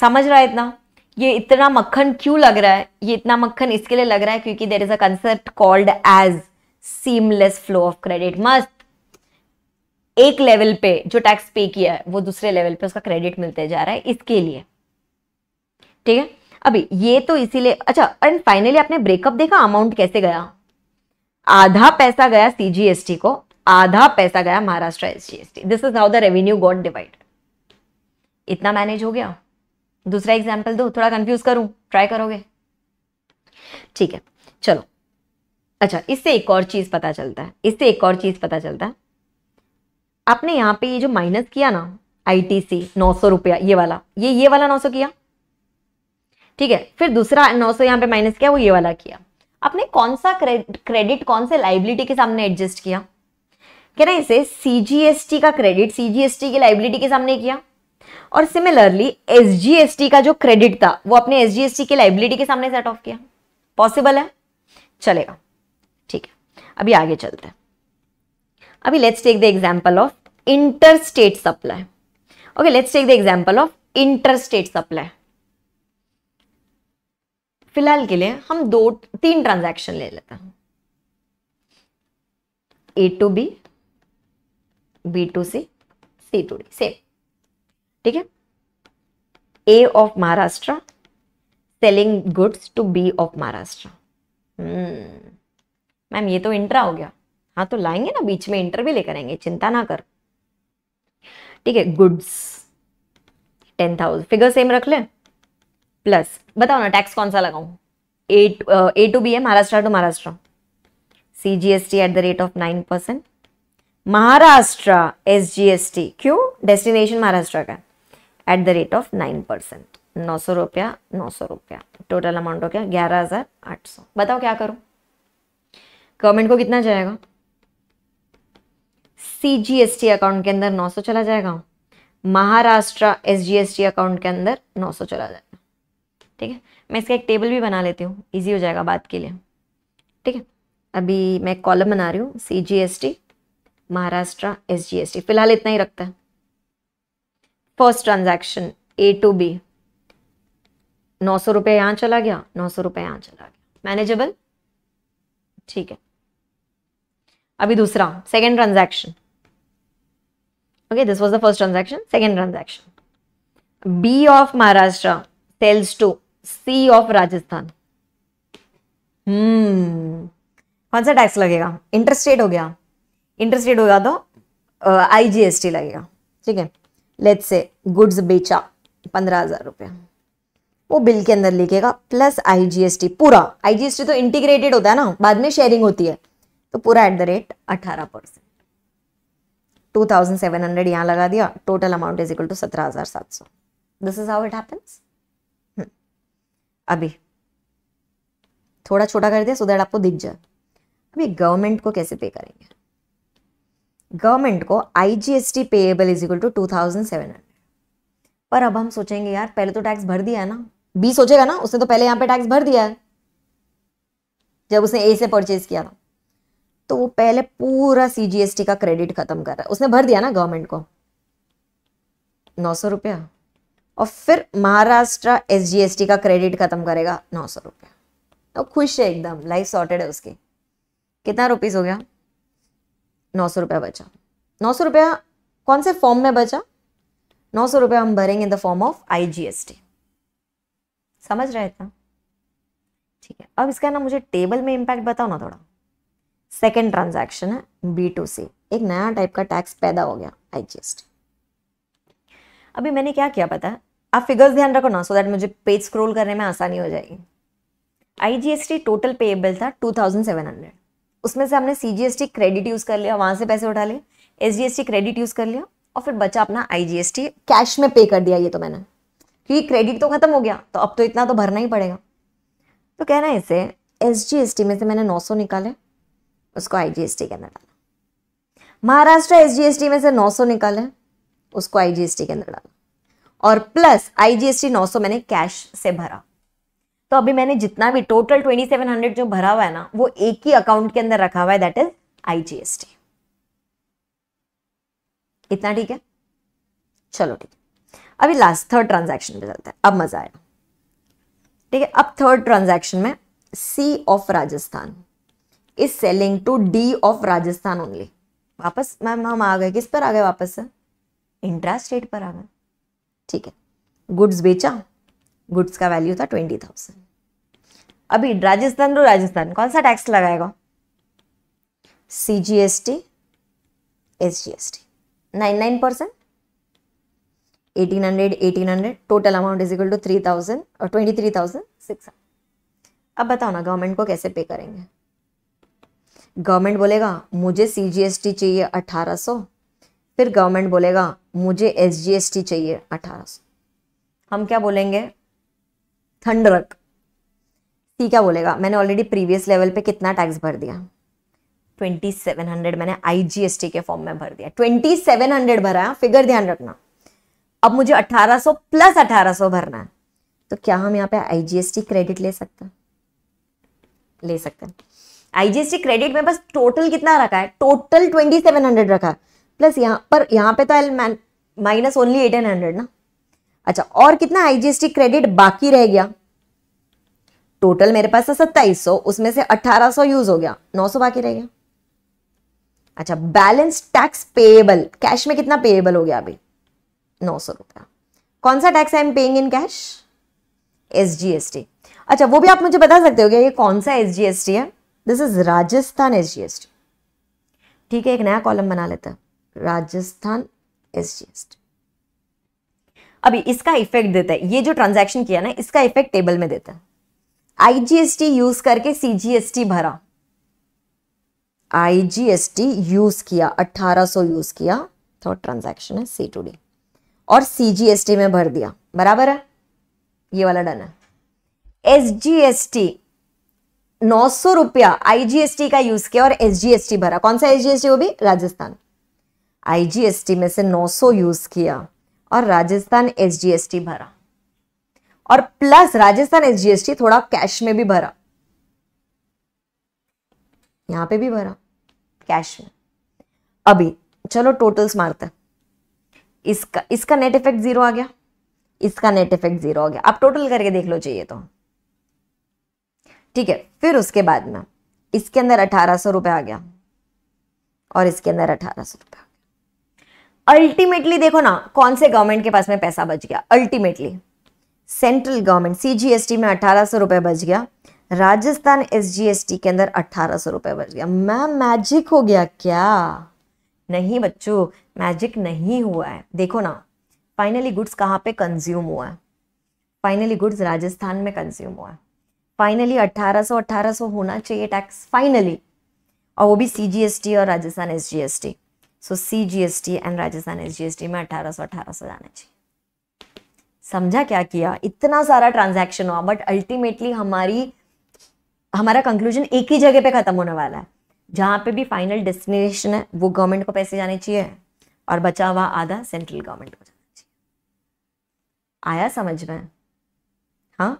समझ रहा है इतना ये इतना मक्खन क्यों लग रहा है ये इतना मक्खन इसके लिए लग रहा है क्योंकि there is a concept called as seamless flow of credit मस्त एक लेवल पे जो टैक्स पे किया है वो दूसरे लेवल पे उसका क्रेडिट मिलते जा रहा है इसके लिए ठीक है अभी ये तो इसीलिए अच्छा एंड फाइनली आपने ब्रेकअप देखा अमाउंट कैसे गया आधा पैसा गया सीजीएसटी को आधा पैसा गया Maharashtra SGST this is how the revenue got divide इतना मैनेज हो गया दूसरा एग्जाम्पल दो थोड़ा कंफ्यूज करूं ट्राई करोगे ठीक है चलो अच्छा इससे एक और चीज पता चलता है इससे एक और चीज पता चलता है आपने यहां पे ये जो माइनस किया ना आईटीसी नौ सौ रुपया ये वाला ये ये वाला नौ सौ किया ठीक है फिर दूसरा नौ सौ यहाँ पे माइनस किया वो ये वाला किया आपने कौन सा क्रेडिट कौन से लाइबिलिटी के सामने एडजस्ट किया कह रहे इसे सीजीएसटी का क्रेडिट सीजीएसटी की लाइबिलिटी के सामने किया और सिमिलरली एसजीएसटी का जो क्रेडिट था वो अपने एसजीएसटी की लाइबिलिटी के सामने सेट ऑफ किया पॉसिबल है चलेगा ठीक है अभी आगे चलते हैं अभी let's take the example of inter state supply okay let's take the example of inter state supply फिलहाल के लिए हम दो तीन ट्रांजैक्शन ले लेते हैं A to B B to C C to D same ठीक है A of Maharashtra selling goods to B of Maharashtra ma'am ये तो इंट्रा हो गया हाँ तो लाएंगे ना बीच में इंटर भी लेकर आएंगे चिंता ना कर ठीक है goods ten thousand figure same रख लें प्लस बताओ ना टैक्स कौन सा लगाऊ ए टू बी है Maharashtra to Maharashtra C G S T at the rate of nine percent Maharashtra S G S T क्यों डेस्टिनेशन महाराष्ट्र का at the rate of nine percent नौ सौ रुपया नौ सौ रुपया टोटल अमाउंट हो गया ग्यारह हजार आठ सौ बताओ क्या करूं गवर्नमेंट को कितना जाएगा C G S T account के अंदर नौ सौ चला जाएगा Maharashtra S G S T account के अंदर नौ सौ चला जाएगा ठीक है मैं इसका एक टेबल भी बना लेती हूँ ईजी हो जाएगा बात के लिए ठीक है अभी मैं कॉलम बना रही हूँ C G S T Maharashtra S G S T फिलहाल इतना ही रखता है first transaction A to B नौ सौ रुपये यहाँ चला गया नौ सौ रुपये यहाँ चला गया मैनेजेबल ठीक है अभी दूसरा second transaction okay this was the first transaction second transaction B of Maharashtra sales to C of Rajasthan कौन सा टैक्स लगेगा इंटरस्टेट हो गया इंटरस्टेट होगा तो आईजीएसटी uh, लगेगा ठीक है लेट्स से गुड्स बेचा पंद्रह हजार रुपया वो बिल के अंदर लिखेगा प्लस आईजीएसटी पूरा आईजीएसटी तो इंटीग्रेटेड होता है ना बाद में शेयरिंग होती है तो पूरा एट द रेट अठारह percent two thousand seven hundred यहाँ लगा दिया total amount is equal to सत्रह हजार सात सौ this is how it happens अभी थोड़ा छोटा कर दिया सो दैट आपको दिख जाए अभी गवर्नमेंट को कैसे पे करेंगे गवर्नमेंट को I G S T payable is equal to two thousand seven hundred पर अब हम सोचेंगे यार पहले तो टैक्स भर दिया है ना बी सोचेगा ना उसने तो पहले यहाँ पे टैक्स भर दिया है जब उसने ए से परचेज किया था तो वो पहले पूरा सी जी एस टी का क्रेडिट खत्म कर रहा है उसने भर दिया ना गवर्नमेंट को नौ सौ रुपया और फिर महाराष्ट्र एस का क्रेडिट खत्म करेगा नौ सौ रुपया तो खुश है एकदम लाइफ सॉर्टेड है उसकी कितना रुपीज़ हो गया नौ सौ रुपया बचा नौ सौ रुपया कौन से फॉर्म में बचा नौ सौ रुपया हम भरेंगे in the form of I G S T समझ रहे थे ठीक है अब इसका ना मुझे टेबल में इम्पैक्ट बताओ ना थोड़ा सेकेंड ट्रांजेक्शन है बी टू सी एक नया टाइप का टैक्स पैदा हो गया आई जी एस टी अभी मैंने क्या किया पता है आप फिगर्स ध्यान रखो ना सो दैट मुझे पेज स्क्रोल करने में आसानी हो जाएगी आईजीएसटी टोटल पेएबल था 2700 उसमें से हमने सीजीएसटी क्रेडिट यूज़ कर लिया वहाँ से पैसे उठा लिए एसजीएसटी क्रेडिट यूज़ कर लिया और फिर बचा अपना आईजीएसटी कैश में पे कर दिया ये तो मैंने क्योंकि क्रेडिट तो खत्म हो गया तो अब तो इतना तो भरना ही पड़ेगा तो कहना है इसे एस में से मैंने सौ निकाले उसको आई के अंदर डाला महाराष्ट्र एस में से सौ निकाले उसको आई के अंदर डाला और प्लस आईजीएसटी 900 मैंने कैश से भरा तो अभी मैंने जितना भी टोटल 2700 जो भरा हुआ है ना वो एक ही अकाउंट के अंदर रखा हुआ है दैट इज आईजीएसटी इतना ठीक है चलो ठीक है अभी लास्ट थर्ड ट्रांजेक्शन पे चलता है अब मजा आया ठीक है अब थर्ड ट्रांजेक्शन में C of Rajasthan is selling to D of Rajasthan only वापस मैम हम आ गए किस पर आ गए वापस इंटरेस्ट रेट पर आ गए ठीक है गुड्स बेचा गुड्स का वैल्यू था ट्वेंटी थाउजेंड अभी राजस्थान टू राजस्थान कौन सा टैक्स लगाएगा C G S T S G S T nine nine percent eighteen hundred eighteen hundred total amount is equal to three thousand और ट्वेंटी थ्री थाउजेंड सिक्स अब बताओ ना government को कैसे पे करेंगे गवर्नमेंट बोलेगा मुझे सी जी एस टी चाहिए अठारह सौ फिर गवर्नमेंट बोलेगा मुझे एस जी एस टी चाहिए अठारह सौ हम क्या बोलेंगे थंडरक सी क्या बोलेगा मैंने ऑलरेडी प्रीवियस लेवल पे कितना टैक्स भर दिया ट्वेंटी सेवन हंड्रेड मैंने आई जी एस टी के फॉर्म में भर दिया ट्वेंटी सेवन हंड्रेड भरा फिगर ध्यान रखना अब मुझे अठारह सौ प्लस अठारह सौ भरना है तो क्या हम यहाँ पे I G S T credit ले सकते हैं ले सकते हैं टी क्रेडिट में बस टोटल कितना रखा है टोटल ट्वेंटी सेवन हंड्रेड रखा है प्लस यहाँ पर यहाँ पे तो L minus only eighteen hundred ना अच्छा और कितना आईजीएसटी क्रेडिट बाकी रह गया टोटल मेरे पास था तो सत्ताईस सौ उसमें से अट्ठारह सौ यूज हो गया नौ सौ बाकी रह गया अच्छा बैलेंस टैक्स पेएबल कैश में कितना पेएबल हो गया अभी नौ सौ रुपया कौन सा tax I am paying in cash S G S T अच्छा वो भी आप मुझे बता सकते हो क्या ये कौन सा एस जी एस टी है this is Rajasthan S G S T ठीक है एक नया कॉलम बना लेते हैं राजस्थान एस जी अभी इसका इफेक्ट देता है ये जो ट्रांजैक्शन किया ना इसका इफेक्ट टेबल में देता है आईजीएसटी यूज करके सीजीएसटी भरा आईजीएसटी यूज किया 1800 यूज किया थर्ड ट्रांजैक्शन है सी टू डी और सीजीएसटी में भर दिया बराबर है ये वाला डन है एसजीएसटी नौ सौ रुपया आईजीएसटी का यूज किया और एसजीएसटी भरा कौन सा एसजीएसटी वो भी राजस्थान आईजीएसटी में से 900 यूज किया और राजस्थान एसजीएसटी भरा और प्लस राजस्थान एसजीएसटी थोड़ा कैश में भी भरा यहां पे भी भरा कैश में अभी चलो टोटल्स मारते है इसका इसका नेट इफेक्ट जीरो आ गया इसका नेट इफेक्ट जीरो आ गया आप टोटल करके देख लो चाहिए तो ठीक है फिर उसके बाद में इसके अंदर अठारह सौ रुपए आ गया और इसके अंदर अठारह सौ रुपए अल्टीमेटली देखो ना कौन से गवर्नमेंट के पास में पैसा बच गया अल्टीमेटली सेंट्रल गवर्नमेंट सीजीएसटी में अठारह सौ रुपए बच गया राजस्थान एसजीएसटी के अंदर अट्ठारह सौ रुपए बच गया मैम मैजिक हो गया क्या नहीं बच्चों मैजिक नहीं हुआ है देखो ना फाइनली गुड्स कहाँ पे कंज्यूम हुआ है फाइनली गुड्स राजस्थान में कंज्यूम हुआ है फाइनली अट्ठारह सौ होना चाहिए टैक्स फाइनली और वो भी सीजीएसटी और Rajasthan SGST so C G S T and Rajasthan S G S T में अठारह सौ अठारह सौ जाना चाहिए समझा क्या किया इतना सारा ट्रांजेक्शन हुआ बट अल्टीमेटली हमारी हमारा कंक्लूजन एक ही जगह पे खत्म होने वाला है जहां पे भी फाइनल डेस्टिनेशन है वो गवर्नमेंट को पैसे जाने चाहिए और बचा हुआ आधा सेंट्रल गवर्नमेंट को जाना चाहिए आया समझ में हाँ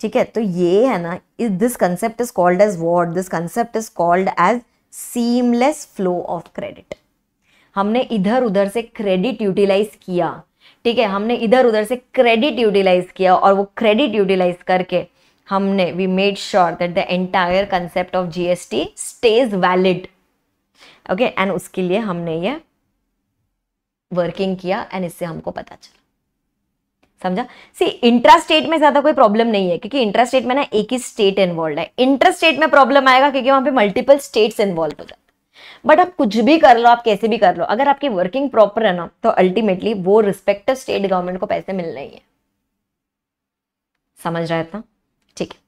ठीक है तो ये है ना this concept is called as what this concept is called as seamless flow of credit हमने इधर उधर से क्रेडिट यूटिलाइज किया ठीक है हमने इधर उधर से क्रेडिट यूटिलाइज किया और वो क्रेडिट यूटिलाइज करके हमने we made sure that the entire concept of GST stays valid okay and उसके लिए हमने ये वर्किंग किया एंड इससे हमको पता चला समझा सी इंट्रा स्टेट में ज्यादा कोई प्रॉब्लम नहीं है क्योंकि इंट्रा स्टेट में ना एक ही स्टेट इन्वॉल्व है इंट्रा स्टेट में प्रॉब्लम आएगा क्योंकि वहां पे मल्टीपल स्टेट्स इन्वॉल्व हो जाए बट आप कुछ भी कर लो आप कैसे भी कर लो अगर आपकी वर्किंग प्रॉपर है ना तो अल्टीमेटली वो रिस्पेक्टिव स्टेट गवर्नमेंट को पैसे मिल रही है समझ रहा था ठीक है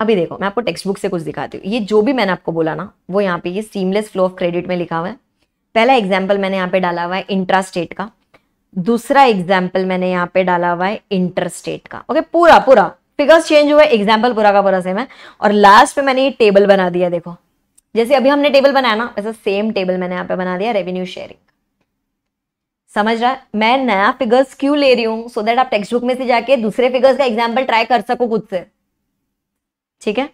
अभी देखो मैं आपको टेक्स्ट बुक से कुछ दिखाती हूँ ये जो भी मैंने आपको बोला ना वो यहाँ पे ये सीमलेस फ्लो ऑफ क्रेडिट में लिखा हुआ है पहला एग्जाम्पल मैंने यहाँ पे डाला हुआ है इंट्रा स्टेट का दूसरा एग्जाम्पल मैंने यहाँ पे डाला हुआ है इंटर स्टेट का ओके पूरा पूरा फिगर्स चेंज हुआ है एग्जाम्पल पूरा का पूरा सेम है और लास्ट में मैंने ये टेबल बना दिया देखो जैसे अभी हमने टेबल बनाया ना वैसा सेम टेबल मैंने यहाँ पे बना दिया रेवेन्यू शेयरिंग समझ रहा है मैं नया फिगर्स क्यों ले रही हूँ सो देट आप टेक्स्ट बुक में से जाके दूसरे फिगर्स का एग्जाम्पल ट्राई कर सको खुद से ठीक है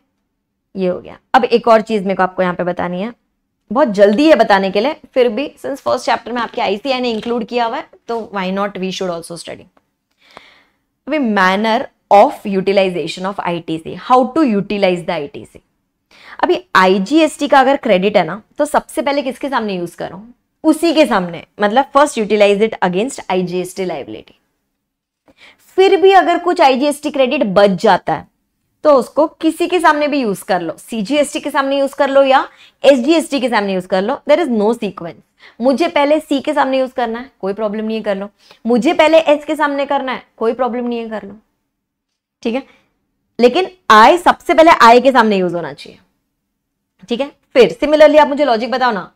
ये हो गया अब एक और चीज़ मेरे को आपको यहाँ पे बतानी है बहुत जल्दी है बताने के लिए फिर भी सिंस फर्स्ट चैप्टर में आपके आईसीआई ने इंक्लूड किया हुआ है तो why not we should also study अभी manner of utilisation of ITC how to utilise the ITC अभी आईजीएसटी का अगर क्रेडिट है ना तो सबसे पहले किसके सामने यूज करो उसी के सामने मतलब first utilise it against IGST liability फिर भी अगर कुछ आईजीएसटी क्रेडिट बच जाता है तो उसको किसी के सामने भी यूज कर लो सीजीएसटी के सामने यूज कर लो या एसजीएसटी के सामने यूज कर लो देर इज नो सीक्वेंस मुझे पहले सी के सामने यूज करना है कोई प्रॉब्लम नहीं है कर लो मुझे पहले एस के सामने करना है कोई प्रॉब्लम नहीं है कर लो ठीक है लेकिन आई सबसे पहले आई के सामने यूज होना चाहिए ठीक है फिर सिमिलरली आप मुझे लॉजिक बताओ ना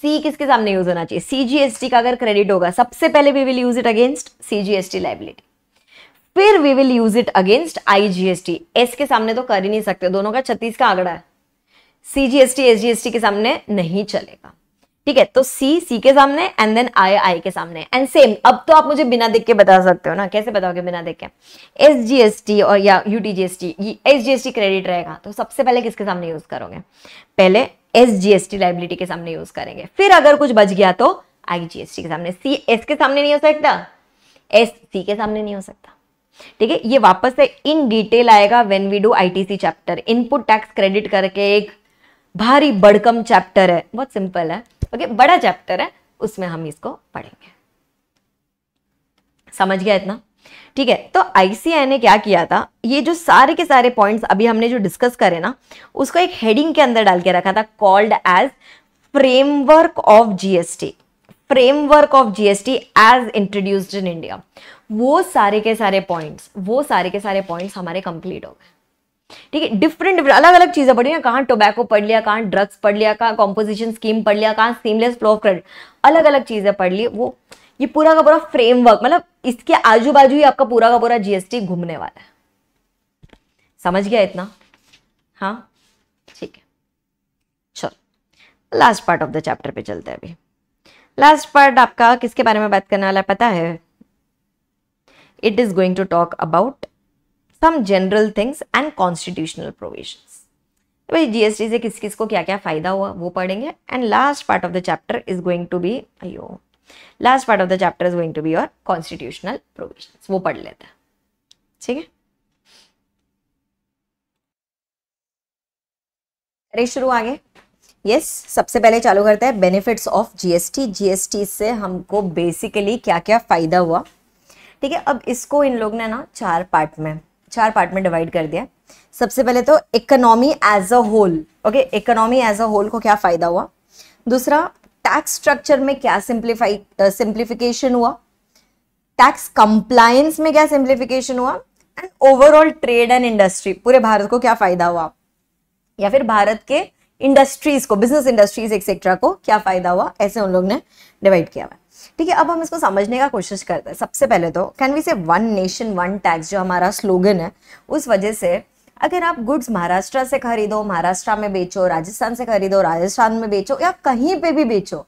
सी किसके सामने यूज होना चाहिए सीजीएसटी का अगर क्रेडिट होगा सबसे पहले we will use it against CGST liability फिर we will use it against IGST S के सामने तो कर ही नहीं सकते दोनों का छत्तीस का आंकड़ा है सीजीएसटी एसजीएसटी के सामने नहीं चलेगा ठीक है तो सी सी के सामने एंड देन आई आई के सामने एंड सेम अब तो आप मुझे बिना देख के बता सकते हो ना कैसे बताओगे बिना देख के एस जी एस टी और या U T G S T S G S T credit रहेगा तो सबसे पहले किसके सामने यूज करोगे पहले S G S T liability के सामने यूज करेंगे फिर अगर कुछ बच गया तो आई जी एस टी के सामने सी एस के सामने नहीं हो सकता एस सी के सामने नहीं हो सकता ठीक है ये वापस से इन डिटेल आएगा when we do ITC chapter input tax credit करके एक भारी बड़कम चैप्टर है बहुत सिंपल है ओके okay, बड़ा चैप्टर है उसमें हम इसको पढ़ेंगे समझ गया इतना ठीक है तो आईसीआई ने क्या किया था ये जो सारे के सारे पॉइंट्स अभी हमने जो डिस्कस करे ना उसको एक हेडिंग के अंदर डाल के रखा था called as framework of GST framework of GST as introduced in India वो सारे के सारे पॉइंट्स वो सारे के सारे पॉइंट्स हमारे कंप्लीट हो गए ठीक है डिफरेंट डिफरेंट अलग अलग चीज़ें पढ़ी ना कहाँ टोबैको पढ़ लिया कहाँ ड्रग्स पढ़ लिया कहाँ कॉम्पोजिशन स्कीम पढ़ लिया कहाँ सीमलेस फ्लो ऑफ क्रेडिट अलग अलग चीज़ें पढ़ ली वो ये पूरा का पूरा फ्रेमवर्क मतलब इसके आजू बाजू ही आपका पूरा का पूरा जीएसटी घूमने वाला है समझ गया इतना हाँ ठीक है चलो last part of the chapter पे चलते हैं अभी लास्ट पार्ट आपका किसके बारे में बात करने वाला है पता है it is going to talk about some general things and constitutional provisions. भाई जीएसटी से किस किस को क्या क्या फ़ायदा हुआ वो पढ़ेंगे and last part of the chapter is going to be अयो last part of the chapter is going to be your constitutional provision वो पढ़ लेते हैं ठीक है अरे शुरू आगे यस yes, सबसे पहले चालू करते हैं बेनिफिट्स ऑफ जीएसटी जीएसटी से हमको बेसिकली क्या क्या फ़ायदा हुआ ठीक है अब इसको इन लोग ने ना चार पार्ट में चार पार्ट में डिवाइड कर दिया सबसे पहले तो economy as a whole okay economy as a whole को क्या फ़ायदा हुआ दूसरा टैक्स स्ट्रक्चर में क्या सिंप्लीफाई सिंप्लीफिकेशन uh, हुआ टैक्स कंप्लायंस में क्या सिंप्लीफिकेशन हुआ and overall trade and industry पूरे भारत को क्या फ़ायदा हुआ या फिर भारत के इंडस्ट्रीज को बिजनेस इंडस्ट्रीज एक्सेट्रा को क्या फ़ायदा हुआ ऐसे उन लोग ने डिवाइड किया हुआ ठीक है अब हम इसको समझने का कोशिश करते हैं सबसे पहले तो can we say one nation one tax जो हमारा स्लोगन है उस वजह से अगर आप गुड्स महाराष्ट्र से खरीदो महाराष्ट्र में बेचो राजस्थान से खरीदो राजस्थान में बेचो या कहीं पे भी बेचो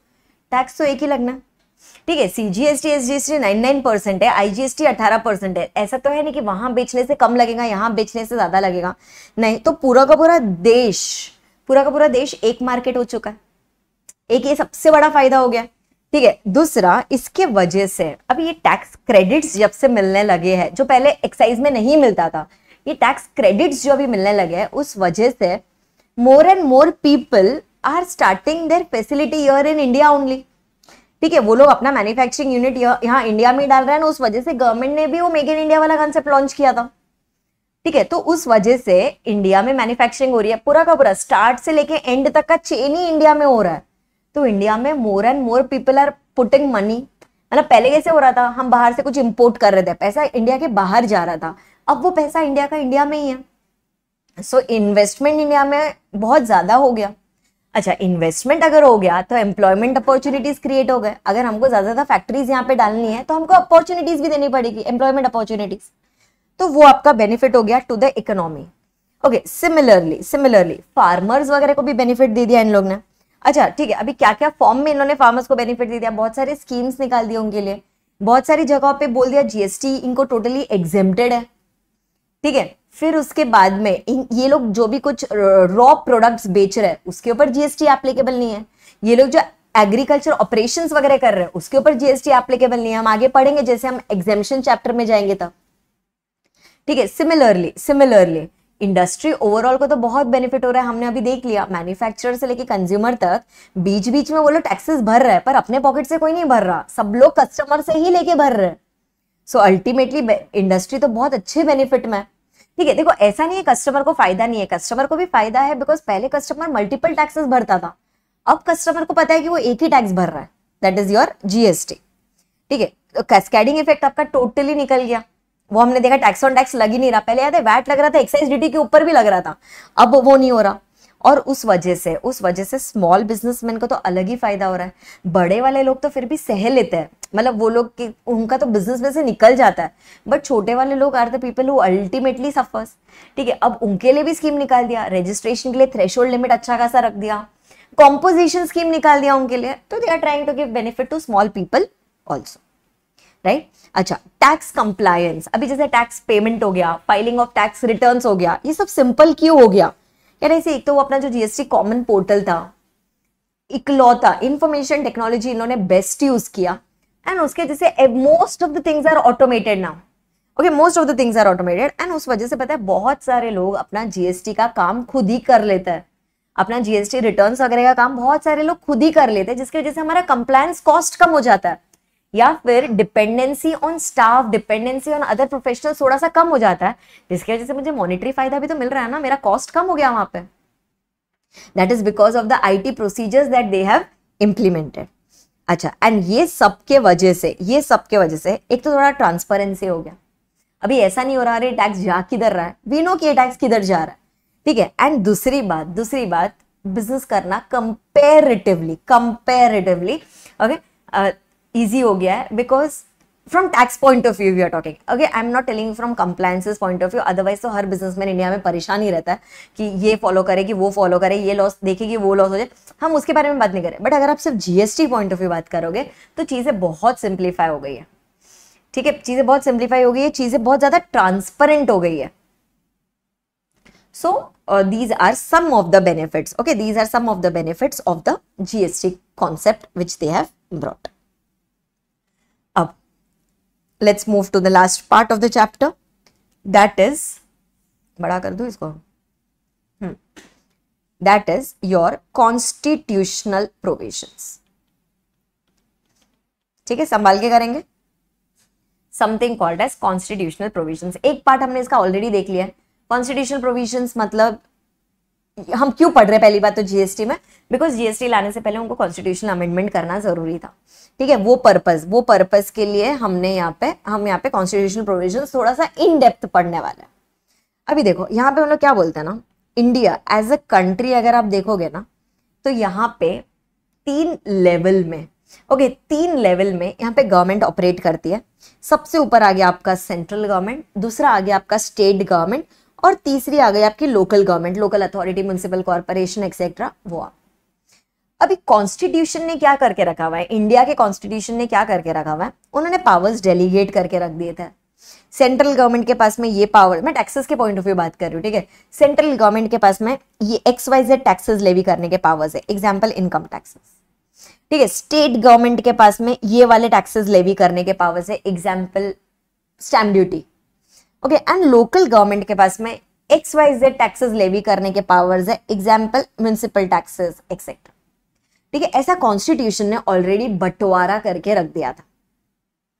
टैक्स तो एक ही लगना ठीक है C G S T S G S T nine nine percent है आई जी एस टी अठारह परसेंट है ऐसा तो है नहीं कि वहां बेचने से कम लगेगा यहाँ बेचने से ज़्यादा लगेगा नहीं तो पूरा का पूरा देश पूरा का पूरा देश एक मार्केट हो चुका है एक ये सबसे बड़ा फायदा हो गया ठीक है दूसरा इसके वजह से अब ये टैक्स क्रेडिट्स जब से मिलने लगे हैं जो पहले एक्साइज में नहीं मिलता था ये टैक्स क्रेडिट्स जो अभी मिलने लगे हैं उस वजह से more and more people are starting their facility here in India only ठीक है वो लोग अपना मैन्युफैक्चरिंग यूनिट यहाँ इंडिया में डाल रहे हैं उस वजह से गवर्नमेंट ने भी वो मेक इन इंडिया वाला कॉन्सेप्ट लॉन्च किया था ठीक है तो उस वजह से इंडिया में मैन्युफैक्चरिंग हो रही है पूरा का पूरा स्टार्ट से लेके एंड तक का चेन ही इंडिया में हो रहा है तो इंडिया में more and more people are putting money मतलब पहले कैसे हो रहा था हम बाहर से कुछ इम्पोर्ट कर रहे थे पैसा इंडिया के बाहर जा रहा था अब वो पैसा इंडिया का इंडिया में ही है सो इन्वेस्टमेंट इंडिया में बहुत ज़्यादा हो गया अच्छा इन्वेस्टमेंट अगर हो गया तो एम्प्लॉयमेंट अपॉर्चुनिटीज क्रिएट हो गए अगर हमको ज़्यादा ज़्यादा फैक्ट्रीज यहाँ पे डालनी है तो हमको अपॉर्चुनिटीज भी देनी पड़ेगी एम्प्लॉयमेंट अपॉर्चुनिटीज तो वो आपका बेनिफिट हो गया to the economy okay similarly similarly farmers वगैरह को भी बेनिफिट दे दिया इन लोग ने अच्छा ठीक है अभी क्या क्या फॉर्म में इन्होंने फार्मर्स को बेनिफिट दे दिया बहुत सारे स्कीम्स निकाल दिए उनके लिए बहुत सारी जगहों पे बोल दिया जीएसटी इनको टोटली एग्जेम्प्टेड है ठीक है फिर उसके बाद में ये लोग जो भी कुछ रॉ प्रोडक्ट्स बेच रहे हैं उसके ऊपर जीएसटी एप्लीकेबल नहीं है ये लोग जो एग्रीकल्चर ऑपरेशन वगैरह कर रहे हैं उसके ऊपर जीएसटी एप्लीकेबल नहीं है हम आगे पढ़ेंगे जैसे हम एग्जेम्पन चैप्टर में जाएंगे तब ठीक है सिमिलरली सिमिलरली इंडस्ट्री ओवरऑल को तो बहुत बेनिफिट हो रहा है हमने अभी देख लिया मैन्युफैक्चरर से लेके कंज्यूमर तक बीच बीच में वो लोग टैक्सेस भर रहे हैं पर अपने पॉकेट से कोई नहीं भर रहा सब लोग कस्टमर से ही लेके भर रहे सो अल्टीमेटली इंडस्ट्री तो बहुत अच्छे बेनिफिट में ठीक है देखो ऐसा नहीं है कस्टमर को फायदा नहीं है कस्टमर को भी फायदा है बिकॉज पहले कस्टमर मल्टीपल टैक्सेस भरता था अब कस्टमर को पता है कि वो एक ही टैक्स भर रहा है दैट इज योर जीएसटी ठीक है कैस्केडिंग तो इफेक्ट आपका टोटली निकल गया वो हमने देखा टैक्स ऑन टैक्स लग ही नहीं रहा पहले याद है वैट लग रहा था एक्साइज ड्यूटी के ऊपर भी लग रहा था अब वो नहीं हो रहा और उस वजह से उस वजह से स्मॉल बिजनेसमैन को तो अलग ही फायदा हो रहा है बड़े वाले लोग तो फिर भी सह लेते हैं मतलब वो लोग के उनका तो बिजनेस में से निकल जाता है बट छोटे वाले लोग are the people who ultimately suffers ठीक है अब उनके लिए भी स्कीम निकाल दिया रजिस्ट्रेशन के लिए थ्रेश लिमिट अच्छा खासा रख दिया कॉम्पोजिशन स्कीम निकाल दिया उनके लिए तो they are trying to give benefit to small people also right अच्छा टैक्स कंप्लायंस अभी जैसे टैक्स पेमेंट हो गया फाइलिंग ऑफ टैक्स रिटर्न हो गया ये सब सिंपल क्यों हो गया क्या ऐसे एक तो वो अपना जो जीएसटी कॉमन पोर्टल था इकलौता इंफॉर्मेशन टेक्नोलॉजी इन्होंने बेस्ट यूज किया एंड उसके जैसे most of the things are automated now okay most of the things are automated and उस वजह से पता है बहुत सारे लोग अपना जीएसटी का काम खुद ही कर लेते हैं अपना जीएसटी रिटर्न वगैरह का काम बहुत सारे लोग खुद ही कर लेते हैं जिसकी वजह से हमारा कंप्लायंस कॉस्ट कम हो जाता है या फिर dependency on staff dependency on other professional थोड़ा सा कम हो जाता है जिसकी वजह से मुझे मॉनिटरी फायदा भी तो मिल रहा है ना मेरा कॉस्ट कम हो गया वहां पे that is because of the I T procedures that they have implemented अच्छा एंड ये सबके वजह से ये सबके वजह से एक तो थोड़ा ट्रांसपेरेंसी हो गया अभी ऐसा नहीं हो रहा अरे टैक्स जा किधर रहा है वी नो कि ये टैक्स किधर जा रहा है ठीक है एंड दूसरी बात दूसरी बात बिजनेस करना कंपेरेटिवली कंपेरेटिवली ओके ईजी हो गया है because from tax point of view we are talking okay I am not telling from compliances point of view otherwise तो हर बिजनेसमैन इंडिया में परेशान ही रहता है कि ये फॉलो करे कि वो फॉलो करे ये लॉस देखेगी वो लॉस हो जाए हम उसके बारे में बात नहीं करें बट अगर आप सिर्फ जीएसटी पॉइंट ऑफ व्यू बात करोगे तो चीज़ें बहुत सिंप्लीफाई हो गई है ठीक है चीज़ें बहुत सिंप्लीफाई हो गई है चीज़ें बहुत ज़्यादा ट्रांसपेरेंट हो गई है so these are some of the benefits okay these are some of the benefits of the GST concept which they have brought let's move to the last part of the chapter that is बड़ा कर दो इसको that is your constitutional provision ठीक है संभाल के करेंगे something called as constitutional provision एक पार्ट हमने इसका ऑलरेडी देख लिया है कॉन्स्टिट्यूशनल प्रोविजन मतलब हम क्यों पढ़ रहे हैं पहली बात तो जीएसटी में बिकॉज जीएसटी लाने से पहले उनको कॉन्स्टिट्यूशनल अमेंडमेंट करना जरूरी था ठीक है वो पर्पज वो पर्पज के लिए हमने यहाँ पे हम यहाँ पे कॉन्स्टिट्यूशनल प्रोविजन थोड़ा सा इन डेप्थ पढ़ने वाले हैं अभी देखो यहाँ पे हम लोग क्या बोलते हैं ना इंडिया एज अ कंट्री अगर आप देखोगे ना तो यहाँ पे तीन लेवल में ओके okay, तीन लेवल में यहाँ पे गवर्नमेंट ऑपरेट करती है सबसे ऊपर आ गया आपका सेंट्रल गवर्नमेंट दूसरा आ गया आपका स्टेट गवर्नमेंट और तीसरी आ गई आपकी local government local authority municipal corporation etcetera वो आप अभी कॉन्स्टिट्यूशन ने क्या करके रखा हुआ है इंडिया के कॉन्स्टिट्यूशन ने क्या करके रखा हुआ है उन्होंने पावर्स डेलीगेट करके रख दिए थे सेंट्रल गवर्नमेंट के पास में ये पावर मैं टैक्सेस के पॉइंट ऑफ व्यू बात कर रही हूँ ठीक है सेंट्रल गवर्नमेंट के पास में ये X Y Z taxes levy करने के पावर्स है एग्जाम्पल इनकम टैक्सेस ठीक है स्टेट गवर्नमेंट के पास में ये वाले टैक्सेस लेवी करने के पावर्स है example stamp duty okay and local government के पास में X Y Z taxes levy करने के पावर्स है एग्जाम्पल म्यूनसिपल टैक्सेस एक्सेट्रा ठीक है ऐसा कॉन्स्टिट्यूशन ने ऑलरेडी बंटवारा करके रख दिया था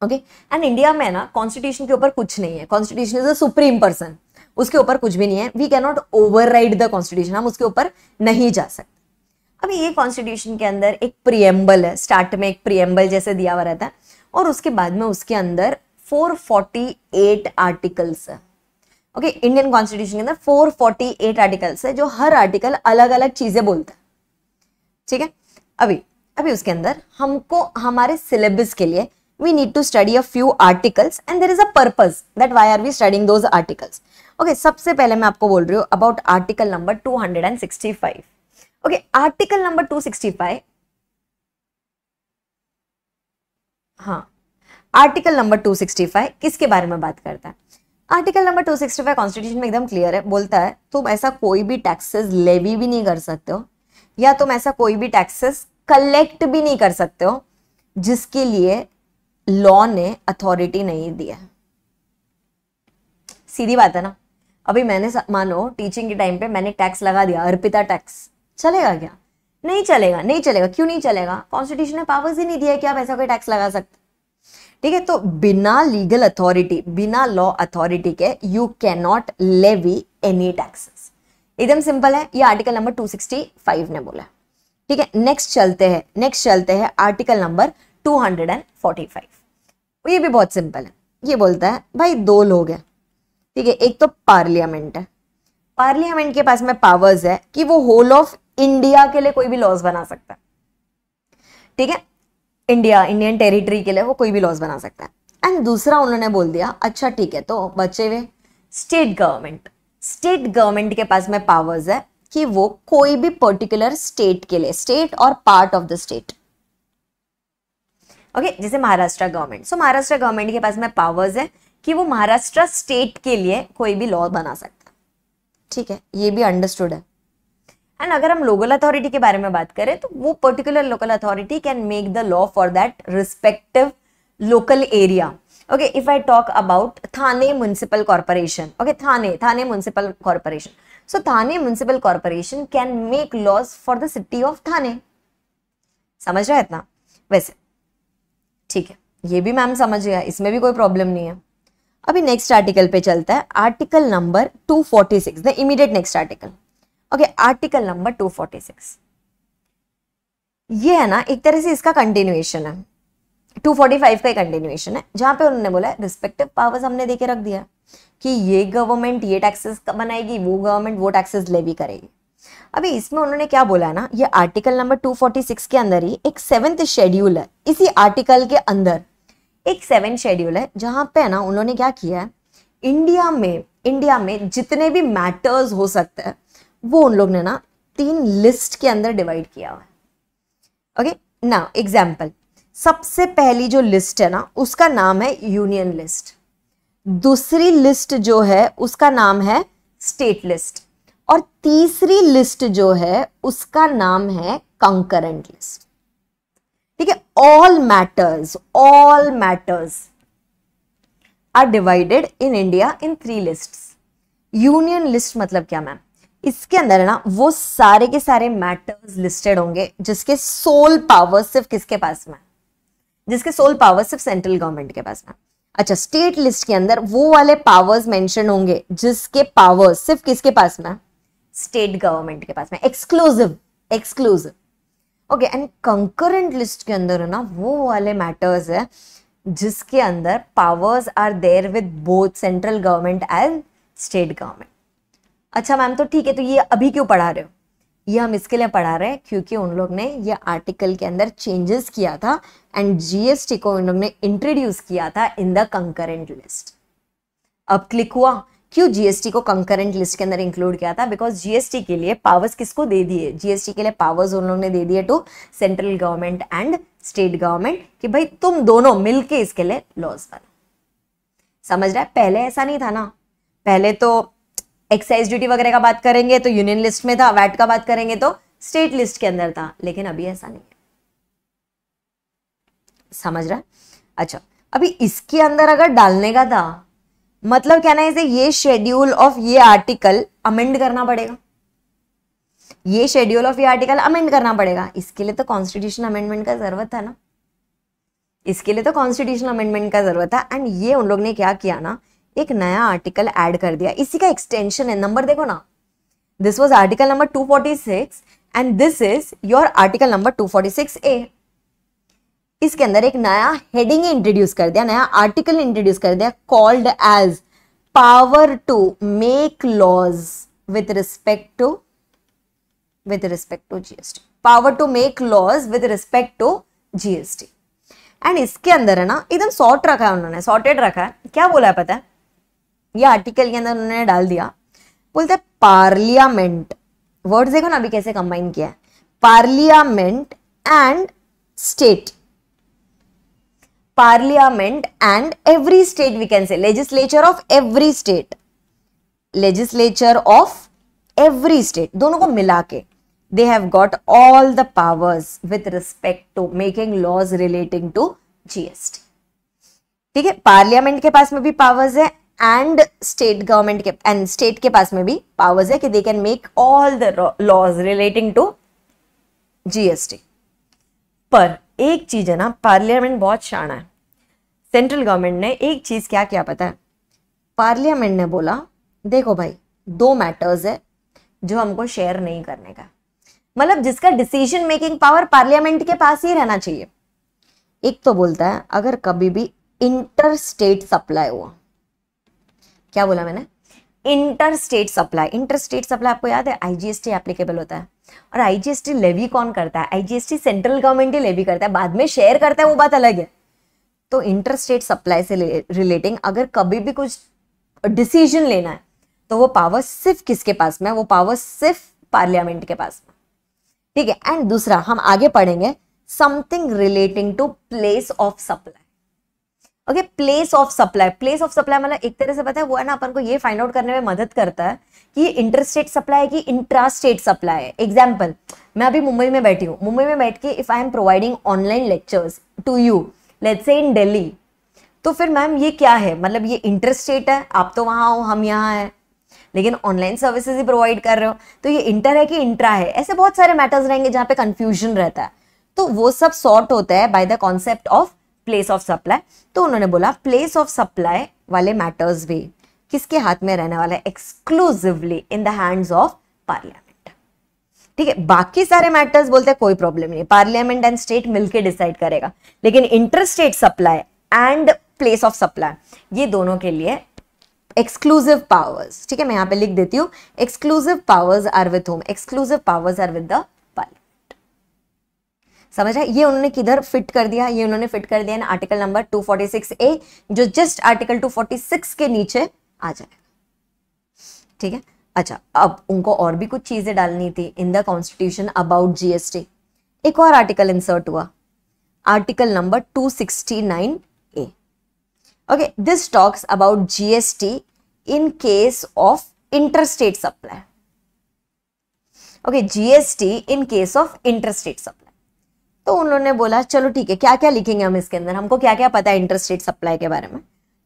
ओके okay? एंड इंडिया में ना कॉन्स्टिट्यूशन के ऊपर कुछ नहीं है constitution is a supreme person उसके ऊपर कुछ भी नहीं है we can not over the constitution हम उसके ऊपर नहीं जा सकते अब ये कॉन्स्टिट्यूशन के अंदर एक प्रियम्बल है स्टार्ट में एक प्रियम्बल जैसे दिया हुआ रहता है और उसके बाद में उसके अंदर 448 आर्टिकल्स ओके इंडियन कॉन्स्टिट्यूशन के अंदर 448 आर्टिकल्स है जो हर आर्टिकल अलग अलग चीजें बोलता है ठीक है अभी अभी उसके अंदर हमको हमारे सिलेबस के लिए we need to study a few articles and there is a purpose that why are we studying those articles okay सबसे पहले मैं आपको बोल रही हूँ about article number 265 okay okay, article number 265 हाँ आर्टिकल नंबर 265 किसके बारे में बात करता है आर्टिकल नंबर 265 कॉन्स्टिट्यूशन में एकदम क्लियर है बोलता है तुम ऐसा कोई भी टैक्सेस लेवी भी नहीं कर सकते हो या तुम ऐसा कोई भी टैक्सेस कलेक्ट भी नहीं कर सकते हो जिसके लिए लॉ ने अथॉरिटी नहीं दिया सीधी बात है ना अभी मैंने मानो टीचिंग के टाइम पे मैंने टैक्स लगा दिया अर्पिता टैक्स चलेगा क्या नहीं चलेगा नहीं चलेगा क्यों नहीं चलेगा कॉन्स्टिट्यूशन ने पावर्स ही नहीं दिया कि आप ऐसा कोई टैक्स लगा सकते ठीक है तो बिना लीगल अथॉरिटी बिना लॉ अथॉरिटी के you can not levy any taxes एकदम सिंपल है ये आर्टिकल नंबर 265 ने बोला ठीक है नेक्स्ट चलते हैं नेक्स्ट चलते हैं आर्टिकल नंबर 245 ये भी बहुत सिंपल है ये बोलता है भाई दो लोग हैं ठीक है एक तो पार्लियामेंट है पार्लियामेंट के पास में पावर्स है कि वो होल ऑफ इंडिया के लिए कोई भी लॉज बना सकता है ठीक है इंडिया इंडियन टेरिटरी के लिए वो कोई भी लॉज बना सकता है एंड दूसरा उन्होंने बोल दिया अच्छा ठीक है तो बचे हुए स्टेट गवर्नमेंट स्टेट गवर्नमेंट के पास में पावर्स है कि वो कोई भी पर्टिकुलर स्टेट के लिए स्टेट और part of the state okay जैसे Maharashtra government so Maharashtra government के पास में पावर्स है कि वो महाराष्ट्र स्टेट के लिए कोई भी लॉ बना सकता ठीक है ये भी अंडरस्टूड है एंड अगर हम लोकल अथॉरिटी के बारे में बात करें तो वो particular local authority can make the law for that respective local area okay if I talk about Thane municipal corporation okay Thane Thane municipal corporation so Thane municipal corporation can make laws for the city of Thane समझ रहे इतना वैसे ठीक है ये भी ma'am समझ गया इसमें भी कोई प्रॉब्लम नहीं है अभी नेक्स्ट आर्टिकल पे चलता है article number 246 the immediate next article okay article number 246 ये है ना एक तरह से इसका कंटिन्यूएशन है 245 का कंटिन्यूएशन है जहां पे उन्होंने बोला रिस्पेक्टिव पावर्स हमने देके रख दिया कि ये गवर्नमेंट ये टैक्सेस बनाएगी वो गवर्नमेंट वो टैक्सेस लेवी करेगी अभी इसमें उन्होंने क्या बोला ना ये आर्टिकल नंबर 246 के अंदर ही एक सेवेंथ शेड्यूल है इसी आर्टिकल के अंदर एक सेवन शेड्यूल है जहां पे ना उन्होंने क्या किया है इंडिया में इंडिया में जितने भी मैटर्स हो सकते हैं वो उन लोग ने ना तीन लिस्ट के अंदर डिवाइड किया हुआ है ओके ना एग्जाम्पल सबसे पहली जो लिस्ट है ना उसका नाम है यूनियन लिस्ट दूसरी लिस्ट जो है उसका नाम है स्टेट लिस्ट और तीसरी लिस्ट जो है उसका नाम है कंकरेंट लिस्ट ठीक है all matters all matters are divided in India in three lists union list मतलब क्या मैम इसके अंदर ना वो सारे के सारे मैटर्स लिस्टेड होंगे जिसके सोल पावर सिर्फ किसके पास में जिसके सोल पावर सिर्फ सेंट्रल गवर्नमेंट के पास में अच्छा स्टेट लिस्ट के अंदर वो वाले पावर्स मेंशन होंगे जिसके पावर सिर्फ किसके पास में स्टेट गवर्नमेंट के पास में exclusive exclusive okay and concurrent list के अंदर ना वो वाले मैटर्स है जिसके अंदर powers are there with both central government and state government अच्छा मैम तो ठीक है तो ये अभी क्यों पढ़ा रहे हो ये हम इसके लिए पढ़ा रहे हैं क्योंकि उन लोग ने ये आर्टिकल के अंदर चेंजेस किया था एंड जीएसटी को उन लोग ने इंट्रोड्यूस किया था इन द कंकरेंट लिस्ट अब क्लिक हुआ क्यों जीएसटी को कंकरेंट लिस्ट के अंदर इंक्लूड किया था बिकॉज जीएसटी के लिए पावर्स किसको दे दिए जीएसटी के लिए पावर्स उन लोगों ने दे दिए to central government and state government कि भाई तुम दोनों मिलके इसके लिए लॉज बनो समझ रहा है पहले ऐसा नहीं था ना पहले तो एक्साइज ड्यूटी वगैरह का बात करेंगे तो यूनियन लिस्ट में था वैट का बात करेंगे तो स्टेट लिस्ट के अंदर था लेकिन अभी ऐसा नहीं है समझ रहा है अच्छा अभी इसके अंदर अगर डालने का था मतलब क्या ना इसे ये शेड्यूल ऑफ ये आर्टिकल अमेंड करना पड़ेगा ये शेड्यूल ऑफ ये आर्टिकल अमेंड करना पड़ेगा इसके लिए तो कॉन्स्टिट्यूशन अमेंडमेंट का जरूरत था ना इसके लिए तो कॉन्स्टिट्यूशन अमेंडमेंट का जरूरत था एंड ये उन लोग ने क्या किया ना एक नया आर्टिकल ऐड कर दिया इसी का एक्सटेंशन है नंबर देखो ना this was article number 246 and this is your article number 246 A इसके अंदर एक नया हेडिंग इंट्रोड्यूस कर दिया नया आर्टिकल इंट्रोड्यूस कर दिया called as power to make laws with respect to with respect to GST power to make laws with respect to GST and इसके अंदर है ना एकदम सॉर्ट रखा है उन्होंने सॉर्टेड रखा है क्या बोला है पता है ये आर्टिकल के अंदर उन्होंने डाल दिया बोलते पार्लियामेंट वर्ड देखो ना अभी कैसे कंबाइन किया है parliament and state parliament and every state we can say legislature of every state legislature of every state दोनों को मिला के they have got all the powers with respect to making laws relating to GST ठीक है parliament के पास में भी पावर्स है एंड स्टेट गवर्नमेंट के एंड स्टेट के पास में भी पावर्स है कि they can make all the laws relating to GST पर एक चीज है ना पार्लियामेंट बहुत शाना है सेंट्रल गवर्नमेंट ने एक चीज क्या क्या पता है पार्लियामेंट ने बोला देखो भाई दो मैटर्स है जो हमको शेयर नहीं करने का मतलब जिसका डिसीजन मेकिंग पावर पार्लियामेंट के पास ही रहना चाहिए एक तो बोलता है अगर कभी भी इंटर स्टेट सप्लाई हुआ क्या बोला मैंने inter state supply inter state supply आपको याद है आईजीएसटी एप्लीकेबल होता है और आईजीएसटी लेवी कौन करता है आईजीएसटी सेंट्रल गवर्नमेंट ही लेवी करता है बाद में शेयर करता है वो बात अलग है तो इंटर स्टेट सप्लाई से रिलेटिंग अगर कभी भी कुछ डिसीजन लेना है तो वो पावर सिर्फ किसके पास में वो पावर सिर्फ पार्लियामेंट के पास में ठीक है एंड दूसरा हम आगे पढ़ेंगे something relating to place of supply okay place of supply place of supply मतलब एक तरह से पता है वो है ना अपन को ये फाइंड आउट करने में मदद करता है कि ये इंटरस्टेट सप्लाई है कि इंट्रा स्टेट सप्लाई है एग्जाम्पल मैं अभी मुंबई में बैठी हूँ मुंबई में बैठ के if I am providing online lectures to you let's say in daily तो फिर मैम ये क्या है मतलब ये इंटरस्टेट है आप तो वहाँ हो हम यहाँ हैं लेकिन ऑनलाइन सर्विसेज ही प्रोवाइड कर रहे हो तो ये इंटर है कि इंट्रा है ऐसे बहुत सारे मैटर्स रहेंगे जहाँ पे कंफ्यूजन रहता है तो वो सब सॉर्ट होता है by the concept of place of supply तो उन्होंने बोला प्लेस ऑफ सप्लाई वाले मैटर्स भी किसके हाथ में रहने वाला है exclusively in the hands of parliament ठीक है बाकी सारे मैटर्स बोलते हैं कोई प्रॉब्लम नहीं पार्लियामेंट एंड स्टेट मिलकर डिसाइड करेगा लेकिन interstate supply and place of supply ये दोनों के लिए एक्सक्लूसिव पावर्स ठीक है मैं यहां पे लिख देती हूँ exclusive powers are with whom exclusive powers are with the समझा ये उन्होंने किधर फिट कर दिया ये उन्होंने फिट कर दिया आर्टिकल नंबर 246 ए जो जस्ट आर्टिकल 246 के नीचे आ जाएगा ठीक है अच्छा अब उनको और भी कुछ चीजें डालनी थी in the constitution about GST एक और आर्टिकल इंसर्ट हुआ article number 269 A okay this talks about GST in case of interstate supply okay GST in case of interstate supply तो उन्होंने बोला चलो ठीक है क्या क्या लिखेंगे हम इसके अंदर हमको क्या क्या पता है इंटरस्टेट सप्लाई के बारे में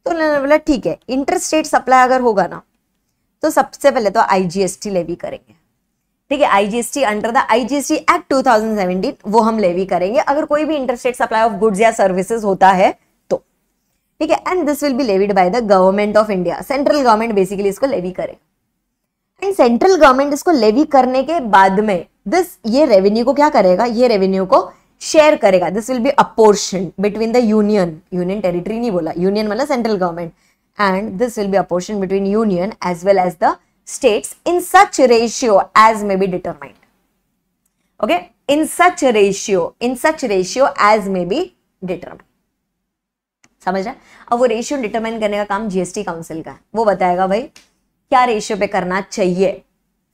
तो उन्होंने बोला ठीक है इंटरस्टेट सप्लाई अगर होगा ना तो सबसे पहले तो आईजीएसटी लेवी करेंगे ठीक है IGST under the IGST act 2017 वो हम लेवी करेंगे अगर कोई भी इंटरस्टेट सप्लाई ऑफ गुड्स या सर्विसेज होता है तो ठीक है and this will be levied by the government of India central government basically इसको लेवी करेगा एंड सेंट्रल गवर्नमेंट इसको लेवी करने के बाद में दिस ये रेवेन्यू को क्या करेगा ये रेवेन्यू को शेयर करेगा this will be apportion between the union union territory नहीं बोला यूनियन मतलब central government and this will be apportion between union as well as the states in such ratio as may be determined okay in such ratio in such ratio as may be determined समझ रहा अब वो ratio determine करने का काम GST council का है वो बताएगा भाई क्या रेशियो पे करना चाहिए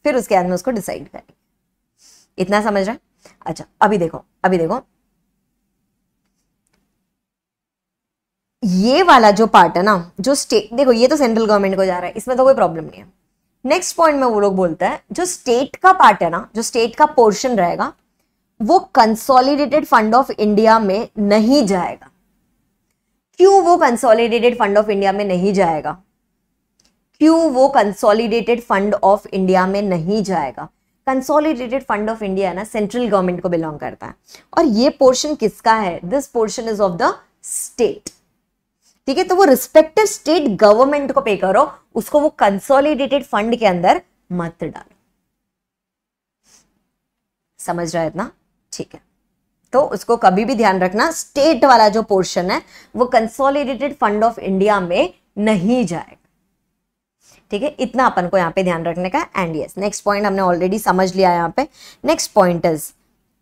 फिर उसके बाद में उसको डिसाइड करेंगे इतना समझ रहा है अच्छा अभी देखो अभी देखो ये वाला जो पार्ट है ना जो स्टेट देखो ये तो सेंट्रल गवर्नमेंट को जा रहा है इसमें तो कोई प्रॉब्लम नहीं है नेक्स्ट पॉइंट में वो लोग बोलते हैं जो स्टेट का पार्ट है ना जो स्टेट का पोर्शन रहेगा वो कंसोलिडेटेड फंड ऑफ इंडिया में नहीं जाएगा क्यों वो कंसोलिडेटेड फंड ऑफ इंडिया में नहीं जाएगा क्यों वो कंसोलिडेटेड फंड ऑफ इंडिया में नहीं जाएगा कंसोलिडेटेड फंड ऑफ इंडिया ना सेंट्रल गवर्नमेंट को बिलोंग करता है और ये पोर्शन किसका है this portion is of the state ठीक है तो वो रिस्पेक्टिव स्टेट गवर्नमेंट को पे करो उसको वो कंसोलिडेटेड फंड के अंदर मत डालो समझ रहा है इतना ठीक है तो उसको कभी भी ध्यान रखना स्टेट वाला जो पोर्शन है वो कंसोलिडेटेड फंड ऑफ इंडिया में नहीं जाएगा ठीक है इतना अपन को यहाँ पे ध्यान रखने का एंड यस नेक्स्ट पॉइंट हमने ऑलरेडी समझ लिया यहाँ पे नेक्स्ट पॉइंट इज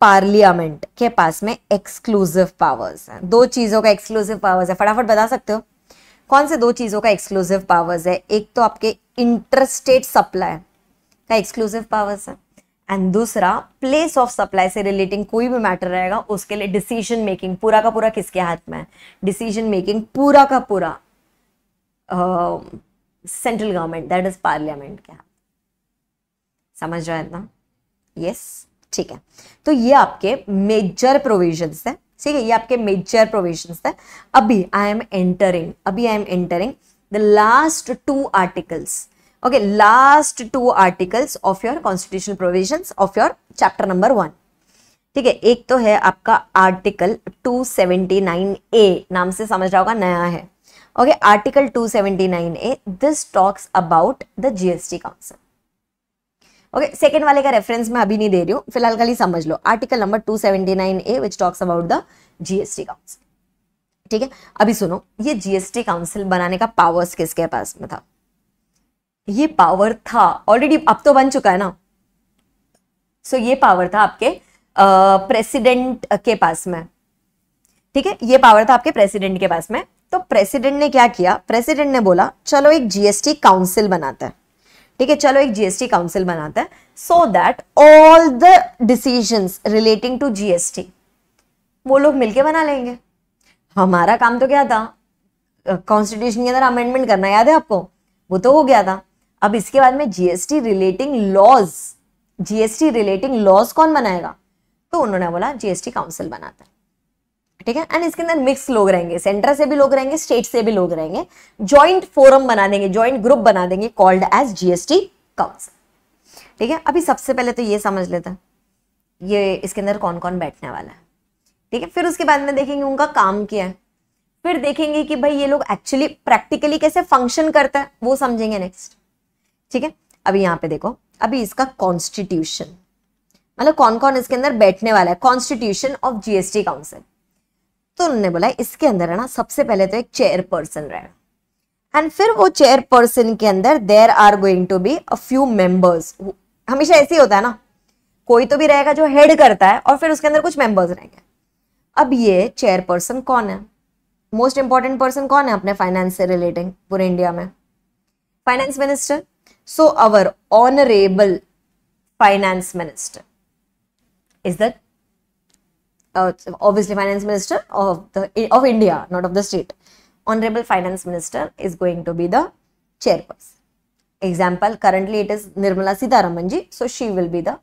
पार्लियामेंट के पास में एक्सक्लूसिव पावर्स है दो चीज़ों का एक्सक्लूसिव पावर्स है फटाफट बता सकते हो कौन से दो चीज़ों का एक्सक्लूसिव पावर्स है एक तो आपके इंटरस्टेट सप्लाई का एक्सक्लूसिव पावर्स है एंड दूसरा प्लेस ऑफ सप्लाई से रिलेटिंग कोई भी मैटर रहेगा उसके लिए डिसीजन मेकिंग पूरा का पूरा किसके हाथ में है डिसीजन मेकिंग पूरा का पूरा central government that is parliament के हाथ समझ रहे हैं ना यस ठीक है तो ये आपके मेजर प्रोविजंस है ठीक है ये आपके मेजर प्रोविजंस है अभी आई एम एंटरिंग अभी I am entering the last two articles okay last two articles of your constitution provisions of your chapter number one ठीक है एक तो है आपका आर्टिकल 279 ए नाम से समझ रहा होगा नया है Okay, Article 279A, this talks about the GST Council. Okay okay, second वाले का रेफरेंस मैं अभी नहीं दे रही हूँ फिलहाल खाली समझ लो article number 279 A which talks about the GST council ठीक है अभी सुनो ये जीएसटी काउंसिल बनाने का पावर्स किसके पास में था ये पावर था ऑलरेडी अब तो बन चुका है ना सो so, ये पावर था आपके प्रेसिडेंट के पास में ठीक है ये पावर था आपके प्रेसिडेंट के पास में तो प्रेसिडेंट ने क्या किया प्रेसिडेंट ने बोला चलो एक जीएसटी काउंसिल बनाता है ठीक है चलो एक जीएसटी काउंसिल बनाता है so that all the decision relating to GST वो लोग मिलके बना लेंगे हमारा काम तो क्या था कॉन्स्टिट्यूशन के अंदर अमेंडमेंट करना याद है आपको वो तो हो गया था अब इसके बाद में GST relating laws GST relating laws कौन बनाएगा तो उन्होंने बोला जीएसटी काउंसिल बनाता है ठीक है एंड इसके अंदर मिक्स लोग रहेंगे सेंटर से भी लोग रहेंगे स्टेट से भी लोग रहेंगे ज्वाइंट फोरम बना देंगे ज्वाइंट ग्रुप बना देंगे कॉल्ड एज जीएसटी काउंसिल ठीक है अभी सबसे पहले तो ये समझ लेते हैं ये इसके अंदर कौन कौन बैठने वाला है ठीक है फिर उसके बाद में देखेंगे उनका काम क्या है फिर देखेंगे कि भाई ये लोग एक्चुअली प्रैक्टिकली कैसे फंक्शन करता है वो समझेंगे नेक्स्ट ठीक है अभी यहाँ पे देखो अभी इसका कॉन्स्टिट्यूशन मतलब कौन कौन इसके अंदर बैठने वाला है कॉन्स्टिट्यूशन ऑफ जीएसटी काउंसिल तो उन्होंने बोला इसके अंदर है ना सबसे पहले तो एक चेयर पर्सन रहेगा एंड फिर वो चेयर पर्सन के अंदर there are going to be a few members हमेशा ऐसे ही होता है ना कोई तो भी रहेगा जो हेड करता है और फिर उसके अंदर कुछ मेंबर्स रहेंगे अब ये चेयर पर्सन कौन है मोस्ट इंपॉर्टेंट पर्सन कौन है अपने फाइनेंस से रिलेटिंग पूरे इंडिया में finance minister so our honourable finance minister is the uh, obviously finance minister of the of India, not of the state. Honorable finance minister is going to be the chairperson. Example, currently it is Nirmala ji so she will be the,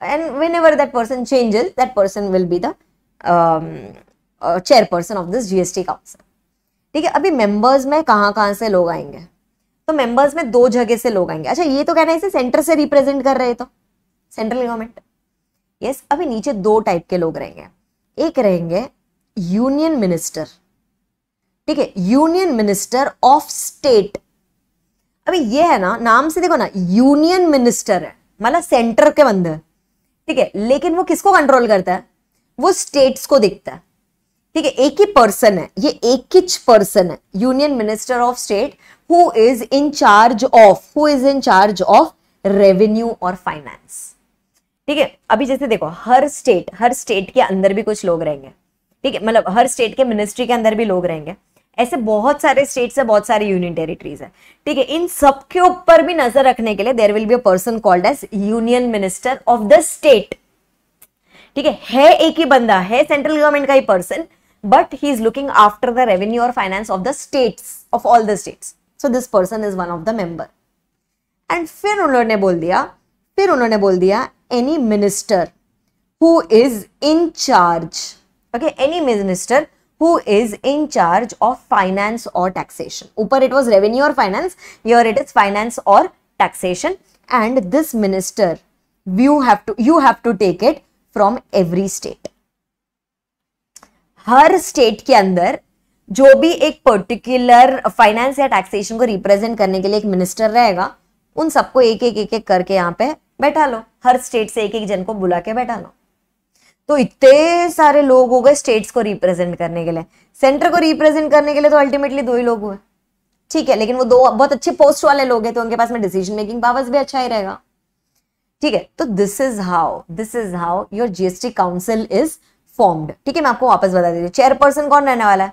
and whenever that person changes, that person will be the um, uh, chairperson of this GST council. theek hai abhi members mein kahan kahan se log aayenge to members mein do jagah se log aayenge acha ye to kehna hai इसे center se represent kar rahe तो central government yes अभी नीचे दो type के लोग रहेंगे एक रहेंगे यूनियन मिनिस्टर ठीक है यूनियन मिनिस्टर ऑफ स्टेट अभी ये है ना नाम से देखो ना यूनियन मिनिस्टर है मतलब सेंटर के बंदे ठीक है लेकिन वो किसको कंट्रोल करता है वो स्टेट्स को देखता है ठीक है एक ही पर्सन है ये एक ही पर्सन है union minister of state who is in charge of who is in charge of revenue और फाइनेंस ठीक है अभी जैसे देखो हर स्टेट हर स्टेट के अंदर भी कुछ लोग रहेंगे ठीक है मतलब हर स्टेट के मिनिस्ट्री के अंदर भी लोग रहेंगे ऐसे बहुत सारे स्टेट्स है बहुत सारे यूनियन टेरिटरीज है ठीक है इन सब के ऊपर भी नजर रखने के लिए there will be a person called as union minister of the state ठीक है है एक ही बंदा है सेंट्रल गवर्नमेंट का ही person but he is looking after the revenue और finance of the states of all the states so this person is one of the member and फिर उन्होंने बोल दिया फिर उन्होंने बोल दिया any minister who is in charge. Okay, any minister who is in charge of finance or taxation. Upper it was revenue or finance, here it is finance or taxation and this minister you have to you have to take it from every state. हर state के अंदर जो भी एक particular finance या taxation को represent करने के लिए एक मिनिस्टर रहेगा उन सबको एक एक एक एक करके यहाँ पे बैठा लो हर स्टेट से एक एक जन को बुला के बैठा लो तो इतने सारे लोग हो गए स्टेट्स को रिप्रेजेंट करने के लिए सेंटर को रिप्रेजेंट करने के लिए तो अल्टीमेटली दो ही लोग हुए ठीक है लेकिन वो दो बहुत अच्छे पोस्ट वाले लोग हैं तो उनके पास में डिसीजन मेकिंग पावर्स भी अच्छा ही रहेगा ठीक है तो this is how this is how your GST council is formed ठीक है मैं आपको वापस बता दीजिए चेयरपर्सन कौन रहने वाला है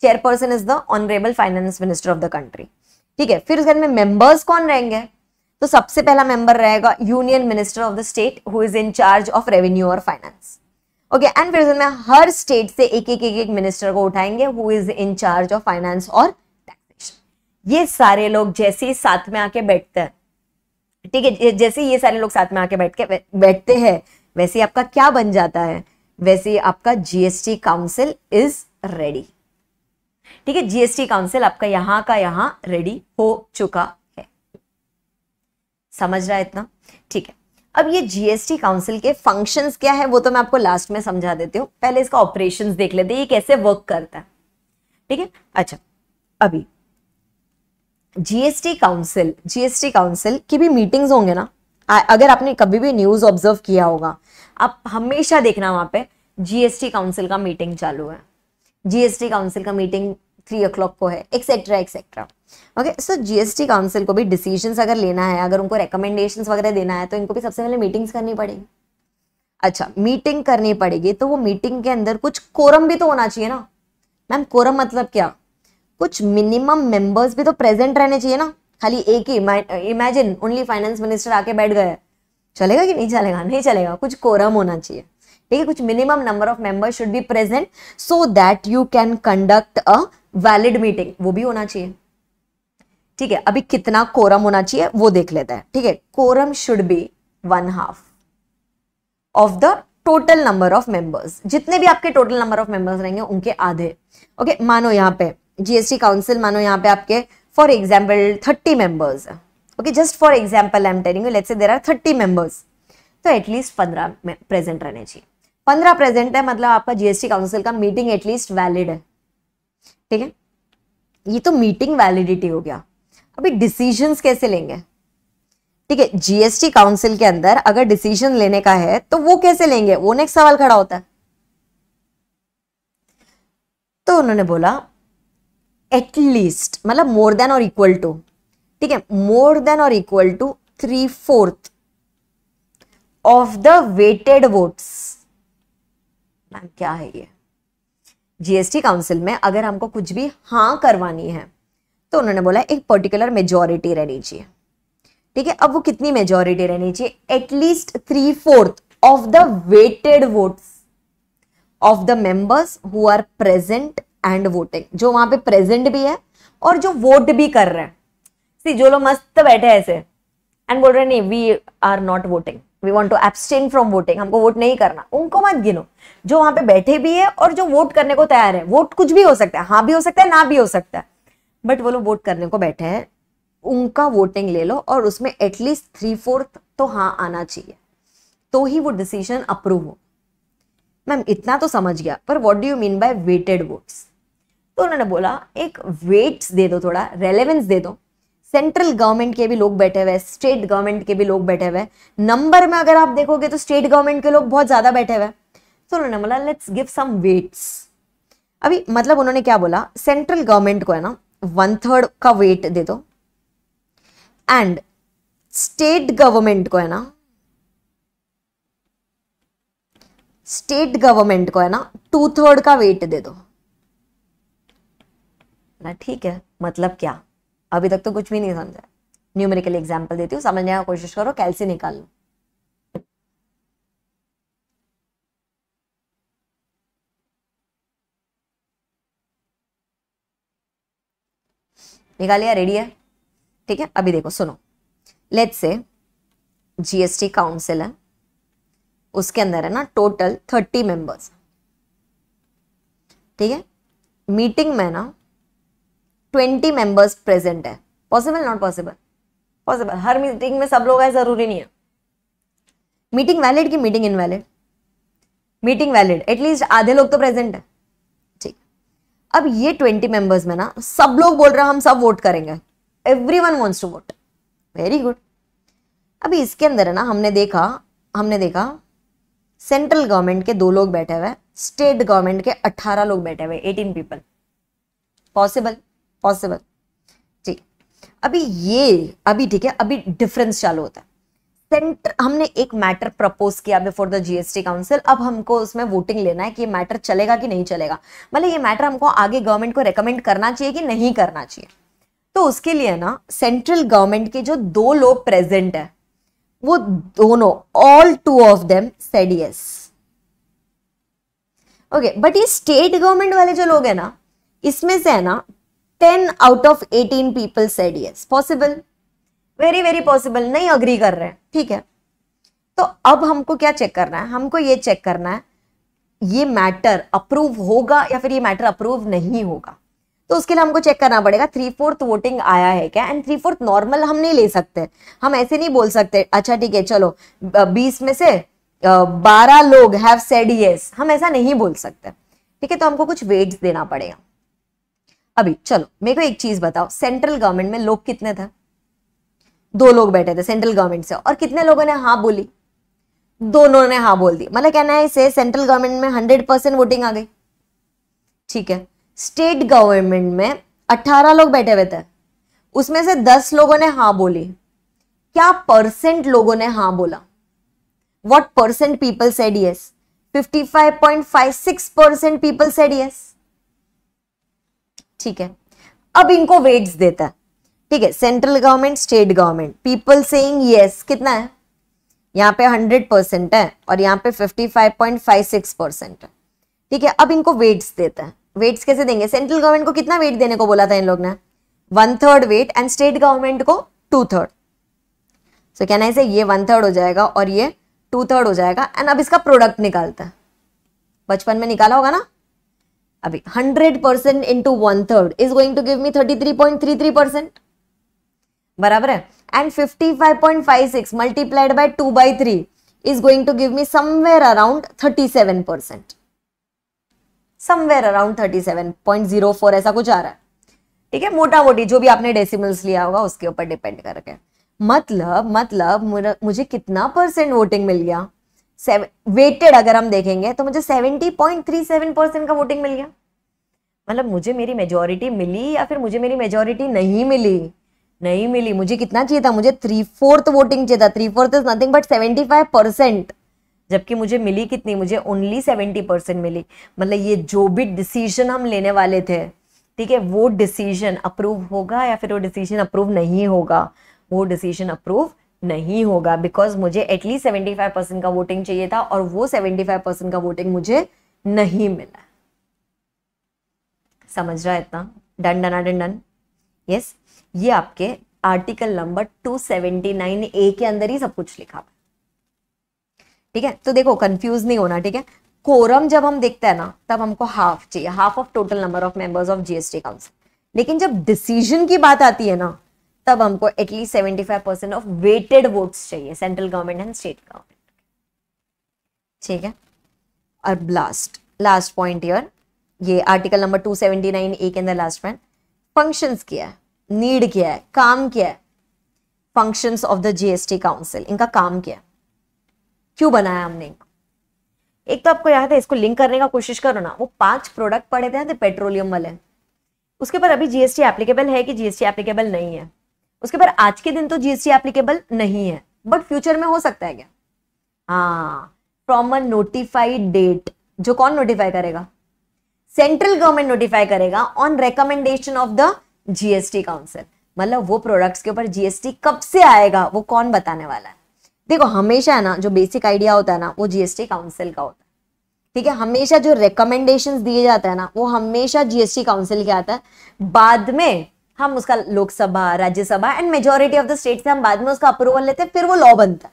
chairperson is the honourable finance minister of the country ठीक है फिर उसके में मेंबर्स कौन रहेंगे तो सबसे पहला मेंबर रहेगा union minister of the state who is in charge of revenue और फाइनेंस ओके एंड फिर उसमें हर स्टेट से एक एक एक एक मिनिस्टर को उठाएंगे who is in charge of finance और टैक्सेशन ये सारे लोग जैसे ही साथ में आके बैठते हैं ठीक है जैसे ये सारे लोग साथ में आके बैठ के बैठते हैं वैसे आपका क्या बन जाता है वैसे आपका जीएसटी काउंसिल इज रेडी ठीक है जीएसटी काउंसिल आपका यहां का यहां रेडी हो चुका समझ रहा है इतना ठीक है अब ये जीएसटी काउंसिल के फंक्शंस क्या है वो तो मैं आपको लास्ट में समझा देती हूँ पहले इसका ऑपरेशंस देख लेते हैं ये कैसे वर्क करता है ठीक है अच्छा अभी जीएसटी काउंसिल जीएसटी काउंसिल की भी मीटिंग्स होंगे ना अगर आपने कभी भी न्यूज ऑब्जर्व किया होगा आप हमेशा देखना वहां पे जीएसटी काउंसिल का मीटिंग चालू है जीएसटी काउंसिल का मीटिंग थ्री ओ को है etcetera etcetera okay so GST council को भी डिसीजंस अगर लेना है अगर उनको रिकमेंडेशंस वगैरह देना है तो इनको भी सबसे पहले मीटिंग्स करनी पड़ेगी अच्छा मीटिंग करनी पड़ेगी तो वो मीटिंग के अंदर कुछ कोरम भी तो होना चाहिए ना मैम कोरम मतलब क्या कुछ मिनिमम मेंबर्स भी तो प्रेजेंट रहने चाहिए ना खाली एक ही इमेजिन ओनली फाइनेंस मिनिस्टर आके बैठ गए चलेगा कि नहीं चलेगा नहीं चलेगा कुछ कोरम होना चाहिए ठीक है कुछ minimum number of members should be present so that you can conduct a valid meeting वो भी होना चाहिए ठीक है अभी कितना कोरम होना चाहिए वो देख लेते हैं ठीक है quorum should be one half of the total number of members जितने भी आपके टोटल नंबर ऑफ मेंबर्स रहेंगे उनके आधे ओके okay, मानो यहाँ पे जीएसटी काउंसिल मानो यहाँ पे आपके for example thirty members okay just for example I am telling you let's say there are thirty members तो एटलीस्ट पंद्रह प्रेजेंट रहने चाहिए पंद्रह प्रेजेंट है मतलब आपका जीएसटी काउंसिल का मीटिंग एटलीस्ट वैलिड है ठीक है ये तो मीटिंग वैलिडिटी हो गया अभी डिसीजंस कैसे लेंगे ठीक है जीएसटी काउंसिल के अंदर अगर डिसीजन लेने का है तो वो कैसे लेंगे वो नेक्स्ट सवाल खड़ा होता है तो उन्होंने बोला एटलीस्ट मतलब मोर देन और इक्वल टू ठीक है मोर देन और equal to three fourth of the weighted votes क्या है ये जीएसटी काउंसिल में अगर हमको कुछ भी हां करवानी है तो उन्होंने बोला एक पर्टिकुलर मेजोरिटी रहनी चाहिए ठीक है अब वो कितनी मेजोरिटी रहनी चाहिए at least three fourth of the weighted votes of the members who are present and voting जो वहां पे प्रेजेंट भी है और जो वोट भी कर रहे हैं सी जो लोग मस्त बैठे ऐसे एंड बोल रहे नहीं we are not voting we want to abstain from voting हमको वोट नहीं करना उनको मत गिनो जो वहां पे बैठे भी है और जो वोट करने को तैयार है वोट कुछ भी हो सकता है हाँ भी हो सकता है ना भी हो सकता है बट वो लोग वोट करने को बैठे हैं उनका वोटिंग ले लो और उसमें एटलीस्ट थ्री फोर्थ तो हाँ आना चाहिए तो ही वो डिसीजन अप्रूव हो मैम इतना तो समझ गया पर what do you mean by weighted votes तो उन्होंने बोला एक वेट्स दे दो थोड़ा रेलेवेंस दे दो सेंट्रल गवर्नमेंट के भी लोग बैठे हुए स्टेट गवर्नमेंट के भी लोग बैठे हुए नंबर में अगर आप देखोगे तो स्टेट गवर्नमेंट के लोग बहुत ज़्यादा बैठे हुए तो उन्होंने बोला लेट्स गिव सम वेट्स अभी मतलब उन्होंने क्या बोला सेंट्रल गवर्नमेंट को है ना वन थर्ड का वेट दे दो एंड स्टेट गवर्नमेंट को है ना स्टेट गवर्नमेंट को है ना टू थर्ड का वेट दे दो ना ठीक है मतलब क्या अभी तक तो कुछ भी नहीं समझा न्यूमेरिकल एग्जाम्पल देती हूँ समझने का कोशिश करो कैलसी निकाल लो निकाल लिया रेडी है ठीक है अभी देखो सुनो लेट से जीएसटी काउंसिल है उसके अंदर है ना टोटल थर्टी मेंबर्स ठीक है मीटिंग में ना ट्वेंटी मेंबर्स प्रेजेंट है पॉसिबल नॉट पॉसिबल पॉसिबल हर मीटिंग में सब लोग है जरूरी नहीं है मीटिंग वैलिड की meeting invalid meeting valid at least आधे लोग तो प्रेजेंट है अब ये ट्वेंटी मेंबर्स में ना सब लोग बोल रहे हैं हम सब वोट करेंगे every one wants to vote very good अभी इसके अंदर है ना हमने देखा हमने देखा सेंट्रल गवर्नमेंट के दो लोग बैठे हुए स्टेट गवर्नमेंट के अट्ठारह लोग बैठे हुए एटीन पीपल पॉसिबल पॉसिबल ठीक अभी ये अभी ठीक है अभी डिफरेंस चालू होता है सेंटर हमने एक मैटर प्रपोज किया बिफोर द जीएसटी काउंसिल अब हमको उसमें वोटिंग लेना है कि ये मैटर चलेगा कि नहीं चलेगा मतलब ये मैटर हमको आगे गवर्नमेंट को रेकमेंड करना चाहिए कि नहीं करना चाहिए तो उसके लिए ना सेंट्रल गवर्नमेंट के जो दो लोग प्रेजेंट है वो दोनों all two of them said yes okay but ये स्टेट गवर्नमेंट वाले जो लोग है ना इसमें से है ना ten out of eighteen people said yes possible very very possible नहीं अग्री कर रहे हैं ठीक है तो अब हमको क्या चेक करना है हमको ये चेक करना है ये मैटर अप्रूव होगा या फिर ये मैटर अप्रूव नहीं होगा तो उसके लिए हमको चेक करना पड़ेगा थ्री फोर्थ वोटिंग आया है क्या एंड थ्री फोर्थ नॉर्मल हम नहीं ले सकते हम ऐसे नहीं बोल सकते अच्छा ठीक है चलो बीस में से बारह लोग हैव सेड यस हम ऐसा नहीं बोल सकते ठीक है तो हमको कुछ वेट्स देना पड़ेगा अभी चलो मेरे को एक चीज बताओ सेंट्रल गवर्नमेंट में लोग कितने थे दो लोग बैठे थे सेंट्रल गवर्नमेंट से और कितने लोगों ने हाँ बोली दोनों ने हाँ बोल दी मतलब कहना है इसे सेंट्रल गवर्नमेंट में हंड्रेड परसेंट वोटिंग आ गई ठीक है स्टेट गवर्नमेंट में अट्ठारह लोग बैठे हुए थे उसमें से दस लोगों ने हाँ बोली क्या परसेंट लोगों ने हाँ बोला what percent people said yes fifty five five point six percent people said yes ठीक है अब इनको वेट्स देता है ठीक है central government state government people saying yes कितना है यहाँ पे हंड्रेड परसेंट है और यहाँ पे fifty five point five six percent है ठीक है अब इनको वेट्स देते हैं वेट्स कैसे देंगे सेंट्रल गवर्नमेंट को कितना वेट देने को बोला था इन लोग ने one third weight and state government को टू थर्ड सो क्या ना से ये वन थर्ड हो जाएगा और ये टू थर्ड हो जाएगा एंड अब इसका प्रोडक्ट निकालता है बचपन में निकाला होगा ना अभी hundred percent into one third is going to give me thirty three point three three percent बराबर है and 55.56 multiplied by 2 by three is going to give me somewhere around 37 percent somewhere around 37.04 ऐसा कुछ आ रहा है ठीक है मोटा मोटी जो भी आपने डेसिमल्स लिया होगा उसके ऊपर डिपेंड करके मतलब मतलब मुझे कितना परसेंट वोटिंग मिल गया वेटेड अगर हम देखेंगे तो मुझे 70.37 परसेंट का वोटिंग मिल गया मतलब मुझे मेरी मेजोरिटी मिली या फिर मुझे मेरी मेजोरिटी नहीं मिली नहीं मिली मुझे कितना चाहिए था मुझे थ्री फोर्थ वोटिंग चाहिए था three fourth is nothing but seventy five percent जबकि मुझे मिली कितनी मुझे ओनली सेवेंटी परसेंट मिली मतलब ये जो भी डिसीजन हम लेने वाले थे ठीक है वो डिसीजन अप्रूव होगा या फिर वो डिसीजन अप्रूव नहीं होगा वो डिसीजन अप्रूव नहीं होगा बिकॉज मुझे एटलीस्ट सेवेंटी फाइव परसेंट का वोटिंग चाहिए था और वो सेवेंटी फाइव परसेंट का वोटिंग मुझे नहीं मिला समझ रहा है इतना डन डना डन डन यस ये आपके आर्टिकल नंबर 279 ए के अंदर ही सब कुछ लिखा हुआ ठीक है तो देखो कंफ्यूज नहीं होना ठीक है कोरम जब हम देखते हैं ना तब हमको हाफ चाहिए half of total number of members of GST council लेकिन जब डिसीजन की बात आती है ना तब हमको at least seventy five percent of weighted votes चाहिए central government and state government ठीक है और लास्ट लास्ट पॉइंट ये article number two seventy nine A के अंदर लास्ट पॉइंट फंक्शन किया है नीड क्या है काम क्या है functions of the GST council इनका काम क्या है क्यों बनाया हमने इनको एक तो आपको याद है इसको लिंक करने का कोशिश करो ना वो पांच प्रोडक्ट पड़े थे पेट्रोलियम वाले उसके पर अभी जीएसटी एप्लीकेबल है कि जीएसटी एप्लीकेबल नहीं है उसके पर आज के दिन तो जीएसटी एप्लीकेबल नहीं है बट फ्यूचर में हो सकता है क्या हाँ फ्रॉम अ नोटिफाइड डेट जो कौन नोटिफाई करेगा सेंट्रल गवर्नमेंट नोटिफाई करेगा on recommendation of the GST council मतलब वो प्रोडक्ट्स के ऊपर जीएसटी कब से आएगा वो कौन बताने वाला है देखो हमेशा है ना जो बेसिक आइडिया होता है ना वो जीएसटी काउंसिल का होता है ठीक है हमेशा जो रिकमेंडेशन दिए जाते हैं ना वो हमेशा जीएसटी काउंसिल के आता है बाद में हम उसका Lok Sabha Rajya Sabha and majority of the state से हम बाद में उसका अप्रूवल लेते हैं फिर वो लॉ बनता है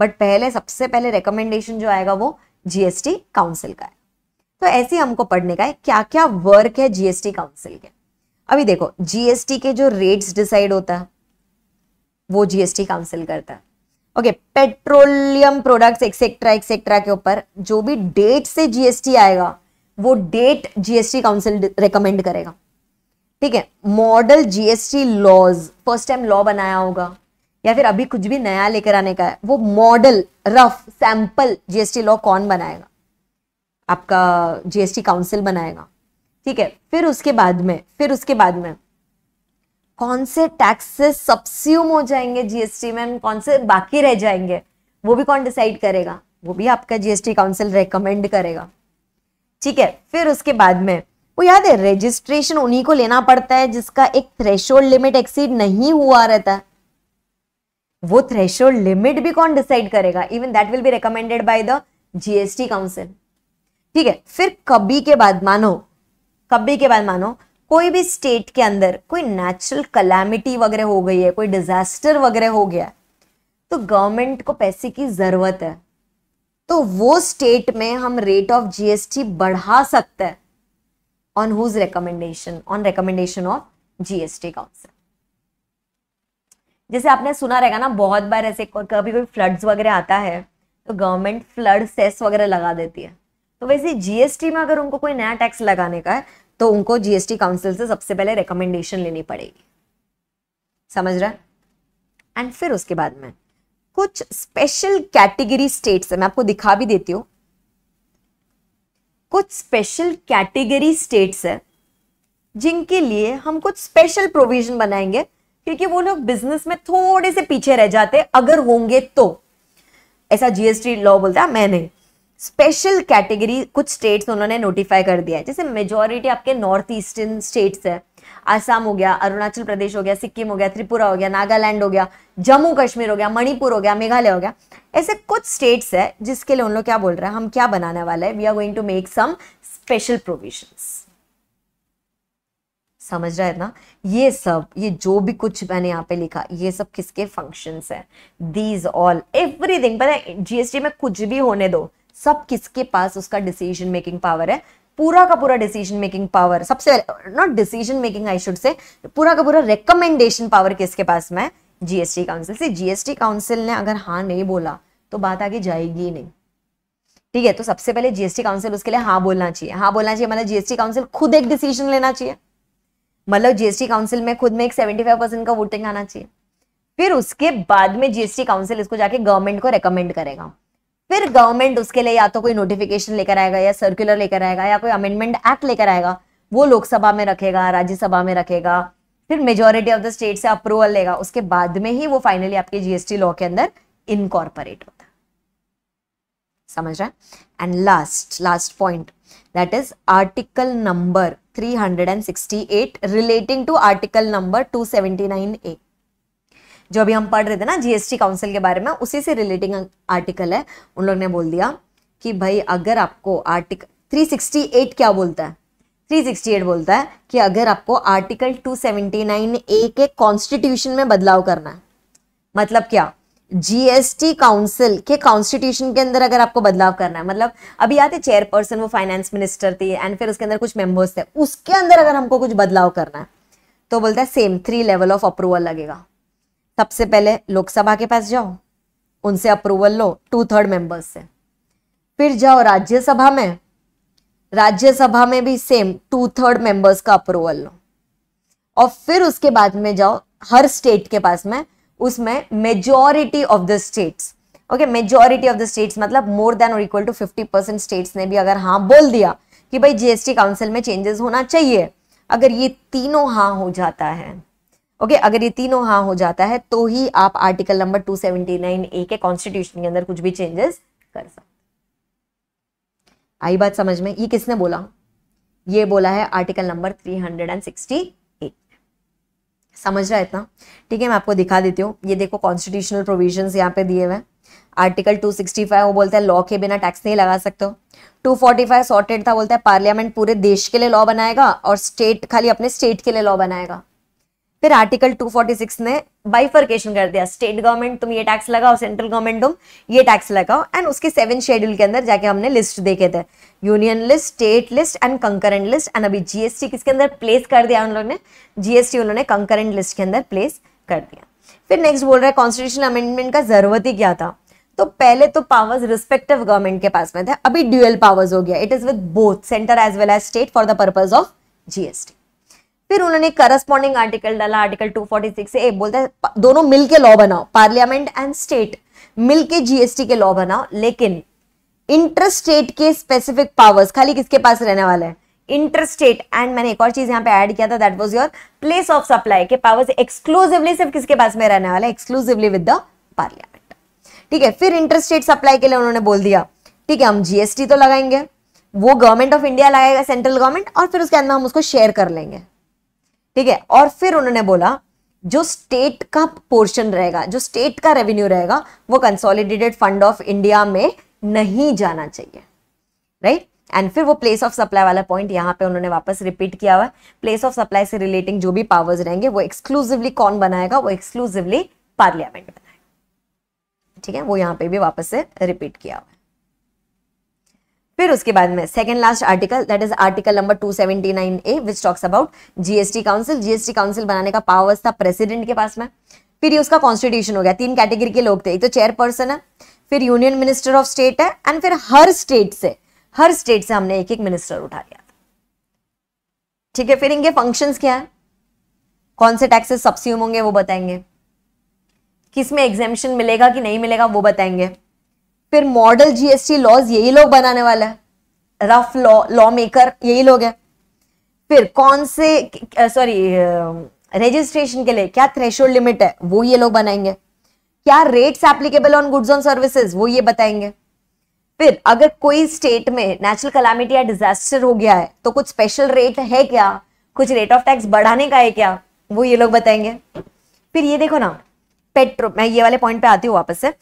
बट पहले सबसे पहले रिकमेंडेशन जो आएगा वो जीएसटी काउंसिल का है तो ऐसे हमको पढ़ने का है क्या क्या वर्क है जीएसटी काउंसिल के अभी देखो जीएसटी के जो रेट्स डिसाइड होता है वो जीएसटी काउंसिल करता है okay petroleum products etcetera etcetera के ऊपर जो भी डेट से जीएसटी आएगा वो डेट जीएसटी काउंसिल रिकमेंड करेगा ठीक है model GST laws first time law बनाया होगा या फिर अभी कुछ भी नया लेकर आने का है वो model rough sample GST law कौन बनाएगा आपका जीएसटी काउंसिल बनाएगा ठीक है फिर उसके बाद में फिर उसके बाद में कौन से टैक्सेस सब्स्यूम हो जाएंगे जीएसटी में कौन से बाकी रह जाएंगे वो भी कौन डिसाइड करेगा वो भी आपका जीएसटी काउंसिल रेकमेंड करेगा ठीक है फिर उसके बाद में वो याद है रजिस्ट्रेशन उन्हीं को लेना पड़ता है जिसका एक थ्रेशोल्ड लिमिट एक्सीड नहीं हुआ रहता है वो थ्रेशोल्ड लिमिट भी कौन डिसाइड करेगा even that will be recommended by the GST council ठीक है फिर कभी के बाद मानो कभी के बाद मानो कोई भी स्टेट के अंदर कोई नेचुरल कलामिटी वगैरह हो गई है कोई डिजास्टर वगैरह हो गया तो गवर्नमेंट को पैसे की ज़रूरत है तो वो स्टेट में हम रेट ऑफ जीएसटी बढ़ा सकते हैं on whose recommendation on recommendation of GST council जैसे आपने सुना रहेगा ना बहुत बार ऐसे कभी कोई फ्लड्स वगैरह आता है तो गवर्नमेंट फ्लड सेस वगैरह लगा देती है तो वैसे जीएसटी में अगर उनको कोई नया टैक्स लगाने का है तो उनको जीएसटी काउंसिल से सबसे पहले रिकमेंडेशन लेनी पड़ेगी समझ रहा है एंड फिर उसके बाद में कुछ स्पेशल कैटेगरी स्टेट्स मैं आपको दिखा भी देती हूँ कुछ स्पेशल कैटेगरी स्टेट्स है जिनके लिए हम कुछ स्पेशल प्रोविजन बनाएंगे क्योंकि वो लोग बिजनेस में थोड़े से पीछे रह जाते अगर होंगे तो ऐसा जीएसटी लॉ बोलता है मैं नहीं स्पेशल कैटेगरी कुछ स्टेट्स उन्होंने नोटिफाई कर दिया है जैसे मेजोरिटी आपके नॉर्थ ईस्टर्न स्टेट्स है आसाम हो गया अरुणाचल प्रदेश हो गया सिक्किम हो गया त्रिपुरा हो गया नागालैंड हो गया जम्मू कश्मीर हो गया मणिपुर हो गया मेघालय हो गया ऐसे कुछ स्टेट्स है जिसके लिए उन लोग क्या बोल रहे हैं हम क्या बनाने वाले हैं we are going to make some special provision समझ रहा है ना ये सब ये जो भी कुछ मैंने यहाँ पे लिखा ये सब किसके फंक्शंस है दीज ऑल एवरीथिंग पता है जीएसटी में कुछ भी होने दो सब किसके पास उसका डिसीजन मेकिंग पावर है पूरा का पूरा डिसीजन मेकिंग पावर सबसे not decision making I should say पूरा का पूरा रिकमेंडेशन पावर किसके पास में जीएसटी काउंसिल से जीएसटी काउंसिल ने अगर हाँ नहीं बोला तो बात आगे जाएगी ही नहीं ठीक है तो सबसे पहले जीएसटी काउंसिल उसके लिए हाँ बोलना चाहिए हाँ बोलना चाहिए मतलब जीएसटी काउंसिल खुद एक डिसीजन लेना चाहिए मतलब जीएसटी काउंसिल में खुद में एक सेवेंटी फाइव परसेंट का वोटिंग आना चाहिए फिर उसके बाद में जीएसटी काउंसिल इसको जाके गवर्नमेंट को रिकमेंड करेगा फिर गवर्नमेंट उसके लिए या तो कोई नोटिफिकेशन लेकर आएगा या सर्कुलर लेकर आएगा या कोई अमेंडमेंट एक्ट लेकर आएगा वो लोकसभा में रखेगा राज्यसभा में रखेगा फिर मेजोरिटी ऑफ द स्टेट से अप्रूवल लेगा उसके बाद में ही वो फाइनली आपके जीएसटी लॉ के अंदर इनकॉर्पोरेट होता है समझ रहे and last last point that is article number 368 relating to article number 279 A जो अभी हम पढ़ रहे थे ना जीएसटी काउंसिल के बारे में उसी से रिलेटिंग आर्टिकल है उन लोग ने बोल दिया कि भाई अगर आपको आर्टिकल 368 क्या बोलता है 368 बोलता है कि अगर आपको आर्टिकल 279 ए के कॉन्स्टिट्यूशन में बदलाव करना है मतलब क्या जीएसटी काउंसिल के कॉन्स्टिट्यूशन के अंदर अगर आपको बदलाव करना है मतलब अभी है चेयरपर्सन वो फाइनेंस मिनिस्टर थी एंड फिर उसके अंदर कुछ मेंबर्स थे उसके अंदर अगर हमको कुछ बदलाव करना है तो बोलता है same three level of approval लगेगा सबसे पहले लोकसभा के पास जाओ उनसे अप्रूवल लो टू थर्ड मेंबर्स से फिर जाओ राज्यसभा में राज्यसभा में भी सेम टू थर्ड मेंबर्स का अप्रूवल लो और फिर उसके बाद में जाओ हर स्टेट के पास में उसमें majority of the states okay majority of the states मतलब मोर देन और equal to fifty percent states ने भी अगर हाँ बोल दिया कि भाई जीएसटी काउंसिल में चेंजेस होना चाहिए अगर ये तीनों हाँ हो जाता है ओके okay, अगर ये तीनों हाँ हो जाता है तो ही आप आर्टिकल नंबर 279 ए के कॉन्स्टिट्यूशन के अंदर कुछ भी चेंजेस कर सकते आई बात समझ में ये किसने बोला ये बोला है आर्टिकल नंबर 368 समझ रहा है इतना ठीक है मैं आपको दिखा देती हूँ ये देखो कॉन्स्टिट्यूशनल प्रोविजन यहाँ पे दिए हुए आर्टिकल 265 वो बोलता है लॉ के बिना टैक्स नहीं लगा सकते हो 245 सॉर्टेड था बोलता है पार्लियामेंट पूरे देश के लिए लॉ बनाएगा और स्टेट खाली अपने स्टेट के लिए लॉ बनाएगा फिर आर्टिकल 246 ने बाइफर्केशन कर दिया स्टेट गवर्नमेंट तुम ये टैक्स लगाओ सेंट्रल गवर्नमेंट तुम ये टैक्स लगाओ एंड उसके सेवन शेड्यूल के अंदर जाके हमने लिस्ट देखे थे union list state list and concurrent list and अभी जीएसटी किसके अंदर प्लेस कर दिया उन लोगों ने जीएसटी उन्होंने कंकरेंट लिस्ट के अंदर प्लेस कर दिया फिर नेक्स्ट बोल रहे हैं कॉन्स्टिट्यूशन अमेंडमेंट का जरूरत ही क्या था तो पहले तो पावर्स रिस्पेक्टिव गवर्नमेंट के पास में थे अभी ड्यूएल पावर्स हो गया it is with both centre as well as state for the purpose of GST फिर उन्होंने करस्पॉन्डिंग आर्टिकल डाला आर्टिकल 246 ए बोलते हैं दोनों मिलके लॉ बनाओ पार्लियामेंट एंड स्टेट मिलके जीएसटी के लॉ बनाओ लेकिन इंटर स्टेट के स्पेसिफिक पावर्स खाली किसके पास रहने वाले हैं इंटर स्टेट एंड मैंने एक और चीज यहाँ पे ऐड किया था that was your place of supply के पावर्स एक्सक्लूसिवली सिर्फ किसके पास में रहने वाला है एक्सक्लूसिवली विद द पार्लियामेंट ठीक है फिर इंटर स्टेट सप्लाई के लिए उन्होंने बोल दिया ठीक है हम जीएसटी तो लगाएंगे वो गवर्नमेंट ऑफ इंडिया लगाएगा सेंट्रल गवर्नमेंट और फिर उसके अंदर हम उसको शेयर कर लेंगे ठीक है और फिर उन्होंने बोला जो स्टेट का पोर्शन रहेगा जो स्टेट का रेवेन्यू रहेगा वो कंसोलिडेटेड फंड ऑफ इंडिया में नहीं जाना चाहिए राइट एंड फिर वो प्लेस ऑफ सप्लाई वाला पॉइंट यहाँ पे उन्होंने वापस रिपीट किया हुआ है प्लेस ऑफ सप्लाई से रिलेटिंग जो भी पावर्स रहेंगे वो एक्सक्लूसिवली कौन बनाएगा वो एक्सक्लूसिवली पार्लियामेंट बनाएगा ठीक है वो यहाँ पे भी वापस से रिपीट किया हुआ फिर उसके बाद में second last article that is article number 279 A which talks about GST council GST council बनाने का पावर्स था प्रेसिडेंट के पास में फिर ये उसका कॉन्स्टिट्यूशन हो गया तीन कैटेगरी के लोग थे एक तो चेयरपर्सन है फिर यूनियन मिनिस्टर ऑफ स्टेट है एंड फिर हर स्टेट से हर स्टेट से हमने एक एक मिनिस्टर उठा लिया ठीक है फिर इनके फंक्शंस क्या है कौन से टैक्सेस सब्स्यूम होंगे वो बताएंगे किसमें एग्जेम्शन मिलेगा कि नहीं मिलेगा वो बताएंगे फिर मॉडल जीएसटी लॉज यही लोग बनाने वाला है रफ लॉ लॉ मेकर यही लोग हैं फिर कौन से सॉरी रजिस्ट्रेशन के लिए क्या थ्रेशोल्ड लिमिट है वो ये लोग बनाएंगे क्या rates applicable on goods on services वो ये बताएंगे फिर अगर कोई स्टेट में नेचुरल कलामिटी या डिजास्टर हो गया है तो कुछ स्पेशल रेट है क्या कुछ रेट ऑफ टैक्स बढ़ाने का है क्या वो ये लोग बताएंगे फिर ये देखो ना पेट्रोल मैं ये वाले पॉइंट पे आती हूँ वापस से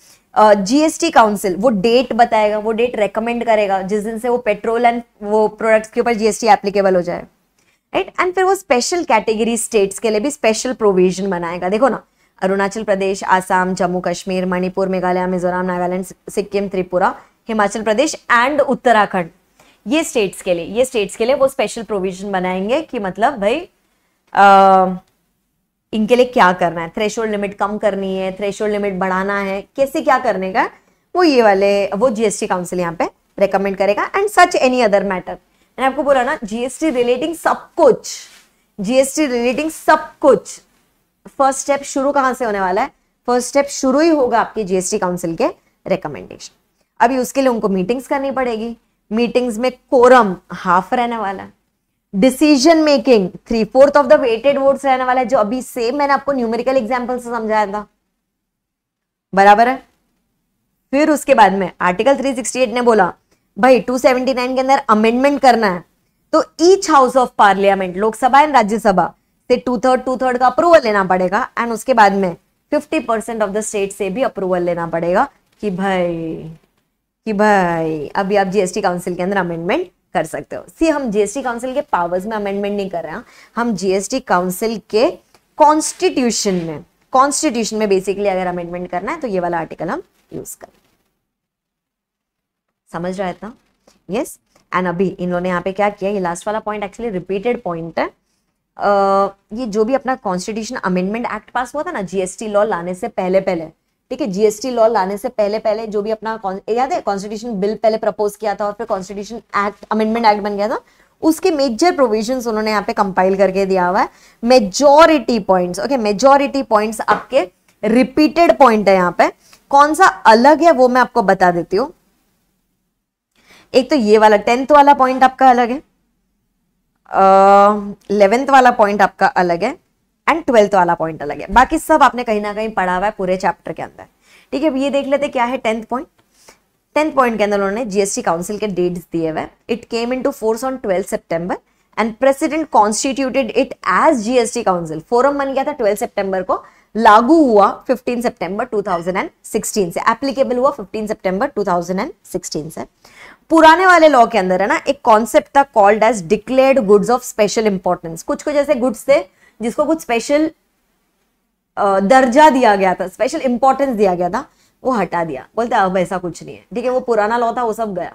जीएसटी काउंसिल वो डेट बताएगा वो डेट रेकमेंड करेगा जिस दिन से वो पेट्रोल एंड वो प्रोडक्ट्स के ऊपर जीएसटी एप्लीकेबल हो जाए राइट एंड फिर वो स्पेशल कैटेगरी स्टेट्स के लिए भी स्पेशल प्रोविजन बनाएगा देखो ना अरुणाचल प्रदेश आसाम जम्मू कश्मीर मणिपुर मेघालय मिजोरम नागालैंड सिक्किम त्रिपुरा हिमाचल प्रदेश एंड उत्तराखंड ये स्टेट्स के लिए ये स्टेट्स के लिए वो स्पेशल प्रोविजन बनाएंगे कि मतलब भाई आ, इनके लिए क्या करना है थ्रेश लिमिट कम करनी है थ्रेश लिमिट बढ़ाना है कैसे क्या करने का वो ये वाले वो जीएसटी काउंसिल यहाँ पे रेकमेंड करेगा and such any other matter मैंने आपको बोला ना जीएसटी रिलेटिंग सब कुछ जीएसटी रिलेटिंग सब कुछ फर्स्ट स्टेप शुरू कहां से होने वाला है फर्स्ट स्टेप शुरू ही होगा आपके जीएसटी काउंसिल के रिकमेंडेशन अभी उसके लिए उनको मीटिंग्स करनी पड़ेगी मीटिंग्स में कोरम हाफ रहने वाला है decision making three fourth of the weighted votes रहने वाला है जो अभी सेम मैंने आपको न्यूमेरिकल एग्जाम्पल से समझाया था बराबर है फिर उसके बाद में आर्टिकल 368 ने बोला भाई 279 के अंदर अमेंडमेंट करना है तो each house of parliament Lok Sabha and Rajya Sabha से टू थर्ड टू थर्ड का अप्रूवल लेना पड़ेगा एंड उसके बाद में fifty percent of the state से भी अप्रूवल लेना पड़ेगा कि भाई कि भाई अभी आप जीएसटी काउंसिल के अंदर अमेंडमेंट कर सकते हो सी हम जीएसटी काउंसिल के पावर्स में अमेंडमेंट नहीं कर रहे हैं हम जीएसटी काउंसिल के कॉन्स्टिट्यूशन में कॉन्स्टिट्यूशन में बेसिकली अगर अमेंडमेंट करना है तो ये वाला आर्टिकल हम यूज कर समझ रहा है इतना यस एंड अभी इन्होंने यहाँ पे क्या किया ये लास्ट वाला पॉइंट एक्चुअली रिपीटेड पॉइंट है Uh, ये जो भी अपना कॉन्स्टिट्यूशन अमेंडमेंट एक्ट पास हुआ था ना जीएसटी लॉ लाने से पहले पहले ठीक है जीएसटी लॉ लाने से पहले पहले जो भी अपना याद है कॉन्स्टिट्यूशन बिल पहले प्रपोज किया था और फिर कॉन्स्टिट्यूशन एक्ट अमेंडमेंट एक्ट बन गया था उसके मेजर प्रोविजंस उन्होंने यहाँ पे कंपाइल करके दिया हुआ है majority points okay majority points आपके रिपीटेड पॉइंट है यहाँ पे कौन सा अलग है वो मैं आपको बता देती हूँ एक तो ये वाला टेंथ वाला पॉइंट आपका अलग है इलेवेंथ uh, वाला पॉइंट आपका अलग है एंड ट्वेल्थ वाला पॉइंट अलग है बाकी सब आपने कहीं ना कहीं पढ़ा हुआ है पूरे चैप्टर के अंदर ठीक है ये देख लेते क्या है टेंथ पॉइंट टेंथ पॉइंट के अंदर उन्होंने जीएसटी काउंसिल के डेट्स दिए हुए it came in force on twelfth September and president constituted it as GST council forum बन गया था ट्वेल्थ सेप्टेम्बर को लागू हुआ 15 सितंबर 2016 से एप्लीकेबल हुआ 15 सितंबर 2016 से पुराने वाले लॉ के अंदर है ना एक कॉन्सेप्ट था called as declared goods of special importance कुछ कुछ ऐसे गुड्स थे जिसको कुछ स्पेशल दर्जा दिया गया था स्पेशल इंपॉर्टेंस दिया गया था वो हटा दिया बोलते अब ऐसा कुछ नहीं है ठीक है वो पुराना लॉ था वो सब गया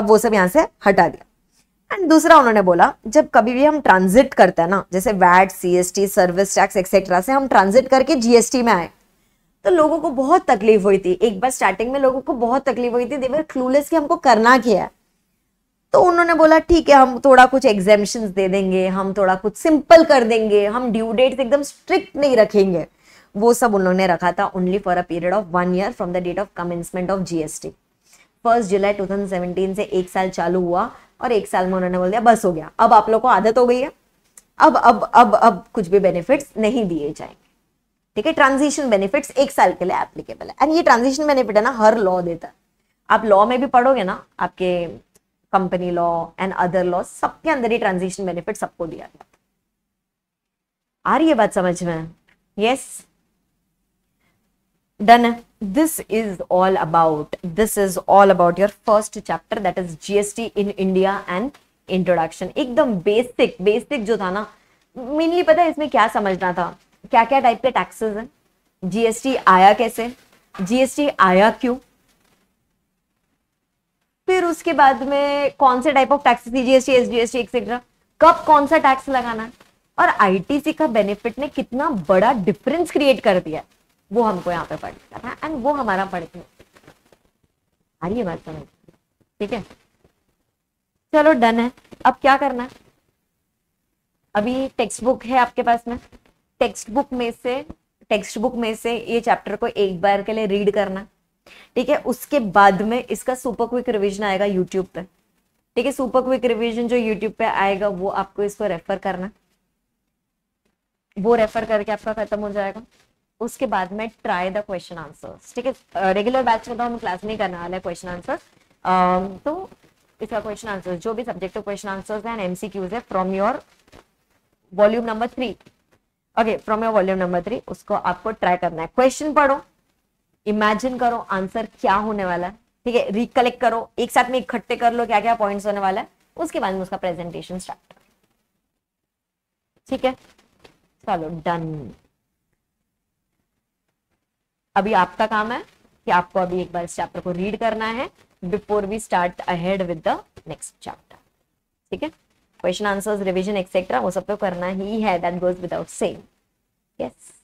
अब वो सब यहाँ से हटा दिया एंड दूसरा उन्होंने बोला जब कभी भी हम ट्रांजिट करते हैं ना जैसे VAT CST service tax etcetera से हम ट्रांजिट करके जीएसटी में आए तो लोगों को बहुत तकलीफ हुई थी एक बार स्टार्टिंग में लोगों को बहुत तकलीफ हुई थी देवर क्लूलेस कि हमको करना क्या है तो उन्होंने बोला ठीक है हम थोड़ा कुछ एग्जामेशन दे देंगे हम थोड़ा कुछ सिंपल कर देंगे हम ड्यू डेट एकदम स्ट्रिक्ट नहीं रखेंगे वो सब उन्होंने रखा था only for a period of one year from the date of commencement of GST first July 2017 से एक साल चालू हुआ और एक साल में उन्होंने बोल दिया बस हो गया अब आप लोग को आदत हो गई है अब अब अब अब कुछ भी बेनिफिट्स नहीं दिए जाएंगे ठीक है ट्रांजिशन बेनिफिट्स एक साल के लिए एप्लीकेबल है एंड ये ट्रांजिशन बेनिफिट है ना हर लॉ देता है आप लॉ में भी पढ़ोगे ना आपके company law and other law सबके अंदर ही ट्रांजिशन बेनिफिट सबको दिया गया आ रही है बात समझ में yes done this is all about this is all about your first chapter that is GST in India and introduction एकदम बेसिक बेसिक जो था ना मेनली पता है इसमें क्या समझना था क्या क्या टाइप के टैक्सेस हैं जीएसटी आया कैसे जीएसटी आया क्यों फिर उसके बाद में कौन से type of tax GST S GST etcetera कब कौन सा टैक्स लगाना है और आईटीसी का बेनिफिट ने कितना बड़ा डिफरेंस क्रिएट कर दिया वो हमको यहाँ पे पढ़ था एंड वो हमारा पढ़ के आइए बात समझ ठीक है चलो डन है अब क्या करना है अभी टेक्स्ट बुक है आपके पास में टेक्स्ट बुक में से टेक्स्ट बुक में से ये चैप्टर को एक बार के लिए रीड करना ठीक है उसके बाद में इसका सुपर क्विक रिविजन आएगा यूट्यूब पे ठीक है सुपर क्विक रिविजन जो यूट्यूब पे आएगा वो आपको इसको रेफर करना वो रेफर करके आपका खत्म हो जाएगा उसके बाद में ट्राई द क्वेश्चन आंसर ठीक है रेगुलर बैच में तो हम क्लास नहीं करने वाला है क्वेश्चन आंसर तो इसका क्वेश्चन आंसर जो भी सब्जेक्ट क्वेश्चन आंसर है एमसीक्यूज है from your volume number three okay from your volume number three उसको आपको ट्राई करना है क्वेश्चन पढ़ो इमेजिन करो आंसर क्या होने वाला है ठीक है रिकलेक्ट करो एक साथ में इकट्ठे कर लो क्या क्या पॉइंट्स होने वाला है उसके बाद में उसका प्रेजेंटेशन स्टार्ट ठीक है चलो डन अभी आपका काम है कि आपको अभी एक बार इस चैप्टर को रीड करना है before we start ahead with the next chapter ठीक है क्वेश्चन आंसर्स रिवीजन एक्सेट्रा वो सब तो करना ही है that goes without same yes